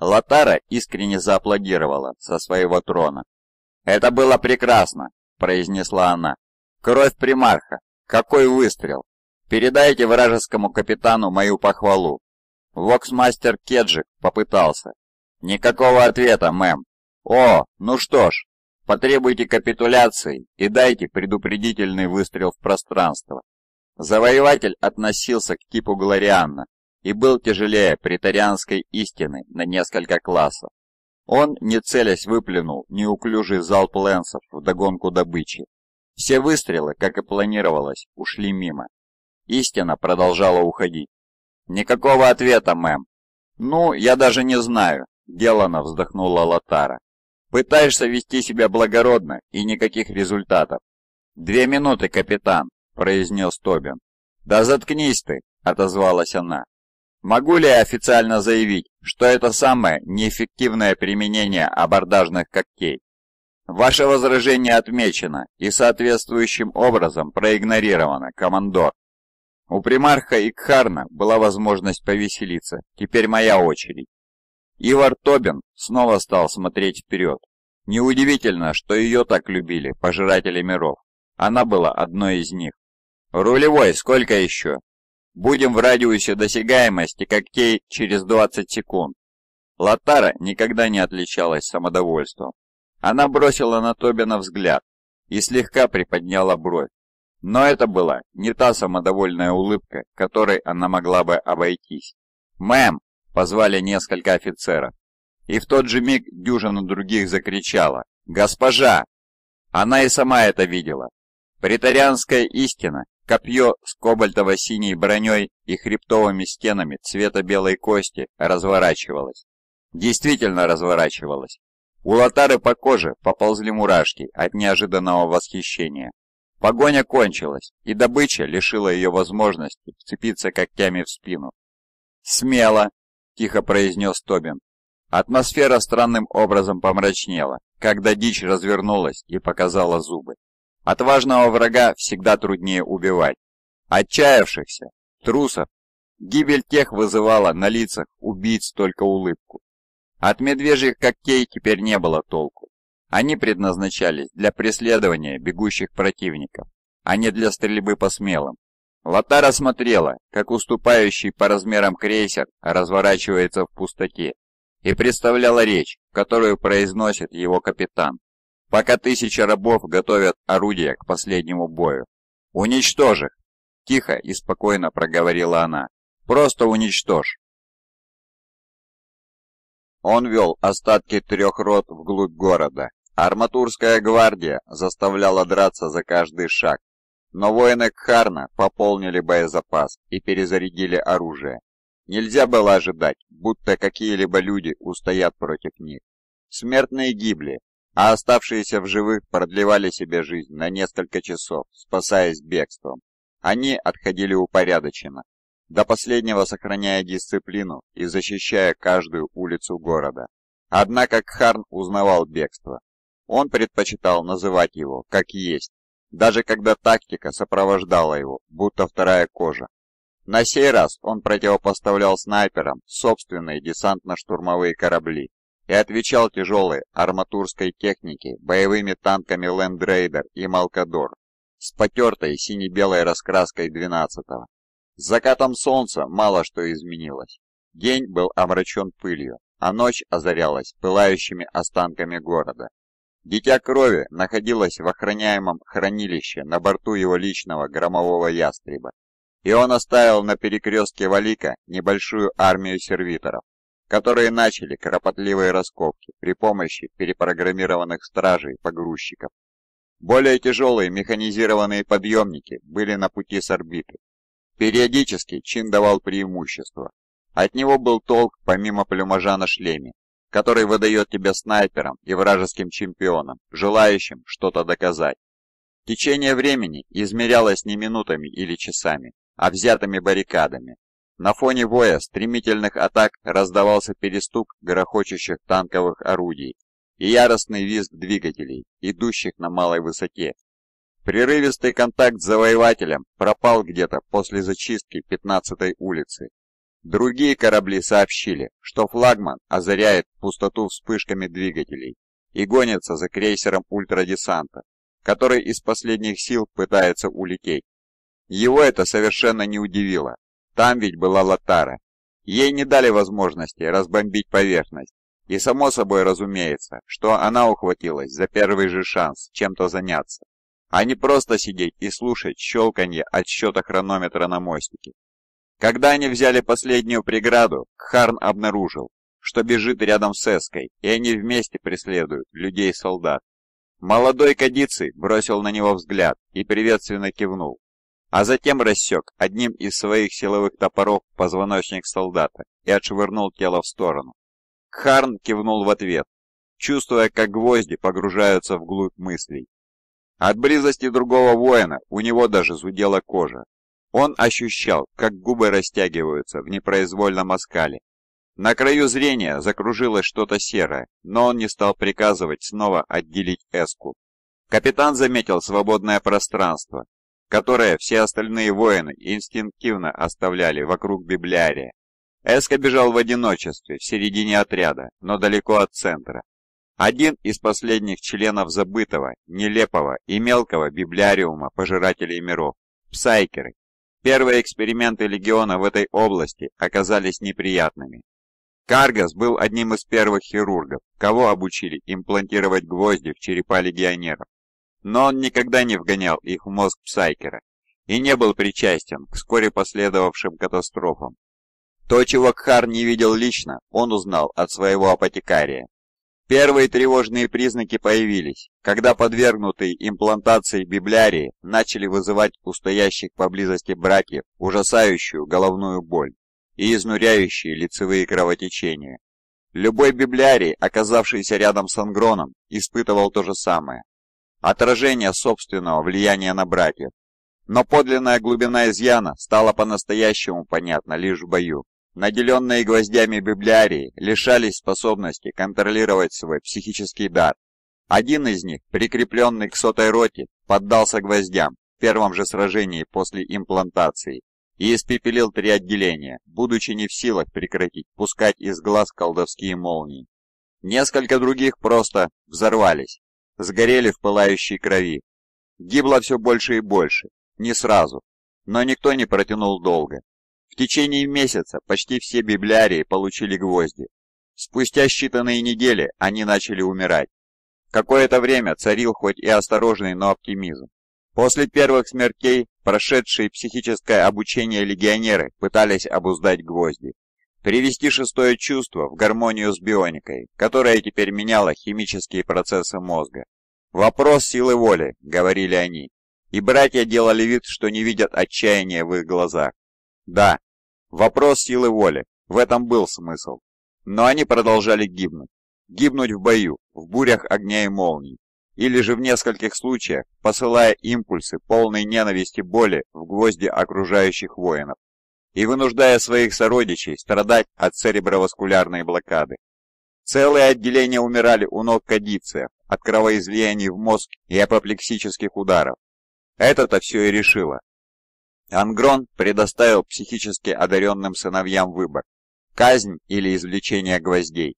Латара искренне зааплодировала со своего трона. «Это было прекрасно!» – произнесла она. «Кровь примарха! Какой выстрел! Передайте вражескому капитану мою похвалу!» Воксмастер Кеджик попытался. «Никакого ответа, мэм!» «О, ну что ж, Потребуйте капитуляции и дайте предупредительный выстрел в пространство. Завоеватель относился к типу Глорианна и был тяжелее притарианской истины на несколько классов. Он, не целясь, выплюнул неуклюжий залп лэнсов вдогонку добычи. Все выстрелы, как и планировалось, ушли мимо. Истина продолжала уходить. «Никакого ответа, мэм». «Ну, я даже не знаю», — делано вздохнула Латара. Пытаешься вести себя благородно, и никаких результатов. «Две минуты, капитан», — произнес Тобин. «Да заткнись ты», — отозвалась она. «Могу ли я официально заявить, что это самое неэффективное применение абордажных когтей?» «Ваше возражение отмечено и соответствующим образом проигнорировано, командор». У примарха Икхарна была возможность повеселиться. Теперь моя очередь. Ивар Тобин снова стал смотреть вперед. Неудивительно, что ее так любили пожиратели миров. Она была одной из них. «Рулевой, сколько еще?» «Будем в радиусе досягаемости когтей через 20 секунд». Латара никогда не отличалась самодовольством. Она бросила на Тобина взгляд и слегка приподняла бровь. Но это была не та самодовольная улыбка, которой она могла бы обойтись. «Мэм!» позвали несколько офицеров. И в тот же миг дюжина других закричала «Госпожа!». Она и сама это видела. Притарианская истина, копье с кобальтово-синей броней и хребтовыми стенами цвета белой кости разворачивалось. Действительно разворачивалось. У лотары по коже поползли мурашки от неожиданного восхищения. Погоня кончилась, и добыча лишила ее возможности вцепиться когтями в спину. «Смело!» тихо произнес Тобин. Атмосфера странным образом помрачнела, когда дичь развернулась и показала зубы. Отважного врага всегда труднее убивать. Отчаявшихся, трусов, гибель тех вызывала на лицах убийц только улыбку. От медвежьих когтей теперь не было толку. Они предназначались для преследования бегущих противников, а не для стрельбы по смелым. Латара смотрела, как уступающий по размерам крейсер разворачивается в пустоте, и представляла речь, которую произносит его капитан, пока тысячи рабов готовят орудия к последнему бою. «Уничтожь их!» – тихо и спокойно проговорила она. «Просто уничтожь!» Он вел остатки трех рот вглубь города. Арматурская гвардия заставляла драться за каждый шаг. Но воины Кхарна пополнили боезапас и перезарядили оружие. Нельзя было ожидать, будто какие-либо люди устоят против них. Смертные гибли, а оставшиеся в живых продлевали себе жизнь на несколько часов, спасаясь бегством. Они отходили упорядоченно, до последнего сохраняя дисциплину и защищая каждую улицу города. Однако Кхарн узнавал бегство. Он предпочитал называть его как есть даже когда тактика сопровождала его, будто вторая кожа. На сей раз он противопоставлял снайперам собственные десантно-штурмовые корабли и отвечал тяжелой арматурской технике боевыми танками Лендрейдер и Малкадор с потертой сине-белой раскраской 12-го. С закатом солнца мало что изменилось. День был омрачен пылью, а ночь озарялась пылающими останками города. Дитя крови находилось в охраняемом хранилище на борту его личного громового ястреба, и он оставил на перекрестке Валика небольшую армию сервиторов, которые начали кропотливые раскопки при помощи перепрограммированных стражей-погрузчиков. Более тяжелые механизированные подъемники были на пути с орбиты. Периодически Чин давал преимущество. От него был толк помимо плюмажа на шлеме который выдает тебя снайпером и вражеским чемпионом, желающим что-то доказать. Течение времени измерялось не минутами или часами, а взятыми баррикадами. На фоне воя стремительных атак раздавался перестук грохочущих танковых орудий и яростный визг двигателей, идущих на малой высоте. Прерывистый контакт с завоевателем пропал где-то после зачистки 15-й улицы, Другие корабли сообщили, что флагман озаряет пустоту вспышками двигателей и гонится за крейсером ультрадесанта, который из последних сил пытается улететь. Его это совершенно не удивило. Там ведь была Латара. Ей не дали возможности разбомбить поверхность. И само собой разумеется, что она ухватилась за первый же шанс чем-то заняться, а не просто сидеть и слушать щелканье отсчета хронометра на мостике. Когда они взяли последнюю преграду, Харн обнаружил, что бежит рядом с Эской, и они вместе преследуют людей-солдат. Молодой Кадиций бросил на него взгляд и приветственно кивнул, а затем рассек одним из своих силовых топоров позвоночник солдата и отшвырнул тело в сторону. Харн кивнул в ответ, чувствуя, как гвозди погружаются вглубь мыслей. От близости другого воина у него даже зудела кожа. Он ощущал, как губы растягиваются в непроизвольном оскале. На краю зрения закружилось что-то серое, но он не стал приказывать снова отделить эску. Капитан заметил свободное пространство, которое все остальные воины инстинктивно оставляли вокруг библиария. Эска бежал в одиночестве в середине отряда, но далеко от центра. Один из последних членов забытого, нелепого и мелкого библиариума пожирателей миров – псайкеры, Первые эксперименты легиона в этой области оказались неприятными. Каргас был одним из первых хирургов, кого обучили имплантировать гвозди в черепа легионеров. Но он никогда не вгонял их в мозг Псайкера и не был причастен к вскоре последовавшим катастрофам. То, чего Кхар не видел лично, он узнал от своего апотекария, Первые тревожные признаки появились, когда подвергнутые имплантации библиарии начали вызывать у стоящих поблизости братьев ужасающую головную боль и изнуряющие лицевые кровотечения. Любой библиарий, оказавшийся рядом с Ангроном, испытывал то же самое. Отражение собственного влияния на братьев. Но подлинная глубина изъяна стала по-настоящему понятна лишь в бою. Наделенные гвоздями библиарии лишались способности контролировать свой психический дар. Один из них, прикрепленный к сотой роте, поддался гвоздям в первом же сражении после имплантации и испепелил три отделения, будучи не в силах прекратить пускать из глаз колдовские молнии. Несколько других просто взорвались, сгорели в пылающей крови. Гибло все больше и больше, не сразу, но никто не протянул долго. В течение месяца почти все библиарии получили гвозди. Спустя считанные недели они начали умирать. Какое-то время царил хоть и осторожный, но оптимизм. После первых смертей, прошедшие психическое обучение легионеры пытались обуздать гвозди. Привести шестое чувство в гармонию с бионикой, которая теперь меняла химические процессы мозга. «Вопрос силы воли», — говорили они. И братья делали вид, что не видят отчаяния в их глазах. Да. Вопрос силы воли. В этом был смысл. Но они продолжали гибнуть. Гибнуть в бою, в бурях огня и молний. Или же в нескольких случаях, посылая импульсы полной ненависти боли в гвозди окружающих воинов и вынуждая своих сородичей страдать от цереброваскулярной блокады. Целые отделения умирали у ног кадиция от кровоизлияний в мозг и апоплексических ударов. Это-то все и решило. Ангрон предоставил психически одаренным сыновьям выбор – казнь или извлечение гвоздей.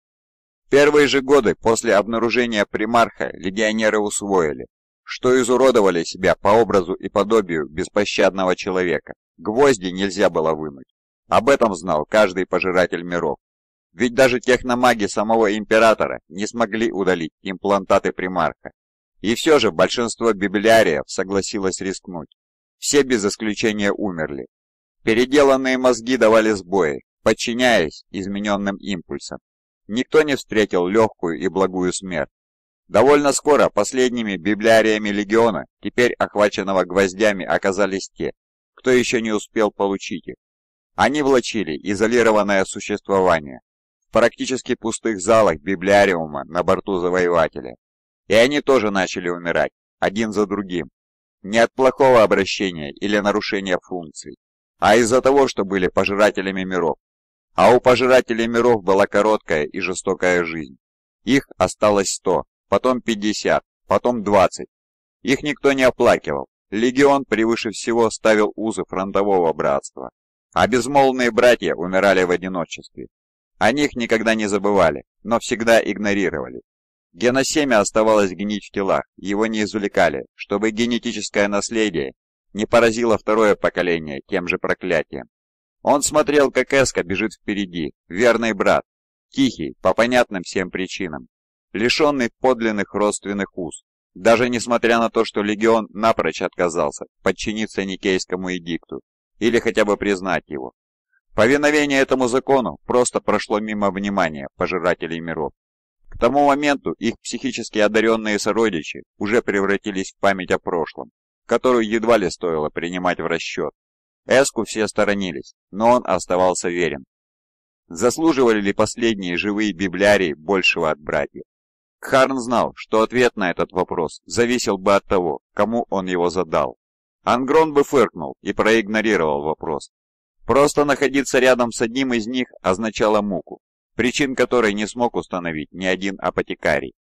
Первые же годы после обнаружения примарха легионеры усвоили, что изуродовали себя по образу и подобию беспощадного человека. Гвозди нельзя было вынуть. Об этом знал каждый пожиратель миров. Ведь даже техномаги самого императора не смогли удалить имплантаты примарха. И все же большинство библиариев согласилось рискнуть. Все без исключения умерли. Переделанные мозги давали сбои, подчиняясь измененным импульсам. Никто не встретил легкую и благую смерть. Довольно скоро последними библиариями легиона, теперь охваченного гвоздями, оказались те, кто еще не успел получить их. Они влачили изолированное существование в практически пустых залах библиариума на борту Завоевателя. И они тоже начали умирать, один за другим, не от плохого обращения или нарушения функций, а из-за того, что были пожирателями миров. А у пожирателей миров была короткая и жестокая жизнь. Их осталось 100, потом 50, потом 20. Их никто не оплакивал. Легион превыше всего ставил узы фронтового братства. А безмолвные братья умирали в одиночестве. О них никогда не забывали, но всегда игнорировали. Геносемя оставалось гнить в телах, его не извлекали, чтобы генетическое наследие не поразило второе поколение тем же проклятием. Он смотрел, как Эска бежит впереди, верный брат, тихий, по понятным всем причинам, лишенный подлинных родственных уз, даже несмотря на то, что легион напрочь отказался подчиниться Никейскому эдикту или хотя бы признать его. Повиновение этому закону просто прошло мимо внимания пожирателей миров. К тому моменту их психически одаренные сородичи уже превратились в память о прошлом, которую едва ли стоило принимать в расчет. Эску все сторонились, но он оставался верен. Заслуживали ли последние живые библиарии большего от братьев? Харн знал, что ответ на этот вопрос зависел бы от того, кому он его задал. Ангрон бы фыркнул и проигнорировал вопрос. Просто находиться рядом с одним из них означало муку, причин которой не смог установить ни один апотекарий.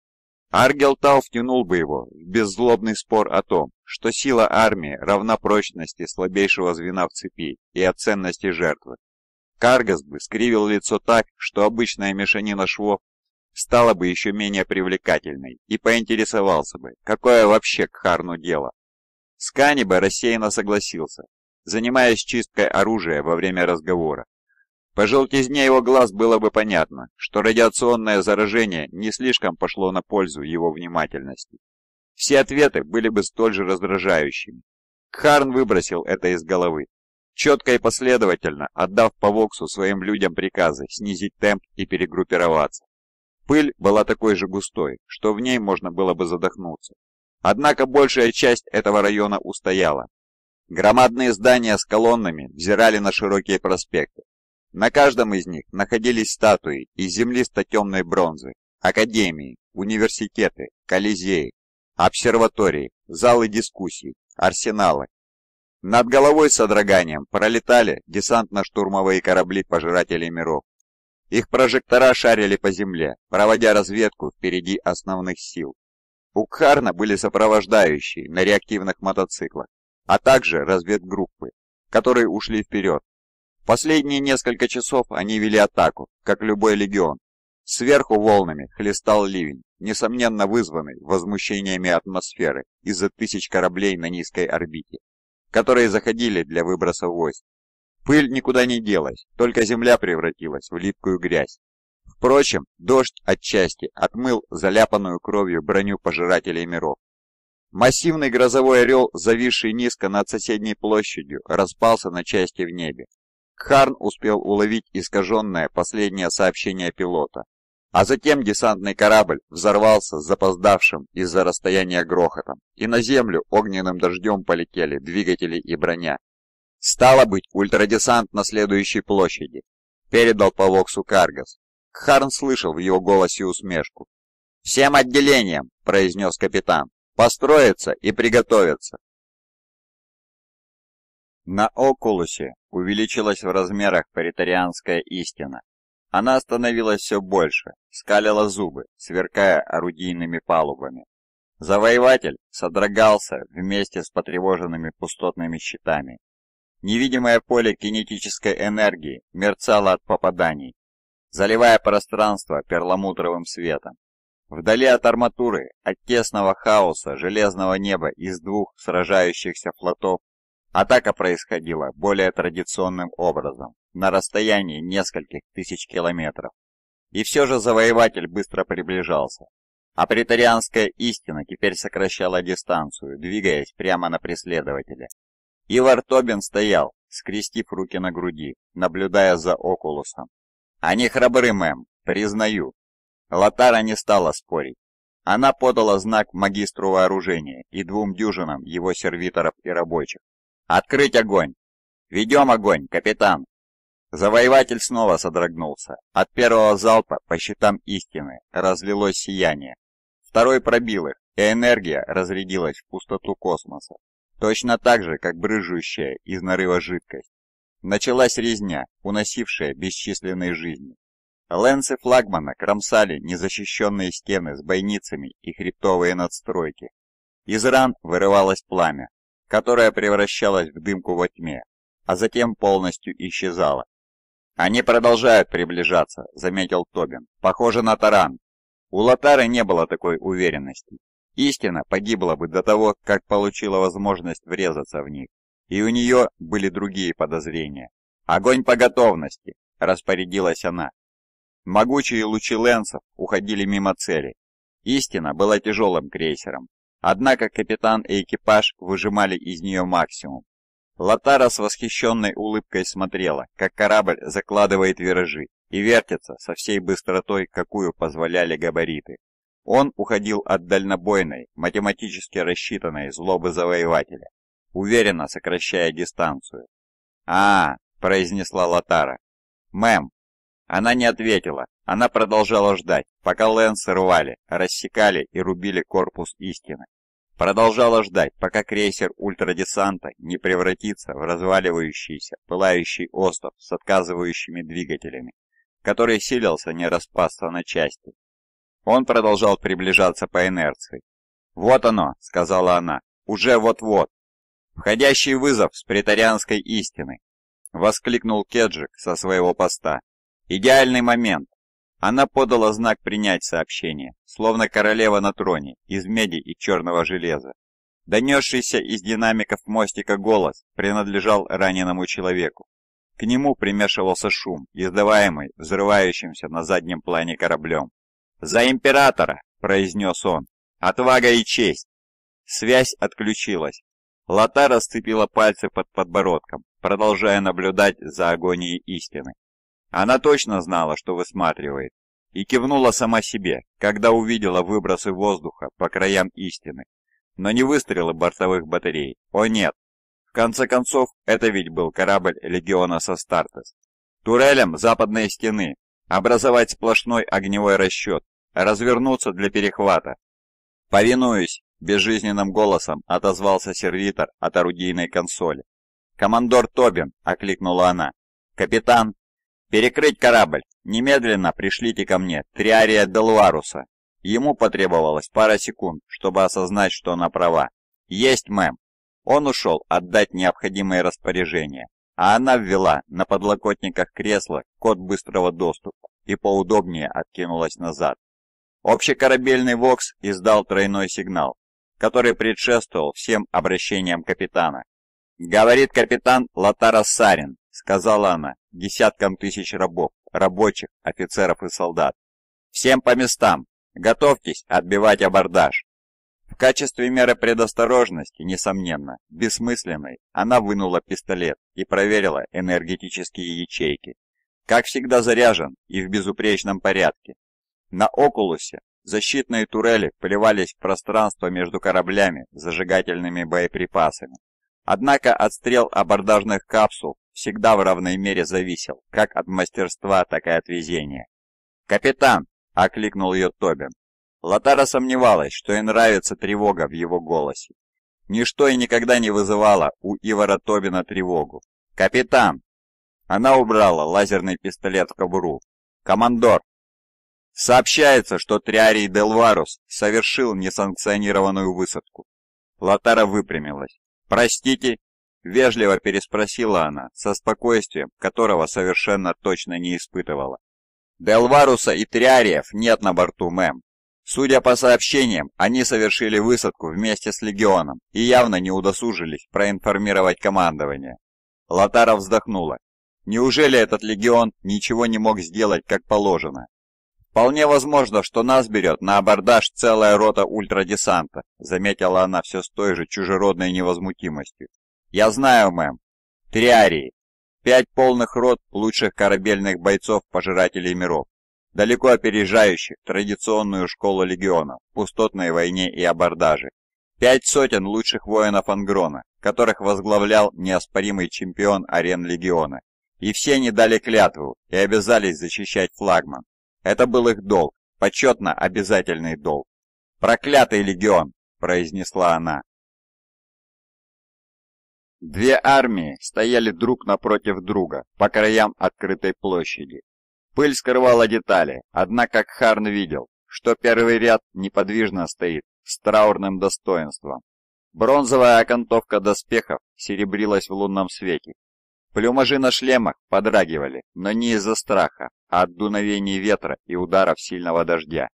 Аргелтал втянул бы его в беззлобный спор о том, что сила армии равна прочности слабейшего звена в цепи и о ценности жертвы. Каргас бы скривил лицо так, что обычная мешанина швов стала бы еще менее привлекательной и поинтересовался бы, какое вообще к Харну дело. Скани бы рассеянно согласился, занимаясь чисткой оружия во время разговора по желтизне его глаз было бы понятно, что радиационное заражение не слишком пошло на пользу его внимательности. Все ответы были бы столь же раздражающими. Харн выбросил это из головы, четко и последовательно отдав по Воксу своим людям приказы снизить темп и перегруппироваться. Пыль была такой же густой, что в ней можно было бы задохнуться. Однако большая часть этого района устояла. Громадные здания с колоннами взирали на широкие проспекты, на каждом из них находились статуи из землисто-темной бронзы, академии, университеты, колизеи, обсерватории, залы дискуссий, арсеналы. Над головой с содроганием пролетали десантно-штурмовые корабли пожирателей миров. Их прожектора шарили по земле, проводя разведку впереди основных сил. У Кхарна были сопровождающие на реактивных мотоциклах, а также разведгруппы, которые ушли вперед Последние несколько часов они вели атаку, как любой легион. Сверху волнами хлестал ливень, несомненно вызванный возмущениями атмосферы из-за тысяч кораблей на низкой орбите, которые заходили для выброса войск. Пыль никуда не делась, только земля превратилась в липкую грязь. Впрочем, дождь отчасти отмыл заляпанную кровью броню пожирателей миров. Массивный грозовой орел, зависший низко над соседней площадью, распался на части в небе. Харн успел уловить искаженное последнее сообщение пилота. А затем десантный корабль взорвался с запоздавшим из-за расстояния грохотом, и на землю огненным дождем полетели двигатели и броня. «Стало быть, ультрадесант на следующей площади», — передал по Воксу Каргас. Харн слышал в его голосе усмешку. «Всем отделениям», — произнес капитан, — «построиться и приготовиться. На Окулусе увеличилась в размерах паритарианская истина. Она становилась все больше, скалила зубы, сверкая орудийными палубами. Завоеватель содрогался вместе с потревоженными пустотными щитами. Невидимое поле кинетической энергии мерцало от попаданий, заливая пространство перламутровым светом. Вдали от арматуры, от тесного хаоса железного неба из двух сражающихся флотов Атака происходила более традиционным образом, на расстоянии нескольких тысяч километров. И все же завоеватель быстро приближался. А претарианская истина теперь сокращала дистанцию, двигаясь прямо на преследователя. Ивар Тобин стоял, скрестив руки на груди, наблюдая за Окулусом. «Они храбры, мэм, признаю». Латара не стала спорить. Она подала знак магистру вооружения и двум дюжинам его сервиторов и рабочих, «Открыть огонь!» «Ведем огонь, капитан!» Завоеватель снова содрогнулся. От первого залпа по щитам истины разлилось сияние. Второй пробил их, и энергия разрядилась в пустоту космоса. Точно так же, как брыжущая из нарыва жидкость. Началась резня, уносившая бесчисленные жизни. Лэнсы флагмана кромсали незащищенные стены с бойницами и хребтовые надстройки. Из ран вырывалось пламя, которая превращалась в дымку во тьме, а затем полностью исчезала. «Они продолжают приближаться», — заметил Тобин. «Похоже на таран». У Лотары не было такой уверенности. Истина погибла бы до того, как получила возможность врезаться в них, и у нее были другие подозрения. «Огонь по готовности!» – распорядилась она. Могучие лучи лэнсов уходили мимо цели. Истина была тяжелым крейсером, Однако капитан и экипаж выжимали из нее максимум. Лотара с восхищенной улыбкой смотрела, как корабль закладывает виражи и вертится со всей быстротой, какую позволяли габариты. Он уходил от дальнобойной, математически рассчитанной злобы завоевателя, уверенно сокращая дистанцию. а, -а, -а произнесла Лотара, «Мэм!» Она не ответила, она продолжала ждать, пока Лэнс рвали, рассекали и рубили корпус истины. Продолжала ждать, пока крейсер ультрадесанта не превратится в разваливающийся, пылающий остров с отказывающими двигателями, который силился не распасться на части. Он продолжал приближаться по инерции. «Вот оно», — сказала она, — «уже вот-вот». «Входящий вызов с претарианской истины», — воскликнул Кеджик со своего поста. «Идеальный момент! Она подала знак принять сообщение, словно королева на троне, из меди и черного железа. Донесшийся из динамиков мостика голос принадлежал раненому человеку. К нему примешивался шум, издаваемый взрывающимся на заднем плане кораблем. «За императора!» – произнес он. «Отвага и честь!» Связь отключилась. Лота расцепила пальцы под подбородком, продолжая наблюдать за агонией истины. Она точно знала, что высматривает, и кивнула сама себе, когда увидела выбросы воздуха по краям истины. Но не выстрелы бортовых батарей, о нет. В конце концов, это ведь был корабль легиона Састартес. Турелям западной стены, образовать сплошной огневой расчет, развернуться для перехвата. «Повинуюсь!» – безжизненным голосом отозвался сервитор от орудийной консоли. «Командор Тобин!» – окликнула она. «Капитан!» «Перекрыть корабль! Немедленно пришлите ко мне Триария Делуаруса!» Ему потребовалось пара секунд, чтобы осознать, что она права. «Есть, мэм!» Он ушел отдать необходимые распоряжения, а она ввела на подлокотниках кресла код быстрого доступа и поудобнее откинулась назад. Общекорабельный ВОКС издал тройной сигнал, который предшествовал всем обращениям капитана. Говорит капитан Латара Сарин сказала она десяткам тысяч рабов, рабочих, офицеров и солдат. «Всем по местам! Готовьтесь отбивать абордаж!» В качестве меры предосторожности, несомненно, бессмысленной, она вынула пистолет и проверила энергетические ячейки. Как всегда заряжен и в безупречном порядке. На «Окулусе» защитные турели плевались в пространство между кораблями зажигательными боеприпасами. Однако отстрел абордажных капсул всегда в равной мере зависел как от мастерства, так и от везения. «Капитан!» — окликнул ее Тобин. Лотара сомневалась, что ей нравится тревога в его голосе. Ничто и никогда не вызывало у Ивара Тобина тревогу. «Капитан!» Она убрала лазерный пистолет в кобуру. «Командор!» Сообщается, что Триарий Делварус совершил несанкционированную высадку. Лотара выпрямилась. «Простите, Вежливо переспросила она, со спокойствием, которого совершенно точно не испытывала. «Делваруса и Триариев нет на борту, мэм. Судя по сообщениям, они совершили высадку вместе с Легионом и явно не удосужились проинформировать командование». Латара вздохнула. «Неужели этот Легион ничего не мог сделать как положено?» «Вполне возможно, что нас берет на абордаж целая рота ультрадесанта», заметила она все с той же чужеродной невозмутимостью. «Я знаю, мэм. Триарии. Пять полных рот лучших корабельных бойцов-пожирателей миров, далеко опережающих традиционную школу легиона в пустотной войне и абордаже. Пять сотен лучших воинов Ангрона, которых возглавлял неоспоримый чемпион арен легиона. И все они дали клятву и обязались защищать флагман. Это был их долг, почетно обязательный долг. «Проклятый легион!» – произнесла она. Две армии стояли друг напротив друга по краям открытой площади. Пыль скрывала детали, однако Харн видел, что первый ряд неподвижно стоит с траурным достоинством. Бронзовая окантовка доспехов серебрилась в лунном свете. Плюмажи на шлемах подрагивали, но не из-за страха, а от дуновений ветра и ударов сильного дождя.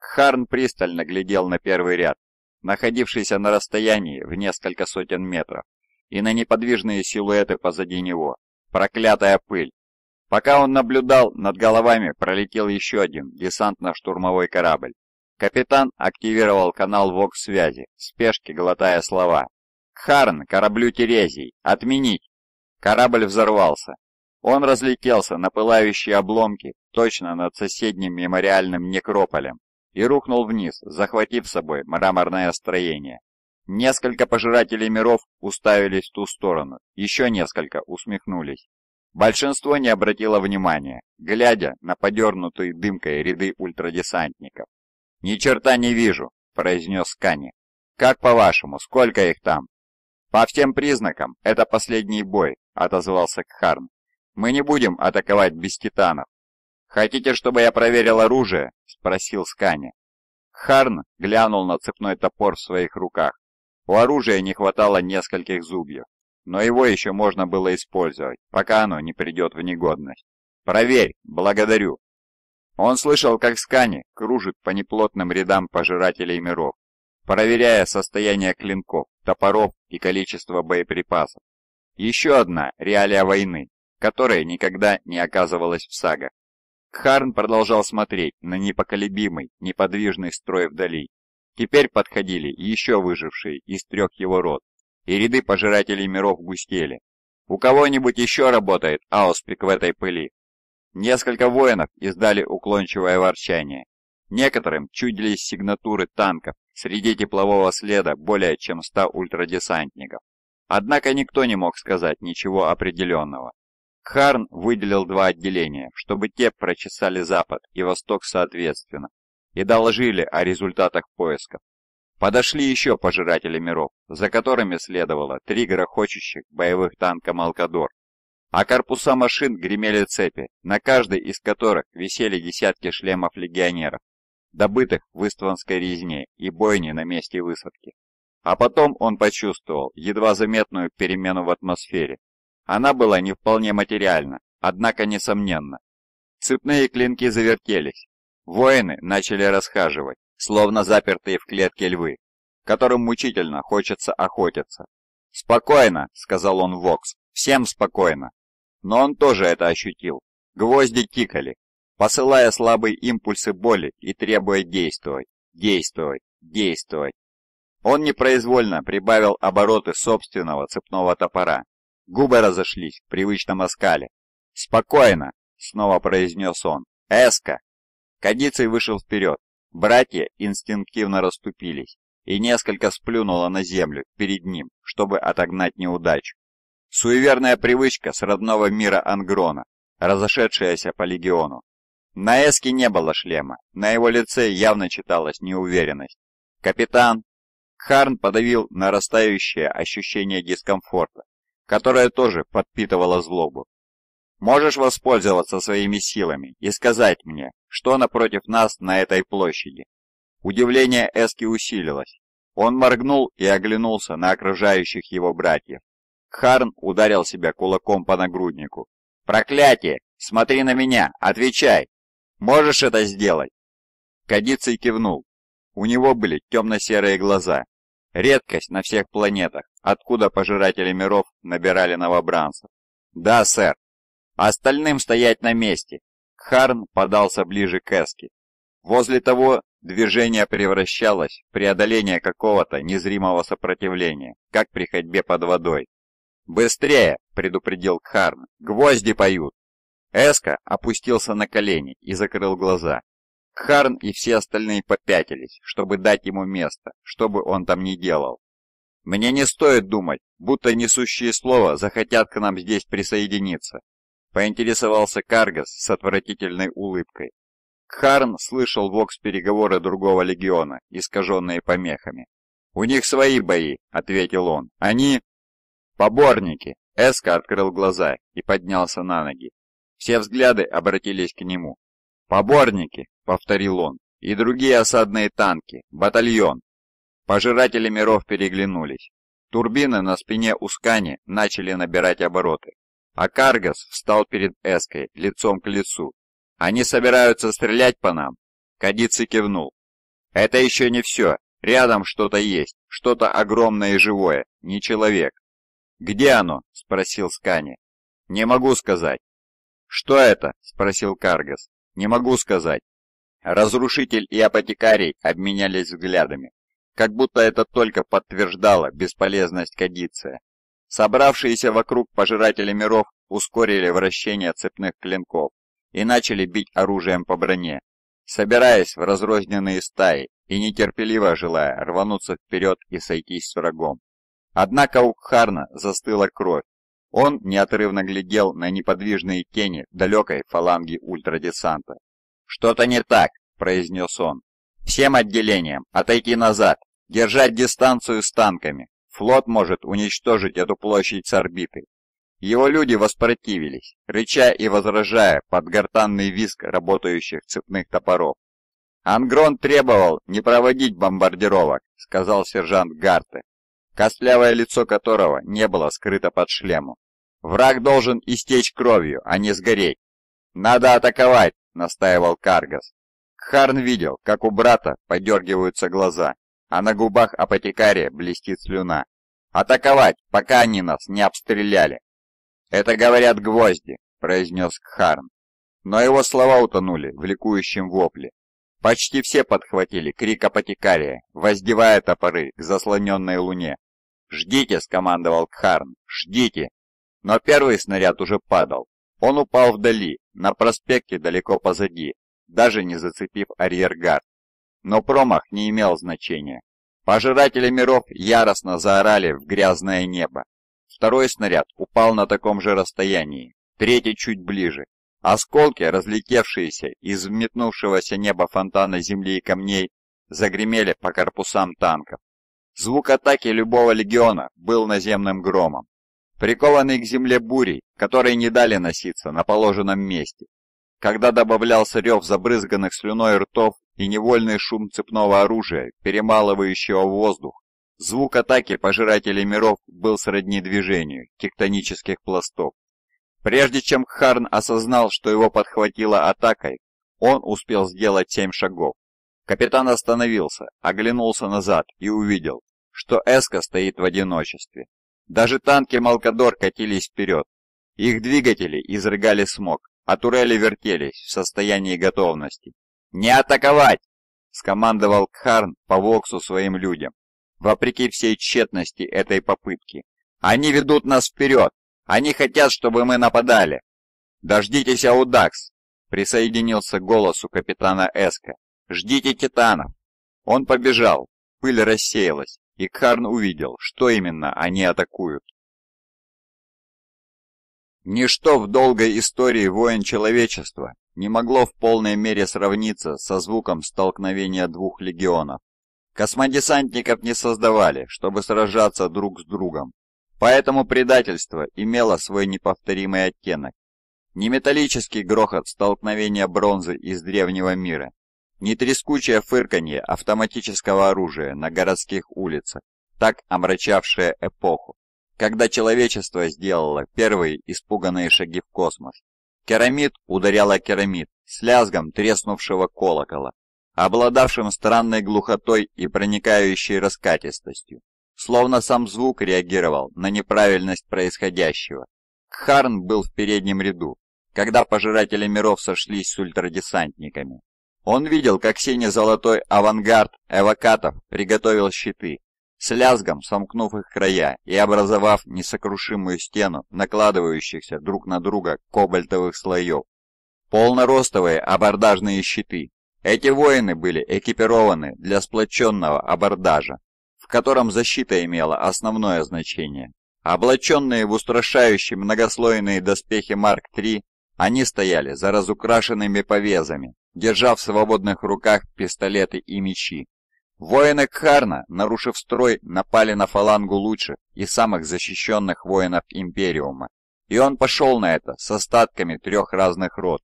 Харн пристально глядел на первый ряд, находившийся на расстоянии в несколько сотен метров и на неподвижные силуэты позади него. Проклятая пыль! Пока он наблюдал, над головами пролетел еще один десантно-штурмовой корабль. Капитан активировал канал ВОК-связи, в спешке глотая слова. «Харн, кораблю Терезий! Отменить!» Корабль взорвался. Он разлетелся на пылающие обломки точно над соседним мемориальным некрополем и рухнул вниз, захватив с собой мраморное строение. Несколько пожирателей миров уставились в ту сторону, еще несколько усмехнулись. Большинство не обратило внимания, глядя на подернутые дымкой ряды ультрадесантников. «Ни черта не вижу», — произнес Кани. «Как по-вашему, сколько их там?» «По всем признакам, это последний бой», — отозвался Кхарн. «Мы не будем атаковать без титанов». «Хотите, чтобы я проверил оружие?» — спросил Скани. Харн глянул на цепной топор в своих руках. У оружия не хватало нескольких зубьев, но его еще можно было использовать, пока оно не придет в негодность. «Проверь! Благодарю!» Он слышал, как Скани кружит по неплотным рядам пожирателей миров, проверяя состояние клинков, топоров и количество боеприпасов. Еще одна реалия войны, которая никогда не оказывалась в сагах. Кхарн продолжал смотреть на непоколебимый, неподвижный строй вдали, Теперь подходили еще выжившие из трех его род, и ряды пожирателей миров густели. У кого-нибудь еще работает ауспик в этой пыли? Несколько воинов издали уклончивое ворчание. Некоторым чудились сигнатуры танков среди теплового следа более чем ста ультрадесантников. Однако никто не мог сказать ничего определенного. Харн выделил два отделения, чтобы те прочесали запад и восток соответственно, и доложили о результатах поисков. Подошли еще пожиратели миров, за которыми следовало три грохочущих боевых танка «Малкадор». А корпуса машин гремели цепи, на каждой из которых висели десятки шлемов легионеров, добытых в Истванской резне и бойни на месте высадки. А потом он почувствовал едва заметную перемену в атмосфере. Она была не вполне материальна, однако несомненно. Цепные клинки завертелись, Воины начали расхаживать, словно запертые в клетке львы, которым мучительно хочется охотиться. «Спокойно», — сказал он Вокс, — «всем спокойно». Но он тоже это ощутил. Гвозди тикали, посылая слабые импульсы боли и требуя действовать, действовать, действовать. Он непроизвольно прибавил обороты собственного цепного топора. Губы разошлись в привычном оскале. «Спокойно!» — снова произнес он. «Эска!» Кадиций вышел вперед. Братья инстинктивно расступились, и несколько сплюнуло на землю перед ним, чтобы отогнать неудачу. Суеверная привычка с родного мира Ангрона, разошедшаяся по легиону. На Эске не было шлема, на его лице явно читалась неуверенность. «Капитан!» Харн подавил нарастающее ощущение дискомфорта, которое тоже подпитывало злобу. Можешь воспользоваться своими силами и сказать мне, что напротив нас на этой площади?» Удивление Эски усилилось. Он моргнул и оглянулся на окружающих его братьев. Харн ударил себя кулаком по нагруднику. «Проклятие! Смотри на меня! Отвечай! Можешь это сделать?» Кадиций кивнул. У него были темно-серые глаза. Редкость на всех планетах, откуда пожиратели миров набирали новобранцев. «Да, сэр!» А остальным стоять на месте. Кхарн подался ближе к Эске. Возле того движение превращалось в преодоление какого-то незримого сопротивления, как при ходьбе под водой. «Быстрее!» – предупредил Кхарн. «Гвозди поют!» Эска опустился на колени и закрыл глаза. Кхарн и все остальные попятились, чтобы дать ему место, что бы он там ни делал. «Мне не стоит думать, будто несущие слова захотят к нам здесь присоединиться», Поинтересовался Каргас с отвратительной улыбкой. Кхарн слышал вокс-переговоры другого легиона, искаженные помехами. «У них свои бои», — ответил он. «Они...» «Поборники!» — Эска открыл глаза и поднялся на ноги. Все взгляды обратились к нему. «Поборники!» — повторил он. «И другие осадные танки. Батальон!» Пожиратели миров переглянулись. Турбины на спине Ускани начали набирать обороты. А Каргас встал перед Эской лицом к лицу. «Они собираются стрелять по нам?» Кадицы кивнул. «Это еще не все. Рядом что-то есть, что-то огромное и живое, не человек». «Где оно?» — спросил Скани. «Не могу сказать». «Что это?» — спросил Каргас. «Не могу сказать». Разрушитель и апотекарий обменялись взглядами, как будто это только подтверждало бесполезность Кадиция. Собравшиеся вокруг пожиратели миров ускорили вращение цепных клинков и начали бить оружием по броне, собираясь в разрозненные стаи и нетерпеливо желая рвануться вперед и сойтись с врагом. Однако у Кхарна застыла кровь. Он неотрывно глядел на неподвижные тени далекой фаланги ультрадесанта. «Что-то не так», — произнес он. «Всем отделениям отойти назад, держать дистанцию с танками, Флот может уничтожить эту площадь с орбиты. Его люди воспротивились, рыча и возражая под гортанный визг работающих цепных топоров. «Ангрон требовал не проводить бомбардировок», — сказал сержант Гарте, костлявое лицо которого не было скрыто под шлемом. «Враг должен истечь кровью, а не сгореть». «Надо атаковать», — настаивал Каргас. Харн видел, как у брата подергиваются глаза а на губах апотекария блестит слюна. «Атаковать, пока они нас не обстреляли!» «Это, говорят, гвозди», — произнес Кхарн. Но его слова утонули в ликующем вопле. Почти все подхватили крик апотекария, воздевая топоры к заслоненной луне. «Ждите!» — скомандовал Кхарн. «Ждите!» Но первый снаряд уже падал. Он упал вдали, на проспекте далеко позади, даже не зацепив арьергард но промах не имел значения. Пожиратели миров яростно заорали в грязное небо. Второй снаряд упал на таком же расстоянии, третий чуть ближе. Осколки, разлетевшиеся из метнувшегося неба фонтана земли и камней, загремели по корпусам танков. Звук атаки любого легиона был наземным громом, прикованный к земле бурей, которые не дали носиться на положенном месте. Когда добавлялся рев забрызганных слюной ртов и невольный шум цепного оружия, перемалывающего воздух, звук атаки пожирателей миров был сродни движению тектонических пластов. Прежде чем Харн осознал, что его подхватило атакой, он успел сделать семь шагов. Капитан остановился, оглянулся назад и увидел, что Эска стоит в одиночестве. Даже танки Малкадор катились вперед. Их двигатели изрыгали смог, а турели вертелись в состоянии готовности. «Не атаковать!» — скомандовал Кхарн по Воксу своим людям. Вопреки всей тщетности этой попытки. «Они ведут нас вперед! Они хотят, чтобы мы нападали!» «Дождитесь Аудакс!» — присоединился к голосу капитана Эска. «Ждите титанов!» Он побежал, пыль рассеялась, и Кхарн увидел, что именно они атакуют. Ничто в долгой истории войн человечества не могло в полной мере сравниться со звуком столкновения двух легионов. Космодесантников не создавали, чтобы сражаться друг с другом, поэтому предательство имело свой неповторимый оттенок. Не металлический грохот столкновения бронзы из древнего мира, не трескучее фырканье автоматического оружия на городских улицах, так омрачавшее эпоху когда человечество сделало первые испуганные шаги в космос. Керамид ударяла керамид с лязгом треснувшего колокола, обладавшим странной глухотой и проникающей раскатистостью, словно сам звук реагировал на неправильность происходящего. Кхарн был в переднем ряду, когда пожиратели миров сошлись с ультрадесантниками. Он видел, как сине-золотой авангард эвокатов приготовил щиты с лязгом сомкнув их края и образовав несокрушимую стену накладывающихся друг на друга кобальтовых слоев. Полноростовые абордажные щиты. Эти воины были экипированы для сплоченного абордажа, в котором защита имела основное значение. Облаченные в устрашающие многослойные доспехи Марк III, они стояли за разукрашенными повезами, держа в свободных руках пистолеты и мечи. Воины Кхарна, нарушив строй, напали на фалангу лучших и самых защищенных воинов Империума, и он пошел на это с остатками трех разных рот.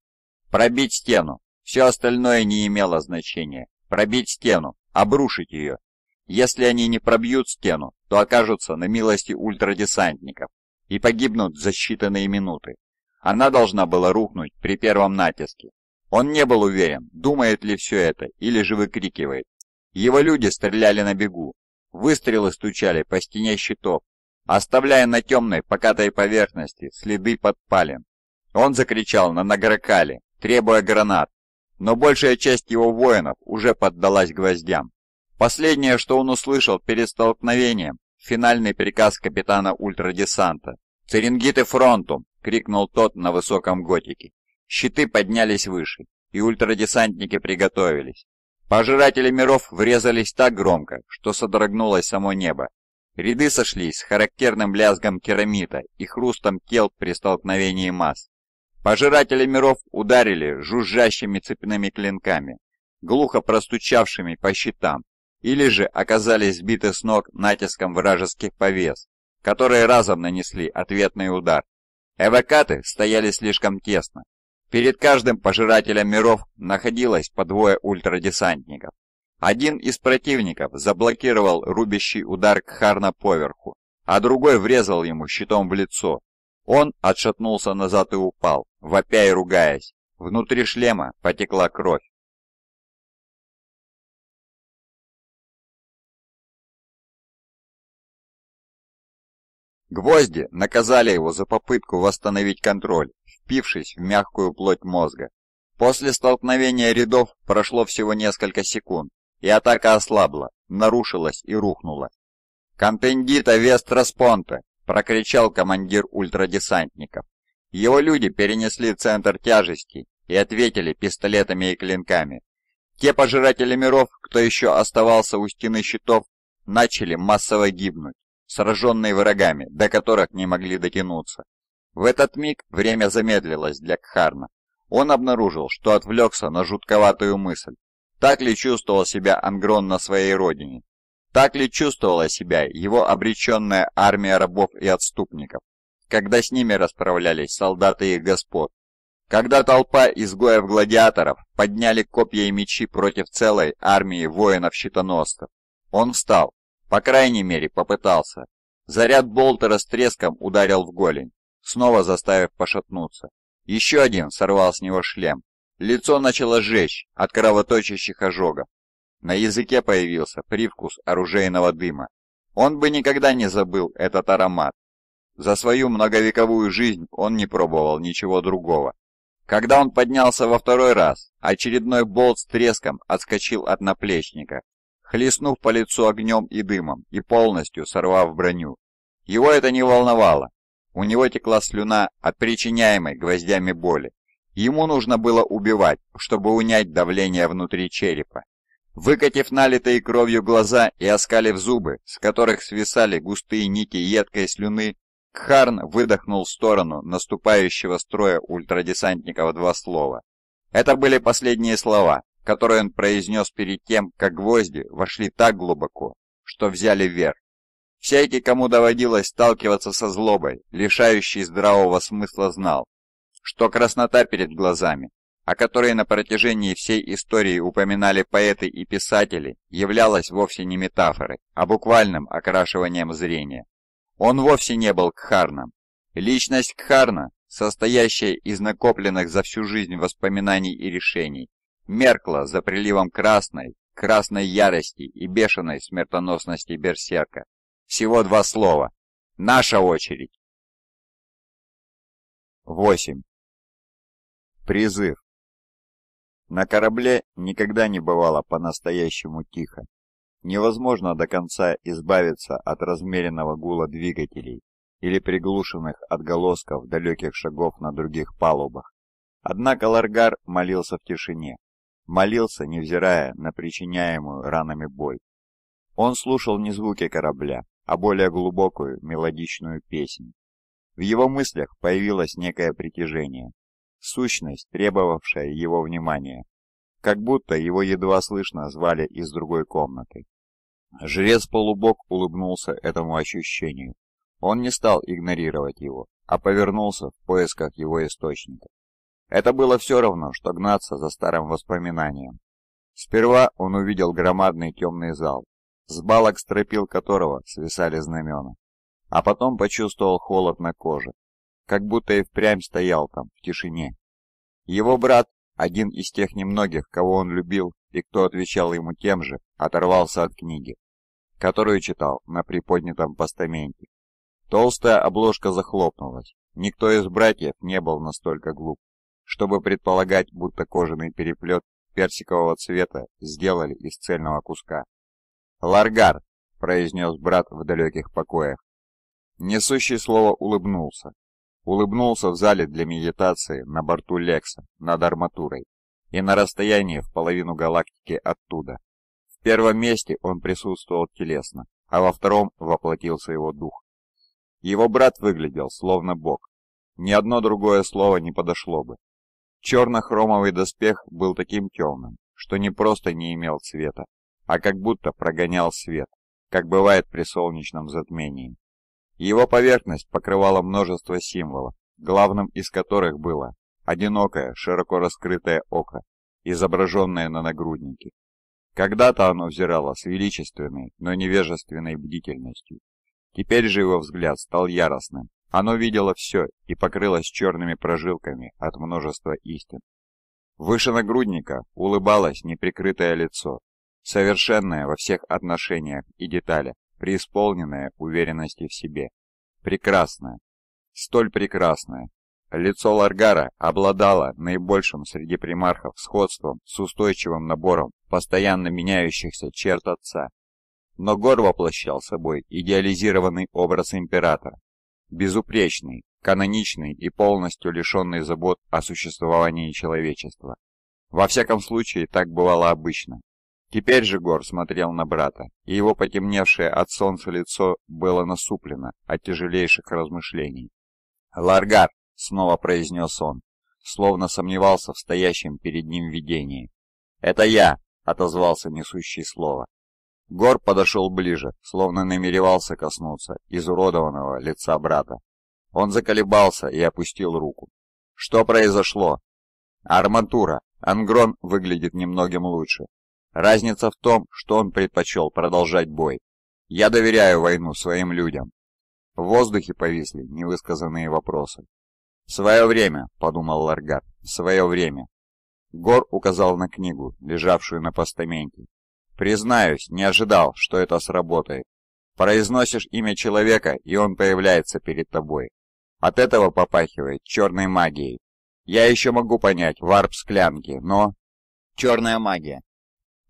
Пробить стену, все остальное не имело значения. Пробить стену, обрушить ее. Если они не пробьют стену, то окажутся на милости ультрадесантников и погибнут за считанные минуты. Она должна была рухнуть при первом натиске. Он не был уверен, думает ли все это или же выкрикивает, его люди стреляли на бегу. Выстрелы стучали по стене щитов, оставляя на темной покатой поверхности следы подпалин. Он закричал на Награкале, требуя гранат, но большая часть его воинов уже поддалась гвоздям. Последнее, что он услышал перед столкновением, финальный приказ капитана ультрадесанта. «Церенгиты фронтум!» — крикнул тот на высоком готике. Щиты поднялись выше, и ультрадесантники приготовились. Пожиратели миров врезались так громко, что содрогнулось само небо. Ряды сошлись с характерным лязгом керамита и хрустом тел при столкновении масс. Пожиратели миров ударили жужжащими цепными клинками, глухо простучавшими по щитам, или же оказались сбиты с ног натиском вражеских повес, которые разом нанесли ответный удар. Эвакаты стояли слишком тесно, Перед каждым пожирателем миров находилось по двое ультрадесантников. Один из противников заблокировал рубящий удар Кхарна поверху, а другой врезал ему щитом в лицо. Он отшатнулся назад и упал, вопя и ругаясь. Внутри шлема потекла кровь. Гвозди наказали его за попытку восстановить контроль впившись в мягкую плоть мозга. После столкновения рядов прошло всего несколько секунд, и атака ослабла, нарушилась и рухнула. «Контендита Вестраспонта!» – прокричал командир ультрадесантников. Его люди перенесли центр тяжести и ответили пистолетами и клинками. Те пожиратели миров, кто еще оставался у стены щитов, начали массово гибнуть, сраженные врагами, до которых не могли дотянуться. В этот миг время замедлилось для Кхарна. Он обнаружил, что отвлекся на жутковатую мысль. Так ли чувствовал себя Ангрон на своей родине? Так ли чувствовала себя его обреченная армия рабов и отступников, когда с ними расправлялись солдаты их господ? Когда толпа изгоев-гладиаторов подняли копья и мечи против целой армии воинов-щитоносцев, он встал, по крайней мере попытался. Заряд болтера с треском ударил в голень снова заставив пошатнуться. Еще один сорвал с него шлем. Лицо начало жечь от кровоточащих ожогов. На языке появился привкус оружейного дыма. Он бы никогда не забыл этот аромат. За свою многовековую жизнь он не пробовал ничего другого. Когда он поднялся во второй раз, очередной болт с треском отскочил от наплечника, хлестнув по лицу огнем и дымом и полностью сорвав броню. Его это не волновало, у него текла слюна от причиняемой гвоздями боли. Ему нужно было убивать, чтобы унять давление внутри черепа. Выкатив налитые кровью глаза и оскалив зубы, с которых свисали густые нити едкой слюны, Кхарн выдохнул в сторону наступающего строя ультрадесантников два слова. Это были последние слова, которые он произнес перед тем, как гвозди вошли так глубоко, что взяли верх. Всякий, кому доводилось сталкиваться со злобой, лишающей здравого смысла, знал, что краснота перед глазами, о которой на протяжении всей истории упоминали поэты и писатели, являлась вовсе не метафорой, а буквальным окрашиванием зрения. Он вовсе не был Кхарном. Личность Кхарна, состоящая из накопленных за всю жизнь воспоминаний и решений, меркла за приливом красной, красной ярости и бешеной смертоносности берсерка. Всего два слова. Наша очередь. 8. Призыв. На корабле никогда не бывало по-настоящему тихо. Невозможно до конца избавиться от размеренного гула двигателей или приглушенных отголосков далеких шагов на других палубах. Однако Ларгар молился в тишине, молился, невзирая на причиняемую ранами боль. Он слушал не звуки корабля, а более глубокую мелодичную песнь. В его мыслях появилось некое притяжение, сущность, требовавшая его внимания, как будто его едва слышно звали из другой комнаты. жрец полубок улыбнулся этому ощущению. Он не стал игнорировать его, а повернулся в поисках его источника. Это было все равно, что гнаться за старым воспоминанием. Сперва он увидел громадный темный зал, с балок стропил которого свисали знамена. А потом почувствовал холод на коже, как будто и впрямь стоял там, в тишине. Его брат, один из тех немногих, кого он любил и кто отвечал ему тем же, оторвался от книги, которую читал на приподнятом постаменте. Толстая обложка захлопнулась. Никто из братьев не был настолько глуп, чтобы предполагать, будто кожаный переплет персикового цвета сделали из цельного куска. «Ларгар!» — произнес брат в далеких покоях. Несущий слово улыбнулся. Улыбнулся в зале для медитации на борту Лекса, над арматурой, и на расстоянии в половину галактики оттуда. В первом месте он присутствовал телесно, а во втором воплотился его дух. Его брат выглядел словно бог. Ни одно другое слово не подошло бы. Черно-хромовый доспех был таким темным, что не просто не имел цвета, а как будто прогонял свет, как бывает при солнечном затмении. Его поверхность покрывала множество символов, главным из которых было одинокое, широко раскрытое око, изображенное на нагруднике. Когда-то оно взирало с величественной, но невежественной бдительностью. Теперь же его взгляд стал яростным. Оно видело все и покрылось черными прожилками от множества истин. Выше нагрудника улыбалось неприкрытое лицо, совершенная во всех отношениях и деталях, преисполненная уверенности в себе. Прекрасная. Столь прекрасная. Лицо Ларгара обладало наибольшим среди примархов сходством с устойчивым набором постоянно меняющихся черт отца. Но Гор воплощал собой идеализированный образ императора. Безупречный, каноничный и полностью лишенный забот о существовании человечества. Во всяком случае, так бывало обычно, Теперь же Гор смотрел на брата, и его потемневшее от солнца лицо было насуплено от тяжелейших размышлений. «Ларгар!» — снова произнес он, словно сомневался в стоящем перед ним видении. «Это я!» — отозвался несущий слово. Гор подошел ближе, словно намеревался коснуться изуродованного лица брата. Он заколебался и опустил руку. «Что произошло?» «Арматура. Ангрон выглядит немногим лучше. Разница в том, что он предпочел продолжать бой. Я доверяю войну своим людям. В воздухе повисли невысказанные вопросы. «Свое время», — подумал Ларгар, — «свое время». Гор указал на книгу, лежавшую на постаменте. «Признаюсь, не ожидал, что это сработает. Произносишь имя человека, и он появляется перед тобой. От этого попахивает черной магией. Я еще могу понять варп склянки, но...» «Черная магия.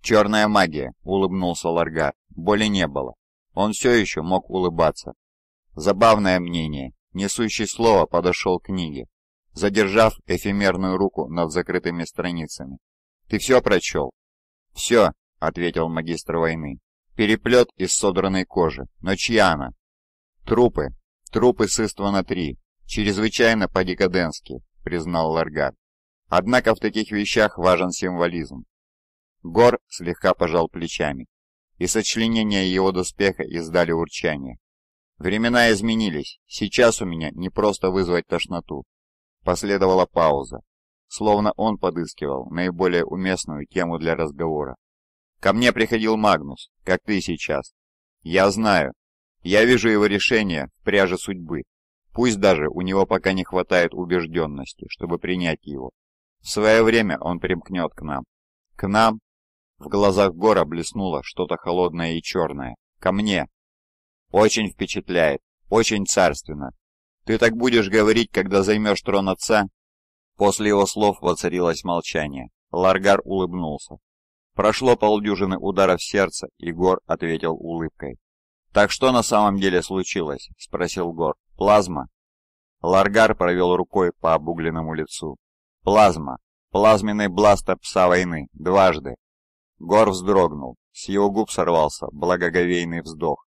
«Черная магия», — улыбнулся Ларгар. Боли не было. Он все еще мог улыбаться. Забавное мнение. Несущий слово подошел к книге, задержав эфемерную руку над закрытыми страницами. «Ты все прочел?» «Все», — ответил магистр войны. «Переплет из содранной кожи. Но чья она?» «Трупы. Трупы с Иствана-3. Чрезвычайно по-декаденски», — признал Ларгар. «Однако в таких вещах важен символизм. Гор слегка пожал плечами, и сочленения его доспеха издали урчание. «Времена изменились. Сейчас у меня не просто вызвать тошноту». Последовала пауза, словно он подыскивал наиболее уместную тему для разговора. «Ко мне приходил Магнус, как ты сейчас. Я знаю. Я вижу его решение в пряже судьбы. Пусть даже у него пока не хватает убежденности, чтобы принять его. В свое время он примкнет к нам. К нам, в глазах Гора блеснуло что-то холодное и черное. «Ко мне!» «Очень впечатляет! Очень царственно! Ты так будешь говорить, когда займешь трон отца?» После его слов воцарилось молчание. Ларгар улыбнулся. Прошло полдюжины ударов сердца, и Гор ответил улыбкой. «Так что на самом деле случилось?» — спросил Гор. «Плазма?» Ларгар провел рукой по обугленному лицу. «Плазма! Плазменный бластер пса войны! Дважды! Гор вздрогнул. С его губ сорвался благоговейный вздох.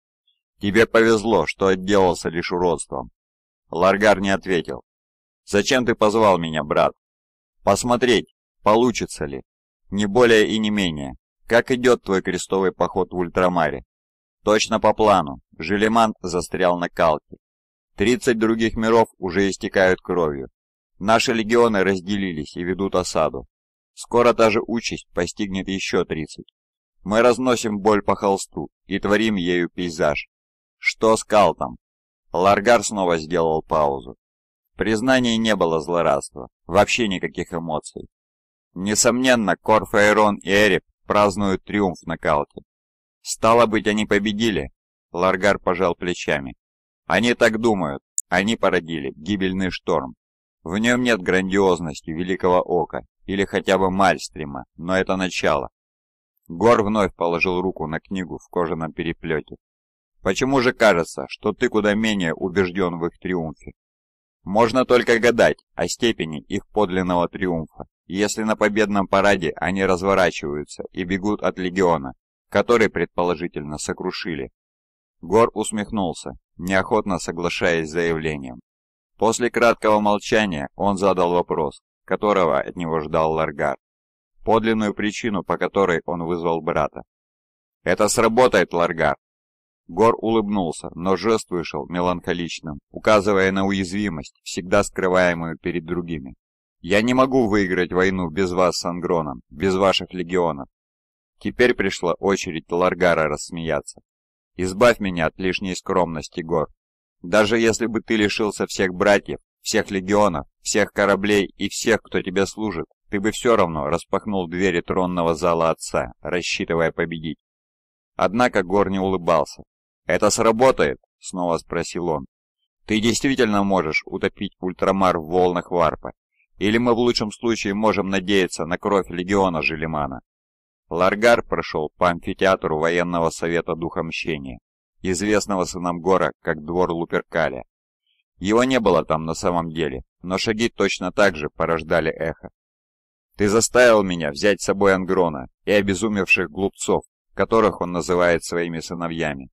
«Тебе повезло, что отделался лишь уродством». Ларгар не ответил. «Зачем ты позвал меня, брат?» «Посмотреть, получится ли. Не более и не менее. Как идет твой крестовый поход в Ультрамаре?» «Точно по плану. Желеман застрял на калке. Тридцать других миров уже истекают кровью. Наши легионы разделились и ведут осаду. Скоро та же участь постигнет еще 30. Мы разносим боль по холсту и творим ею пейзаж. Что с Калтом? Ларгар снова сделал паузу. Признание не было злорадства, вообще никаких эмоций. Несомненно, Корфаэрон и Эрип празднуют триумф на нокаута. Стало быть, они победили? Ларгар пожал плечами. Они так думают. Они породили гибельный шторм. В нем нет грандиозности великого ока или хотя бы Мальстрима, но это начало. Гор вновь положил руку на книгу в кожаном переплете. «Почему же кажется, что ты куда менее убежден в их триумфе?» Можно только гадать о степени их подлинного триумфа, если на победном параде они разворачиваются и бегут от легиона, который, предположительно, сокрушили. Гор усмехнулся, неохотно соглашаясь с заявлением. После краткого молчания он задал вопрос которого от него ждал Ларгар, подлинную причину, по которой он вызвал брата. «Это сработает, Ларгар!» Гор улыбнулся, но жест вышел меланхоличным, указывая на уязвимость, всегда скрываемую перед другими. «Я не могу выиграть войну без вас с Ангроном, без ваших легионов!» Теперь пришла очередь Ларгара рассмеяться. «Избавь меня от лишней скромности, Гор. Даже если бы ты лишился всех братьев, всех легионов, всех кораблей и всех, кто тебе служит, ты бы все равно распахнул двери тронного зала отца, рассчитывая победить. Однако Гор не улыбался. «Это сработает?» — снова спросил он. «Ты действительно можешь утопить ультрамар в волнах варпа? Или мы в лучшем случае можем надеяться на кровь легиона Желимана?» Ларгар прошел по амфитеатру военного совета Духа Мщения, известного сынам Гора как Двор Луперкаля, его не было там на самом деле, но шаги точно так же порождали эхо. «Ты заставил меня взять с собой Ангрона и обезумевших глупцов, которых он называет своими сыновьями.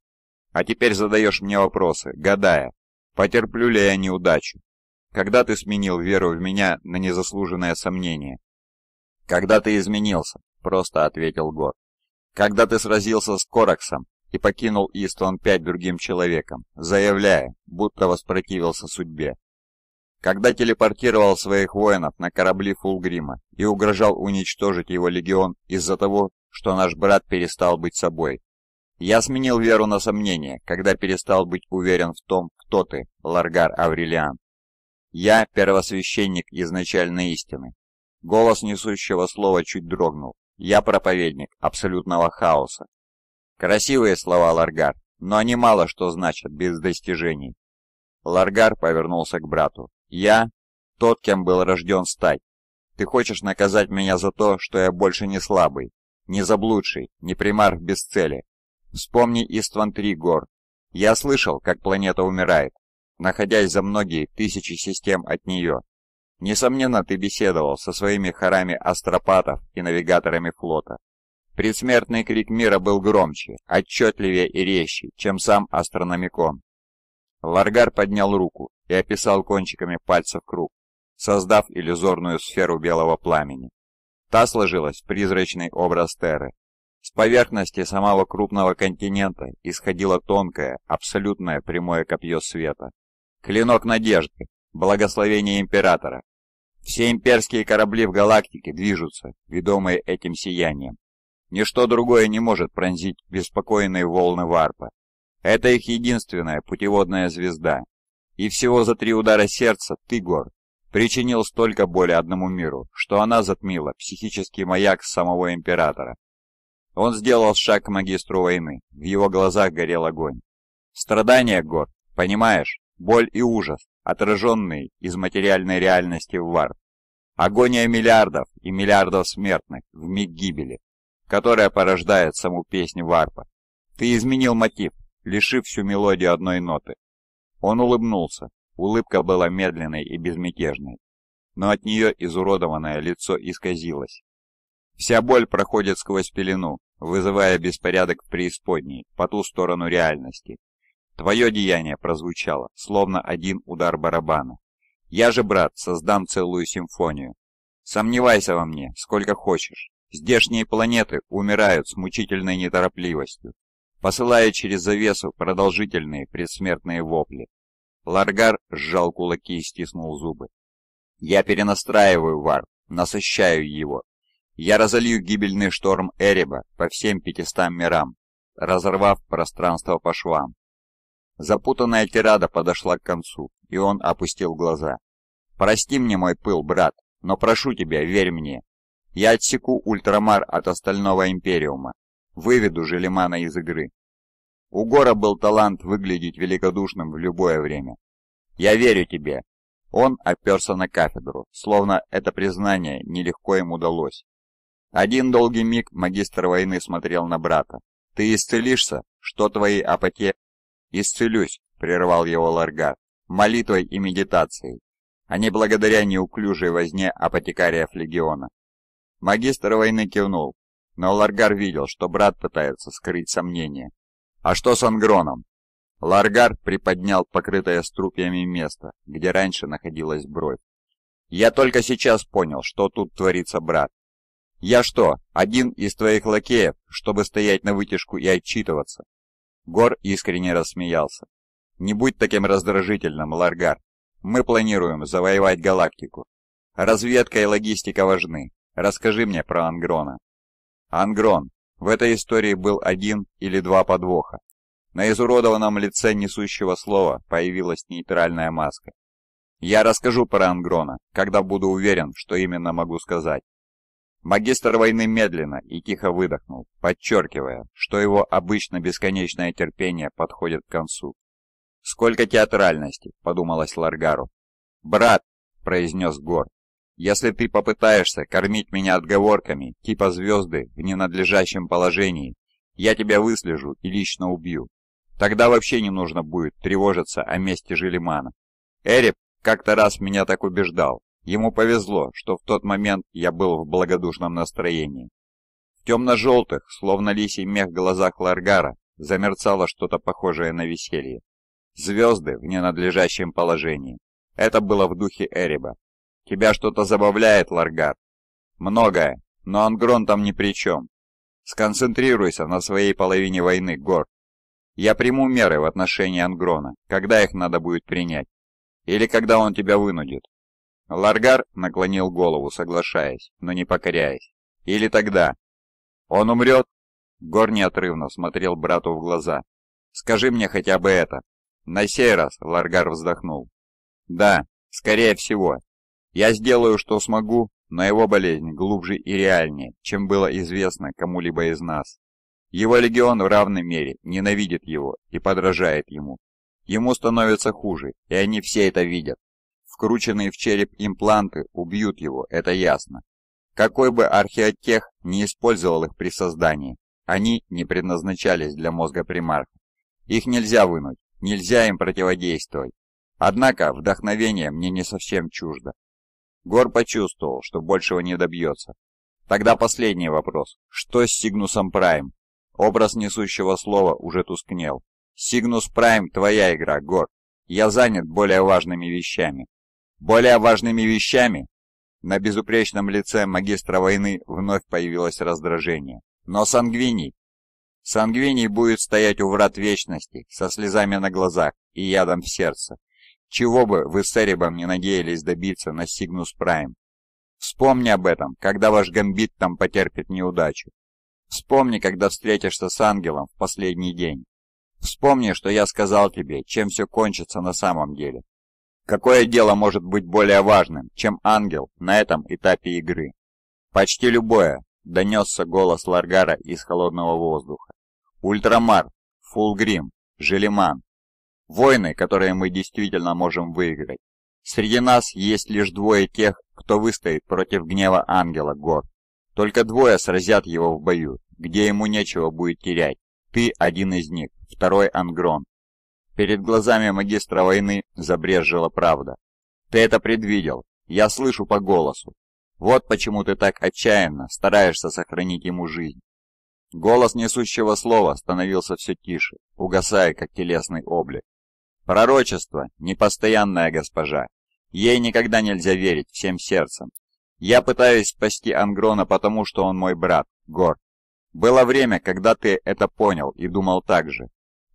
А теперь задаешь мне вопросы, гадая, потерплю ли я неудачу? Когда ты сменил веру в меня на незаслуженное сомнение?» «Когда ты изменился», — просто ответил Гор. «Когда ты сразился с Кораксом и покинул Истон-5 другим человеком, заявляя, будто воспротивился судьбе. Когда телепортировал своих воинов на корабли Фулгрима и угрожал уничтожить его легион из-за того, что наш брат перестал быть собой. Я сменил веру на сомнение, когда перестал быть уверен в том, кто ты, Ларгар Аврелиан. Я первосвященник изначальной истины. Голос несущего слова чуть дрогнул. Я проповедник абсолютного хаоса, Красивые слова Ларгар, но они мало что значат без достижений. Ларгар повернулся к брату. «Я — тот, кем был рожден стать. Ты хочешь наказать меня за то, что я больше не слабый, не заблудший, не примарх без цели. Вспомни Истван-3, Гор. Я слышал, как планета умирает, находясь за многие тысячи систем от нее. Несомненно, ты беседовал со своими хорами астропатов и навигаторами флота. Предсмертный крик мира был громче, отчетливее и резче, чем сам астрономикон. Ларгар поднял руку и описал кончиками пальцев круг, создав иллюзорную сферу белого пламени. Та сложилась в призрачный образ Терры. С поверхности самого крупного континента исходило тонкое, абсолютное прямое копье света. Клинок надежды, благословение императора. Все имперские корабли в галактике движутся, ведомые этим сиянием. Ничто другое не может пронзить беспокойные волны варпа. Это их единственная путеводная звезда. И всего за три удара сердца Тыгор причинил столько боли одному миру, что она затмила психический маяк самого императора. Он сделал шаг к магистру войны, в его глазах горел огонь. Страдания, Гор, понимаешь, боль и ужас, отраженные из материальной реальности в вар. Агония миллиардов и миллиардов смертных в миг гибели которая порождает саму песню Варпа. Ты изменил мотив, лишив всю мелодию одной ноты. Он улыбнулся. Улыбка была медленной и безмятежной, но от нее изуродованное лицо исказилось. Вся боль проходит сквозь пелену, вызывая беспорядок в преисподней, по ту сторону реальности. Твое деяние прозвучало, словно один удар барабана. Я же, брат, создам целую симфонию. Сомневайся во мне, сколько хочешь, Здешние планеты умирают с мучительной неторопливостью, посылая через завесу продолжительные предсмертные вопли. Ларгар сжал кулаки и стиснул зубы. «Я перенастраиваю вар, насыщаю его. Я разолью гибельный шторм Эреба по всем пятистам мирам, разорвав пространство по швам». Запутанная тирада подошла к концу, и он опустил глаза. «Прости мне мой пыл, брат, но прошу тебя, верь мне, я отсеку ультрамар от остального Империума. Выведу Желемана из игры. У Гора был талант выглядеть великодушным в любое время. Я верю тебе. Он оперся на кафедру, словно это признание нелегко им удалось. Один долгий миг магистр войны смотрел на брата. «Ты исцелишься? Что твои апоте...» «Исцелюсь», — прервал его Ларгар, — «молитвой и медитацией, а не благодаря неуклюжей возне апотекариев легиона». Магистр войны кивнул, но Ларгар видел, что брат пытается скрыть сомнения. «А что с Ангроном?» Ларгар приподнял покрытое струпьями место, где раньше находилась бровь. «Я только сейчас понял, что тут творится брат. Я что, один из твоих лакеев, чтобы стоять на вытяжку и отчитываться?» Гор искренне рассмеялся. «Не будь таким раздражительным, Ларгар. Мы планируем завоевать галактику. Разведка и логистика важны, Расскажи мне про Ангрона». Ангрон. В этой истории был один или два подвоха. На изуродованном лице несущего слова появилась нейтральная маска. Я расскажу про Ангрона, когда буду уверен, что именно могу сказать. Магистр войны медленно и тихо выдохнул, подчеркивая, что его обычно бесконечное терпение подходит к концу. «Сколько театральности!» — подумалось Ларгару. «Брат!» — произнес Гор, если ты попытаешься кормить меня отговорками типа звезды в ненадлежащем положении, я тебя выслежу и лично убью. Тогда вообще не нужно будет тревожиться о месте Желимана. Эреб как-то раз меня так убеждал. Ему повезло, что в тот момент я был в благодушном настроении. В темно-желтых, словно лисий мех глазах Ларгара, замерцало что-то похожее на веселье. Звезды в ненадлежащем положении. Это было в духе Эриба, Тебя что-то забавляет, Ларгат?» «Многое, но Ангрон там ни при чем. Сконцентрируйся на своей половине войны, Гор. Я приму меры в отношении Ангрона, когда их надо будет принять. Или когда он тебя вынудит». Ларгар наклонил голову, соглашаясь, но не покоряясь. «Или тогда». «Он умрет?» Гор неотрывно смотрел брату в глаза. «Скажи мне хотя бы это». На сей раз Ларгар вздохнул. «Да, скорее всего, я сделаю, что смогу, но его болезнь глубже и реальнее, чем было известно кому-либо из нас. Его легион в равной мере ненавидит его и подражает ему. Ему становится хуже, и они все это видят. Вкрученные в череп импланты убьют его, это ясно. Какой бы археотех не использовал их при создании, они не предназначались для мозга примарха. Их нельзя вынуть, нельзя им противодействовать. Однако вдохновение мне не совсем чуждо. Гор почувствовал, что большего не добьется. Тогда последний вопрос. Что с Сигнусом Прайм? Образ несущего слова уже тускнел. Сигнус Прайм – твоя игра, Гор. Я занят более важными вещами. Более важными вещами? На безупречном лице магистра войны вновь появилось раздражение. Но Сангвини? Сангвини будет стоять у врат вечности, со слезами на глазах и ядом в сердце. Чего бы вы с Эребом не надеялись добиться на Сигнус Прайм. Вспомни об этом, когда ваш гамбит там потерпит неудачу. Вспомни, когда встретишься с ангелом в последний день. Вспомни, что я сказал тебе, чем все кончится на самом деле. Какое дело может быть более важным, чем ангел на этом этапе игры? Почти любое, донесся голос Ларгара из холодного воздуха. Ультрамар, Фулгрим, Желеман, Войны, которые мы действительно можем выиграть. Среди нас есть лишь двое тех, кто выстоит против гнева ангела гор. Только двое сразят его в бою, где ему нечего будет терять. Ты один из них, второй Ангрон. Перед глазами магистра войны забрежжила правда. Ты это предвидел, я слышу по голосу. Вот почему ты так отчаянно стараешься сохранить ему жизнь. Голос несущего слова становился все тише, угасая как телесный облик. Пророчество – непостоянная госпожа. Ей никогда нельзя верить всем сердцем. Я пытаюсь спасти Ангрона, потому что он мой брат, Гор. Было время, когда ты это понял и думал так же.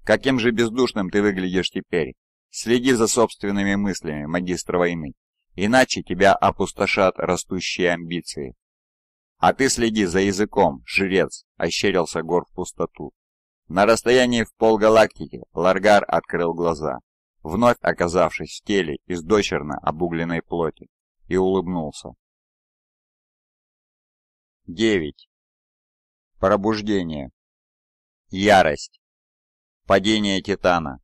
Каким же бездушным ты выглядишь теперь? Следи за собственными мыслями, магистр войны. Иначе тебя опустошат растущие амбиции. А ты следи за языком, жрец, ощерился Гор в пустоту. На расстоянии в полгалактики Ларгар открыл глаза, вновь оказавшись в теле из дочерно обугленной плоти, и улыбнулся. 9. Пробуждение. Ярость. Падение Титана.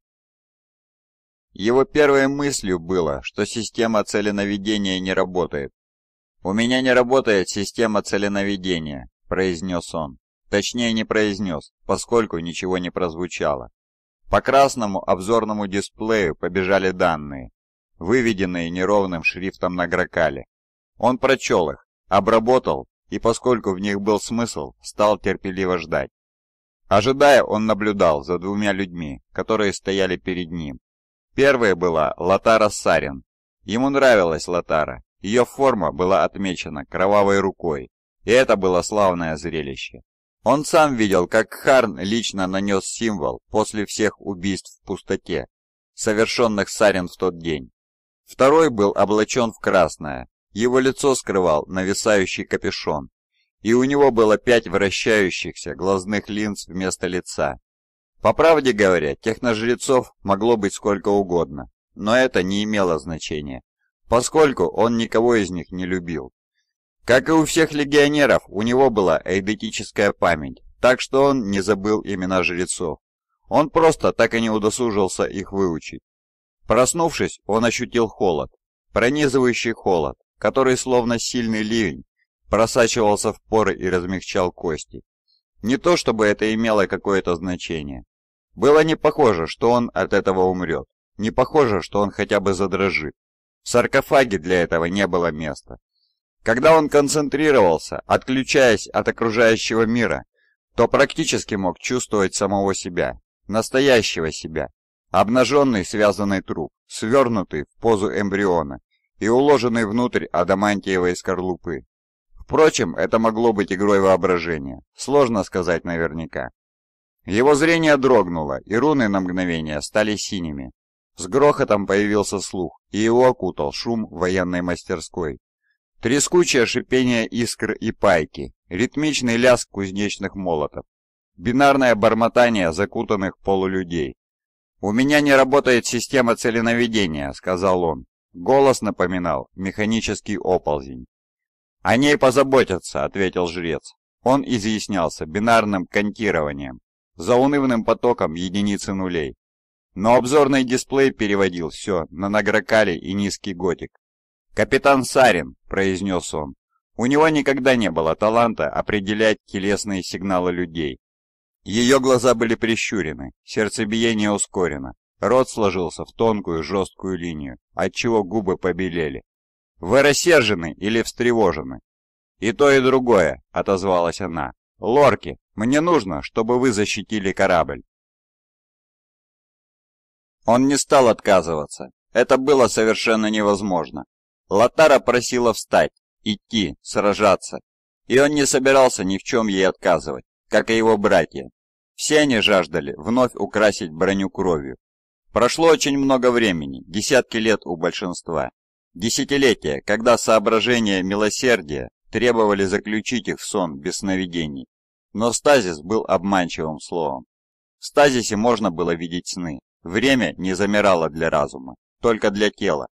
Его первой мыслью было, что система целенаведения не работает. «У меня не работает система целенаведения», — произнес он. Точнее не произнес, поскольку ничего не прозвучало. По красному обзорному дисплею побежали данные, выведенные неровным шрифтом на грокале. Он прочел их, обработал, и поскольку в них был смысл, стал терпеливо ждать. Ожидая, он наблюдал за двумя людьми, которые стояли перед ним. Первая была Латара Сарин. Ему нравилась Латара, ее форма была отмечена кровавой рукой, и это было славное зрелище. Он сам видел, как Харн лично нанес символ после всех убийств в пустоте, совершенных Сарин в тот день. Второй был облачен в красное, его лицо скрывал нависающий капюшон, и у него было пять вращающихся глазных линз вместо лица. По правде говоря, техножрецов могло быть сколько угодно, но это не имело значения, поскольку он никого из них не любил. Как и у всех легионеров, у него была эйдетическая память, так что он не забыл имена жрецов. Он просто так и не удосужился их выучить. Проснувшись, он ощутил холод, пронизывающий холод, который словно сильный ливень просачивался в поры и размягчал кости. Не то чтобы это имело какое-то значение. Было не похоже, что он от этого умрет. Не похоже, что он хотя бы задрожит. В саркофаге для этого не было места. Когда он концентрировался, отключаясь от окружающего мира, то практически мог чувствовать самого себя, настоящего себя, обнаженный связанный труп, свернутый в позу эмбриона и уложенный внутрь адамантиевой скорлупы. Впрочем, это могло быть игрой воображения, сложно сказать наверняка. Его зрение дрогнуло, и руны на мгновение стали синими. С грохотом появился слух, и его окутал шум военной мастерской. Трескучее шипение искр и пайки, ритмичный лязг кузнечных молотов, бинарное бормотание закутанных полулюдей. «У меня не работает система целенаведения», — сказал он. Голос напоминал механический оползень. «О ней позаботятся», — ответил жрец. Он изъяснялся бинарным контированием, заунывным потоком единицы нулей. Но обзорный дисплей переводил все на нагрокали и низкий готик. «Капитан Сарин», — произнес он, — «у него никогда не было таланта определять телесные сигналы людей». Ее глаза были прищурены, сердцебиение ускорено, рот сложился в тонкую жесткую линию, отчего губы побелели. «Вы рассержены или встревожены?» «И то, и другое», — отозвалась она. «Лорки, мне нужно, чтобы вы защитили корабль». Он не стал отказываться. Это было совершенно невозможно. Латара просила встать, идти, сражаться, и он не собирался ни в чем ей отказывать, как и его братья. Все они жаждали вновь украсить броню кровью. Прошло очень много времени, десятки лет у большинства. Десятилетия, когда соображения милосердия требовали заключить их в сон без сновидений. Но стазис был обманчивым словом. В стазисе можно было видеть сны. Время не замирало для разума, только для тела,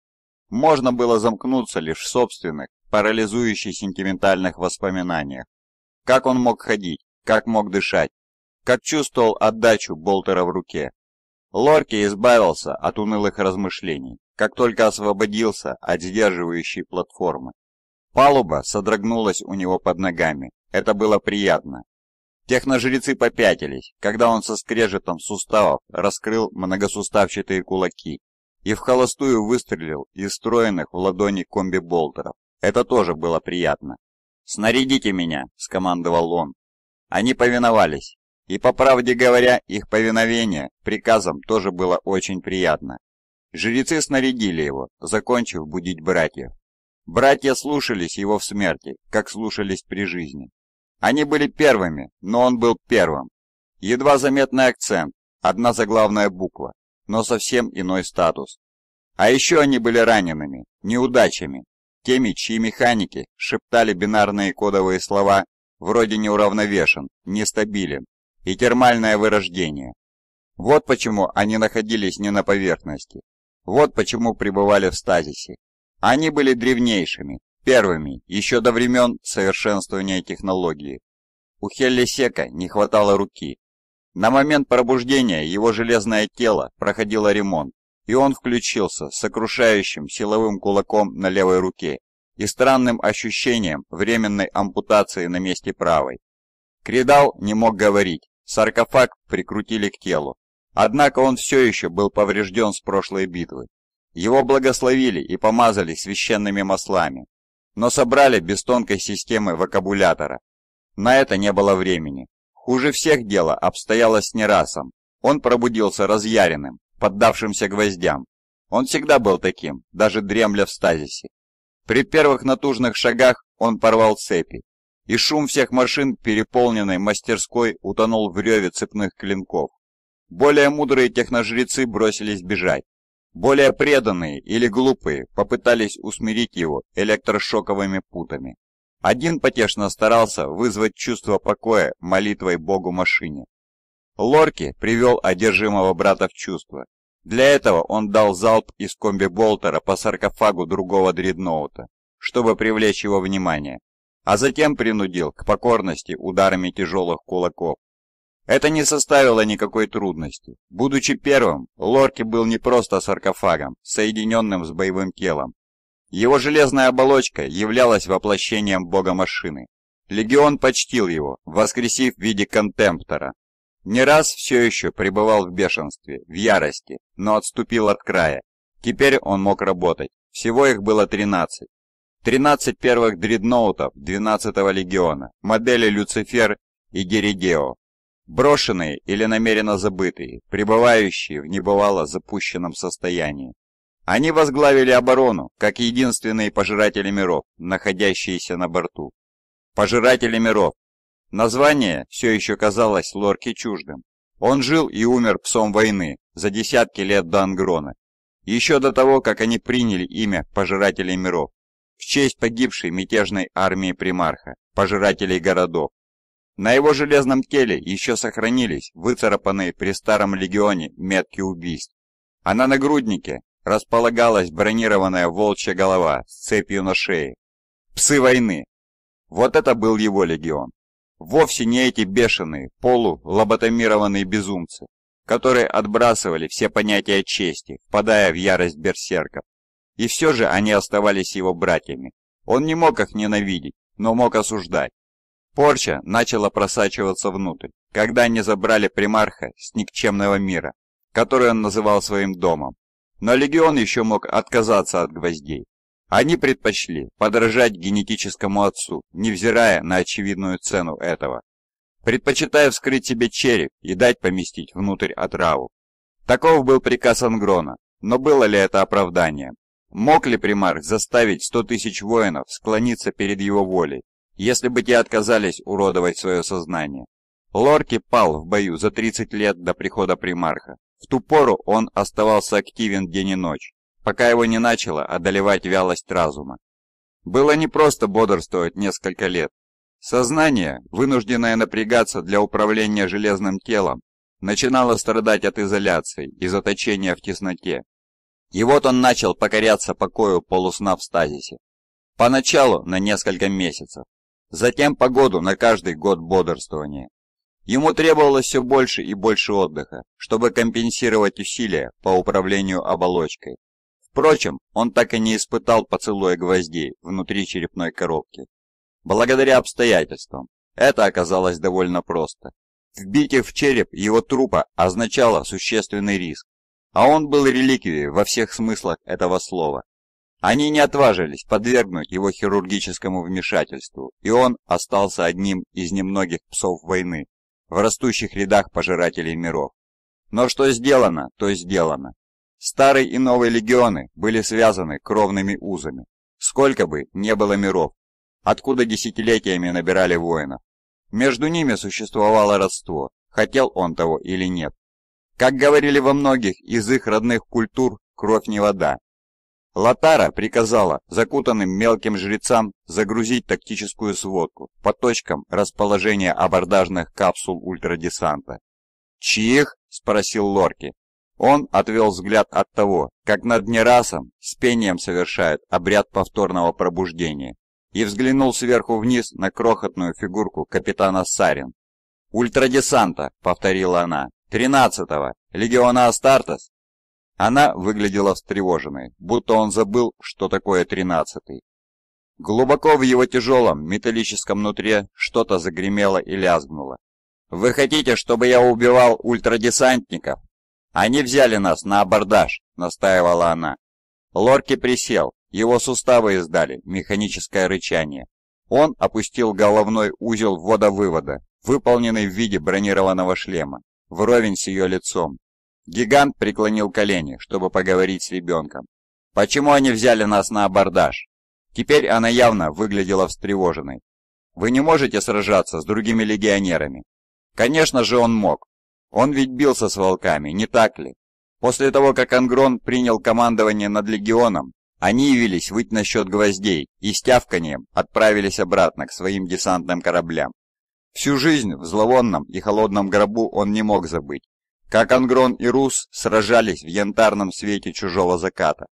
можно было замкнуться лишь в собственных, парализующих сентиментальных воспоминаниях. Как он мог ходить, как мог дышать, как чувствовал отдачу болтера в руке. Лорки избавился от унылых размышлений, как только освободился от сдерживающей платформы. Палуба содрогнулась у него под ногами, это было приятно. Техножрецы попятились, когда он со скрежетом суставов раскрыл многосуставчатые кулаки и в холостую выстрелил из встроенных в ладони комби-болтеров. Это тоже было приятно. «Снарядите меня!» – скомандовал он. Они повиновались. И, по правде говоря, их повиновение приказом тоже было очень приятно. Жрецы снарядили его, закончив будить братьев. Братья слушались его в смерти, как слушались при жизни. Они были первыми, но он был первым. Едва заметный акцент, одна заглавная буква, но совсем иной статус. А еще они были ранеными, неудачами, теми, чьи механики шептали бинарные кодовые слова вроде «неуравновешен», «нестабилен» и «термальное вырождение». Вот почему они находились не на поверхности. Вот почему пребывали в стазисе. Они были древнейшими, первыми, еще до времен совершенствования технологии. У Хеллисека не хватало руки, на момент пробуждения его железное тело проходило ремонт, и он включился с сокрушающим силовым кулаком на левой руке и странным ощущением временной ампутации на месте правой. Кридал не мог говорить, саркофаг прикрутили к телу. Однако он все еще был поврежден с прошлой битвы. Его благословили и помазали священными маслами, но собрали без тонкой системы вокабулятора. На это не было времени. Хуже всех дело обстояло с Нерасом. Он пробудился разъяренным, поддавшимся гвоздям. Он всегда был таким, даже дремля в стазисе. При первых натужных шагах он порвал цепи, и шум всех машин, переполненной мастерской, утонул в реве цепных клинков. Более мудрые техножрецы бросились бежать. Более преданные или глупые попытались усмирить его электрошоковыми путами. Один потешно старался вызвать чувство покоя молитвой Богу машине. Лорки привел одержимого брата в чувство. Для этого он дал залп из комби-болтера по саркофагу другого дредноута, чтобы привлечь его внимание, а затем принудил к покорности ударами тяжелых кулаков. Это не составило никакой трудности. Будучи первым, Лорки был не просто саркофагом, соединенным с боевым телом, его железная оболочка являлась воплощением бога машины. Легион почтил его, воскресив в виде контемптора. Не раз все еще пребывал в бешенстве, в ярости, но отступил от края. Теперь он мог работать. Всего их было 13. 13 первых дредноутов 12-го легиона, модели Люцифер и Геридео. Брошенные или намеренно забытые, пребывающие в небывало запущенном состоянии. Они возглавили оборону, как единственные пожиратели миров, находящиеся на борту. Пожиратели миров. Название все еще казалось Лорке чуждым. Он жил и умер псом войны за десятки лет до Ангрона, еще до того, как они приняли имя Пожирателей миров, в честь погибшей мятежной армии примарха, Пожирателей городов. На его железном теле еще сохранились выцарапанные при старом легионе метки убийств, а на нагруднике располагалась бронированная волчья голова с цепью на шее. Псы войны! Вот это был его легион. Вовсе не эти бешеные, полулоботомированные безумцы, которые отбрасывали все понятия чести, впадая в ярость берсерков. И все же они оставались его братьями. Он не мог их ненавидеть, но мог осуждать. Порча начала просачиваться внутрь, когда они забрали примарха с никчемного мира, который он называл своим домом, но легион еще мог отказаться от гвоздей. Они предпочли подражать генетическому отцу, невзирая на очевидную цену этого, предпочитая вскрыть себе череп и дать поместить внутрь отраву. Таков был приказ Ангрона, но было ли это оправданием? Мог ли примарх заставить сто тысяч воинов склониться перед его волей, если бы те отказались уродовать свое сознание? Лорки пал в бою за 30 лет до прихода примарха. В ту пору он оставался активен день и ночь, пока его не начало одолевать вялость разума. Было непросто бодрствовать несколько лет. Сознание, вынужденное напрягаться для управления железным телом, начинало страдать от изоляции и заточения в тесноте. И вот он начал покоряться покою полусна в стазисе. Поначалу на несколько месяцев, затем по году, на каждый год бодрствования. Ему требовалось все больше и больше отдыха, чтобы компенсировать усилия по управлению оболочкой. Впрочем, он так и не испытал поцелуя гвоздей внутри черепной коробки. Благодаря обстоятельствам, это оказалось довольно просто. Вбить их в череп его трупа означало существенный риск, а он был реликвией во всех смыслах этого слова. Они не отважились подвергнуть его хирургическому вмешательству, и он остался одним из немногих псов войны, в растущих рядах пожирателей миров. Но что сделано, то сделано. Старые и новые легионы были связаны кровными узами, сколько бы не было миров, откуда десятилетиями набирали воинов. Между ними существовало родство, хотел он того или нет. Как говорили во многих из их родных культур, кровь не вода, Латара приказала закутанным мелким жрецам загрузить тактическую сводку по точкам расположения абордажных капсул ультрадесанта. «Чьих?» – спросил Лорки. Он отвел взгляд от того, как над Нерасом с пением совершает обряд повторного пробуждения, и взглянул сверху вниз на крохотную фигурку капитана Сарин. «Ультрадесанта», — повторила она, — «тринадцатого, легиона Астартес, она выглядела встревоженной, будто он забыл, что такое тринадцатый. Глубоко в его тяжелом металлическом нутре что-то загремело и лязгнуло. «Вы хотите, чтобы я убивал ультрадесантников?» «Они взяли нас на абордаж», — настаивала она. Лорки присел, его суставы издали механическое рычание. Он опустил головной узел водовывода, выполненный в виде бронированного шлема, вровень с ее лицом. Гигант преклонил колени, чтобы поговорить с ребенком. «Почему они взяли нас на абордаж?» Теперь она явно выглядела встревоженной. «Вы не можете сражаться с другими легионерами?» «Конечно же он мог. Он ведь бился с волками, не так ли?» После того, как Ангрон принял командование над легионом, они явились выть насчет гвоздей и с тявканием отправились обратно к своим десантным кораблям. Всю жизнь в зловонном и холодном гробу он не мог забыть как Ангрон и Рус сражались в янтарном свете чужого заката.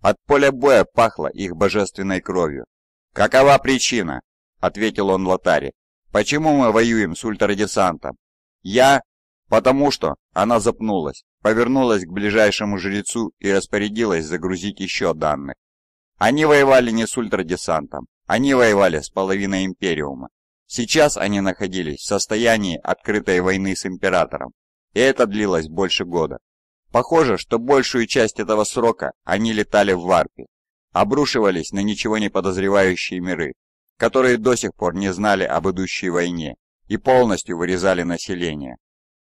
От поля боя пахло их божественной кровью. «Какова причина?» — ответил он Лотаре. «Почему мы воюем с ультрадесантом?» «Я...» «Потому что...» — она запнулась, повернулась к ближайшему жрецу и распорядилась загрузить еще данных. Они воевали не с ультрадесантом, они воевали с половиной Империума. Сейчас они находились в состоянии открытой войны с Императором и это длилось больше года. Похоже, что большую часть этого срока они летали в варпе, обрушивались на ничего не подозревающие миры, которые до сих пор не знали об идущей войне и полностью вырезали население.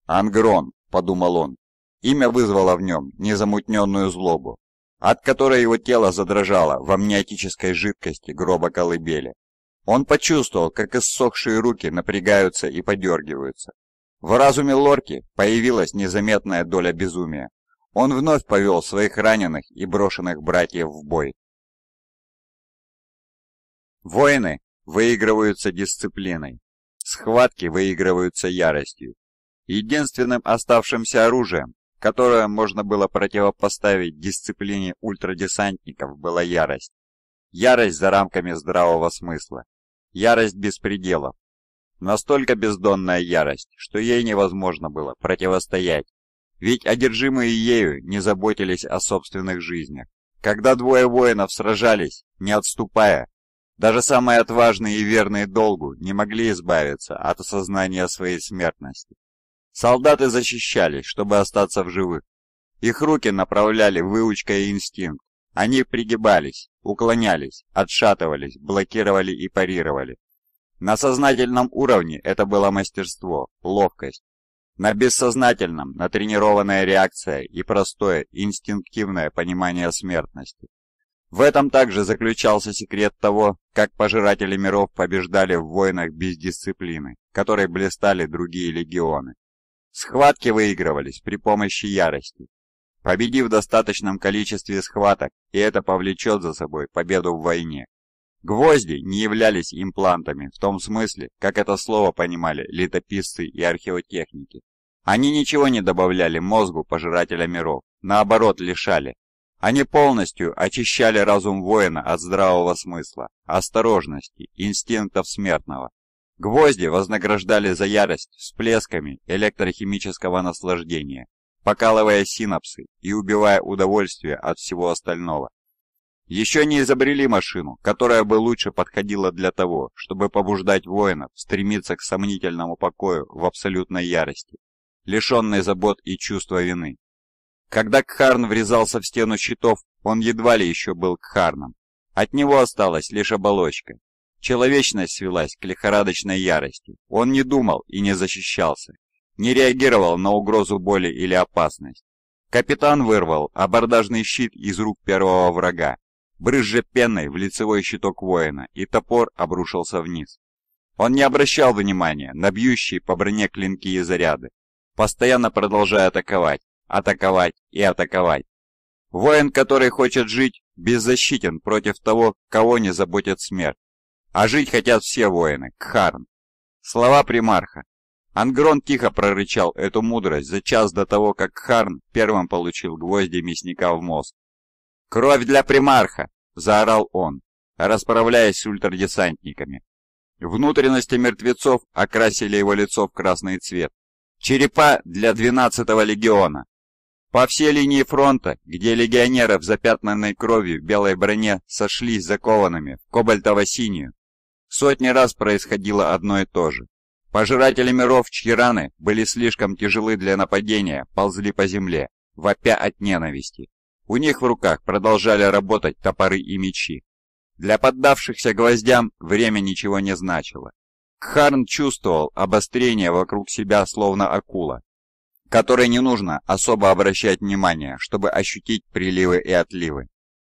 «Ангрон», — подумал он, — имя вызвало в нем незамутненную злобу, от которой его тело задрожало в амниотической жидкости гроба колыбели. Он почувствовал, как иссохшие руки напрягаются и подергиваются, в разуме Лорки появилась незаметная доля безумия. Он вновь повел своих раненых и брошенных братьев в бой. Воины выигрываются дисциплиной, схватки выигрываются яростью. Единственным оставшимся оружием, которое можно было противопоставить дисциплине ультрадесантников, была ярость. Ярость за рамками здравого смысла, ярость без пределов, Настолько бездонная ярость, что ей невозможно было противостоять. Ведь одержимые ею не заботились о собственных жизнях. Когда двое воинов сражались, не отступая, даже самые отважные и верные долгу не могли избавиться от осознания своей смертности. Солдаты защищались, чтобы остаться в живых. Их руки направляли выучка и инстинкт. Они пригибались, уклонялись, отшатывались, блокировали и парировали. На сознательном уровне это было мастерство, ловкость. На бессознательном – натренированная реакция и простое, инстинктивное понимание смертности. В этом также заключался секрет того, как пожиратели миров побеждали в войнах без дисциплины, которой блистали другие легионы. Схватки выигрывались при помощи ярости. Победив в достаточном количестве схваток, и это повлечет за собой победу в войне. Гвозди не являлись имплантами в том смысле, как это слово понимали летописцы и археотехники. Они ничего не добавляли мозгу пожирателя миров, наоборот лишали. Они полностью очищали разум воина от здравого смысла, осторожности, инстинктов смертного. Гвозди вознаграждали за ярость всплесками электрохимического наслаждения, покалывая синапсы и убивая удовольствие от всего остального. Еще не изобрели машину, которая бы лучше подходила для того, чтобы побуждать воинов стремиться к сомнительному покою в абсолютной ярости, лишенной забот и чувства вины. Когда Кхарн врезался в стену щитов, он едва ли еще был Кхарном. От него осталась лишь оболочка. Человечность свелась к лихорадочной ярости. Он не думал и не защищался, не реагировал на угрозу боли или опасность. Капитан вырвал абордажный щит из рук первого врага брызжа пеной в лицевой щиток воина, и топор обрушился вниз. Он не обращал внимания на бьющие по броне клинки и заряды, постоянно продолжая атаковать, атаковать и атаковать. Воин, который хочет жить, беззащитен против того, кого не заботит смерть. А жить хотят все воины, Кхарн. Слова примарха. Ангрон тихо прорычал эту мудрость за час до того, как Харн первым получил гвозди мясника в мозг. «Кровь для примарха!» — заорал он, расправляясь с ультрадесантниками. Внутренности мертвецов окрасили его лицо в красный цвет. Черепа для 12-го легиона. По всей линии фронта, где легионеров, запятнанной крови в белой броне, сошлись закованными в кобальтово-синюю, сотни раз происходило одно и то же. Пожиратели миров, чьи раны были слишком тяжелы для нападения, ползли по земле, вопя от ненависти. У них в руках продолжали работать топоры и мечи. Для поддавшихся гвоздям время ничего не значило. Кхарн чувствовал обострение вокруг себя словно акула, которой не нужно особо обращать внимание, чтобы ощутить приливы и отливы.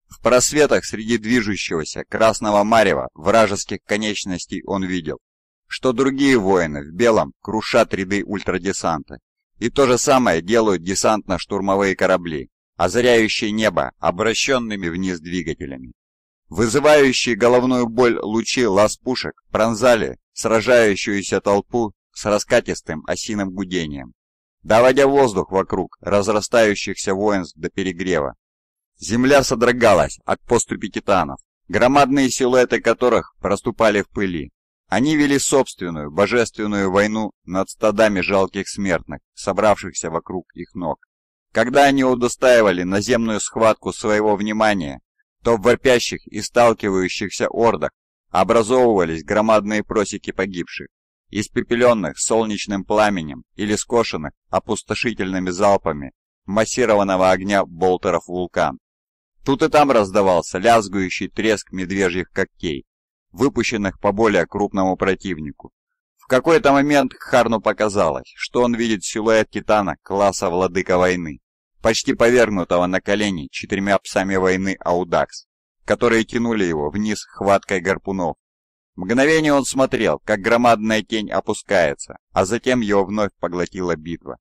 В просветах среди движущегося красного марева вражеских конечностей он видел, что другие воины в белом крушат ряды ультрадесанта, и то же самое делают десантно-штурмовые корабли, озаряющий небо обращенными вниз двигателями. Вызывающие головную боль лучи лаз-пушек пронзали сражающуюся толпу с раскатистым осиным гудением, доводя воздух вокруг разрастающихся воинств до перегрева. Земля содрогалась от поступи титанов, громадные силуэты которых проступали в пыли. Они вели собственную божественную войну над стадами жалких смертных, собравшихся вокруг их ног. Когда они удостаивали наземную схватку своего внимания, то в вопящих и сталкивающихся ордах образовывались громадные просеки погибших, испепеленных солнечным пламенем или скошенных опустошительными залпами массированного огня болтеров вулкан. Тут и там раздавался лязгующий треск медвежьих когтей, выпущенных по более крупному противнику. В какой-то момент Харну показалось, что он видит силуэт титана класса владыка войны почти повернутого на колени четырьмя псами войны Аудакс, которые тянули его вниз хваткой гарпунов. Мгновение он смотрел, как громадная тень опускается, а затем его вновь поглотила битва.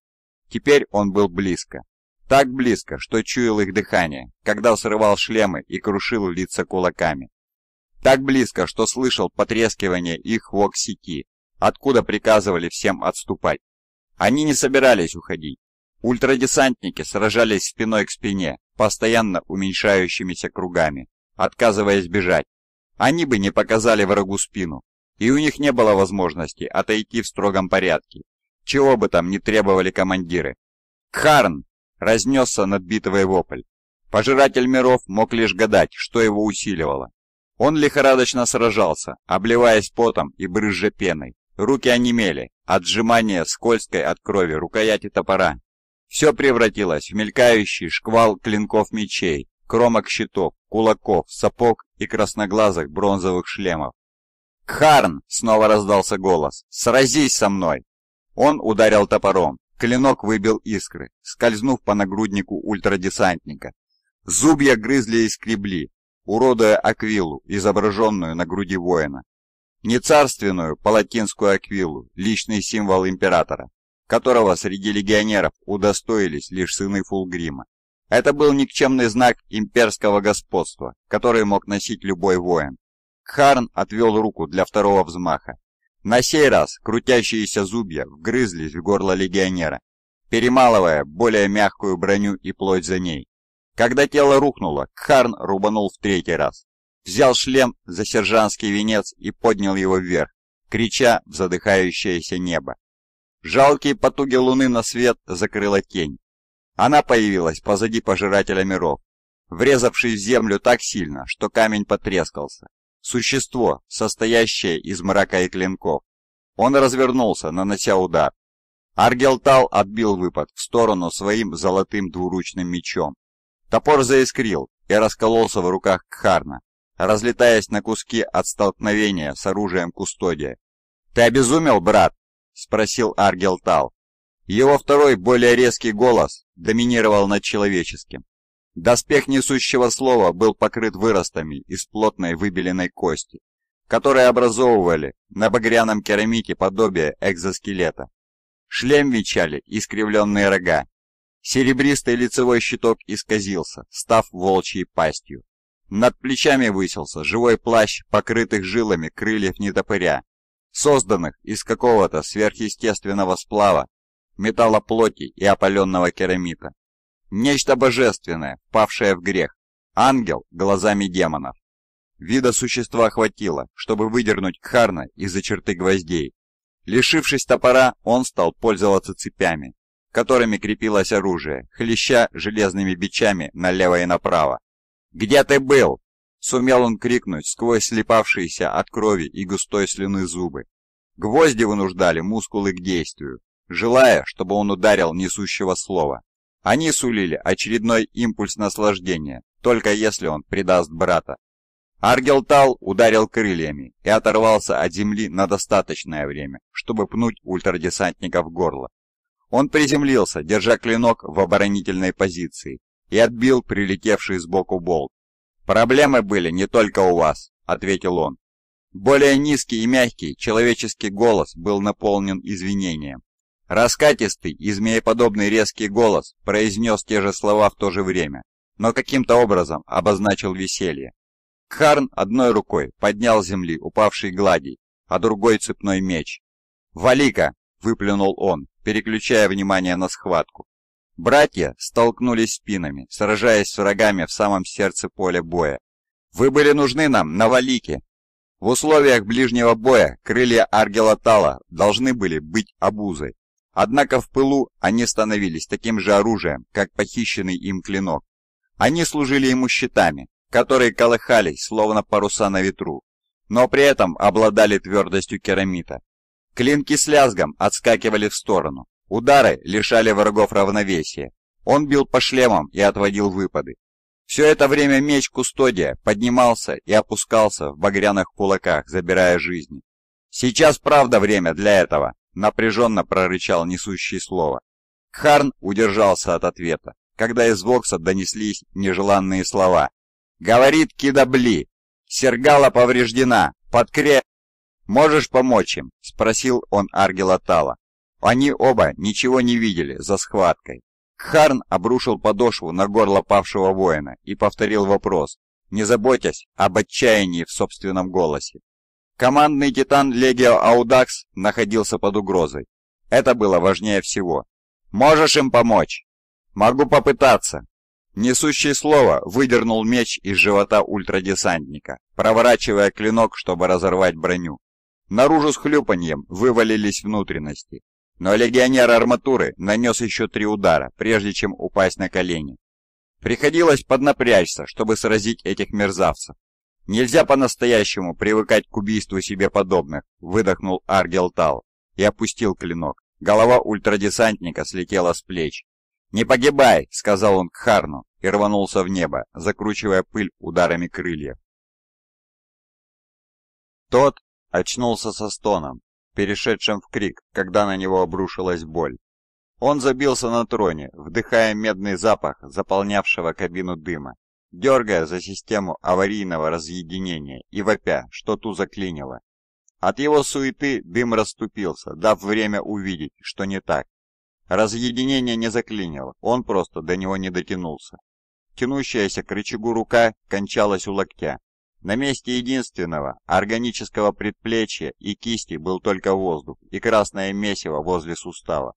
Теперь он был близко. Так близко, что чуял их дыхание, когда срывал шлемы и крушил лица кулаками. Так близко, что слышал потрескивание их вок-сети, откуда приказывали всем отступать. Они не собирались уходить, Ультрадесантники сражались спиной к спине, постоянно уменьшающимися кругами, отказываясь бежать. Они бы не показали врагу спину, и у них не было возможности отойти в строгом порядке, чего бы там ни требовали командиры. «Кхарн!» — разнесся над битвой вопль. Пожиратель миров мог лишь гадать, что его усиливало. Он лихорадочно сражался, обливаясь потом и брызжа пеной. Руки онемели от скользкой от крови рукояти топора все превратилось в мелькающий шквал клинков мечей, кромок щитов, кулаков, сапог и красноглазых бронзовых шлемов. «Кхарн!» — снова раздался голос. «Сразись со мной!» Он ударил топором. Клинок выбил искры, скользнув по нагруднику ультрадесантника. Зубья грызли и скребли, уродуя аквилу, изображенную на груди воина. Нецарственную палатинскую аквилу, личный символ императора которого среди легионеров удостоились лишь сыны Фулгрима. Это был никчемный знак имперского господства, который мог носить любой воин. Кхарн отвел руку для второго взмаха. На сей раз крутящиеся зубья вгрызлись в горло легионера, перемалывая более мягкую броню и плоть за ней. Когда тело рухнуло, Кхарн рубанул в третий раз. Взял шлем за сержантский венец и поднял его вверх, крича в задыхающееся небо. Жалкие потуги луны на свет закрыла тень. Она появилась позади пожирателя миров, врезавшись в землю так сильно, что камень потрескался. Существо, состоящее из мрака и клинков. Он развернулся, нанося удар. Аргелтал отбил выпад в сторону своим золотым двуручным мечом. Топор заискрил и раскололся в руках Кхарна, разлетаясь на куски от столкновения с оружием Кустодия. «Ты обезумел, брат?» — спросил Аргелтал. Его второй, более резкий голос доминировал над человеческим. Доспех несущего слова был покрыт выростами из плотной выбеленной кости, которые образовывали на багряном керамике подобие экзоскелета. Шлем венчали искривленные рога. Серебристый лицевой щиток исказился, став волчьей пастью. Над плечами высился живой плащ, покрытых жилами крыльев нетопыря, созданных из какого-то сверхъестественного сплава, металлоплоти и опаленного керамита. Нечто божественное, павшее в грех, ангел глазами демонов. Вида существа хватило, чтобы выдернуть Кхарна из-за черты гвоздей. Лишившись топора, он стал пользоваться цепями, которыми крепилось оружие, хлеща железными бичами налево и направо. «Где ты был?» Сумел он крикнуть сквозь слепавшиеся от крови и густой слюны зубы. Гвозди вынуждали мускулы к действию, желая, чтобы он ударил несущего слова. Они сулили очередной импульс наслаждения, только если он предаст брата. Аргелтал ударил крыльями и оторвался от земли на достаточное время, чтобы пнуть ультрадесантника в горло. Он приземлился, держа клинок в оборонительной позиции, и отбил прилетевший сбоку болт. «Проблемы были не только у вас», — ответил он. Более низкий и мягкий человеческий голос был наполнен извинением. Раскатистый и змееподобный резкий голос произнес те же слова в то же время, но каким-то образом обозначил веселье. Кхарн одной рукой поднял с земли упавший гладий, а другой цепной меч. «Валика!» — выплюнул он, переключая внимание на схватку. Братья столкнулись спинами, сражаясь с врагами в самом сердце поля боя. «Вы были нужны нам на Валике!» В условиях ближнего боя крылья Аргела Тала должны были быть обузой. Однако в пылу они становились таким же оружием, как похищенный им клинок. Они служили ему щитами, которые колыхались, словно паруса на ветру, но при этом обладали твердостью керамита. Клинки с лязгом отскакивали в сторону, Удары лишали врагов равновесия. Он бил по шлемам и отводил выпады. Все это время меч Кустодия поднимался и опускался в багряных кулаках, забирая жизни. «Сейчас правда время для этого», — напряженно прорычал несущий слово. Харн удержался от ответа, когда из Вокса донеслись нежеланные слова. «Говорит Кидабли! Сергала повреждена! Подкре...» «Можешь помочь им?» — спросил он Аргела Тала. Они оба ничего не видели за схваткой. Кхарн обрушил подошву на горло павшего воина и повторил вопрос, не заботясь об отчаянии в собственном голосе. Командный титан Легио Аудакс находился под угрозой. Это было важнее всего. «Можешь им помочь?» «Могу попытаться». Несущий слово выдернул меч из живота ультрадесантника, проворачивая клинок, чтобы разорвать броню. Наружу с хлюпаньем вывалились внутренности. Но легионер арматуры нанес еще три удара, прежде чем упасть на колени. Приходилось поднапрячься, чтобы сразить этих мерзавцев. «Нельзя по-настоящему привыкать к убийству себе подобных», — выдохнул Аргелтал и опустил клинок. Голова ультрадесантника слетела с плеч. «Не погибай!» — сказал он к Харну и рванулся в небо, закручивая пыль ударами крыльев. Тот очнулся со стоном, перешедшим в крик, когда на него обрушилась боль. Он забился на троне, вдыхая медный запах заполнявшего кабину дыма, дергая за систему аварийного разъединения и вопя, что ту заклинило. От его суеты дым расступился, дав время увидеть, что не так. Разъединение не заклинило, он просто до него не дотянулся. Тянущаяся к рычагу рука кончалась у локтя, на месте единственного органического предплечья и кисти был только воздух и красное месиво возле сустава.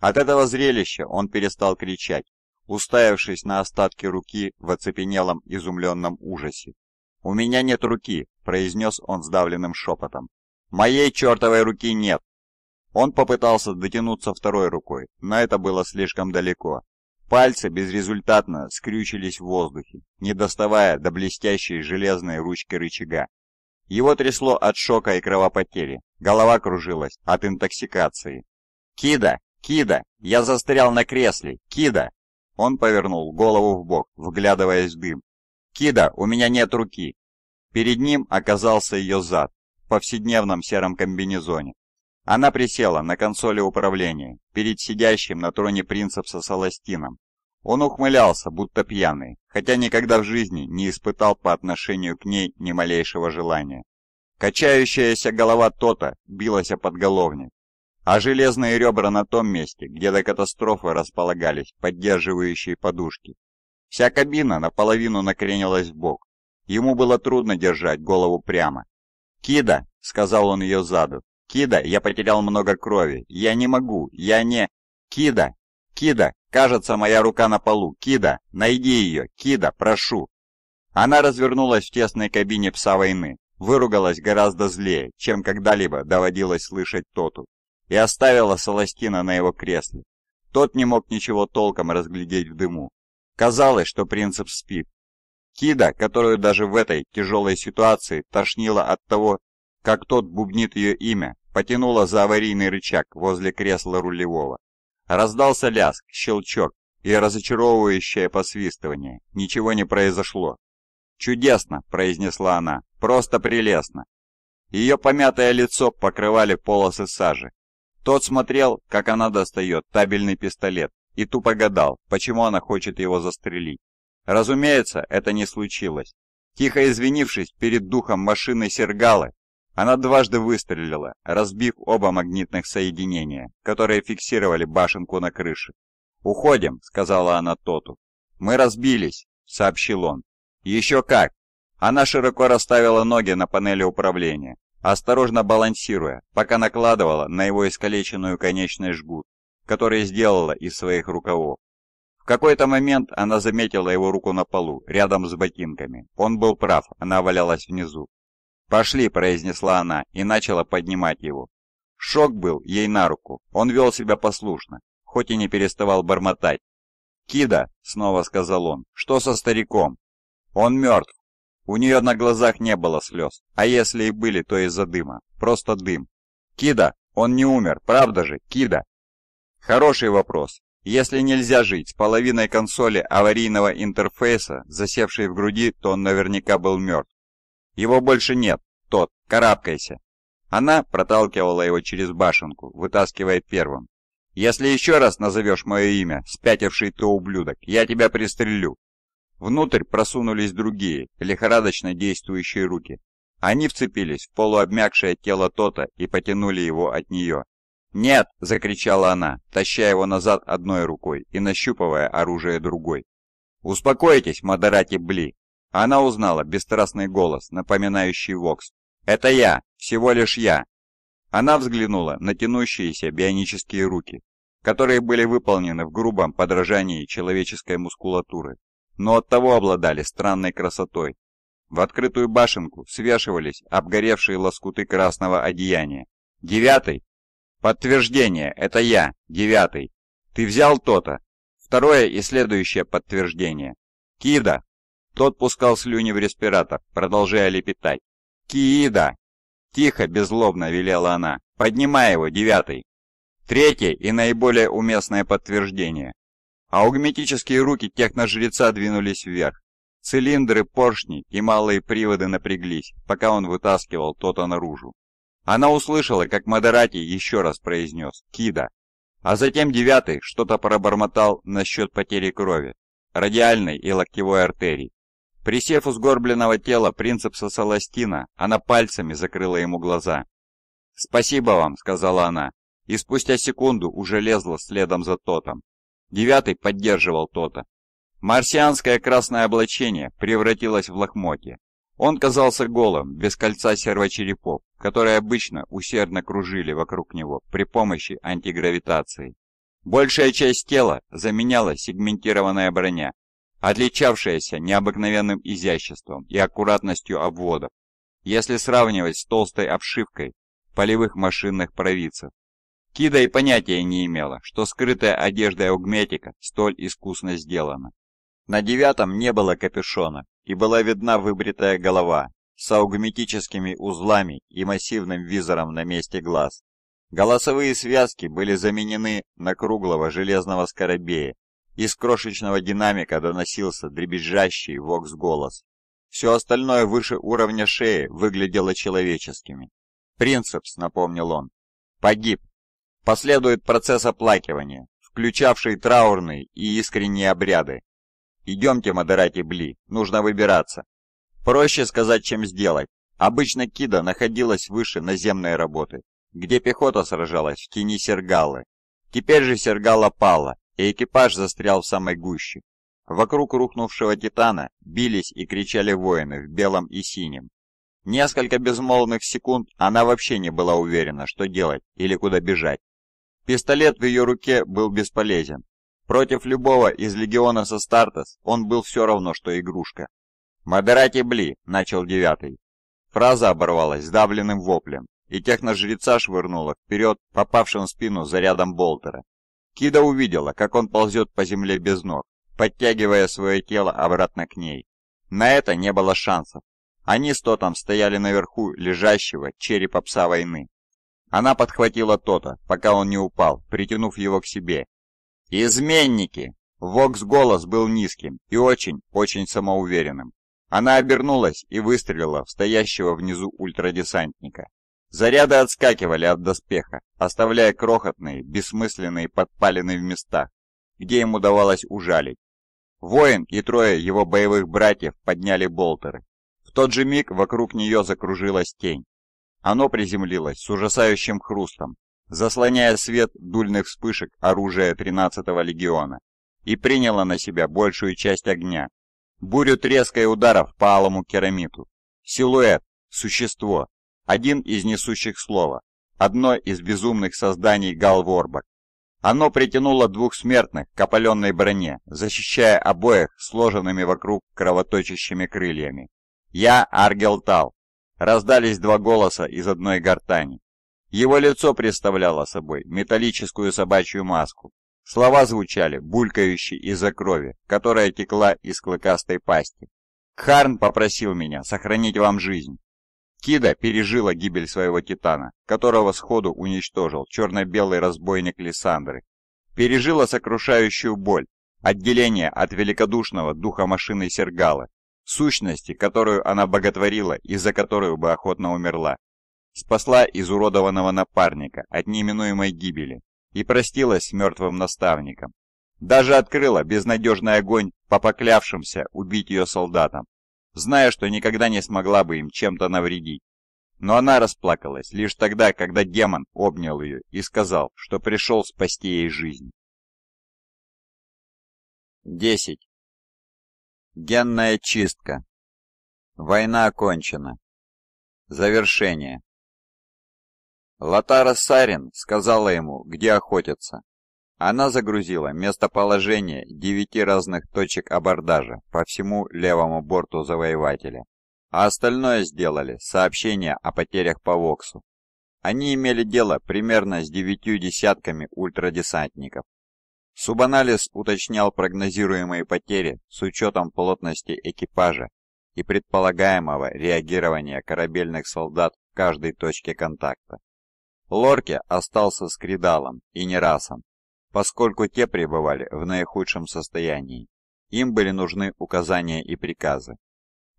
От этого зрелища он перестал кричать, уставившись на остатки руки в оцепенелом изумленном ужасе. «У меня нет руки», — произнес он сдавленным шепотом. «Моей чертовой руки нет!» Он попытался дотянуться второй рукой, но это было слишком далеко, Пальцы безрезультатно скрючились в воздухе, не доставая до блестящей железной ручки рычага. Его трясло от шока и кровопотери, голова кружилась от интоксикации. «Кида! Кида! Я застрял на кресле! Кида!» Он повернул голову в бок, вглядываясь в дым. «Кида, у меня нет руки!» Перед ним оказался ее зад в повседневном сером комбинезоне, она присела на консоли управления перед сидящим на троне принцем со Он ухмылялся, будто пьяный, хотя никогда в жизни не испытал по отношению к ней ни малейшего желания. Качающаяся голова Тота билась о подголовник, а железные ребра на том месте, где до катастрофы располагались поддерживающие подушки. Вся кабина наполовину накренилась в бок. Ему было трудно держать голову прямо. «Кида!» — сказал он ее заду. «Кида, я потерял много крови. Я не могу. Я не...» «Кида! Кида! Кажется, моя рука на полу. Кида! Найди ее! Кида, прошу!» Она развернулась в тесной кабине пса войны, выругалась гораздо злее, чем когда-либо доводилось слышать Тоту, и оставила Солостина на его кресле. Тот не мог ничего толком разглядеть в дыму. Казалось, что принцип спит. Кида, которую даже в этой тяжелой ситуации тошнило от того, как тот бубнит ее имя, Потянула за аварийный рычаг возле кресла рулевого. Раздался ляск, щелчок и разочаровывающее посвистывание. Ничего не произошло. «Чудесно!» – произнесла она. «Просто прелестно!» Ее помятое лицо покрывали полосы сажи. Тот смотрел, как она достает табельный пистолет, и тупо гадал, почему она хочет его застрелить. Разумеется, это не случилось. Тихо извинившись перед духом машины Сергалы, она дважды выстрелила, разбив оба магнитных соединения, которые фиксировали башенку на крыше. «Уходим», — сказала она Тоту. «Мы разбились», — сообщил он. «Еще как!» Она широко расставила ноги на панели управления, осторожно балансируя, пока накладывала на его искалеченную конечность жгут, который сделала из своих рукавов. В какой-то момент она заметила его руку на полу, рядом с ботинками. Он был прав, она валялась внизу. «Пошли», — произнесла она и начала поднимать его. Шок был ей на руку, он вел себя послушно, хоть и не переставал бормотать. «Кида», — снова сказал он, — «что со стариком?» «Он мертв». У нее на глазах не было слез, а если и были, то из-за дыма, просто дым. «Кида, он не умер, правда же, Кида?» Хороший вопрос. Если нельзя жить с половиной консоли аварийного интерфейса, засевшей в груди, то он наверняка был мертв. Его больше нет. Тот, карабкайся. Она проталкивала его через башенку, вытаскивая первым. «Если еще раз назовешь мое имя, спятивший ты ублюдок, я тебя пристрелю». Внутрь просунулись другие, лихорадочно действующие руки. Они вцепились в полуобмякшее тело Тота и потянули его от нее. «Нет!» – закричала она, таща его назад одной рукой и нащупывая оружие другой. «Успокойтесь, Мадарати Бли!» Она узнала бесстрастный голос, напоминающий Вокс. «Это я! Всего лишь я!» Она взглянула на тянущиеся бионические руки, которые были выполнены в грубом подражании человеческой мускулатуры, но оттого обладали странной красотой. В открытую башенку свешивались обгоревшие лоскуты красного одеяния. «Девятый?» «Подтверждение, это я, девятый. Ты взял то-то?» Второе и следующее подтверждение. «Кида, тот пускал слюни в респиратор, продолжая лепетать. «Киида!» Тихо, беззлобно велела она. «Поднимай его, девятый!» Третье и наиболее уместное подтверждение. Аугметические руки техножреца двинулись вверх. Цилиндры, поршни и малые приводы напряглись, пока он вытаскивал то-то наружу. Она услышала, как Модерати еще раз произнес «Кида». А затем девятый что-то пробормотал насчет потери крови, радиальной и локтевой артерий. Присев у сгорбленного тела, принцепса Саластина, она пальцами закрыла ему глаза. «Спасибо вам», — сказала она, и спустя секунду уже лезла следом за Тотом. Девятый поддерживал Тота. Марсианское красное облачение превратилось в лохмотье. Он казался голым, без кольца сервочерепов, которые обычно усердно кружили вокруг него при помощи антигравитации. Большая часть тела заменяла сегментированная броня, отличавшаяся необыкновенным изяществом и аккуратностью обводов, если сравнивать с толстой обшивкой полевых машинных провидцев. Кида и понятия не имела, что скрытая одежда аугметика столь искусно сделана. На девятом не было капюшона, и была видна выбритая голова с аугметическими узлами и массивным визором на месте глаз. Голосовые связки были заменены на круглого железного скоробея из крошечного динамика доносился дребезжащий вокс-голос. Все остальное выше уровня шеи выглядело человеческими. «Принцепс», — напомнил он, — «погиб. Последует процесс оплакивания, включавший траурные и искренние обряды. Идемте, Модерати Бли, нужно выбираться. Проще сказать, чем сделать. Обычно Кида находилась выше наземной работы, где пехота сражалась в тени Сергалы. Теперь же Сергала пала, и экипаж застрял в самой гуще. Вокруг рухнувшего Титана бились и кричали воины в белом и синем. Несколько безмолвных секунд она вообще не была уверена, что делать или куда бежать. Пистолет в ее руке был бесполезен. Против любого из легиона со Састартес он был все равно, что игрушка. «Модерати Бли!» — начал девятый. Фраза оборвалась сдавленным воплем, и техножреца швырнула вперед, попавшим в спину зарядом болтера. Кида увидела, как он ползет по земле без ног, подтягивая свое тело обратно к ней. На это не было шансов. Они с Тотом стояли наверху лежащего черепа пса войны. Она подхватила Тота, пока он не упал, притянув его к себе. «Изменники!» Вокс-голос был низким и очень-очень самоуверенным. Она обернулась и выстрелила в стоящего внизу ультрадесантника. Заряды отскакивали от доспеха, оставляя крохотные, бессмысленные подпалины в местах, где им удавалось ужалить. Воин и трое его боевых братьев подняли болтеры. В тот же миг вокруг нее закружилась тень. Оно приземлилось с ужасающим хрустом, заслоняя свет дульных вспышек оружия 13-го легиона, и приняло на себя большую часть огня. Бурю треска и ударов по алому керамиту. Силуэт, существо, один из несущих слова, одно из безумных созданий Галворбак. Оно притянуло двух смертных к опаленной броне, защищая обоих сложенными вокруг кровоточащими крыльями. «Я Аргелтал!» Раздались два голоса из одной гортани. Его лицо представляло собой металлическую собачью маску. Слова звучали, булькающие из-за крови, которая текла из клыкастой пасти. Харн попросил меня сохранить вам жизнь. Кида пережила гибель своего титана, которого сходу уничтожил черно-белый разбойник Лиссандры. Пережила сокрушающую боль, отделение от великодушного духа машины Сергала, сущности, которую она боготворила и за которую бы охотно умерла. Спасла изуродованного напарника от неминуемой гибели и простилась с мертвым наставником. Даже открыла безнадежный огонь по поклявшимся убить ее солдатам, зная, что никогда не смогла бы им чем-то навредить. Но она расплакалась лишь тогда, когда демон обнял ее и сказал, что пришел спасти ей жизнь. 10. Генная чистка. Война окончена. Завершение. Латара Сарин сказала ему, где охотятся, она загрузила местоположение девяти разных точек абордажа по всему левому борту завоевателя, а остальное сделали сообщения о потерях по Воксу. Они имели дело примерно с девятью десятками ультрадесантников. Субанализ уточнял прогнозируемые потери с учетом плотности экипажа и предполагаемого реагирования корабельных солдат в каждой точке контакта. Лорке остался с Кридалом и Нерасом, поскольку те пребывали в наихудшем состоянии. Им были нужны указания и приказы.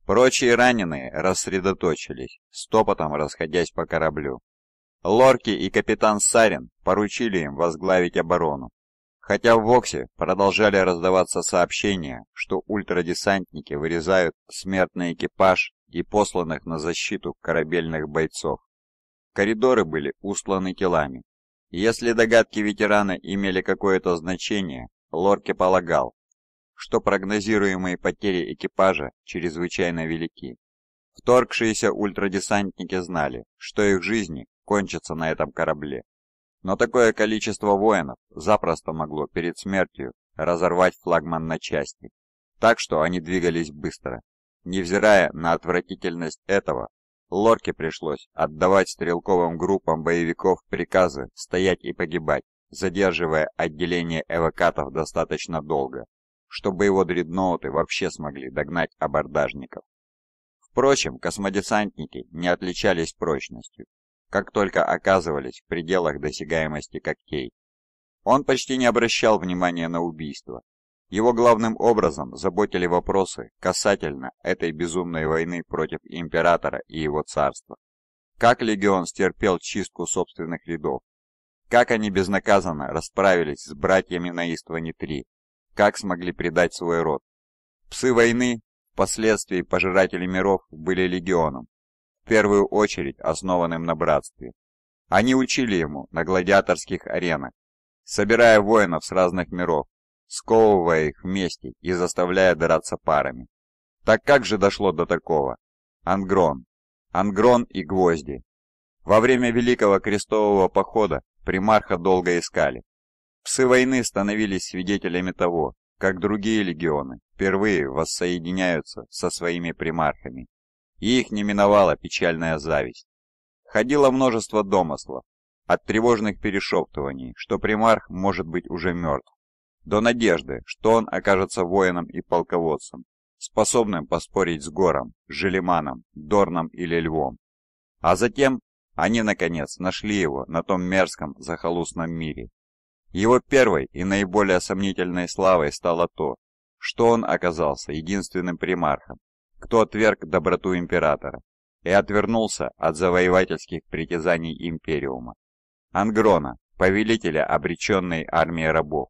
Прочие раненые рассредоточились, стопотом расходясь по кораблю. Лорки и капитан Сарин поручили им возглавить оборону. Хотя в Воксе продолжали раздаваться сообщения, что ультрадесантники вырезают смертный экипаж и посланных на защиту корабельных бойцов. Коридоры были устланы телами, если догадки ветерана имели какое-то значение, Лорке полагал, что прогнозируемые потери экипажа чрезвычайно велики. Вторгшиеся ультрадесантники знали, что их жизни кончатся на этом корабле. Но такое количество воинов запросто могло перед смертью разорвать флагман на части, так что они двигались быстро. Невзирая на отвратительность этого, Лорке пришлось отдавать стрелковым группам боевиков приказы стоять и погибать, задерживая отделение эвакатов достаточно долго, чтобы его дредноуты вообще смогли догнать абордажников. Впрочем, космодесантники не отличались прочностью, как только оказывались в пределах досягаемости когтей. Он почти не обращал внимания на убийство, его главным образом заботили вопросы касательно этой безумной войны против императора и его царства. Как легион стерпел чистку собственных рядов? Как они безнаказанно расправились с братьями на Истване-3? Как смогли предать свой род? Псы войны, впоследствии пожиратели миров, были легионом, в первую очередь основанным на братстве. Они учили ему на гладиаторских аренах, собирая воинов с разных миров, сковывая их вместе и заставляя драться парами. Так как же дошло до такого? Ангрон. Ангрон и гвозди. Во время Великого Крестового Похода примарха долго искали. Псы войны становились свидетелями того, как другие легионы впервые воссоединяются со своими примархами. И их не миновала печальная зависть. Ходило множество домыслов, от тревожных перешептываний, что примарх может быть уже мертв, до надежды, что он окажется воином и полководцем, способным поспорить с Гором, Желеманом, Дорном или Львом. А затем они, наконец, нашли его на том мерзком захолустном мире. Его первой и наиболее сомнительной славой стало то, что он оказался единственным примархом, кто отверг доброту императора и отвернулся от завоевательских притязаний Империума. Ангрона, повелителя обреченной армии рабов,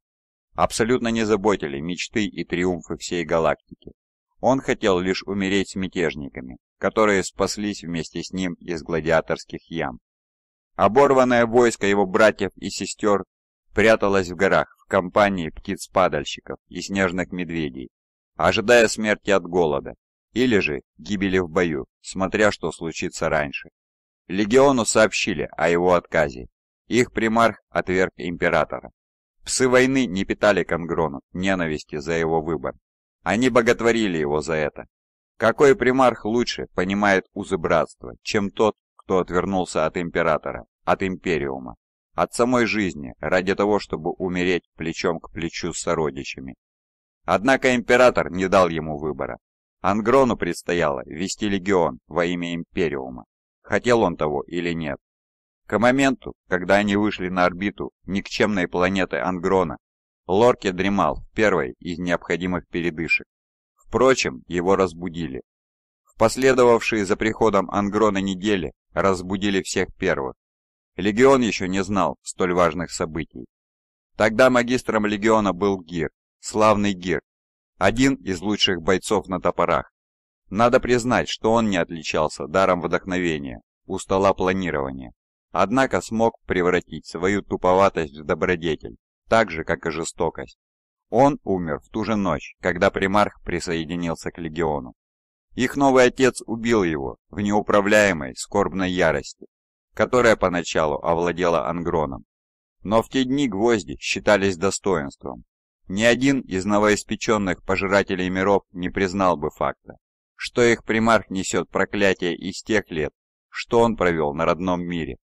абсолютно не заботили мечты и триумфы всей галактики. Он хотел лишь умереть с мятежниками, которые спаслись вместе с ним из гладиаторских ям. Оборванное войско его братьев и сестер пряталось в горах в компании птиц-падальщиков и снежных медведей, ожидая смерти от голода или же гибели в бою, смотря что случится раньше. Легиону сообщили о его отказе. Их примарх отверг императора. Псы войны не питали Конгрону ненависти за его выбор. Они боготворили его за это. Какой примарх лучше понимает узы братства, чем тот, кто отвернулся от императора, от империума, от самой жизни, ради того, чтобы умереть плечом к плечу с сородичами? Однако император не дал ему выбора. Ангрону предстояло вести легион во имя империума, хотел он того или нет. К моменту, когда они вышли на орбиту никчемной планеты Ангрона, Лорке дремал в первой из необходимых передышек. Впрочем, его разбудили. В последовавшие за приходом Ангрона недели разбудили всех первых. Легион еще не знал столь важных событий. Тогда магистром легиона был Гир, славный Гир, один из лучших бойцов на топорах. Надо признать, что он не отличался даром вдохновения у планирования однако смог превратить свою туповатость в добродетель, так же, как и жестокость. Он умер в ту же ночь, когда примарх присоединился к легиону. Их новый отец убил его в неуправляемой скорбной ярости, которая поначалу овладела Ангроном. Но в те дни гвозди считались достоинством. Ни один из новоиспеченных пожирателей миров не признал бы факта, что их примарх несет проклятие из тех лет, что он провел на родном мире.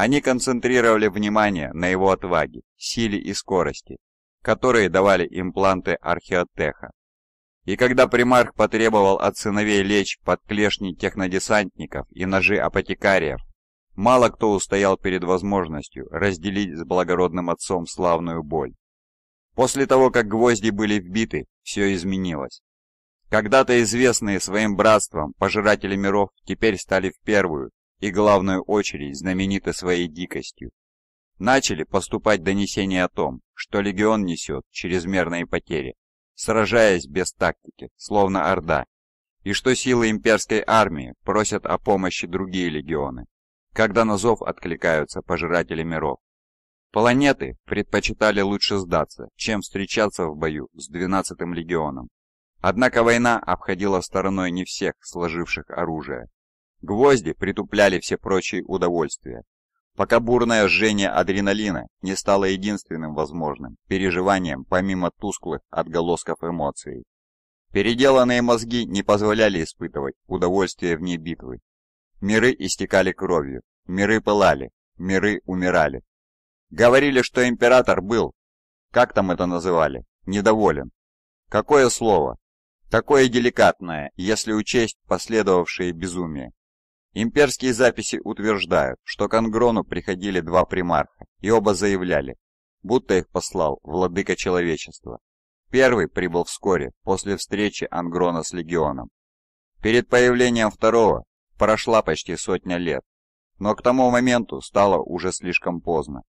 Они концентрировали внимание на его отваге, силе и скорости, которые давали импланты археотеха. И когда примарх потребовал от сыновей лечь под клешни технодесантников и ножи апотекариев, мало кто устоял перед возможностью разделить с благородным отцом славную боль. После того, как гвозди были вбиты, все изменилось. Когда-то известные своим братством пожиратели миров теперь стали в первую и главную очередь знамениты своей дикостью. Начали поступать донесения о том, что легион несет чрезмерные потери, сражаясь без тактики, словно орда, и что силы имперской армии просят о помощи другие легионы, когда на зов откликаются пожиратели миров. Планеты предпочитали лучше сдаться, чем встречаться в бою с 12-м легионом. Однако война обходила стороной не всех сложивших оружие. Гвозди притупляли все прочие удовольствия, пока бурное жжение адреналина не стало единственным возможным переживанием помимо тусклых отголосков эмоций. Переделанные мозги не позволяли испытывать удовольствие вне битвы. Миры истекали кровью, миры пылали, миры умирали. Говорили, что император был, как там это называли, недоволен. Какое слово? Такое деликатное, если учесть последовавшие безумие. Имперские записи утверждают, что к Ангрону приходили два примарха, и оба заявляли, будто их послал владыка человечества. Первый прибыл вскоре после встречи Ангрона с легионом. Перед появлением второго прошла почти сотня лет, но к тому моменту стало уже слишком поздно.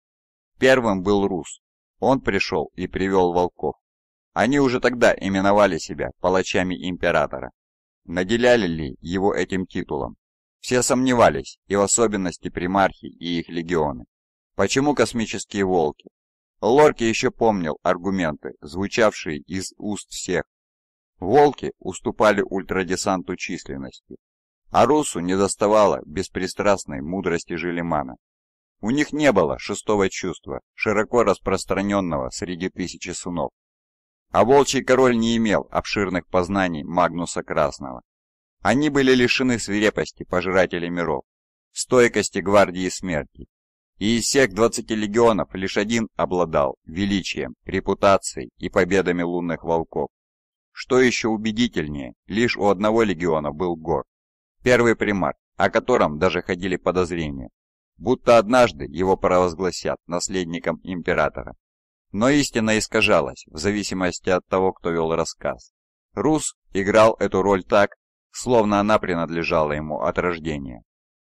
Первым был Рус. Он пришел и привел волков. Они уже тогда именовали себя палачами императора. Наделяли ли его этим титулом, все сомневались, и в особенности примархи и их легионы. Почему космические волки? Лорки еще помнил аргументы, звучавшие из уст всех. Волки уступали ультрадесанту численности, а Русу недоставало беспристрастной мудрости Желимана. У них не было шестого чувства, широко распространенного среди тысячи сынов. А волчий король не имел обширных познаний Магнуса Красного. Они были лишены свирепости пожирателей миров, стойкости гвардии смерти. И из всех 20 легионов лишь один обладал величием, репутацией и победами лунных волков. Что еще убедительнее, лишь у одного легиона был Гор, первый примар, о котором даже ходили подозрения, будто однажды его провозгласят наследником императора. Но истина искажалась в зависимости от того, кто вел рассказ. Рус играл эту роль так, словно она принадлежала ему от рождения.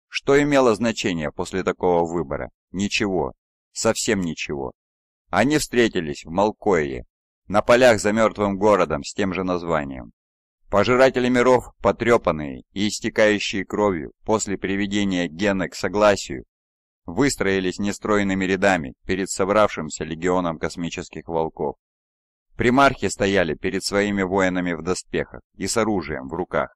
Что имело значение после такого выбора? Ничего. Совсем ничего. Они встретились в Малкое, на полях за мертвым городом с тем же названием. Пожиратели миров, потрепанные и истекающие кровью после приведения Гены к согласию, выстроились нестройными рядами перед собравшимся легионом космических волков. Примархи стояли перед своими воинами в доспехах и с оружием в руках.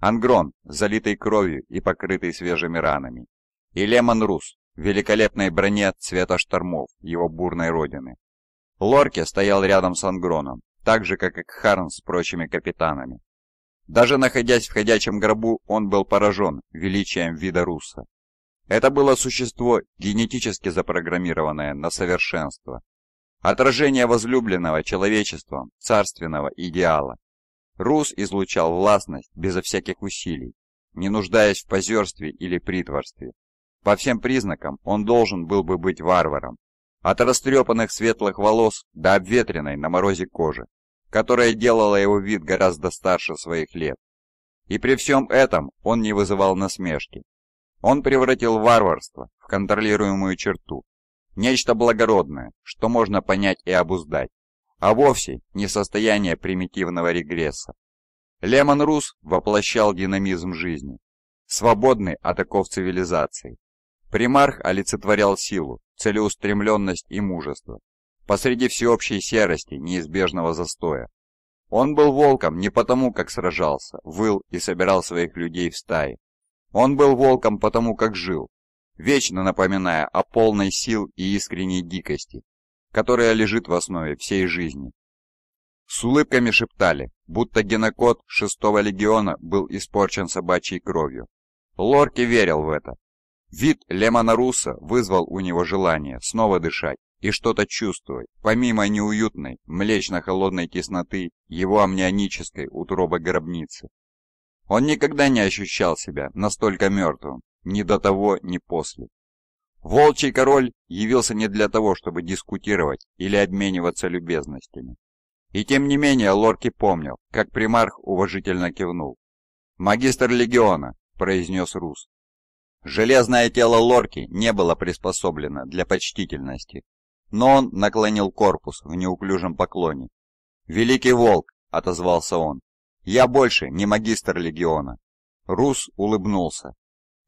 Ангрон, залитый кровью и покрытый свежими ранами. И Лемон Рус, в великолепной броне цвета штормов его бурной родины. Лорке стоял рядом с Ангроном, так же, как и Харн с прочими капитанами. Даже находясь в ходячем гробу, он был поражен величием вида Руса. Это было существо, генетически запрограммированное на совершенство. Отражение возлюбленного человечеством царственного идеала. Рус излучал властность безо всяких усилий, не нуждаясь в позерстве или притворстве. По всем признакам он должен был бы быть варваром. От растрепанных светлых волос до обветренной на морозе кожи, которая делала его вид гораздо старше своих лет. И при всем этом он не вызывал насмешки. Он превратил варварство в контролируемую черту, нечто благородное, что можно понять и обуздать а вовсе не состояние примитивного регресса. Лемон Рус воплощал динамизм жизни, свободный от оков цивилизации. Примарх олицетворял силу, целеустремленность и мужество посреди всеобщей серости неизбежного застоя. Он был волком не потому, как сражался, выл и собирал своих людей в стаи. Он был волком потому, как жил, вечно напоминая о полной сил и искренней дикости, которая лежит в основе всей жизни. С улыбками шептали, будто генокод шестого легиона был испорчен собачьей кровью. Лорки верил в это. Вид Лемона Руса вызвал у него желание снова дышать и что-то чувствовать, помимо неуютной, млечно-холодной тесноты его амнионической утробы гробницы. Он никогда не ощущал себя настолько мертвым, ни до того, ни после. Волчий король явился не для того, чтобы дискутировать или обмениваться любезностями. И тем не менее Лорки помнил, как примарх уважительно кивнул. «Магистр легиона», — произнес Рус. Железное тело Лорки не было приспособлено для почтительности, но он наклонил корпус в неуклюжем поклоне. «Великий волк», — отозвался он, — «я больше не магистр легиона». Рус улыбнулся.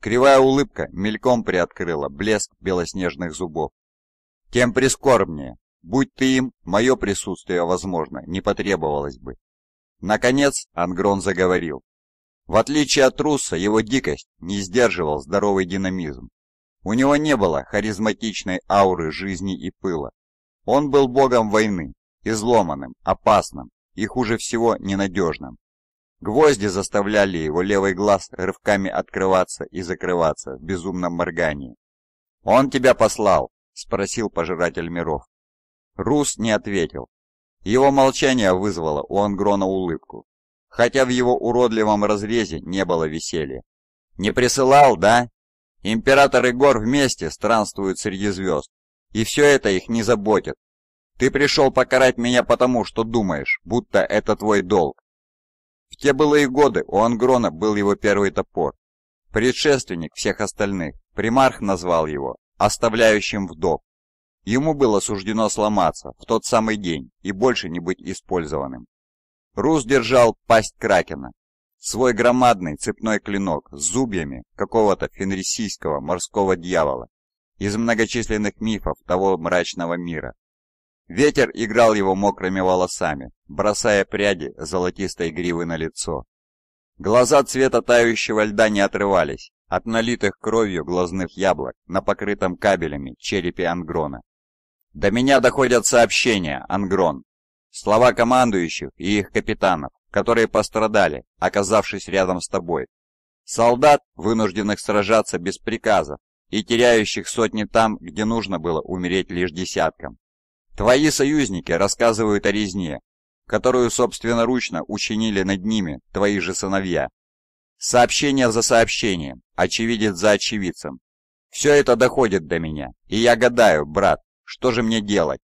Кривая улыбка мельком приоткрыла блеск белоснежных зубов. «Тем прискорбнее. Будь ты им, мое присутствие, возможно, не потребовалось бы». Наконец Ангрон заговорил. В отличие от Русса, его дикость не сдерживал здоровый динамизм. У него не было харизматичной ауры жизни и пыла. Он был богом войны, изломанным, опасным и, хуже всего, ненадежным. Гвозди заставляли его левый глаз рывками открываться и закрываться в безумном моргании. «Он тебя послал?» — спросил пожиратель миров. Рус не ответил. Его молчание вызвало у Ангрона улыбку, хотя в его уродливом разрезе не было веселья. «Не присылал, да? Император и Гор вместе странствуют среди звезд, и все это их не заботит. Ты пришел покарать меня потому, что думаешь, будто это твой долг. В те былые годы у Ангрона был его первый топор. Предшественник всех остальных, примарх назвал его «оставляющим вдов». Ему было суждено сломаться в тот самый день и больше не быть использованным. Рус держал пасть кракена, свой громадный цепной клинок с зубьями какого-то фенрисийского морского дьявола из многочисленных мифов того мрачного мира. Ветер играл его мокрыми волосами, бросая пряди золотистой гривы на лицо. Глаза цвета тающего льда не отрывались от налитых кровью глазных яблок на покрытом кабелями черепе Ангрона. «До меня доходят сообщения, Ангрон!» Слова командующих и их капитанов, которые пострадали, оказавшись рядом с тобой. Солдат, вынужденных сражаться без приказа и теряющих сотни там, где нужно было умереть лишь десяткам. Твои союзники рассказывают о резне, которую собственноручно учинили над ними твои же сыновья. Сообщение за сообщением, очевидец за очевидцем. Все это доходит до меня, и я гадаю, брат, что же мне делать?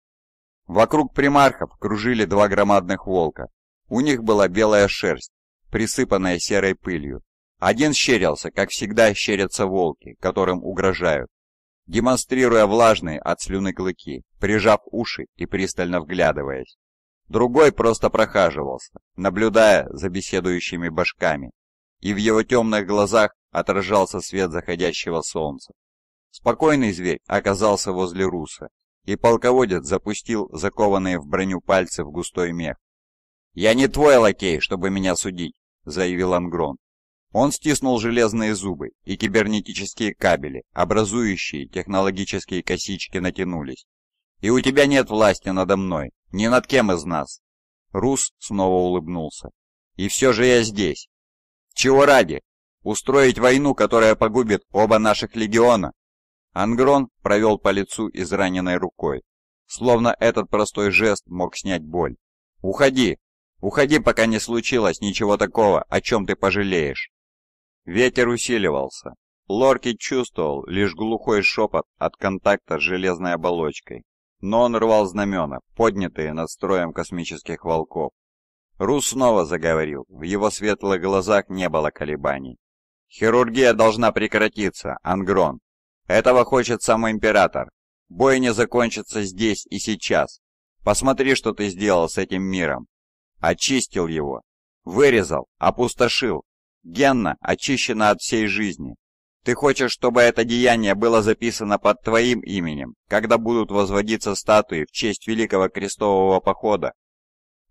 Вокруг примархов кружили два громадных волка. У них была белая шерсть, присыпанная серой пылью. Один щерился, как всегда щерятся волки, которым угрожают демонстрируя влажные от слюны клыки, прижав уши и пристально вглядываясь. Другой просто прохаживался, наблюдая за беседующими башками, и в его темных глазах отражался свет заходящего солнца. Спокойный зверь оказался возле руса, и полководец запустил закованные в броню пальцы в густой мех. «Я не твой лакей, чтобы меня судить», — заявил Ангрон. Он стиснул железные зубы, и кибернетические кабели, образующие технологические косички, натянулись. «И у тебя нет власти надо мной, ни над кем из нас!» Рус снова улыбнулся. «И все же я здесь!» «Чего ради? Устроить войну, которая погубит оба наших легиона?» Ангрон провел по лицу израненной рукой, словно этот простой жест мог снять боль. «Уходи! Уходи, пока не случилось ничего такого, о чем ты пожалеешь!» Ветер усиливался. Лорки чувствовал лишь глухой шепот от контакта с железной оболочкой, но он рвал знамена, поднятые над строем космических волков. Рус снова заговорил, в его светлых глазах не было колебаний. «Хирургия должна прекратиться, Ангрон. Этого хочет сам Император. Бой не закончится здесь и сейчас. Посмотри, что ты сделал с этим миром. Очистил его, вырезал, опустошил, Генна очищена от всей жизни. Ты хочешь, чтобы это деяние было записано под твоим именем, когда будут возводиться статуи в честь Великого Крестового Похода?»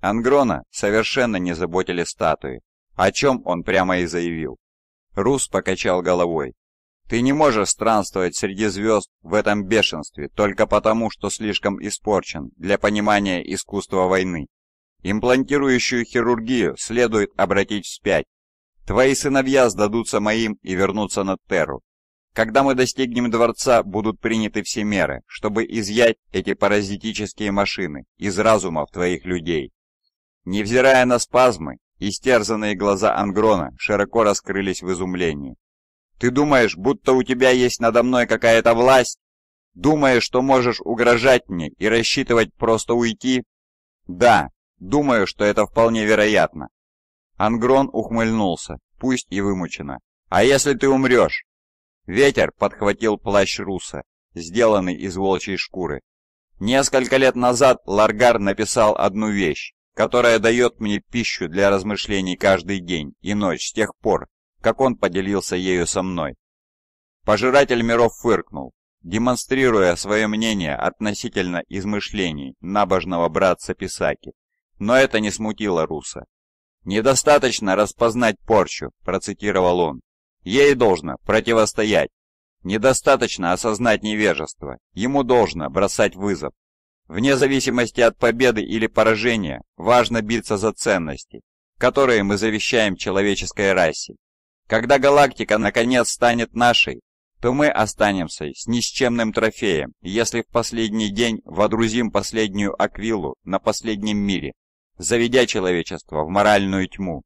Ангрона совершенно не заботили статуи, о чем он прямо и заявил. Рус покачал головой. «Ты не можешь странствовать среди звезд в этом бешенстве только потому, что слишком испорчен для понимания искусства войны. Имплантирующую хирургию следует обратить вспять Твои сыновья сдадутся моим и вернутся на Терру. Когда мы достигнем дворца, будут приняты все меры, чтобы изъять эти паразитические машины из разумов твоих людей. Невзирая на спазмы, истерзанные глаза Ангрона широко раскрылись в изумлении. Ты думаешь, будто у тебя есть надо мной какая-то власть? Думаешь, что можешь угрожать мне и рассчитывать просто уйти? Да, думаю, что это вполне вероятно. Ангрон ухмыльнулся, пусть и вымучено. «А если ты умрешь?» Ветер подхватил плащ Руса, сделанный из волчьей шкуры. Несколько лет назад Ларгар написал одну вещь, которая дает мне пищу для размышлений каждый день и ночь с тех пор, как он поделился ею со мной. Пожиратель миров фыркнул, демонстрируя свое мнение относительно измышлений набожного братца Писаки, но это не смутило Руса. «Недостаточно распознать порчу», – процитировал он. «Ей должно противостоять. Недостаточно осознать невежество. Ему должно бросать вызов. Вне зависимости от победы или поражения, важно биться за ценности, которые мы завещаем человеческой расе. Когда галактика наконец станет нашей, то мы останемся с чемным трофеем, если в последний день водрузим последнюю аквилу на последнем мире заведя человечество в моральную тьму.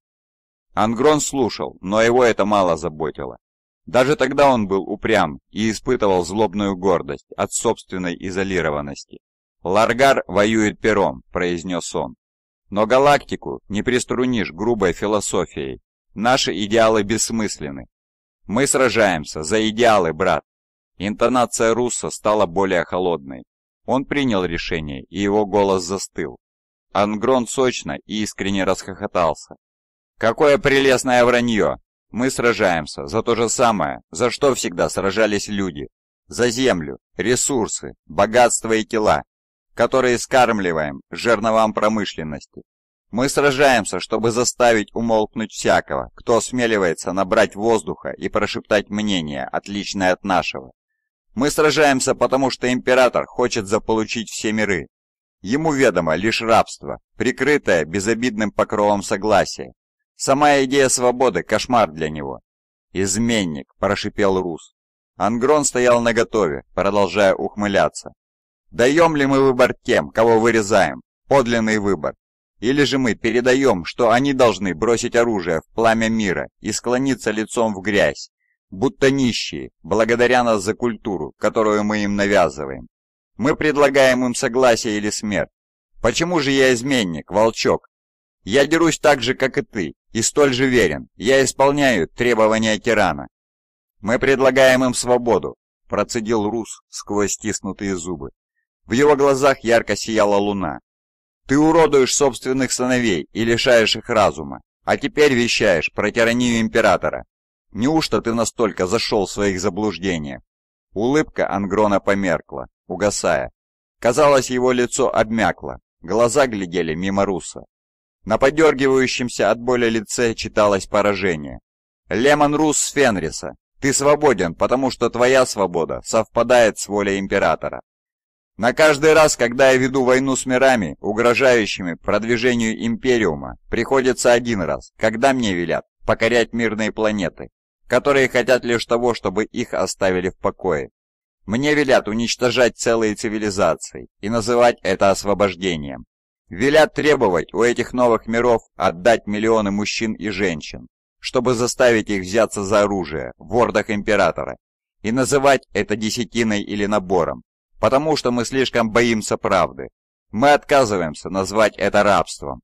Ангрон слушал, но его это мало заботило. Даже тогда он был упрям и испытывал злобную гордость от собственной изолированности. «Ларгар воюет пером», — произнес он. «Но галактику не приструнишь грубой философией. Наши идеалы бессмысленны. Мы сражаемся за идеалы, брат». Интонация Русса стала более холодной. Он принял решение, и его голос застыл. Ангрон сочно и искренне расхохотался. «Какое прелестное вранье! Мы сражаемся за то же самое, за что всегда сражались люди. За землю, ресурсы, богатство и тела, которые скармливаем жерновам промышленности. Мы сражаемся, чтобы заставить умолкнуть всякого, кто осмеливается набрать воздуха и прошептать мнение, отличное от нашего. Мы сражаемся, потому что император хочет заполучить все миры, Ему ведомо лишь рабство, прикрытое безобидным покровом согласия. Сама идея свободы – кошмар для него. «Изменник!» – прошипел Рус. Ангрон стоял наготове, продолжая ухмыляться. «Даем ли мы выбор тем, кого вырезаем? Подлинный выбор. Или же мы передаем, что они должны бросить оружие в пламя мира и склониться лицом в грязь, будто нищие, благодаря нас за культуру, которую мы им навязываем. Мы предлагаем им согласие или смерть. Почему же я изменник, волчок? Я дерусь так же, как и ты, и столь же верен. Я исполняю требования тирана. Мы предлагаем им свободу, процедил Рус сквозь стиснутые зубы. В его глазах ярко сияла луна. Ты уродуешь собственных сыновей и лишаешь их разума, а теперь вещаешь про тиранию императора. Неужто ты настолько зашел в своих заблуждениях? Улыбка Ангрона померкла угасая. Казалось, его лицо обмякло, глаза глядели мимо Руса. На подергивающемся от боли лице читалось поражение. «Лемон Рус с Фенриса, ты свободен, потому что твоя свобода совпадает с волей Императора. На каждый раз, когда я веду войну с мирами, угрожающими продвижению Империума, приходится один раз, когда мне велят покорять мирные планеты, которые хотят лишь того, чтобы их оставили в покое. Мне велят уничтожать целые цивилизации и называть это освобождением. Велят требовать у этих новых миров отдать миллионы мужчин и женщин, чтобы заставить их взяться за оружие в ордах Императора, и называть это десятиной или набором, потому что мы слишком боимся правды. Мы отказываемся назвать это рабством.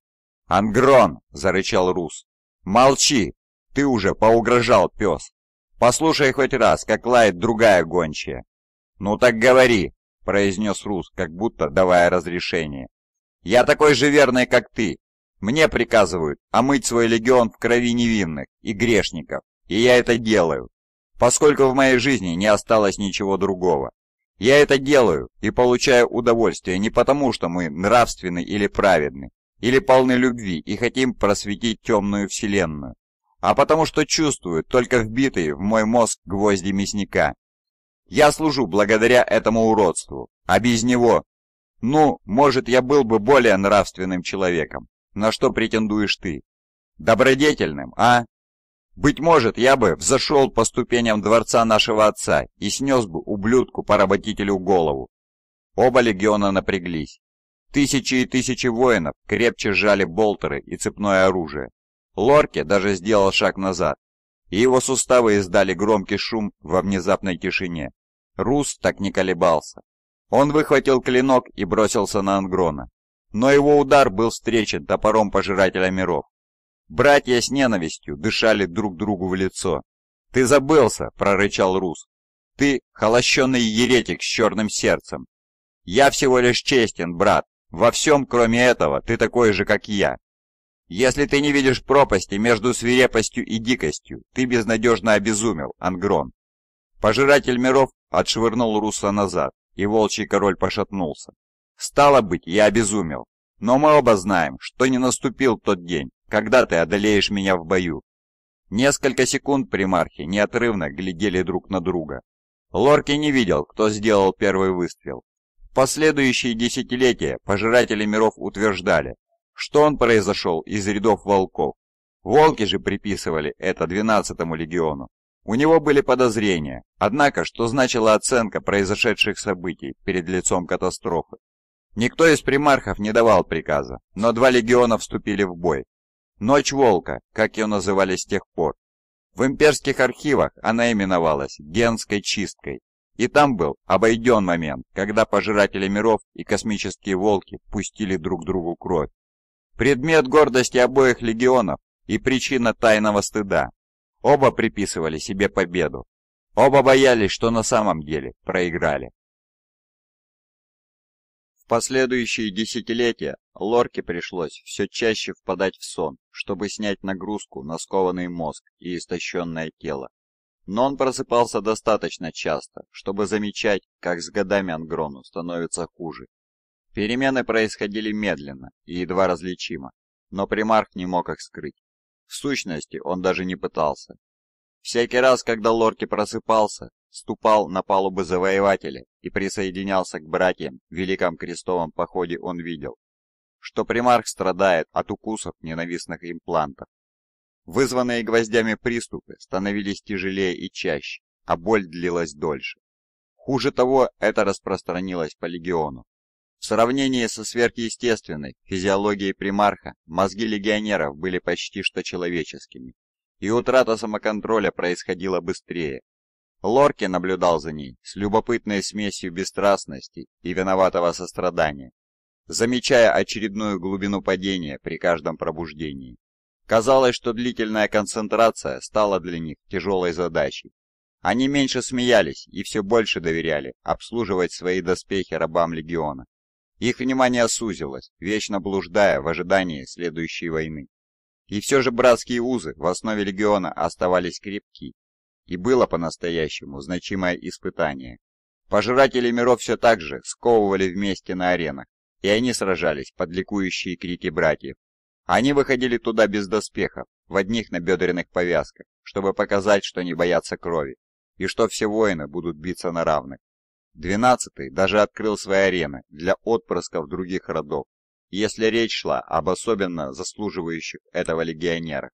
«Ангрон!» – зарычал Рус. «Молчи! Ты уже поугрожал, пес! Послушай хоть раз, как лает другая гончая, «Ну так говори», — произнес Рус, как будто давая разрешение. «Я такой же верный, как ты. Мне приказывают омыть свой легион в крови невинных и грешников, и я это делаю, поскольку в моей жизни не осталось ничего другого. Я это делаю и получаю удовольствие не потому, что мы нравственны или праведны, или полны любви и хотим просветить темную вселенную, а потому что чувствую только вбитые в мой мозг гвозди мясника я служу благодаря этому уродству, а без него... Ну, может, я был бы более нравственным человеком. На что претендуешь ты? Добродетельным, а? Быть может, я бы взошел по ступеням дворца нашего отца и снес бы ублюдку-поработителю голову. Оба легиона напряглись. Тысячи и тысячи воинов крепче сжали болтеры и цепное оружие. Лорке даже сделал шаг назад, и его суставы издали громкий шум во внезапной тишине. Рус так не колебался. Он выхватил клинок и бросился на Ангрона. Но его удар был встречен топором Пожирателя миров. Братья с ненавистью дышали друг другу в лицо. «Ты забылся!» — прорычал Рус. «Ты — холощенный еретик с черным сердцем!» «Я всего лишь честен, брат! Во всем, кроме этого, ты такой же, как я!» «Если ты не видишь пропасти между свирепостью и дикостью, ты безнадежно обезумел, Ангрон». Пожиратель миров отшвырнул Руса назад, и волчий король пошатнулся. «Стало быть, я обезумел. Но мы оба знаем, что не наступил тот день, когда ты одолеешь меня в бою». Несколько секунд примархи неотрывно глядели друг на друга. Лорки не видел, кто сделал первый выстрел. В последующие десятилетия пожиратели миров утверждали, что он произошел из рядов волков. Волки же приписывали это 12-му легиону. У него были подозрения, однако, что значила оценка произошедших событий перед лицом катастрофы. Никто из примархов не давал приказа, но два легиона вступили в бой. Ночь Волка, как ее называли с тех пор. В имперских архивах она именовалась Генской чисткой, и там был обойден момент, когда пожиратели миров и космические волки пустили друг другу кровь. Предмет гордости обоих легионов и причина тайного стыда. Оба приписывали себе победу. Оба боялись, что на самом деле проиграли. В последующие десятилетия Лорке пришлось все чаще впадать в сон, чтобы снять нагрузку на скованный мозг и истощенное тело. Но он просыпался достаточно часто, чтобы замечать, как с годами Ангрону становится хуже, Перемены происходили медленно и едва различимо, но примарх не мог их скрыть. В сущности, он даже не пытался. Всякий раз, когда Лорки просыпался, ступал на палубы завоевателя и присоединялся к братьям в Великом Крестовом походе он видел, что примарх страдает от укусов ненавистных имплантов. Вызванные гвоздями приступы становились тяжелее и чаще, а боль длилась дольше. Хуже того, это распространилось по легиону. В сравнении со сверхъестественной физиологией примарха мозги легионеров были почти что человеческими, и утрата самоконтроля происходила быстрее. Лорки наблюдал за ней с любопытной смесью бесстрастности и виноватого сострадания, замечая очередную глубину падения при каждом пробуждении. Казалось, что длительная концентрация стала для них тяжелой задачей. Они меньше смеялись и все больше доверяли обслуживать свои доспехи рабам легиона. Их внимание сузилось, вечно блуждая в ожидании следующей войны. И все же братские узы в основе легиона оставались крепки, и было по-настоящему значимое испытание. Пожиратели миров все так же сковывали вместе на аренах, и они сражались под ликующие крики братьев. Они выходили туда без доспехов, в одних набедренных повязках, чтобы показать, что не боятся крови, и что все воины будут биться на равных. Двенадцатый даже открыл свои арены для отпрысков других родов, если речь шла об особенно заслуживающих этого легионера.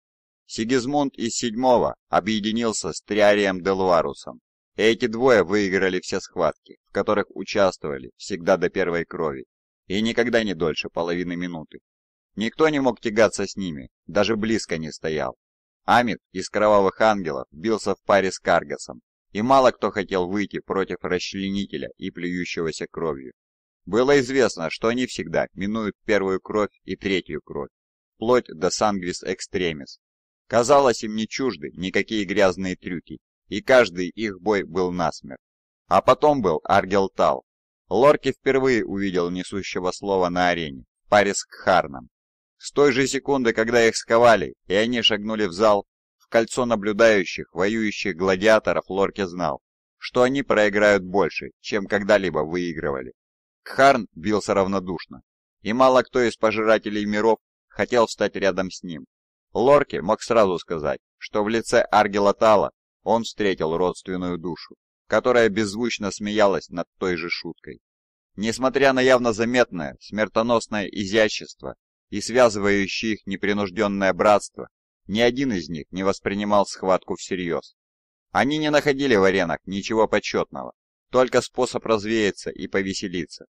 Сигизмунд из седьмого объединился с Триарием Делварусом, и эти двое выиграли все схватки, в которых участвовали всегда до первой крови, и никогда не дольше половины минуты. Никто не мог тягаться с ними, даже близко не стоял. Амид из Кровавых Ангелов бился в паре с Каргасом, и мало кто хотел выйти против расчленителя и плюющегося кровью. Было известно, что они всегда минуют первую кровь и третью кровь, вплоть до сангвис экстремис. Казалось, им не чужды никакие грязные трюки, и каждый их бой был насмерть. А потом был Аргелтал. Лорки впервые увидел несущего слова на арене, в паре с Кхарном. С той же секунды, когда их сковали, и они шагнули в зал, в кольцо наблюдающих, воюющих гладиаторов Лорке знал, что они проиграют больше, чем когда-либо выигрывали. Кхарн бился равнодушно, и мало кто из пожирателей миров хотел встать рядом с ним. Лорке мог сразу сказать, что в лице Аргела Тала он встретил родственную душу, которая беззвучно смеялась над той же шуткой. Несмотря на явно заметное смертоносное изящество и связывающее их непринужденное братство, ни один из них не воспринимал схватку всерьез. Они не находили в аренах ничего почетного, только способ развеяться и повеселиться.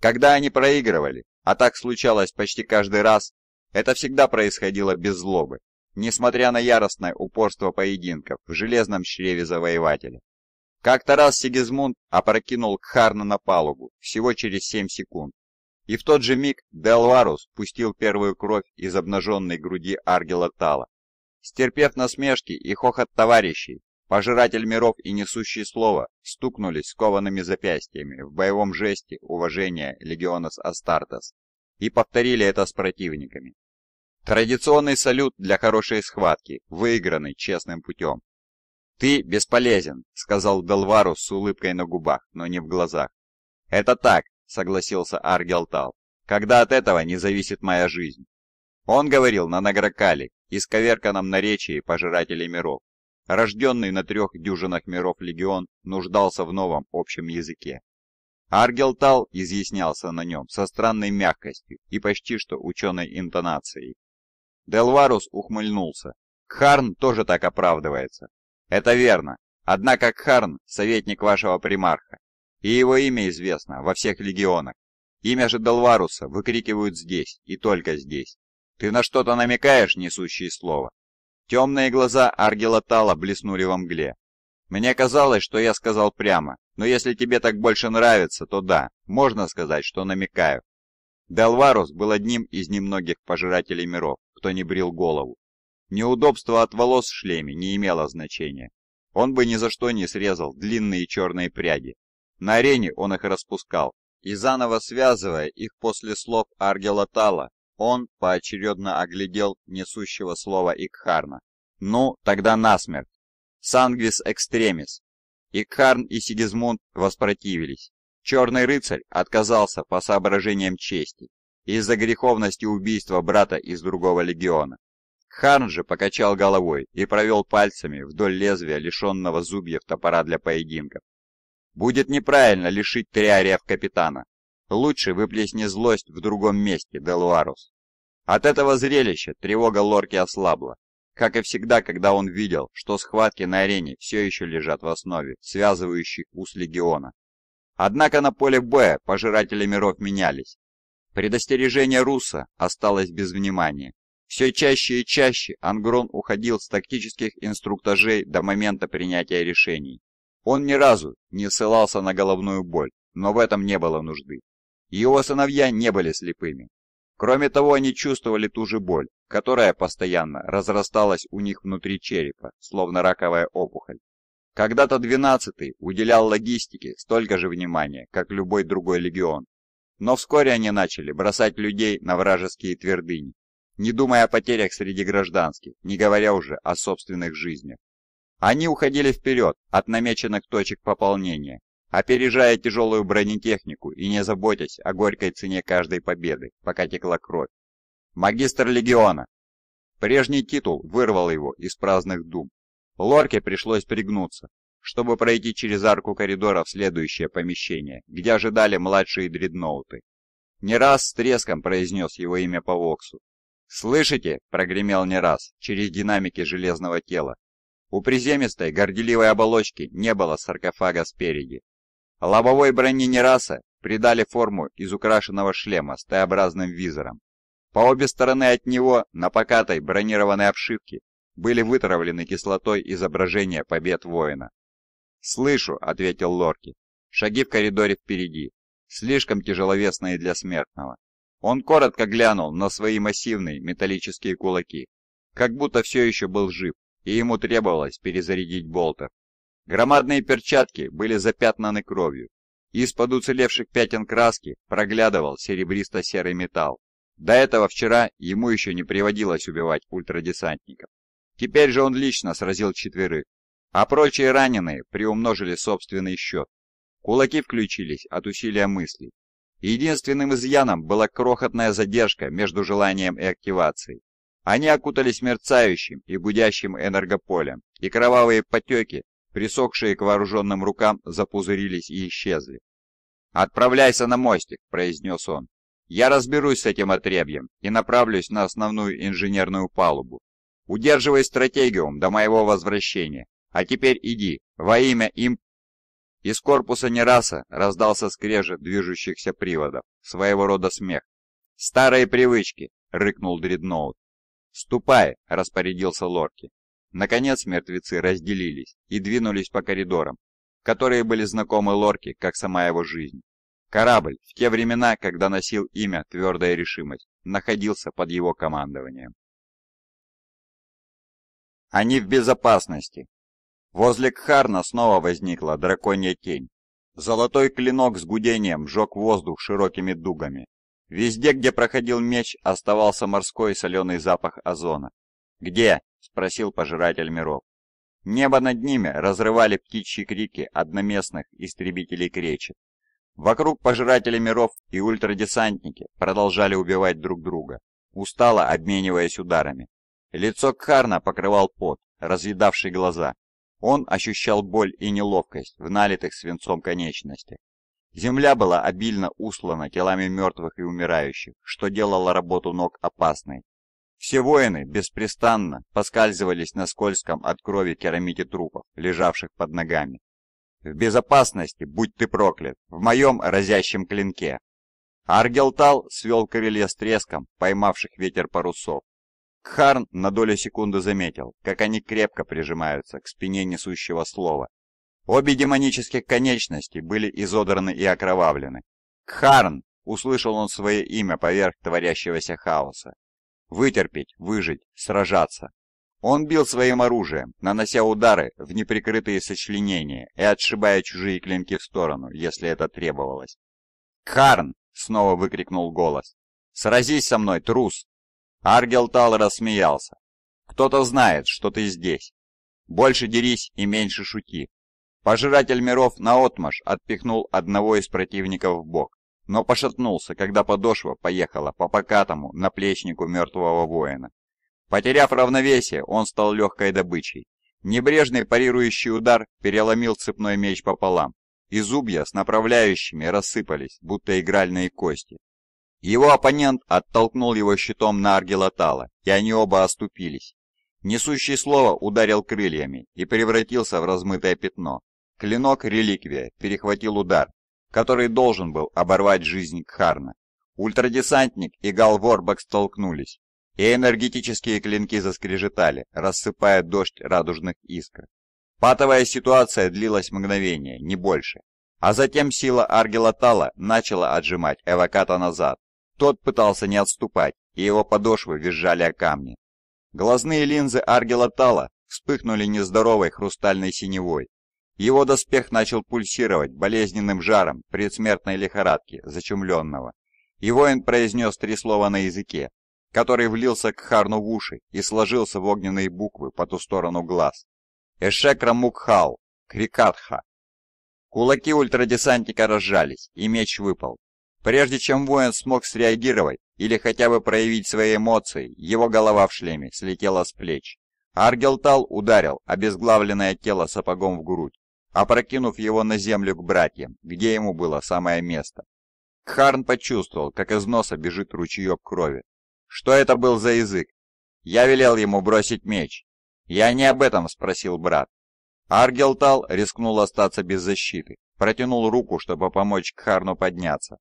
Когда они проигрывали, а так случалось почти каждый раз, это всегда происходило без злобы, несмотря на яростное упорство поединков в железном чреве завоевателя. Как-то раз Сигизмунд опрокинул Кхарна на палубу всего через 7 секунд, и в тот же миг Делварус пустил первую кровь из обнаженной груди Аргела Тала. Стерпев насмешки и хохот товарищей, пожиратель миров и несущий слово стукнулись скованными запястьями в боевом жесте уважения легионос Астартес и повторили это с противниками. Традиционный салют для хорошей схватки, выигранный честным путем. «Ты бесполезен», — сказал Делварус с улыбкой на губах, но не в глазах. «Это так, — согласился Аргелтал, — «когда от этого не зависит моя жизнь». Он говорил на Награкале, исковерканном наречии пожирателей миров. Рожденный на трех дюжинах миров легион нуждался в новом общем языке. Аргелтал изъяснялся на нем со странной мягкостью и почти что ученой интонацией. Делварус ухмыльнулся. «Кхарн тоже так оправдывается». «Это верно. Однако Кхарн — советник вашего примарха, и его имя известно во всех легионах. Имя же Долваруса выкрикивают здесь и только здесь. Ты на что-то намекаешь, несущее слово?» Темные глаза Аргела Тала блеснули во мгле. «Мне казалось, что я сказал прямо, но если тебе так больше нравится, то да, можно сказать, что намекаю». Делварус был одним из немногих пожирателей миров, кто не брил голову. Неудобство от волос в шлеме не имело значения. Он бы ни за что не срезал длинные черные пряди, на арене он их распускал, и заново связывая их после слов Аргела Тала, он поочередно оглядел несущего слова Икхарна. Ну, тогда насмерть. Сангвис экстремис. Икхарн и Сигизмунд воспротивились. Черный рыцарь отказался по соображениям чести из-за греховности убийства брата из другого легиона. Харн же покачал головой и провел пальцами вдоль лезвия лишенного зубьев топора для поединков. Будет неправильно лишить триариев капитана. Лучше выплесни злость в другом месте, Делуарус. От этого зрелища тревога Лорки ослабла, как и всегда, когда он видел, что схватки на арене все еще лежат в основе, связывающих уз легиона. Однако на поле боя пожиратели миров менялись. Предостережение Руса осталось без внимания. Все чаще и чаще Ангрон уходил с тактических инструктажей до момента принятия решений. Он ни разу не ссылался на головную боль, но в этом не было нужды. Его сыновья не были слепыми. Кроме того, они чувствовали ту же боль, которая постоянно разрасталась у них внутри черепа, словно раковая опухоль. Когда-то 12-й уделял логистике столько же внимания, как любой другой легион. Но вскоре они начали бросать людей на вражеские твердыни, не думая о потерях среди гражданских, не говоря уже о собственных жизнях. Они уходили вперед от намеченных точек пополнения, опережая тяжелую бронетехнику и не заботясь о горькой цене каждой победы, пока текла кровь. Магистр легиона. Прежний титул вырвал его из праздных дум. Лорке пришлось пригнуться, чтобы пройти через арку коридора в следующее помещение, где ожидали младшие дредноуты. Не раз с треском произнес его имя по воксу. «Слышите?» – прогремел не раз через динамики железного тела у приземистой, горделивой оболочки не было саркофага спереди. Лобовой броне Нераса придали форму из украшенного шлема с Т-образным визором. По обе стороны от него, на покатой бронированной обшивке, были вытравлены кислотой изображения побед воина. «Слышу», — ответил Лорки. «Шаги в коридоре впереди. Слишком тяжеловесные для смертного». Он коротко глянул на свои массивные металлические кулаки, как будто все еще был жив и ему требовалось перезарядить болтер. Громадные перчатки были запятнаны кровью. Из-под уцелевших пятен краски проглядывал серебристо-серый металл. До этого вчера ему еще не приводилось убивать ультрадесантников. Теперь же он лично сразил четверых, а прочие раненые приумножили собственный счет. Кулаки включились от усилия мыслей. Единственным изъяном была крохотная задержка между желанием и активацией. Они окутались мерцающим и гудящим энергополем, и кровавые потеки, присохшие к вооруженным рукам, запузырились и исчезли. «Отправляйся на мостик», — произнес он. «Я разберусь с этим отребьем и направлюсь на основную инженерную палубу. Удерживай стратегиум до моего возвращения, а теперь иди, во имя имп. Из корпуса Нераса раздался скрежет движущихся приводов, своего рода смех. «Старые привычки!» — рыкнул Дредноут. «Ступай!» – распорядился Лорки. Наконец мертвецы разделились и двинулись по коридорам, которые были знакомы Лорки, как сама его жизнь. Корабль, в те времена, когда носил имя «Твердая решимость», находился под его командованием. Они в безопасности. Возле Кхарна снова возникла драконья тень. Золотой клинок с гудением жег воздух широкими дугами, Везде, где проходил меч, оставался морской соленый запах озона. «Где?» — спросил пожиратель миров. Небо над ними разрывали птичьи крики одноместных истребителей кречи. Вокруг пожиратели миров и ультрадесантники продолжали убивать друг друга, устало обмениваясь ударами. Лицо Кхарна покрывал пот, разъедавший глаза. Он ощущал боль и неловкость в налитых свинцом конечностях. Земля была обильно услана телами мертвых и умирающих, что делало работу ног опасной. Все воины беспрестанно поскальзывались на скользком от крови керамите трупов, лежавших под ногами. В безопасности, будь ты проклят, в моем разящем клинке. Аргелтал свел крылья с треском, поймавших ветер парусов. Кхарн на долю секунды заметил, как они крепко прижимаются к спине несущего слова Обе демонических конечности были изодраны и окровавлены. «Кхарн!» — услышал он свое имя поверх творящегося хаоса. «Вытерпеть, выжить, сражаться». Он бил своим оружием, нанося удары в неприкрытые сочленения и отшибая чужие клинки в сторону, если это требовалось. Кхарн снова выкрикнул голос. «Сразись со мной, трус!» Аргел Тал рассмеялся. «Кто-то знает, что ты здесь. Больше дерись и меньше шути. Пожиратель миров наотмашь отпихнул одного из противников в бок, но пошатнулся, когда подошва поехала по покатому наплечнику мертвого воина. Потеряв равновесие, он стал легкой добычей. Небрежный парирующий удар переломил цепной меч пополам, и зубья с направляющими рассыпались, будто игральные кости. Его оппонент оттолкнул его щитом на Аргелатала, и они оба оступились. Несущий слово ударил крыльями и превратился в размытое пятно, Клинок реликвия перехватил удар, который должен был оборвать жизнь Кхарна. Ультрадесантник и Галворбак столкнулись, и энергетические клинки заскрежетали, рассыпая дождь радужных искр. Патовая ситуация длилась мгновение, не больше. А затем сила Аргелатала начала отжимать Эваката назад. Тот пытался не отступать, и его подошвы визжали о камни. Глазные линзы Аргелатала вспыхнули нездоровой хрустальной синевой, его доспех начал пульсировать болезненным жаром предсмертной лихорадки зачумленного. И воин произнес три слова на языке, который влился к Харну в уши и сложился в огненные буквы по ту сторону глаз. Эшекра Мукхал, Крикатха. Кулаки ультрадесантника разжались, и меч выпал. Прежде чем воин смог среагировать или хотя бы проявить свои эмоции, его голова в шлеме слетела с плеч. Аргелтал ударил обезглавленное тело сапогом в грудь, опрокинув его на землю к братьям, где ему было самое место. Кхарн почувствовал, как из носа бежит ручеек крови. Что это был за язык? Я велел ему бросить меч. Я не об этом спросил брат. Аргелтал рискнул остаться без защиты, протянул руку, чтобы помочь Кхарну подняться.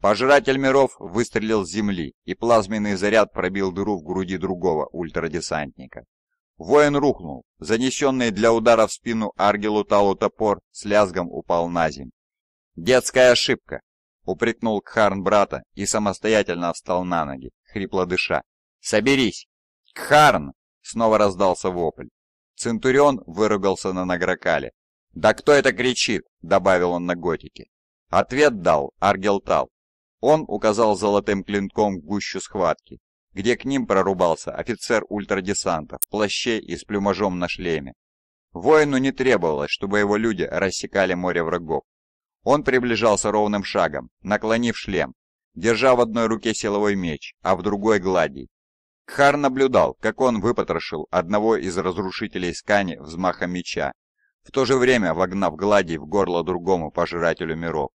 Пожиратель миров выстрелил с земли, и плазменный заряд пробил дыру в груди другого ультрадесантника. Воин рухнул. Занесенный для удара в спину Аргелу Талу топор с лязгом упал на земь. «Детская ошибка!» — упрекнул Кхарн брата и самостоятельно встал на ноги, хрипло дыша. «Соберись!» «Кхарн!» — снова раздался вопль. Центурион выругался на Награкале. «Да кто это кричит?» — добавил он на готике. Ответ дал Аргел тал. Он указал золотым клинком в гущу схватки где к ним прорубался офицер ультрадесанта в плаще и с плюмажом на шлеме. Воину не требовалось, чтобы его люди рассекали море врагов. Он приближался ровным шагом, наклонив шлем, держа в одной руке силовой меч, а в другой гладий. Кхар наблюдал, как он выпотрошил одного из разрушителей Скани взмахом меча, в то же время вогнав гладий в горло другому пожирателю миров.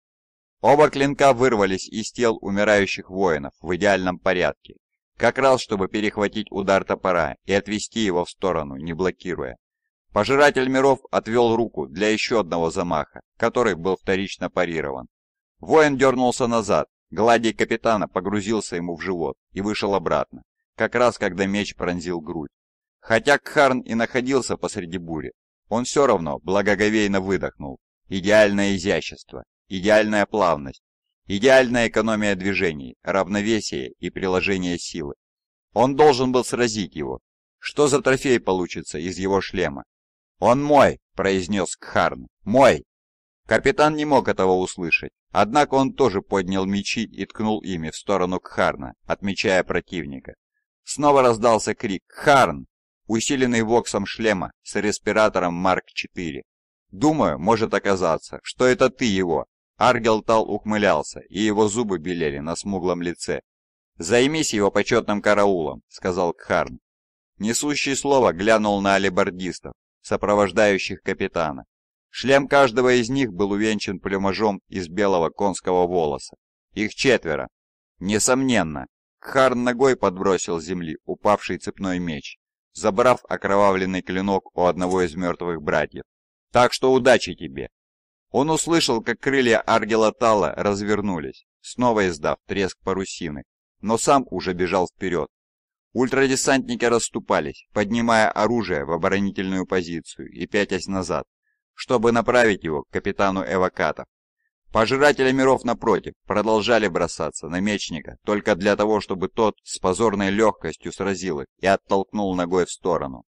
Оба клинка вырвались из тел умирающих воинов в идеальном порядке как раз чтобы перехватить удар топора и отвести его в сторону, не блокируя. Пожиратель миров отвел руку для еще одного замаха, который был вторично парирован. Воин дернулся назад, гладий капитана погрузился ему в живот и вышел обратно, как раз когда меч пронзил грудь. Хотя Кхарн и находился посреди бури, он все равно благоговейно выдохнул. Идеальное изящество, идеальная плавность, Идеальная экономия движений, равновесие и приложение силы. Он должен был сразить его. Что за трофей получится из его шлема? «Он мой!» – произнес Кхарн. «Мой!» Капитан не мог этого услышать, однако он тоже поднял мечи и ткнул ими в сторону Кхарна, отмечая противника. Снова раздался крик «Кхарн!», усиленный воксом шлема с респиратором Марк-4. «Думаю, может оказаться, что это ты его, Аргелтал ухмылялся, и его зубы белели на смуглом лице. «Займись его почетным караулом», — сказал Кхарн. Несущий слово глянул на алибардистов, сопровождающих капитана. Шлем каждого из них был увенчан плюмажом из белого конского волоса. Их четверо. Несомненно, Кхарн ногой подбросил с земли упавший цепной меч, забрав окровавленный клинок у одного из мертвых братьев. «Так что удачи тебе!» Он услышал, как крылья аргела Тала развернулись, снова издав треск парусины, но сам уже бежал вперед. Ультрадесантники расступались, поднимая оружие в оборонительную позицию и пятясь назад, чтобы направить его к капитану Эваката. Пожиратели миров напротив продолжали бросаться на мечника только для того, чтобы тот с позорной легкостью сразил их и оттолкнул ногой в сторону.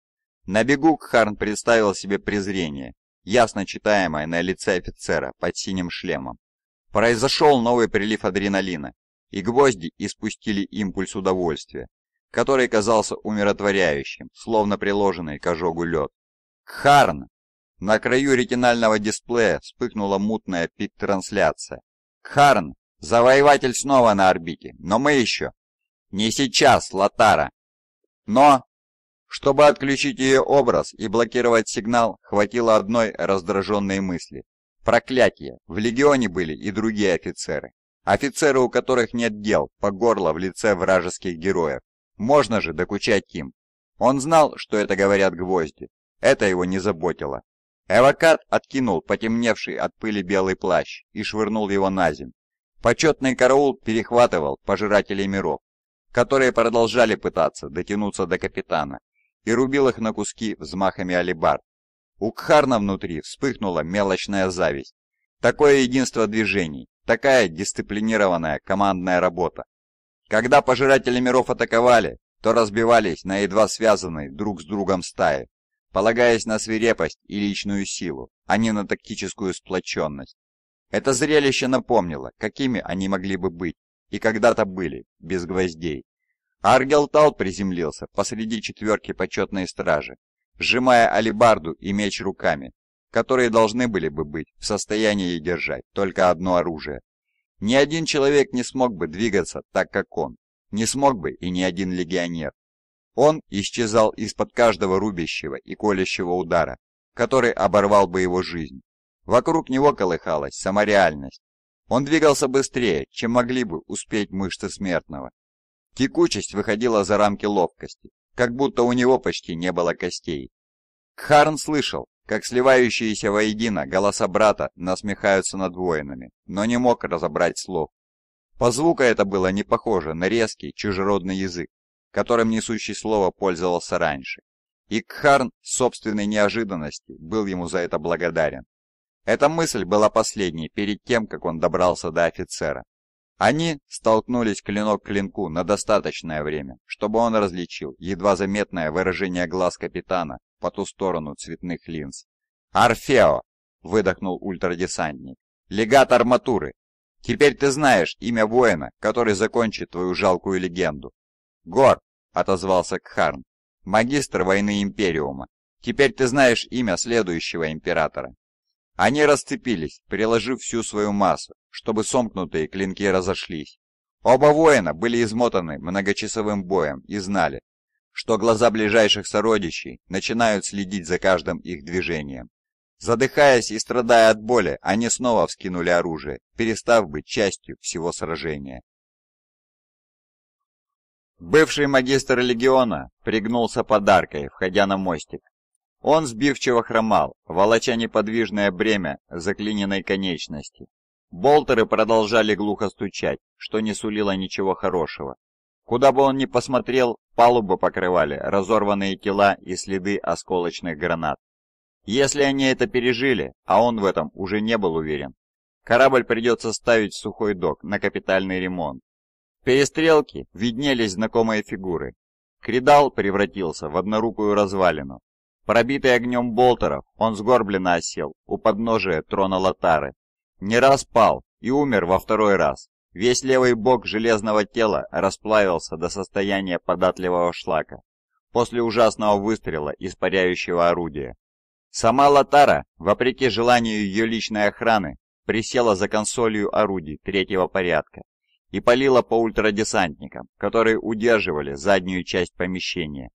На бегу Кхарн представил себе презрение ясно читаемое на лице офицера под синим шлемом. Произошел новый прилив адреналина, и гвозди испустили импульс удовольствия, который казался умиротворяющим, словно приложенный к ожогу лед. Кхарн! На краю ретинального дисплея вспыхнула мутная пик-трансляция. Кхарн! Завоеватель снова на орбите, но мы еще... Не сейчас, Латара! Но... Чтобы отключить ее образ и блокировать сигнал, хватило одной раздраженной мысли. Проклятие! В легионе были и другие офицеры. Офицеры, у которых нет дел, по горло в лице вражеских героев. Можно же докучать им. Он знал, что это говорят гвозди. Это его не заботило. Эвакард откинул потемневший от пыли белый плащ и швырнул его на земь. Почетный караул перехватывал пожирателей миров, которые продолжали пытаться дотянуться до капитана и рубил их на куски взмахами алибард. У Кхарна внутри вспыхнула мелочная зависть. Такое единство движений, такая дисциплинированная командная работа. Когда пожиратели миров атаковали, то разбивались на едва связанные друг с другом стаи, полагаясь на свирепость и личную силу, а не на тактическую сплоченность. Это зрелище напомнило, какими они могли бы быть, и когда-то были, без гвоздей. Аргелтал приземлился посреди четверки почетной стражи, сжимая алебарду и меч руками, которые должны были бы быть в состоянии держать только одно оружие. Ни один человек не смог бы двигаться так, как он. Не смог бы и ни один легионер. Он исчезал из-под каждого рубящего и колющего удара, который оборвал бы его жизнь. Вокруг него колыхалась самореальность. Он двигался быстрее, чем могли бы успеть мышцы смертного. Текучесть выходила за рамки ловкости, как будто у него почти не было костей. Кхарн слышал, как сливающиеся воедино голоса брата насмехаются над воинами, но не мог разобрать слов. По звуку это было не похоже на резкий чужеродный язык, которым несущий слово пользовался раньше. И Кхарн собственной неожиданности был ему за это благодарен. Эта мысль была последней перед тем, как он добрался до офицера. Они столкнулись клинок к клинку на достаточное время, чтобы он различил едва заметное выражение глаз капитана по ту сторону цветных линз. «Орфео!» — выдохнул ультрадесантник. «Легат арматуры! Теперь ты знаешь имя воина, который закончит твою жалкую легенду!» «Гор!» — отозвался Кхарн. «Магистр войны Империума! Теперь ты знаешь имя следующего императора!» Они расцепились, приложив всю свою массу, чтобы сомкнутые клинки разошлись. Оба воина были измотаны многочасовым боем и знали, что глаза ближайших сородичей начинают следить за каждым их движением. Задыхаясь и страдая от боли, они снова вскинули оружие, перестав быть частью всего сражения. Бывший магистр легиона пригнулся подаркой, входя на мостик, он сбивчиво хромал, волоча неподвижное бремя заклиненной конечности. Болтеры продолжали глухо стучать, что не сулило ничего хорошего. Куда бы он ни посмотрел, палубы покрывали разорванные тела и следы осколочных гранат. Если они это пережили, а он в этом уже не был уверен, корабль придется ставить в сухой док на капитальный ремонт. В перестрелке виднелись знакомые фигуры. Кридал превратился в однорукую развалину, Пробитый огнем болтеров, он сгорбленно осел у подножия трона Латары. Не раз пал и умер во второй раз. Весь левый бок железного тела расплавился до состояния податливого шлака после ужасного выстрела испаряющего орудия. Сама Латара, вопреки желанию ее личной охраны, присела за консолью орудий третьего порядка и полила по ультрадесантникам, которые удерживали заднюю часть помещения.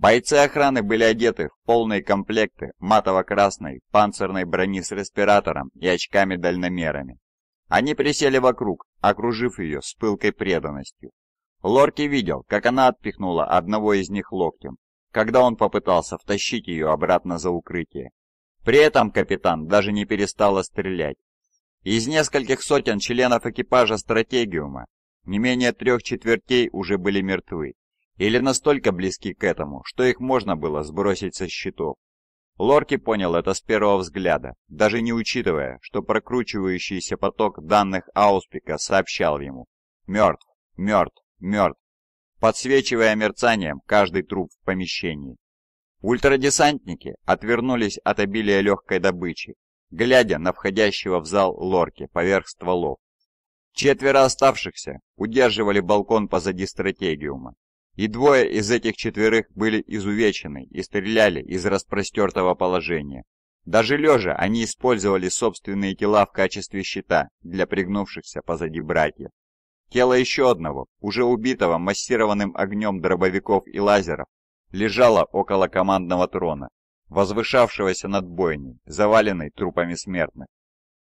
Бойцы охраны были одеты в полные комплекты матово-красной панцирной брони с респиратором и очками-дальномерами. Они присели вокруг, окружив ее с пылкой преданностью. Лорки видел, как она отпихнула одного из них локтем, когда он попытался втащить ее обратно за укрытие. При этом капитан даже не перестала стрелять. Из нескольких сотен членов экипажа стратегиума не менее трех четвертей уже были мертвы или настолько близки к этому, что их можно было сбросить со счетов. Лорки понял это с первого взгляда, даже не учитывая, что прокручивающийся поток данных Ауспика сообщал ему «Мертв, мертв, мертв», подсвечивая мерцанием каждый труп в помещении. Ультрадесантники отвернулись от обилия легкой добычи, глядя на входящего в зал лорки поверх стволов. Четверо оставшихся удерживали балкон позади стратегиума, и двое из этих четверых были изувечены и стреляли из распростертого положения. Даже лежа они использовали собственные тела в качестве щита для пригнувшихся позади братьев. Тело еще одного, уже убитого массированным огнем дробовиков и лазеров, лежало около командного трона, возвышавшегося над бойней, заваленной трупами смертных.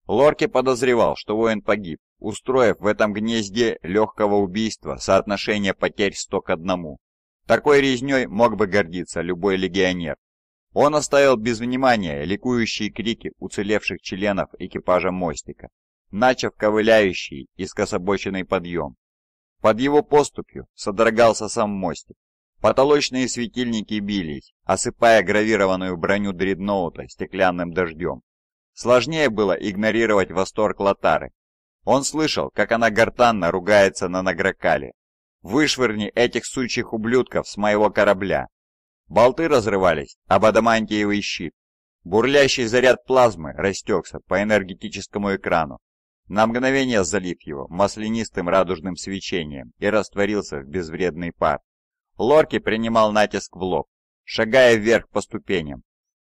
Лорки подозревал, что воин погиб, устроив в этом гнезде легкого убийства соотношение потерь 100 к 1. Такой резней мог бы гордиться любой легионер. Он оставил без внимания ликующие крики уцелевших членов экипажа мостика, начав ковыляющий и скособоченный подъем. Под его поступью содрогался сам мостик. Потолочные светильники бились, осыпая гравированную броню дредноута стеклянным дождем. Сложнее было игнорировать восторг Латары. Он слышал, как она гортанно ругается на Награкале. «Вышвырни этих сучьих ублюдков с моего корабля!» Болты разрывались об адамантиевый щит. Бурлящий заряд плазмы растекся по энергетическому экрану, на мгновение залив его маслянистым радужным свечением и растворился в безвредный пар. Лорки принимал натиск в лоб, шагая вверх по ступеням,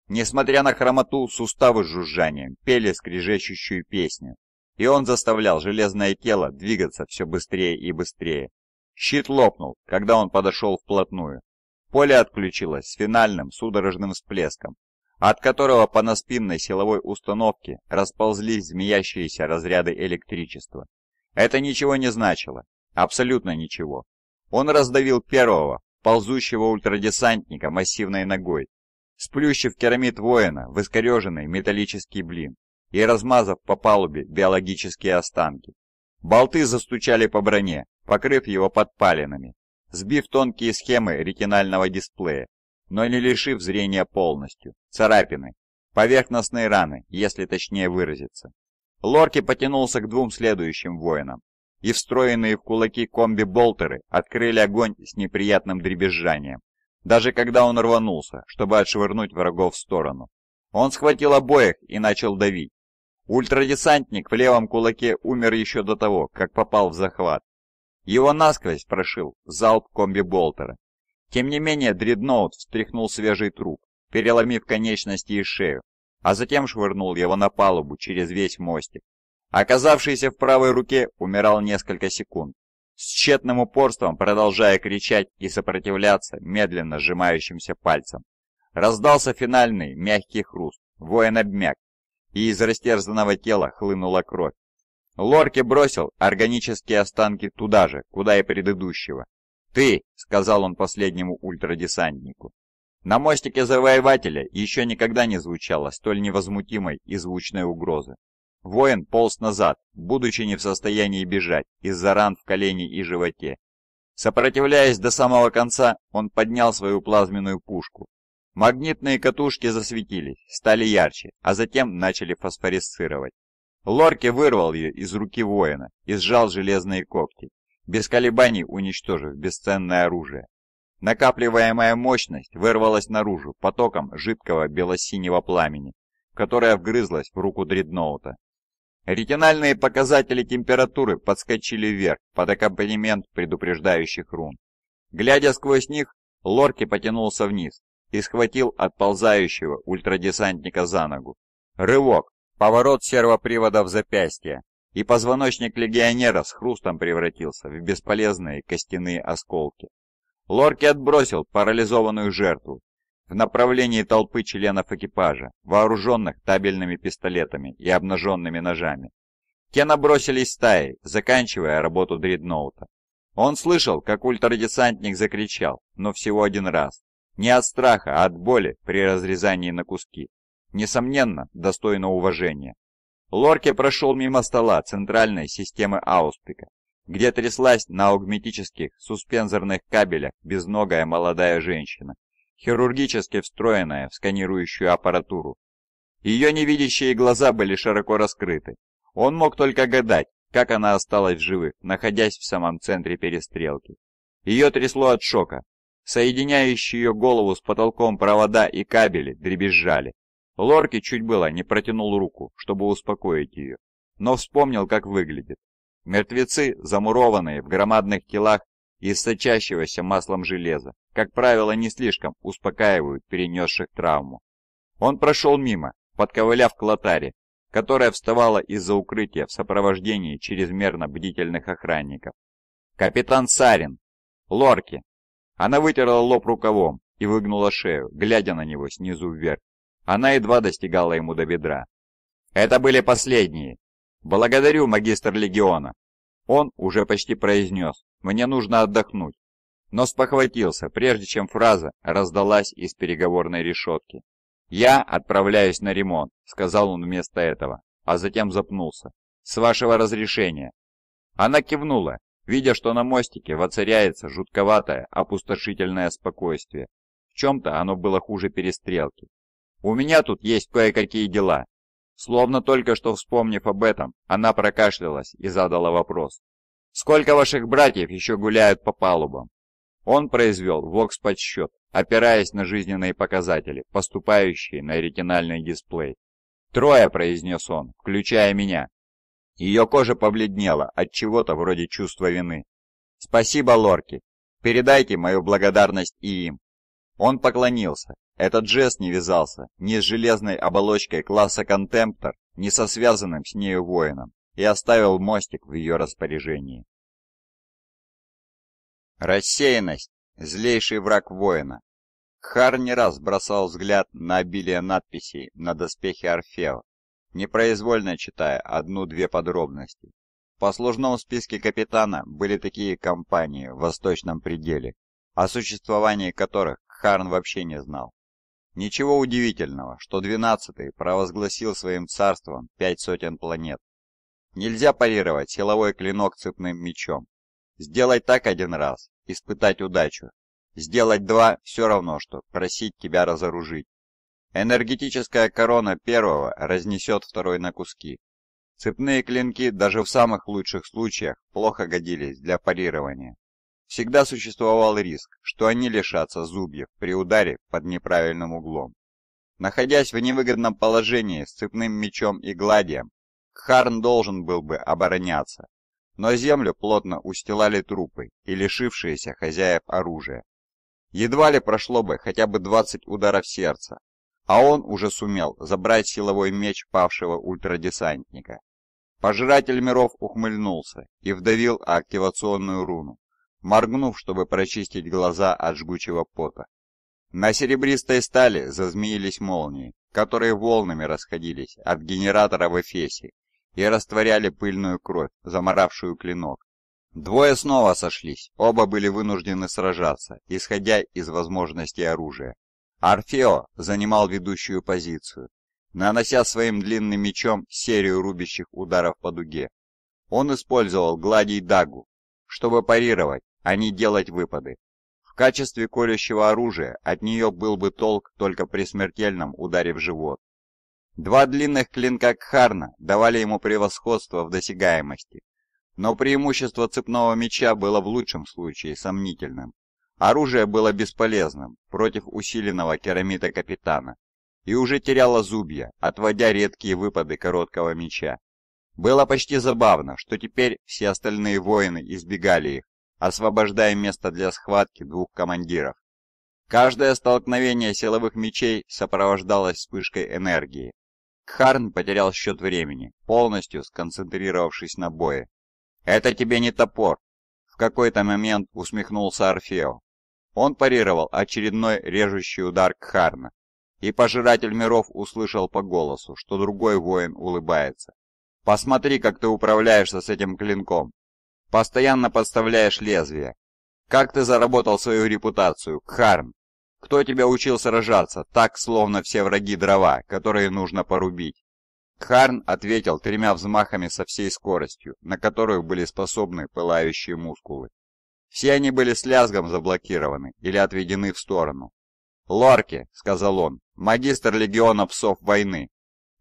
Несмотря на хромоту, суставы с жужжанием пели скрежещущую песню, и он заставлял железное тело двигаться все быстрее и быстрее. Щит лопнул, когда он подошел вплотную. Поле отключилось с финальным судорожным всплеском, от которого по наспинной силовой установке расползлись змеящиеся разряды электричества. Это ничего не значило, абсолютно ничего. Он раздавил первого, ползущего ультрадесантника массивной ногой, сплющив керамид воина в искореженный металлический блин и размазав по палубе биологические останки. Болты застучали по броне, покрыв его подпалинами, сбив тонкие схемы ретинального дисплея, но не лишив зрения полностью. Царапины, поверхностные раны, если точнее выразиться. Лорки потянулся к двум следующим воинам, и встроенные в кулаки комби-болтеры открыли огонь с неприятным дребезжанием даже когда он рванулся, чтобы отшвырнуть врагов в сторону. Он схватил обоих и начал давить. Ультрадесантник в левом кулаке умер еще до того, как попал в захват. Его насквозь прошил залп комби-болтера. Тем не менее, дредноут встряхнул свежий труп, переломив конечности и шею, а затем швырнул его на палубу через весь мостик. Оказавшийся в правой руке умирал несколько секунд, с тщетным упорством продолжая кричать и сопротивляться медленно сжимающимся пальцем. Раздался финальный мягкий хруст, воин обмяк, и из растерзанного тела хлынула кровь. Лорки бросил органические останки туда же, куда и предыдущего. «Ты!» — сказал он последнему ультрадесантнику. На мостике Завоевателя еще никогда не звучало столь невозмутимой и звучной угрозы. Воин полз назад, будучи не в состоянии бежать из-за ран в колене и животе. Сопротивляясь до самого конца, он поднял свою плазменную пушку. Магнитные катушки засветились, стали ярче, а затем начали фосфорисцировать. Лорки вырвал ее из руки воина и сжал железные когти, без колебаний уничтожив бесценное оружие. Накапливаемая мощность вырвалась наружу потоком жидкого белосинего пламени, которое вгрызлось в руку дредноута. Ретинальные показатели температуры подскочили вверх под аккомпанемент предупреждающих рун. Глядя сквозь них, Лорки потянулся вниз и схватил отползающего ультрадесантника за ногу. Рывок, поворот сервопривода в запястье, и позвоночник легионера с хрустом превратился в бесполезные костяные осколки. Лорки отбросил парализованную жертву в направлении толпы членов экипажа, вооруженных табельными пистолетами и обнаженными ножами. Те набросились стаей, заканчивая работу дредноута. Он слышал, как ультрадесантник закричал, но всего один раз. Не от страха, а от боли при разрезании на куски. Несомненно, достойно уважения. Лорке прошел мимо стола центральной системы Ауспика, где тряслась на аугметических суспензорных кабелях безногая молодая женщина хирургически встроенная в сканирующую аппаратуру. Ее невидящие глаза были широко раскрыты. Он мог только гадать, как она осталась в живых, находясь в самом центре перестрелки. Ее трясло от шока. Соединяющие ее голову с потолком провода и кабели дребезжали. Лорки чуть было не протянул руку, чтобы успокоить ее, но вспомнил, как выглядит. Мертвецы, замурованные в громадных телах, из сочащегося маслом железа, как правило, не слишком успокаивают перенесших травму. Он прошел мимо, подковыляв к лотаре, которая вставала из-за укрытия в сопровождении чрезмерно бдительных охранников. «Капитан Сарин! Лорки!» Она вытерла лоб рукавом и выгнула шею, глядя на него снизу вверх. Она едва достигала ему до бедра. «Это были последние! Благодарю, магистр легиона!» Он уже почти произнес, мне нужно отдохнуть. Но спохватился, прежде чем фраза раздалась из переговорной решетки. «Я отправляюсь на ремонт», — сказал он вместо этого, а затем запнулся. «С вашего разрешения». Она кивнула, видя, что на мостике воцаряется жутковатое, опустошительное спокойствие. В чем-то оно было хуже перестрелки. «У меня тут есть кое-какие дела». Словно только что вспомнив об этом, она прокашлялась и задала вопрос. Сколько ваших братьев еще гуляют по палубам?» Он произвел вокс-подсчет, опираясь на жизненные показатели, поступающие на ретинальный дисплей. «Трое», — произнес он, — «включая меня». Ее кожа побледнела от чего-то вроде чувства вины. «Спасибо, лорки. Передайте мою благодарность и им». Он поклонился. Этот жест не вязался ни с железной оболочкой класса контемптор, ни со связанным с нею воином и оставил мостик в ее распоряжении. Рассеянность – злейший враг воина. Хар не раз бросал взгляд на обилие надписей на доспехе Орфео, непроизвольно читая одну-две подробности. В послужном списке капитана были такие компании в Восточном пределе, о существовании которых Харн вообще не знал. Ничего удивительного, что двенадцатый провозгласил своим царством пять сотен планет, Нельзя парировать силовой клинок цепным мечом. Сделать так один раз, испытать удачу. Сделать два – все равно, что просить тебя разоружить. Энергетическая корона первого разнесет второй на куски. Цепные клинки даже в самых лучших случаях плохо годились для парирования. Всегда существовал риск, что они лишатся зубьев при ударе под неправильным углом. Находясь в невыгодном положении с цепным мечом и гладием, Харн должен был бы обороняться, но землю плотно устилали трупы и лишившиеся хозяев оружия. Едва ли прошло бы хотя бы 20 ударов сердца, а он уже сумел забрать силовой меч павшего ультрадесантника. Пожиратель миров ухмыльнулся и вдавил активационную руну, моргнув, чтобы прочистить глаза от жгучего пота. На серебристой стали зазмеились молнии, которые волнами расходились от генератора в Эфесе и растворяли пыльную кровь, заморавшую клинок. Двое снова сошлись, оба были вынуждены сражаться, исходя из возможностей оружия. Орфео занимал ведущую позицию, нанося своим длинным мечом серию рубящих ударов по дуге. Он использовал гладий дагу, чтобы парировать, а не делать выпады. В качестве колющего оружия от нее был бы толк только при смертельном ударе в живот. Два длинных клинка Кхарна давали ему превосходство в досягаемости, но преимущество цепного меча было в лучшем случае сомнительным. Оружие было бесполезным против усиленного керамита капитана и уже теряло зубья, отводя редкие выпады короткого меча. Было почти забавно, что теперь все остальные воины избегали их, освобождая место для схватки двух командиров. Каждое столкновение силовых мечей сопровождалось вспышкой энергии, Харн потерял счет времени, полностью сконцентрировавшись на бое. «Это тебе не топор!» В какой-то момент усмехнулся Орфео. Он парировал очередной режущий удар Кхарна, и Пожиратель миров услышал по голосу, что другой воин улыбается. «Посмотри, как ты управляешься с этим клинком. Постоянно подставляешь лезвие. Как ты заработал свою репутацию, Кхарн?» Кто тебя учил сражаться, так, словно все враги дрова, которые нужно порубить?» Харн ответил тремя взмахами со всей скоростью, на которую были способны пылающие мускулы. Все они были с лязгом заблокированы или отведены в сторону. «Лорки», — сказал он, — «магистр легиона псов войны».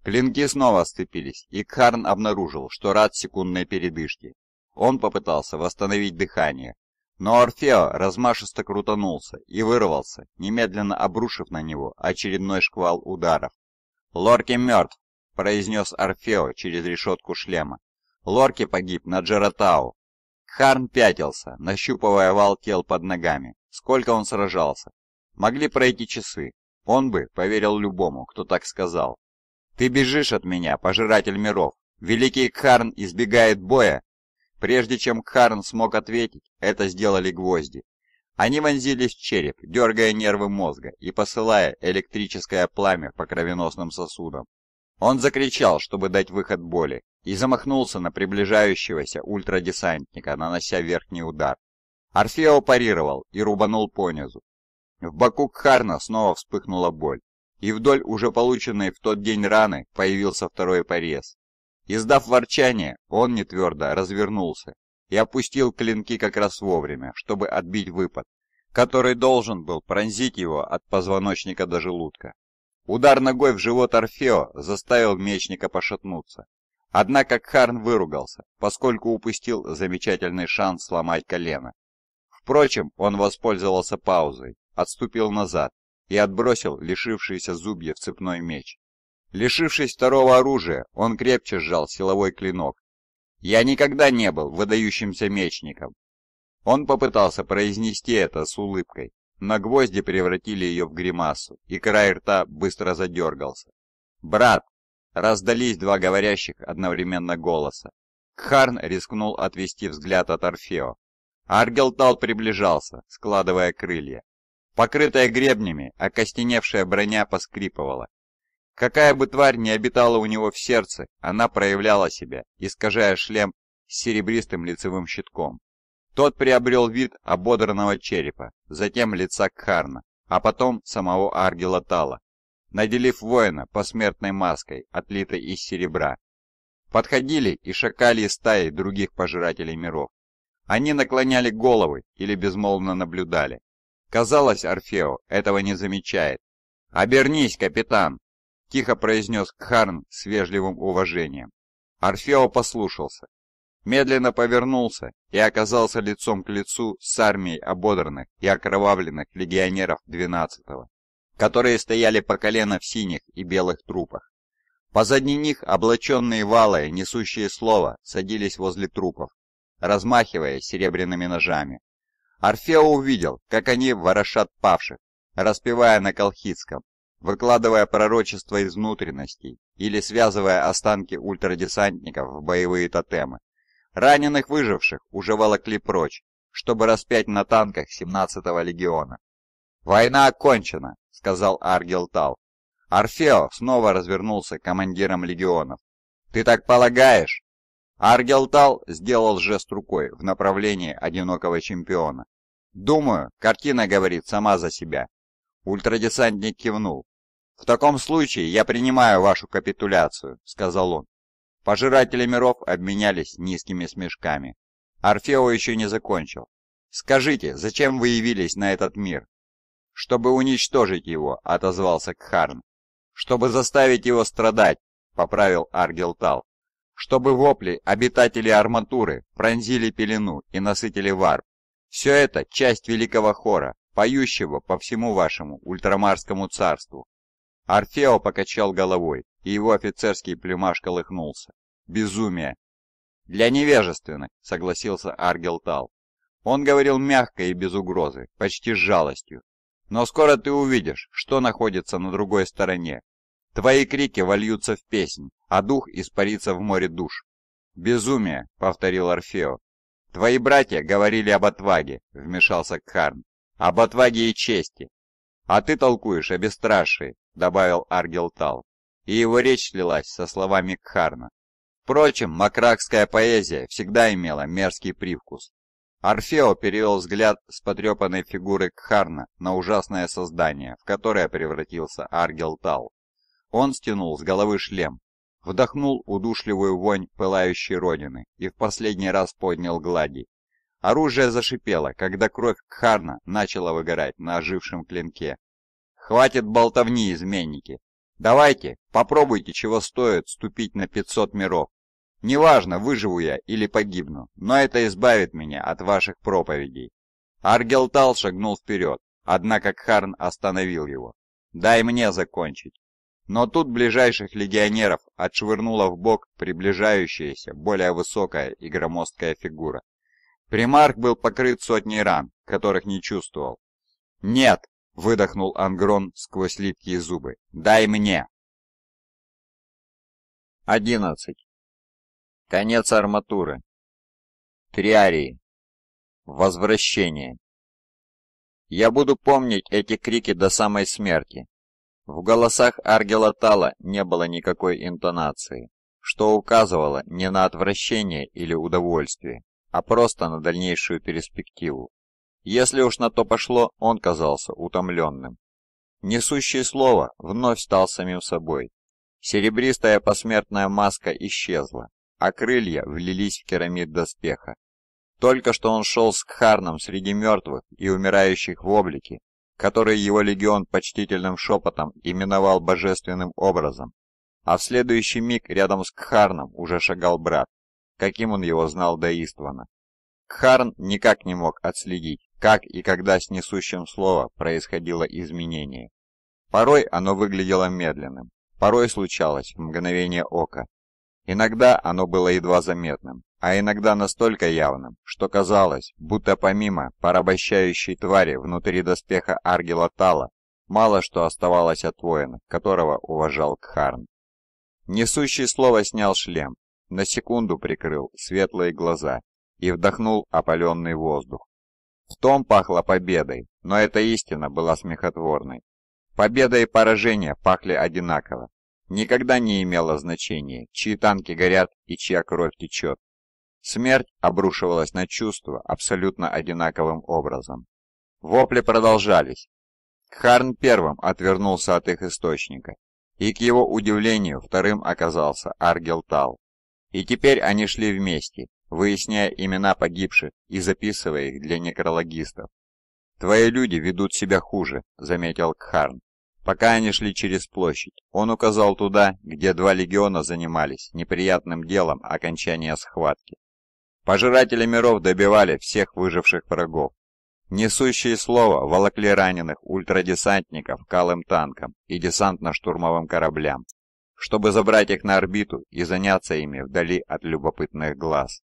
Клинки снова сцепились, и Кхарн обнаружил, что рад секундной передышке. Он попытался восстановить дыхание, но Орфео размашисто крутанулся и вырвался, немедленно обрушив на него очередной шквал ударов. «Лорки мертв!» — произнес Орфео через решетку шлема. «Лорки погиб на Джератау!» Харн пятился, нащупывая вал тел под ногами. Сколько он сражался? Могли пройти часы. Он бы поверил любому, кто так сказал. «Ты бежишь от меня, пожиратель миров! Великий Харн избегает боя, Прежде чем Карн смог ответить, это сделали гвозди. Они вонзились в череп, дергая нервы мозга и посылая электрическое пламя по кровеносным сосудам. Он закричал, чтобы дать выход боли, и замахнулся на приближающегося ультрадесантника, нанося верхний удар. Орфео парировал и рубанул понизу. В боку Харна снова вспыхнула боль, и вдоль уже полученной в тот день раны появился второй порез. Издав ворчание, он нетвердо развернулся и опустил клинки как раз вовремя, чтобы отбить выпад, который должен был пронзить его от позвоночника до желудка. Удар ногой в живот Орфео заставил мечника пошатнуться. Однако Харн выругался, поскольку упустил замечательный шанс сломать колено. Впрочем, он воспользовался паузой, отступил назад и отбросил лишившийся в цепной меч. Лишившись второго оружия, он крепче сжал силовой клинок. «Я никогда не был выдающимся мечником!» Он попытался произнести это с улыбкой, но гвозди превратили ее в гримасу, и край рта быстро задергался. «Брат!» — раздались два говорящих одновременно голоса. Кхарн рискнул отвести взгляд от Орфео. Аргелтал приближался, складывая крылья. Покрытая гребнями, окостеневшая броня поскрипывала, Какая бы тварь ни обитала у него в сердце, она проявляла себя, искажая шлем с серебристым лицевым щитком. Тот приобрел вид ободранного черепа, затем лица Кхарна, а потом самого Аргела Тала, наделив воина посмертной маской, отлитой из серебра. Подходили и шакали стаи других пожирателей миров. Они наклоняли головы или безмолвно наблюдали. Казалось, Орфео этого не замечает. «Обернись, капитан!» — тихо произнес Кхарн с вежливым уважением. Орфео послушался, медленно повернулся и оказался лицом к лицу с армией ободранных и окровавленных легионеров 12-го, которые стояли по колено в синих и белых трупах. Позади них облаченные валы, несущие слово, садились возле трупов, размахивая серебряными ножами. Орфео увидел, как они ворошат павших, распевая на колхидском, выкладывая пророчество из внутренностей или связывая останки ультрадесантников в боевые тотемы. Раненых выживших уже волокли прочь, чтобы распять на танках 17-го легиона. «Война окончена», — сказал Аргелтал. Орфео снова развернулся к командирам легионов. «Ты так полагаешь?» Аргелтал сделал жест рукой в направлении одинокого чемпиона. «Думаю, картина говорит сама за себя». Ультрадесантник кивнул, «В таком случае я принимаю вашу капитуляцию», — сказал он. Пожиратели миров обменялись низкими смешками. Орфео еще не закончил. «Скажите, зачем вы явились на этот мир?» «Чтобы уничтожить его», — отозвался Кхарн. «Чтобы заставить его страдать», — поправил Аргелтал. «Чтобы вопли обитателей арматуры пронзили пелену и насытили варп. Все это часть великого хора, поющего по всему вашему ультрамарскому царству. Арфео покачал головой, и его офицерский плюмаж колыхнулся. «Безумие!» «Для невежественных», — согласился Аргелтал. Он говорил мягко и без угрозы, почти с жалостью. «Но скоро ты увидишь, что находится на другой стороне. Твои крики вольются в песнь, а дух испарится в море душ». «Безумие», — повторил Арфео. «Твои братья говорили об отваге», — вмешался Кхарн. «Об отваге и чести, «А ты толкуешь о бесстрашии», — добавил Аргелтал, и его речь слилась со словами Кхарна. Впрочем, макракская поэзия всегда имела мерзкий привкус. Орфео перевел взгляд с потрепанной фигуры Кхарна на ужасное создание, в которое превратился Аргелтал. Он стянул с головы шлем, вдохнул удушливую вонь пылающей родины и в последний раз поднял глади, Оружие зашипело, когда кровь Кхарна начала выгорать на ожившем клинке. «Хватит болтовни, изменники! Давайте, попробуйте, чего стоит ступить на 500 миров. Неважно, выживу я или погибну, но это избавит меня от ваших проповедей». Аргелтал шагнул вперед, однако Кхарн остановил его. «Дай мне закончить». Но тут ближайших легионеров отшвырнула в бок приближающаяся, более высокая и громоздкая фигура. Примарк был покрыт сотней ран, которых не чувствовал. «Нет!» — выдохнул Ангрон сквозь липкие зубы. «Дай мне!» 11. Конец арматуры. Триарии. Возвращение. Я буду помнить эти крики до самой смерти. В голосах Аргела Тала не было никакой интонации, что указывало не на отвращение или удовольствие а просто на дальнейшую перспективу. Если уж на то пошло, он казался утомленным. Несущее слово вновь стал самим собой. Серебристая посмертная маска исчезла, а крылья влились в керамид доспеха. Только что он шел с Кхарном среди мертвых и умирающих в облике, который его легион почтительным шепотом именовал божественным образом, а в следующий миг рядом с Кхарном уже шагал брат каким он его знал до Иствана. Кхарн никак не мог отследить, как и когда с несущим слово происходило изменение. Порой оно выглядело медленным, порой случалось в мгновение ока. Иногда оно было едва заметным, а иногда настолько явным, что казалось, будто помимо порабощающей твари внутри доспеха Аргела Тала, мало что оставалось от воина, которого уважал Кхарн. Несущий слово снял шлем, на секунду прикрыл светлые глаза и вдохнул опаленный воздух. В том пахло победой, но эта истина была смехотворной. Победа и поражение пахли одинаково. Никогда не имело значения, чьи танки горят и чья кровь течет. Смерть обрушивалась на чувства абсолютно одинаковым образом. Вопли продолжались. Харн первым отвернулся от их источника, и к его удивлению вторым оказался Аргелтал. И теперь они шли вместе, выясняя имена погибших и записывая их для некрологистов. «Твои люди ведут себя хуже», — заметил Кхарн. Пока они шли через площадь, он указал туда, где два легиона занимались неприятным делом окончания схватки. Пожиратели миров добивали всех выживших врагов. Несущие слово волокли раненых ультрадесантников калым танкам и десантно-штурмовым кораблям чтобы забрать их на орбиту и заняться ими вдали от любопытных глаз.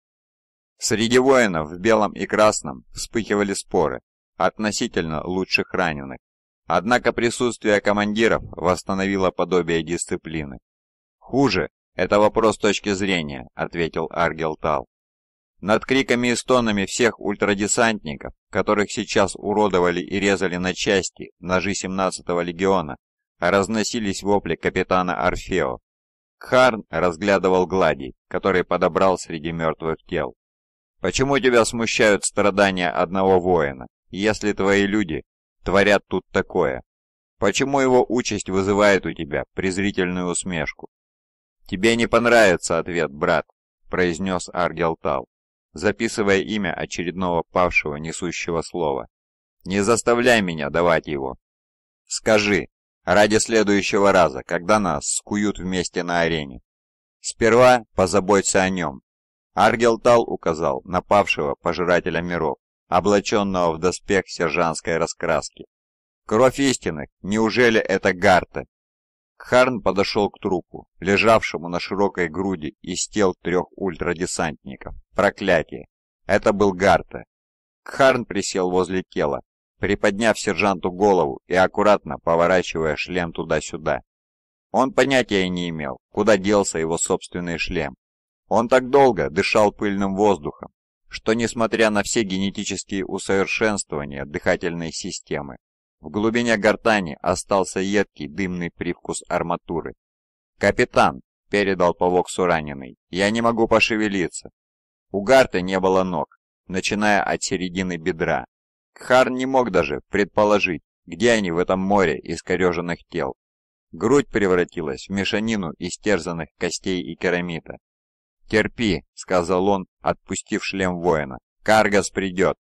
Среди воинов в белом и красном вспыхивали споры относительно лучших раненых, однако присутствие командиров восстановило подобие дисциплины. «Хуже – это вопрос точки зрения», – ответил Аргел Тал. Над криками и стонами всех ультрадесантников, которых сейчас уродовали и резали на части ножи 17-го легиона, разносились вопли капитана Орфео. Харн разглядывал глади, который подобрал среди мертвых тел. «Почему тебя смущают страдания одного воина, если твои люди творят тут такое? Почему его участь вызывает у тебя презрительную усмешку?» «Тебе не понравится ответ, брат», — произнес Аргелтал, записывая имя очередного павшего несущего слова. «Не заставляй меня давать его. Скажи, Ради следующего раза, когда нас скуют вместе на арене. Сперва позаботься о нем. Аргелтал указал на павшего пожирателя миров, облаченного в доспех сержантской раскраски. Кровь истины, неужели это Гарта? Харн подошел к трупу, лежавшему на широкой груди из тел трех ультрадесантников. Проклятие! Это был Гарта. Харн присел возле тела, приподняв сержанту голову и аккуратно поворачивая шлем туда-сюда. Он понятия не имел, куда делся его собственный шлем. Он так долго дышал пыльным воздухом, что, несмотря на все генетические усовершенствования дыхательной системы, в глубине гортани остался едкий дымный привкус арматуры. «Капитан!» — передал по воксу раненый. «Я не могу пошевелиться!» У Гарта не было ног, начиная от середины бедра Хар не мог даже предположить, где они в этом море искореженных тел. Грудь превратилась в мешанину истерзанных костей и керамита. «Терпи», — сказал он, отпустив шлем воина. «Каргас придет».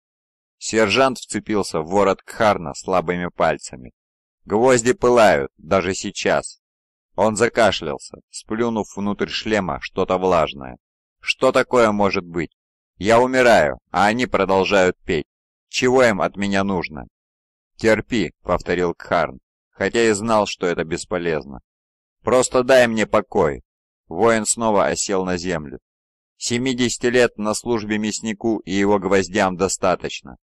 Сержант вцепился в ворот Кхарна слабыми пальцами. «Гвозди пылают, даже сейчас». Он закашлялся, сплюнув внутрь шлема что-то влажное. «Что такое может быть? Я умираю, а они продолжают петь». Чего им от меня нужно?» «Терпи», — повторил Кхарн, хотя и знал, что это бесполезно. «Просто дай мне покой!» Воин снова осел на землю. «Семидесяти лет на службе мяснику и его гвоздям достаточно».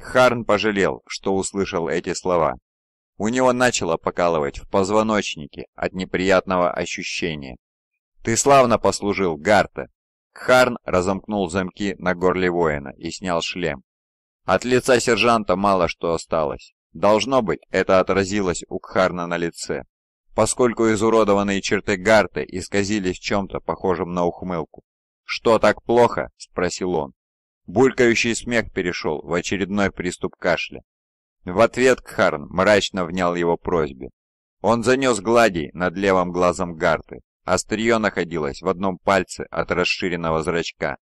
Харн пожалел, что услышал эти слова. У него начало покалывать в позвоночнике от неприятного ощущения. «Ты славно послужил, Гарта!» Харн разомкнул замки на горле воина и снял шлем. От лица сержанта мало что осталось. Должно быть, это отразилось у Кхарна на лице, поскольку изуродованные черты Гарты исказились чем-то похожим на ухмылку. «Что так плохо?» – спросил он. Булькающий смех перешел в очередной приступ кашля. В ответ Кхарн мрачно внял его просьбе. Он занес гладий над левым глазом Гарты. Острие находилось в одном пальце от расширенного зрачка.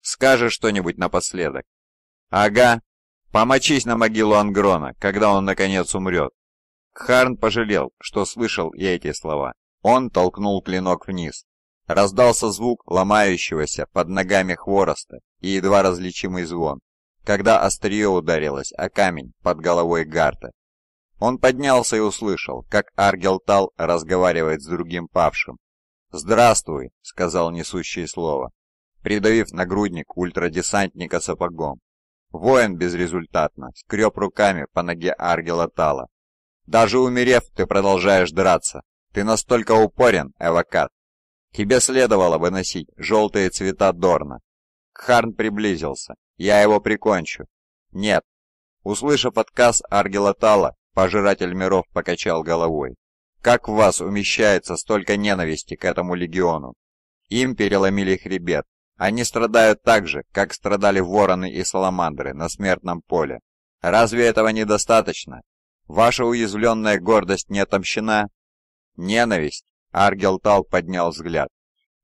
«Скажешь что-нибудь напоследок?» «Ага», Помочись на могилу Ангрона, когда он наконец умрет. Харн пожалел, что слышал и эти слова. Он толкнул клинок вниз. Раздался звук ломающегося под ногами хвороста и едва различимый звон, когда острие ударилось о камень под головой Гарта. Он поднялся и услышал, как Аргелтал разговаривает с другим павшим. «Здравствуй», — сказал несущее слово, придавив нагрудник ультрадесантника сапогом. Воин безрезультатно скреб руками по ноге Аргела Тала. «Даже умерев, ты продолжаешь драться. Ты настолько упорен, Эвокат. Тебе следовало бы носить желтые цвета Дорна». Харн приблизился. «Я его прикончу». «Нет». Услышав отказ Аргела Тала, пожиратель миров покачал головой. «Как в вас умещается столько ненависти к этому легиону?» Им переломили хребет, они страдают так же, как страдали вороны и саламандры на смертном поле. Разве этого недостаточно? Ваша уязвленная гордость не отомщена? Ненависть? Аргелтал поднял взгляд.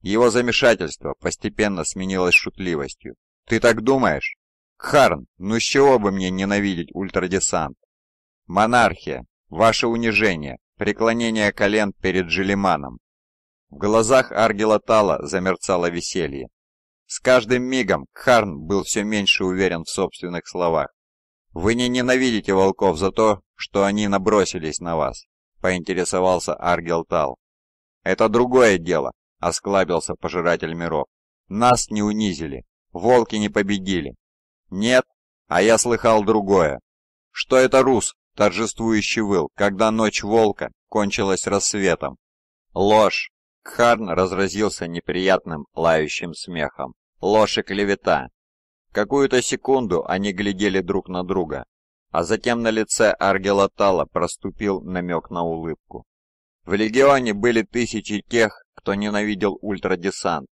Его замешательство постепенно сменилось шутливостью. Ты так думаешь? Харн, ну с чего бы мне ненавидеть ультрадесант? Монархия, ваше унижение, преклонение колен перед Желиманом. В глазах Аргела Тала замерцало веселье. С каждым мигом Кхарн был все меньше уверен в собственных словах. «Вы не ненавидите волков за то, что они набросились на вас», — поинтересовался Аргел Тал. «Это другое дело», — осклабился Пожиратель Миров. «Нас не унизили, волки не победили». «Нет, а я слыхал другое. Что это рус, торжествующий выл, когда ночь волка кончилась рассветом?» «Ложь!» Кхарн разразился неприятным лающим смехом. Ложь и клевета. Какую-то секунду они глядели друг на друга, а затем на лице Аргела Тала проступил намек на улыбку. В Легионе были тысячи тех, кто ненавидел ультрадесант.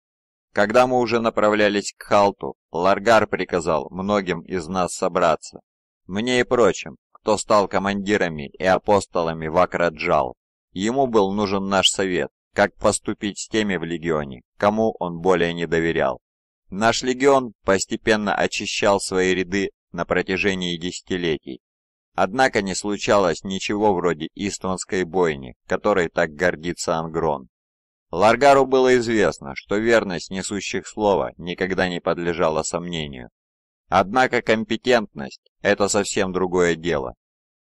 Когда мы уже направлялись к Халту, Ларгар приказал многим из нас собраться. Мне и прочим, кто стал командирами и апостолами в Акраджал. Ему был нужен наш совет, как поступить с теми в Легионе, кому он более не доверял. Наш легион постепенно очищал свои ряды на протяжении десятилетий. Однако не случалось ничего вроде Истонской бойни, которой так гордится Ангрон. Ларгару было известно, что верность несущих слова никогда не подлежала сомнению. Однако компетентность – это совсем другое дело.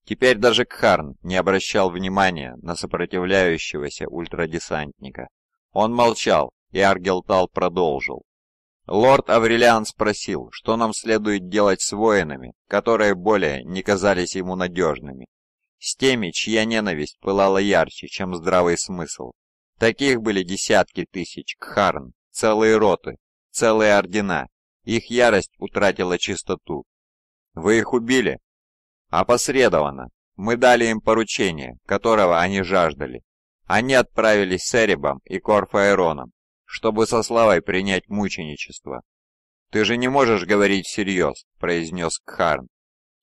Теперь даже Кхарн не обращал внимания на сопротивляющегося ультрадесантника. Он молчал, и Аргелтал продолжил. Лорд Аврелиан спросил, что нам следует делать с воинами, которые более не казались ему надежными, с теми, чья ненависть пылала ярче, чем здравый смысл. Таких были десятки тысяч кхарн, целые роты, целые ордена. Их ярость утратила чистоту. Вы их убили? Опосредованно. Мы дали им поручение, которого они жаждали. Они отправились с Эребом и Корфаэроном, чтобы со славой принять мученичество. «Ты же не можешь говорить всерьез», — произнес Кхарн.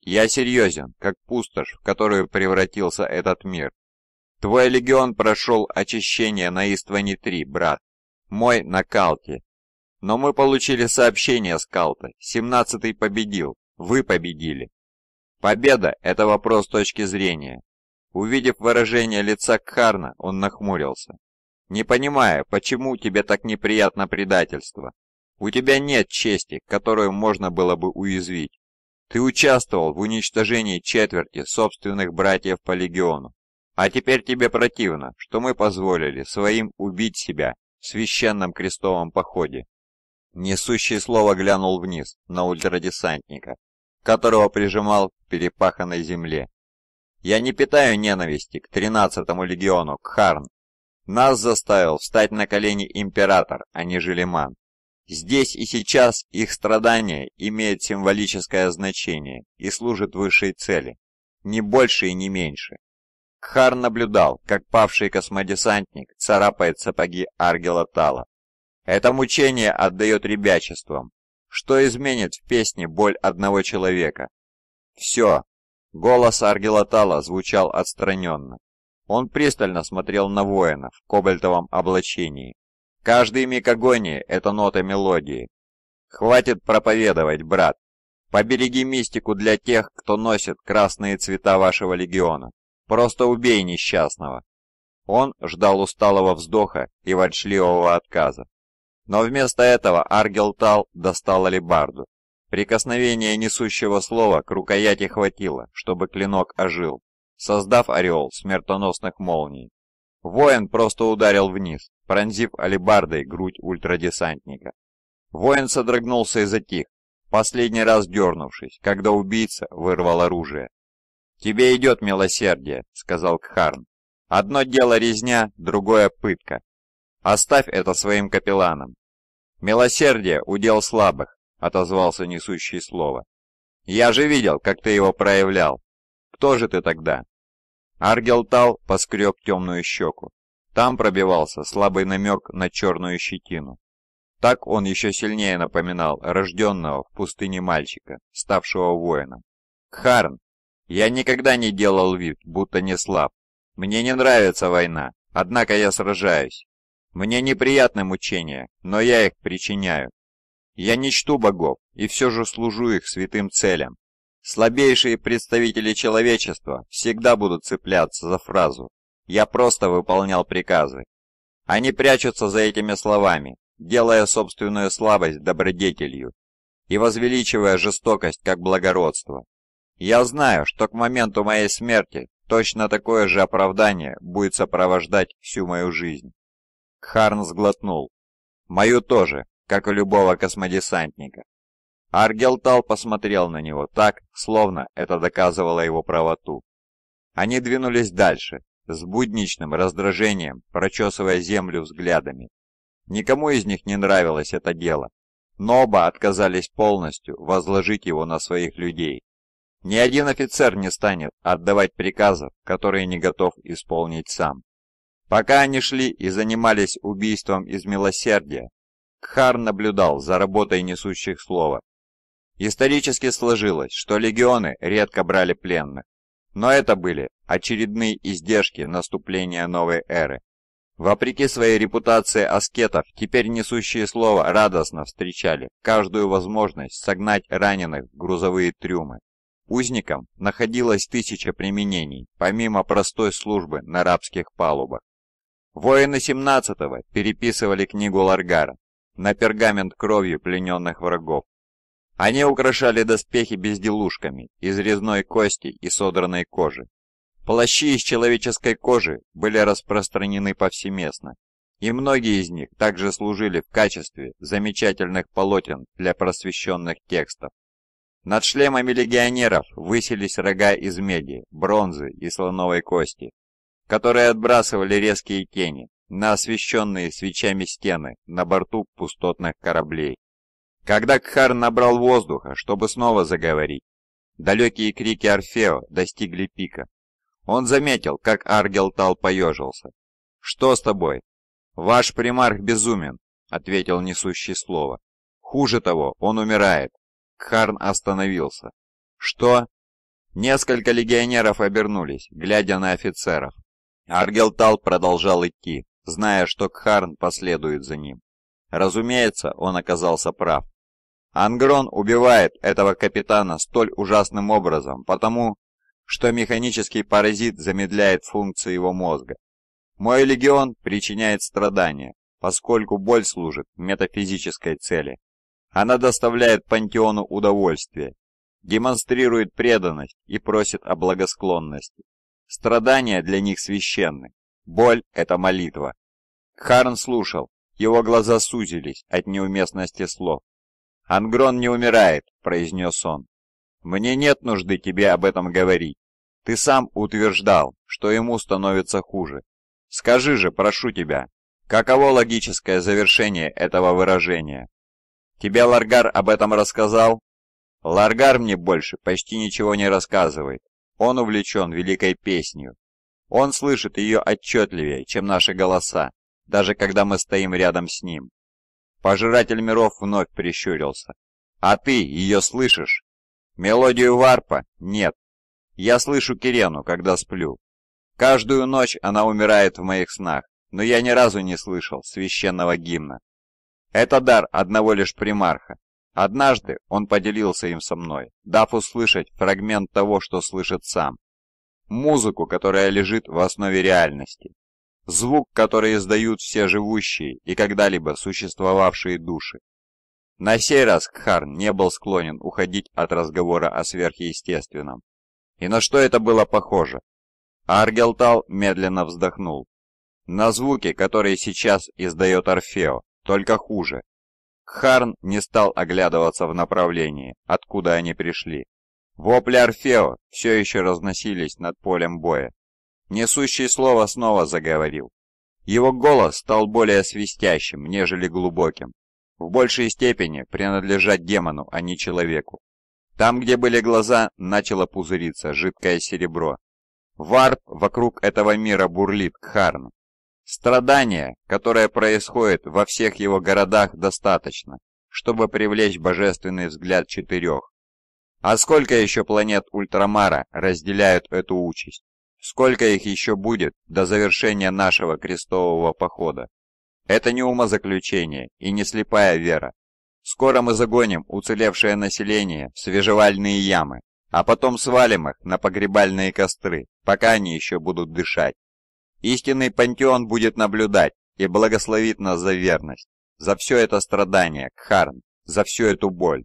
«Я серьезен, как пустошь, в которую превратился этот мир. Твой легион прошел очищение на Истване-3, брат. Мой на Калте. Но мы получили сообщение с Калта. Семнадцатый победил. Вы победили. Победа — это вопрос точки зрения». Увидев выражение лица Кхарна, он нахмурился не понимаю, почему тебе так неприятно предательство. У тебя нет чести, которую можно было бы уязвить. Ты участвовал в уничтожении четверти собственных братьев по легиону. А теперь тебе противно, что мы позволили своим убить себя в священном крестовом походе. Несущий слово глянул вниз на ультрадесантника, которого прижимал к перепаханной земле. Я не питаю ненависти к тринадцатому легиону, к Харн, нас заставил встать на колени император, а не Желеман. Здесь и сейчас их страдания имеют символическое значение и служат высшей цели, не больше и не меньше. Кхар наблюдал, как павший космодесантник царапает сапоги Аргела Тала. Это мучение отдает ребячеством. Что изменит в песне боль одного человека? Все. Голос Аргела Тала звучал отстраненно, он пристально смотрел на воина в кобальтовом облачении. Каждый миг агонии — это нота мелодии. Хватит проповедовать, брат. Побереги мистику для тех, кто носит красные цвета вашего легиона. Просто убей несчастного. Он ждал усталого вздоха и ворчливого отказа. Но вместо этого Аргел Тал достал алебарду. Прикосновение несущего слова к рукояти хватило, чтобы клинок ожил создав орел смертоносных молний. Воин просто ударил вниз, пронзив алебардой грудь ультрадесантника. Воин содрогнулся и затих, последний раз дернувшись, когда убийца вырвал оружие. «Тебе идет милосердие», — сказал Кхарн. «Одно дело резня, другое пытка. Оставь это своим капелланам». «Милосердие — удел слабых», — отозвался несущий слово. «Я же видел, как ты его проявлял. Кто же ты тогда?» Аргелтал поскреб темную щеку. Там пробивался слабый намек на черную щетину. Так он еще сильнее напоминал рожденного в пустыне мальчика, ставшего воином. «Кхарн, я никогда не делал вид, будто не слаб. Мне не нравится война, однако я сражаюсь. Мне неприятны мучения, но я их причиняю. Я не чту богов и все же служу их святым целям. Слабейшие представители человечества всегда будут цепляться за фразу «я просто выполнял приказы». Они прячутся за этими словами, делая собственную слабость добродетелью и возвеличивая жестокость как благородство. Я знаю, что к моменту моей смерти точно такое же оправдание будет сопровождать всю мою жизнь. Кхарн сглотнул. Мою тоже, как и любого космодесантника. Аргелтал посмотрел на него так, словно это доказывало его правоту. Они двинулись дальше, с будничным раздражением, прочесывая землю взглядами. Никому из них не нравилось это дело, но оба отказались полностью возложить его на своих людей. Ни один офицер не станет отдавать приказов, которые не готов исполнить сам. Пока они шли и занимались убийством из милосердия, Кхар наблюдал за работой несущих слова Исторически сложилось, что легионы редко брали пленных, но это были очередные издержки наступления новой эры. Вопреки своей репутации аскетов, теперь несущие слово радостно встречали каждую возможность согнать раненых в грузовые трюмы. Узникам находилось тысяча применений, помимо простой службы на рабских палубах. Воины 17-го переписывали книгу Ларгара на пергамент кровью плененных врагов, они украшали доспехи безделушками из резной кости и содранной кожи. Плащи из человеческой кожи были распространены повсеместно, и многие из них также служили в качестве замечательных полотен для просвещенных текстов. Над шлемами легионеров высились рога из меди, бронзы и слоновой кости, которые отбрасывали резкие тени на освещенные свечами стены на борту пустотных кораблей. Когда Кхар набрал воздуха, чтобы снова заговорить, далекие крики Орфео достигли пика. Он заметил, как Аргелтал поежился. «Что с тобой?» «Ваш примарх безумен», — ответил несущий слово. «Хуже того, он умирает». Кхарн остановился. «Что?» Несколько легионеров обернулись, глядя на офицеров. Аргелтал продолжал идти, зная, что Кхарн последует за ним. Разумеется, он оказался прав. Ангрон убивает этого капитана столь ужасным образом, потому что механический паразит замедляет функции его мозга. Мой легион причиняет страдания, поскольку боль служит метафизической цели. Она доставляет пантеону удовольствие, демонстрирует преданность и просит о благосклонности. Страдания для них священны. Боль – это молитва. Харн слушал. Его глаза сузились от неуместности слов. «Ангрон не умирает», — произнес он. «Мне нет нужды тебе об этом говорить. Ты сам утверждал, что ему становится хуже. Скажи же, прошу тебя, каково логическое завершение этого выражения?» «Тебе Ларгар об этом рассказал?» «Ларгар мне больше почти ничего не рассказывает. Он увлечен великой песнью. Он слышит ее отчетливее, чем наши голоса, даже когда мы стоим рядом с ним. Пожиратель миров вновь прищурился. «А ты ее слышишь?» «Мелодию варпа? Нет. Я слышу Кирену, когда сплю. Каждую ночь она умирает в моих снах, но я ни разу не слышал священного гимна. Это дар одного лишь примарха. Однажды он поделился им со мной, дав услышать фрагмент того, что слышит сам. Музыку, которая лежит в основе реальности звук, который издают все живущие и когда-либо существовавшие души. На сей раз Кхарн не был склонен уходить от разговора о сверхъестественном. И на что это было похоже? Аргелтал медленно вздохнул. На звуки, которые сейчас издает Орфео, только хуже. Кхарн не стал оглядываться в направлении, откуда они пришли. Вопли Орфео все еще разносились над полем боя, Несущий слово снова заговорил. Его голос стал более свистящим, нежели глубоким, в большей степени принадлежать демону, а не человеку. Там, где были глаза, начало пузыриться жидкое серебро. Варп вокруг этого мира бурлит Кхарн. Страдания, которое происходит во всех его городах, достаточно, чтобы привлечь божественный взгляд четырех. А сколько еще планет Ультрамара разделяют эту участь? Сколько их еще будет до завершения нашего крестового похода? Это не умозаключение и не слепая вера. Скоро мы загоним уцелевшее население в свежевальные ямы, а потом свалим их на погребальные костры, пока они еще будут дышать. Истинный пантеон будет наблюдать и благословит нас за верность, за все это страдание, Кхарн, за всю эту боль.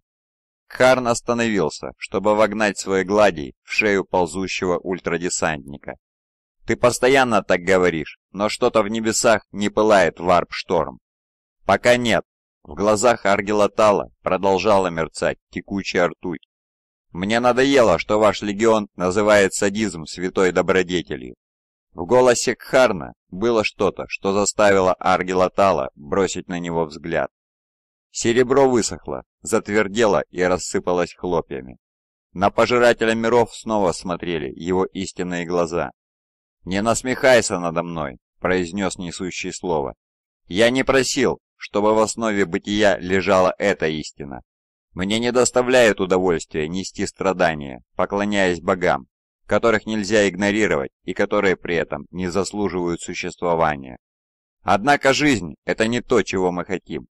Харн остановился, чтобы вогнать свой гладий в шею ползущего ультрадесантника. «Ты постоянно так говоришь, но что-то в небесах не пылает варп-шторм». «Пока нет». В глазах Аргелатала продолжала мерцать текучая ртуть. «Мне надоело, что ваш легион называет садизм святой добродетелью». В голосе Кхарна было что-то, что заставило Аргелатала бросить на него взгляд. Серебро высохло, затвердело и рассыпалось хлопьями. На пожирателя миров снова смотрели его истинные глаза. «Не насмехайся надо мной», — произнес несущий слово. «Я не просил, чтобы в основе бытия лежала эта истина. Мне не доставляет удовольствия нести страдания, поклоняясь богам, которых нельзя игнорировать и которые при этом не заслуживают существования. Однако жизнь – это не то, чего мы хотим.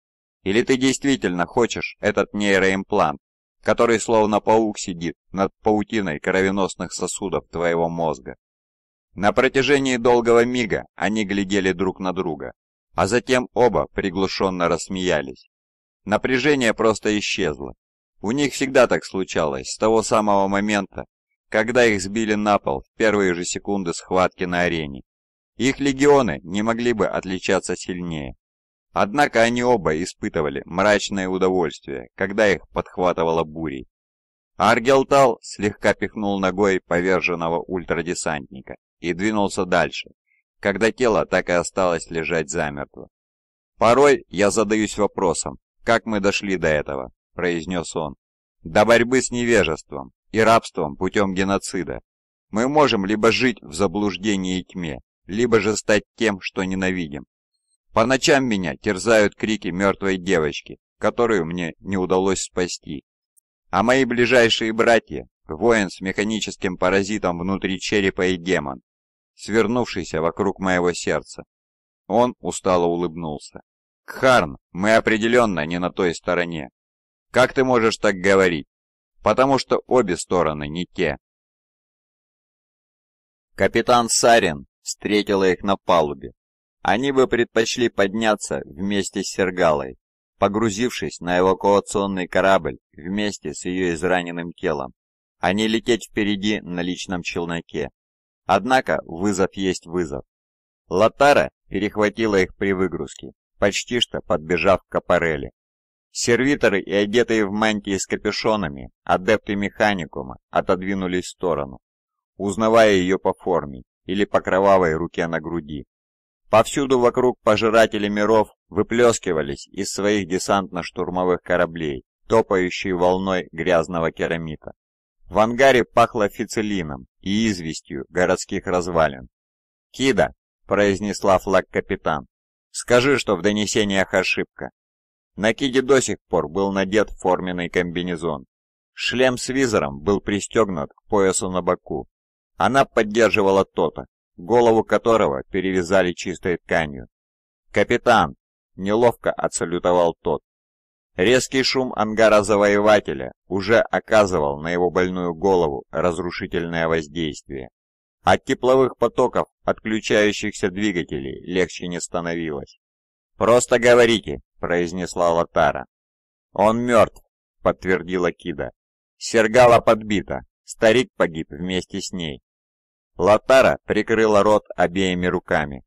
Или ты действительно хочешь этот нейроимплант, который словно паук сидит над паутиной кровеносных сосудов твоего мозга? На протяжении долгого мига они глядели друг на друга, а затем оба приглушенно рассмеялись. Напряжение просто исчезло. У них всегда так случалось с того самого момента, когда их сбили на пол в первые же секунды схватки на арене. Их легионы не могли бы отличаться сильнее. Однако они оба испытывали мрачное удовольствие, когда их подхватывала бурей. Аргелтал слегка пихнул ногой поверженного ультрадесантника и двинулся дальше, когда тело так и осталось лежать замертво. «Порой я задаюсь вопросом, как мы дошли до этого», — произнес он. «До борьбы с невежеством и рабством путем геноцида. Мы можем либо жить в заблуждении и тьме, либо же стать тем, что ненавидим, по ночам меня терзают крики мертвой девочки, которую мне не удалось спасти. А мои ближайшие братья, воин с механическим паразитом внутри черепа и демон, свернувшийся вокруг моего сердца. Он устало улыбнулся. «Кхарн, мы определенно не на той стороне. Как ты можешь так говорить? Потому что обе стороны не те». Капитан Сарин встретила их на палубе, они бы предпочли подняться вместе с Сергалой, погрузившись на эвакуационный корабль вместе с ее израненным телом, а не лететь впереди на личном челноке. Однако вызов есть вызов. Латара перехватила их при выгрузке, почти что подбежав к Капарелли. Сервиторы и одетые в мантии с капюшонами адепты механикума отодвинулись в сторону, узнавая ее по форме или по кровавой руке на груди. Повсюду вокруг пожиратели миров выплескивались из своих десантно-штурмовых кораблей, топающие волной грязного керамита. В ангаре пахло фицелином и известью городских развалин. «Кида!» — произнесла флаг капитан. «Скажи, что в донесениях ошибка». На Киде до сих пор был надет форменный комбинезон. Шлем с визором был пристегнут к поясу на боку. Она поддерживала ТОТА голову которого перевязали чистой тканью. «Капитан!» — неловко отсалютовал тот. Резкий шум ангара завоевателя уже оказывал на его больную голову разрушительное воздействие. От тепловых потоков отключающихся двигателей легче не становилось. «Просто говорите», — произнесла Латара. «Он мертв», — подтвердила Кида. «Сергала подбита, старик погиб вместе с ней». Латара прикрыла рот обеими руками.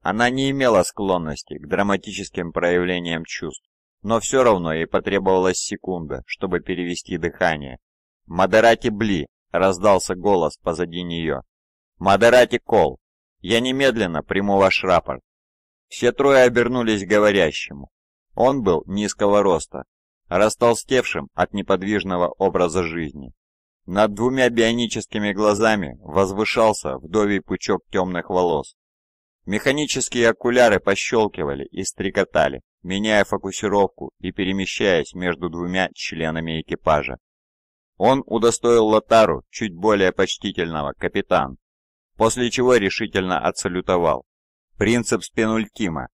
Она не имела склонности к драматическим проявлениям чувств, но все равно ей потребовалась секунда, чтобы перевести дыхание. «Модерати Бли!» — раздался голос позади нее. «Модерати Кол! Я немедленно приму ваш рапорт!» Все трое обернулись к говорящему. Он был низкого роста, растолстевшим от неподвижного образа жизни. Над двумя бионическими глазами возвышался вдовий пучок темных волос. Механические окуляры пощелкивали и стрекотали, меняя фокусировку и перемещаясь между двумя членами экипажа. Он удостоил Лотару чуть более почтительного «капитан», после чего решительно отсалютовал. Принцип пенультима.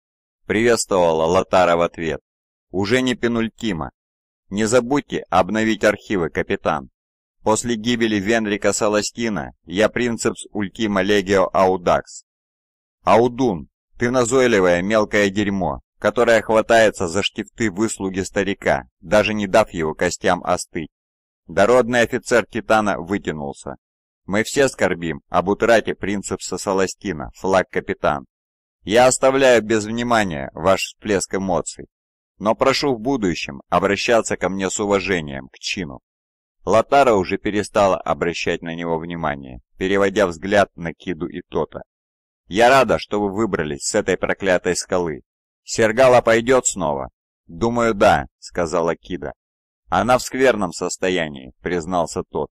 Приветствовала Лотара в ответ. Уже не пенультима. Не забудьте обновить архивы, капитан. После гибели Венрика Саластина я принцепс улькима легио аудакс. Аудун, ты назойливое мелкое дерьмо, которое хватается за штифты выслуги старика, даже не дав его костям остыть. Дородный офицер Титана вытянулся. Мы все скорбим об утрате принцепса Саластина, флаг-капитан. Я оставляю без внимания ваш всплеск эмоций, но прошу в будущем обращаться ко мне с уважением, к чину. Латара уже перестала обращать на него внимание, переводя взгляд на Киду и Тота. «Я рада, что вы выбрались с этой проклятой скалы. Сергала пойдет снова?» «Думаю, да», — сказала Кида. «Она в скверном состоянии», — признался тот.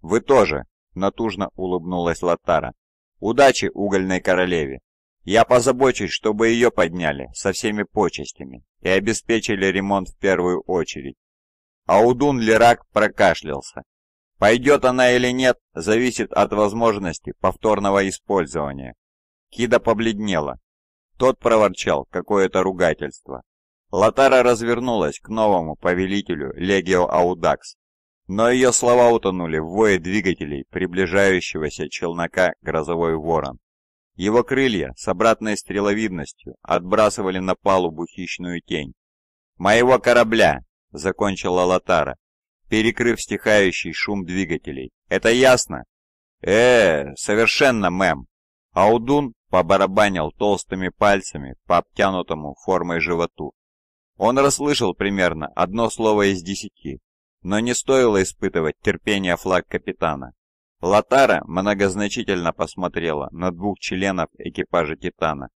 «Вы тоже», — натужно улыбнулась Латара. «Удачи угольной королеве. Я позабочусь, чтобы ее подняли со всеми почестями и обеспечили ремонт в первую очередь. Аудун Лерак прокашлялся. Пойдет она или нет, зависит от возможности повторного использования. Кида побледнела. Тот проворчал какое-то ругательство. Латара развернулась к новому повелителю Легио Аудакс, но ее слова утонули в вое двигателей приближающегося челнока «Грозовой ворон». Его крылья с обратной стреловидностью отбрасывали на палубу хищную тень. «Моего корабля!» — закончила Латара, перекрыв стихающий шум двигателей. «Это ясно?» э совершенно, мэм!» Аудун побарабанил толстыми пальцами по обтянутому формой животу. Он расслышал примерно одно слово из десяти, но не стоило испытывать терпение флаг капитана. Латара многозначительно посмотрела на двух членов экипажа «Титана».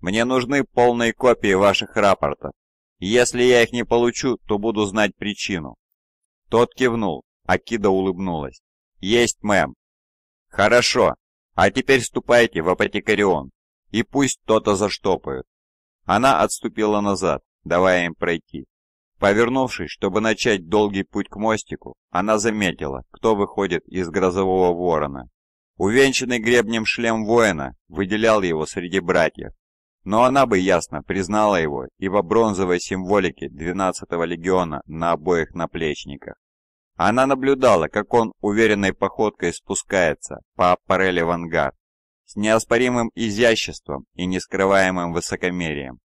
«Мне нужны полные копии ваших рапортов если я их не получу, то буду знать причину». Тот кивнул, Акида улыбнулась. «Есть, мэм». «Хорошо. А теперь ступайте в апотекарион, и пусть кто-то заштопают». Она отступила назад, давая им пройти. Повернувшись, чтобы начать долгий путь к мостику, она заметила, кто выходит из грозового ворона. Увенчанный гребнем шлем воина выделял его среди братьев. Но она бы ясно признала его и во бронзовой символике 12-го легиона на обоих наплечниках. Она наблюдала, как он уверенной походкой спускается по аппарели в ангар с неоспоримым изяществом и нескрываемым высокомерием.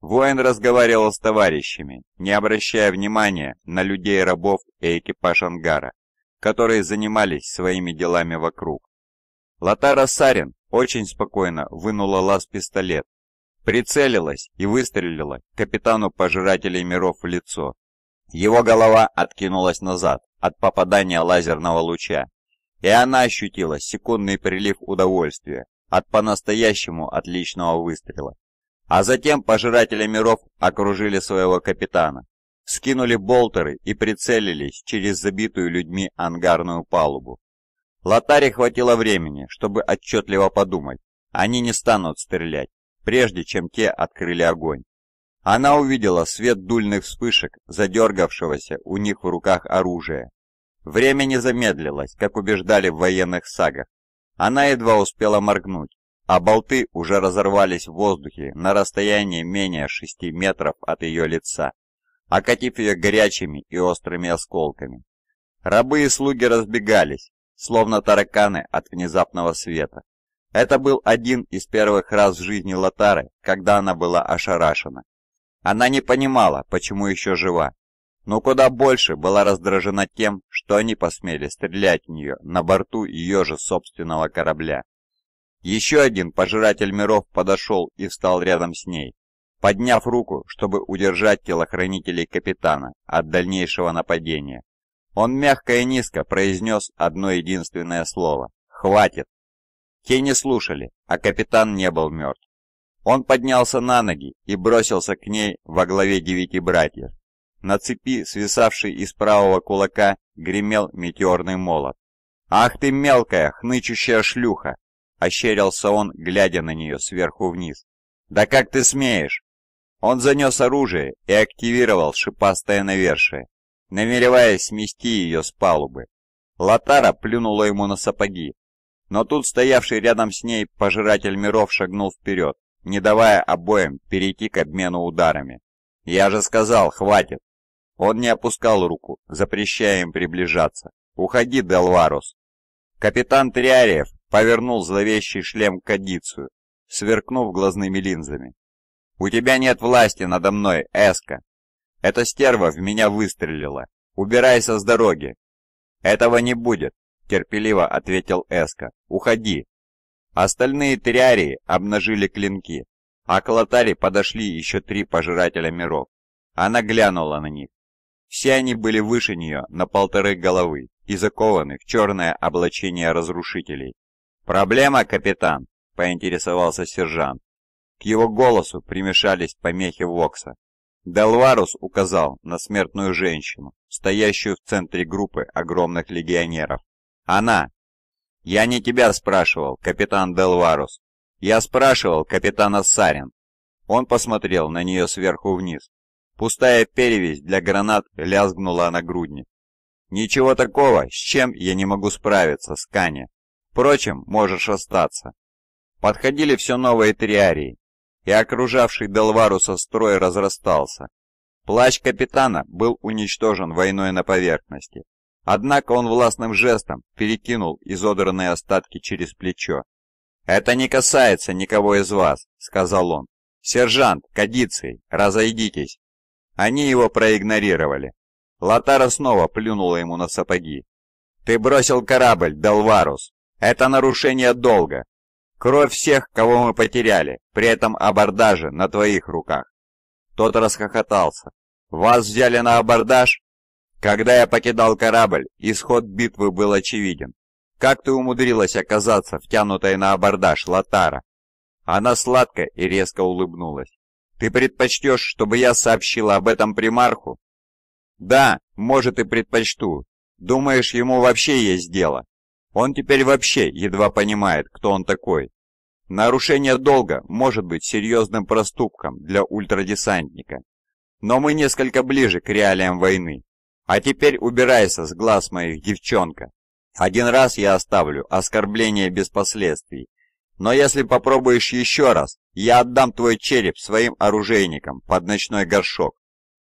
Воин разговаривал с товарищами, не обращая внимания на людей-рабов и экипаж ангара, которые занимались своими делами вокруг. Латара Сарин очень спокойно вынула лаз пистолет прицелилась и выстрелила капитану Пожирателей Миров в лицо. Его голова откинулась назад от попадания лазерного луча, и она ощутила секундный прилив удовольствия от по-настоящему отличного выстрела. А затем Пожиратели Миров окружили своего капитана, скинули болтеры и прицелились через забитую людьми ангарную палубу. Лотаре хватило времени, чтобы отчетливо подумать, они не станут стрелять прежде чем те открыли огонь. Она увидела свет дульных вспышек, задергавшегося у них в руках оружия. Время не замедлилось, как убеждали в военных сагах. Она едва успела моргнуть, а болты уже разорвались в воздухе на расстоянии менее шести метров от ее лица, окатив ее горячими и острыми осколками. Рабы и слуги разбегались, словно тараканы от внезапного света. Это был один из первых раз в жизни Латары, когда она была ошарашена. Она не понимала, почему еще жива, но куда больше была раздражена тем, что они посмели стрелять в нее на борту ее же собственного корабля. Еще один пожиратель миров подошел и встал рядом с ней, подняв руку, чтобы удержать телохранителей капитана от дальнейшего нападения. Он мягко и низко произнес одно единственное слово «Хватит!» Те не слушали, а капитан не был мертв. Он поднялся на ноги и бросился к ней во главе девяти братьев. На цепи, свисавшей из правого кулака, гремел метеорный молот. «Ах ты мелкая, хнычущая шлюха!» — ощерился он, глядя на нее сверху вниз. «Да как ты смеешь!» Он занес оружие и активировал шипастое навершие, намереваясь смести ее с палубы. Латара плюнула ему на сапоги, но тут стоявший рядом с ней пожиратель миров шагнул вперед, не давая обоим перейти к обмену ударами. «Я же сказал, хватит!» Он не опускал руку, запрещая им приближаться. «Уходи, Делварус!» Капитан Триариев повернул зловещий шлем к Кадицию, сверкнув глазными линзами. «У тебя нет власти надо мной, Эска! Эта стерва в меня выстрелила! Убирайся с дороги!» «Этого не будет!» — терпеливо ответил Эска. «Уходи!» Остальные терриарии обнажили клинки, а к Лотаре подошли еще три пожирателя миров. Она глянула на них. Все они были выше нее на полторы головы и закованы в черное облачение разрушителей. «Проблема, капитан?» — поинтересовался сержант. К его голосу примешались помехи Вокса. Делварус указал на смертную женщину, стоящую в центре группы огромных легионеров. Она. Я не тебя спрашивал, капитан Делварус. Я спрашивал капитана Сарин. Он посмотрел на нее сверху вниз. Пустая перевесь для гранат лязгнула на грудне. «Ничего такого, с чем я не могу справиться, Скани. Впрочем, можешь остаться». Подходили все новые триарии, и окружавший Делваруса строй разрастался. Плащ капитана был уничтожен войной на поверхности, Однако он властным жестом перекинул изодранные остатки через плечо. «Это не касается никого из вас», — сказал он. «Сержант, кадицей, разойдитесь». Они его проигнорировали. Лотара снова плюнула ему на сапоги. «Ты бросил корабль, Белварус. Это нарушение долга. Кровь всех, кого мы потеряли, при этом абордаже на твоих руках». Тот расхохотался. «Вас взяли на абордаж? Когда я покидал корабль, исход битвы был очевиден. Как ты умудрилась оказаться втянутой на абордаж Латара? Она сладко и резко улыбнулась. Ты предпочтешь, чтобы я сообщила об этом примарху? Да, может и предпочту. Думаешь, ему вообще есть дело? Он теперь вообще едва понимает, кто он такой. Нарушение долга может быть серьезным проступком для ультрадесантника. Но мы несколько ближе к реалиям войны, а теперь убирайся с глаз моих, девчонка. Один раз я оставлю оскорбление без последствий. Но если попробуешь еще раз, я отдам твой череп своим оружейникам под ночной горшок.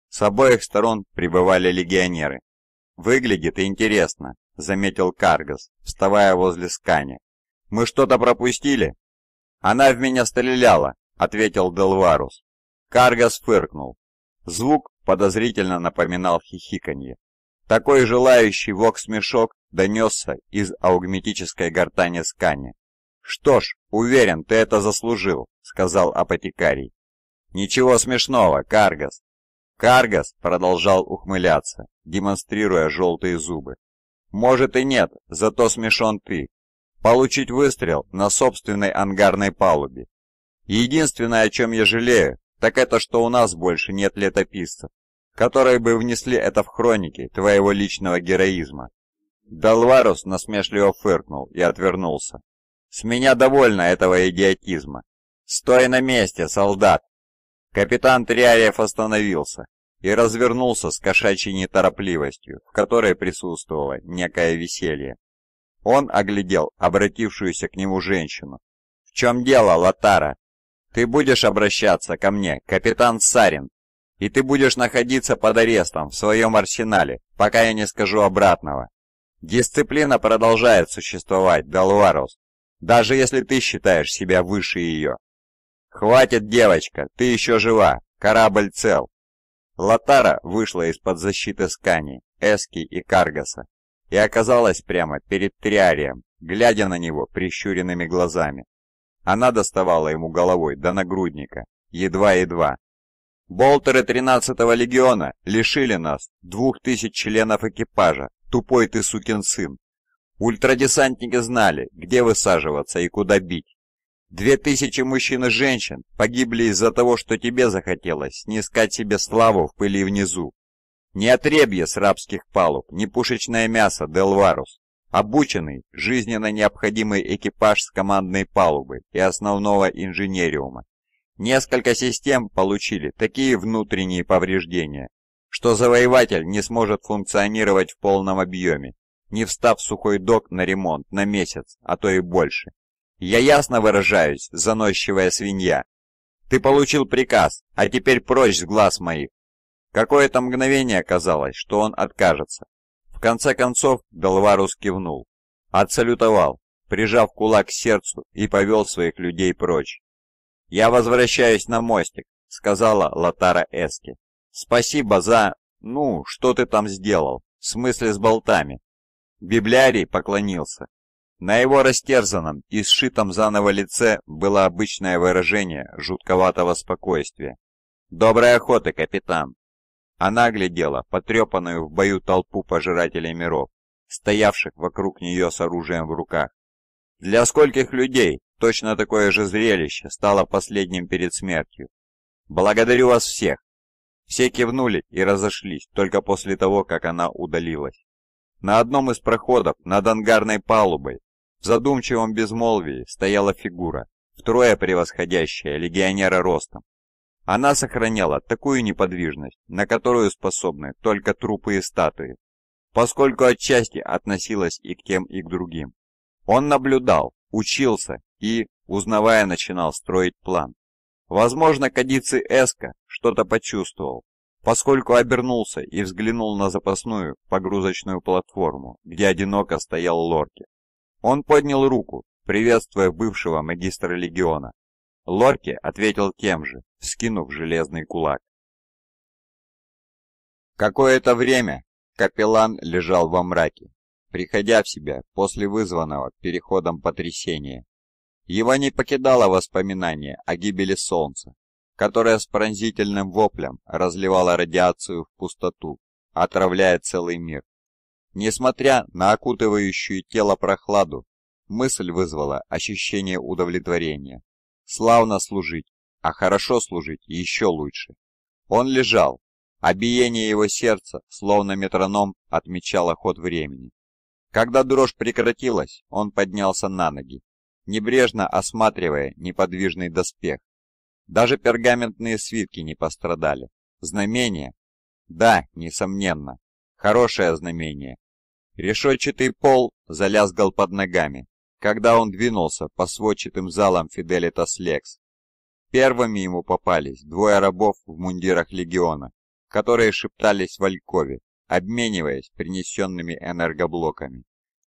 С обоих сторон прибывали легионеры. «Выглядит интересно», — заметил Каргас, вставая возле Скани. «Мы что-то пропустили?» «Она в меня стреляла», — ответил Делварус. Каргас фыркнул. Звук подозрительно напоминал хихиканье. Такой желающий вокс-мешок донесся из аугметической гортани скани. «Что ж, уверен, ты это заслужил», — сказал апотекарий. «Ничего смешного, Каргас». Каргас продолжал ухмыляться, демонстрируя желтые зубы. «Может и нет, зато смешон ты. Получить выстрел на собственной ангарной палубе. Единственное, о чем я жалею, так это что у нас больше нет летописцев, которые бы внесли это в хроники твоего личного героизма. Далварус насмешливо фыркнул и отвернулся. «С меня довольно этого идиотизма. Стой на месте, солдат!» Капитан Триариев остановился и развернулся с кошачьей неторопливостью, в которой присутствовало некое веселье. Он оглядел обратившуюся к нему женщину. «В чем дело, Латара?» Ты будешь обращаться ко мне, капитан Сарин, и ты будешь находиться под арестом в своем арсенале, пока я не скажу обратного. Дисциплина продолжает существовать, Далуарус, даже если ты считаешь себя выше ее. Хватит, девочка, ты еще жива, корабль цел. Латара вышла из-под защиты Скани, Эски и Каргаса и оказалась прямо перед Триарием, глядя на него прищуренными глазами. Она доставала ему головой до нагрудника. Едва-едва. «Болтеры 13-го легиона лишили нас двух тысяч членов экипажа. Тупой ты сукин сын. Ультрадесантники знали, где высаживаться и куда бить. Две тысячи мужчин и женщин погибли из-за того, что тебе захотелось снискать себе славу в пыли внизу. Не отребье с рабских палуб, не пушечное мясо, Делварус. Обученный, жизненно необходимый экипаж с командной палубы и основного инженериума. Несколько систем получили такие внутренние повреждения, что завоеватель не сможет функционировать в полном объеме, не встав сухой док на ремонт на месяц, а то и больше. Я ясно выражаюсь, заносчивая свинья. Ты получил приказ, а теперь прочь с глаз моих. Какое-то мгновение казалось, что он откажется, конце концов Долварус кивнул, отсалютовал, прижав кулак к сердцу и повел своих людей прочь. «Я возвращаюсь на мостик», — сказала Латара Эски. «Спасибо за... ну, что ты там сделал, в смысле с болтами». Библиарий поклонился. На его растерзанном и сшитом заново лице было обычное выражение жутковатого спокойствия. «Доброй охоты, капитан!» Она глядела потрепанную в бою толпу пожирателей миров, стоявших вокруг нее с оружием в руках. Для скольких людей точно такое же зрелище стало последним перед смертью. Благодарю вас всех. Все кивнули и разошлись только после того, как она удалилась. На одном из проходов над ангарной палубой в задумчивом безмолвии стояла фигура, втрое превосходящая легионера ростом. Она сохраняла такую неподвижность, на которую способны только трупы и статуи, поскольку отчасти относилась и к тем, и к другим. Он наблюдал, учился и, узнавая, начинал строить план. Возможно, Кадицы Эска что-то почувствовал, поскольку обернулся и взглянул на запасную погрузочную платформу, где одиноко стоял Лорки. Он поднял руку, приветствуя бывшего магистра легиона, Лорке ответил тем же, вскинув железный кулак. Какое-то время капеллан лежал во мраке, приходя в себя после вызванного переходом потрясения. Его не покидало воспоминание о гибели Солнца, которое с пронзительным воплем разливало радиацию в пустоту, отравляя целый мир. Несмотря на окутывающую тело прохладу, мысль вызвала ощущение удовлетворения. Славно служить, а хорошо служить еще лучше. Он лежал, обиение его сердца, словно метроном, отмечало ход времени. Когда дрожь прекратилась, он поднялся на ноги, небрежно осматривая неподвижный доспех. Даже пергаментные свитки не пострадали. Знамение? Да, несомненно. Хорошее знамение. Решетчатый пол залязгал под ногами, когда он двинулся по сводчатым залам Фиделитас Лекс. Первыми ему попались двое рабов в мундирах легиона, которые шептались в Алькове, обмениваясь принесенными энергоблоками.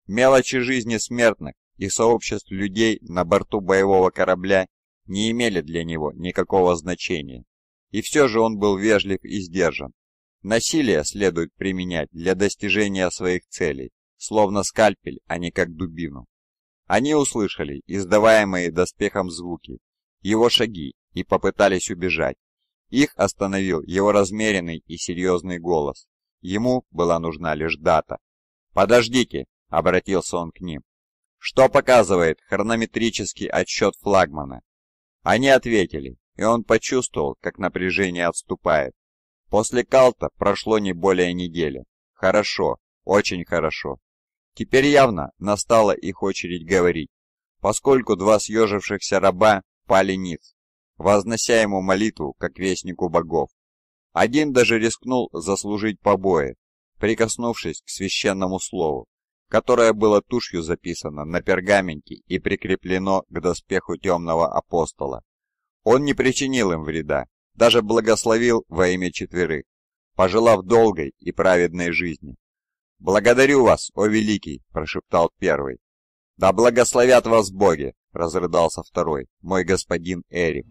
Мелочи жизни смертных и сообществ людей на борту боевого корабля не имели для него никакого значения. И все же он был вежлив и сдержан. Насилие следует применять для достижения своих целей, словно скальпель, а не как дубину. Они услышали издаваемые доспехом звуки, его шаги и попытались убежать. Их остановил его размеренный и серьезный голос. Ему была нужна лишь дата. «Подождите!» — обратился он к ним. «Что показывает хронометрический отсчет флагмана?» Они ответили, и он почувствовал, как напряжение отступает. После Калта прошло не более недели. Хорошо, очень хорошо. Теперь явно настала их очередь говорить, поскольку два съежившихся раба пали ниц, вознося ему молитву как вестнику богов. Один даже рискнул заслужить побои, прикоснувшись к священному слову, которое было тушью записано на пергаменте и прикреплено к доспеху темного апостола. Он не причинил им вреда, даже благословил во имя четверых, пожелав долгой и праведной жизни. «Благодарю вас, о великий!» – прошептал первый. «Да благословят вас боги!» – разрыдался второй, мой господин Эрик.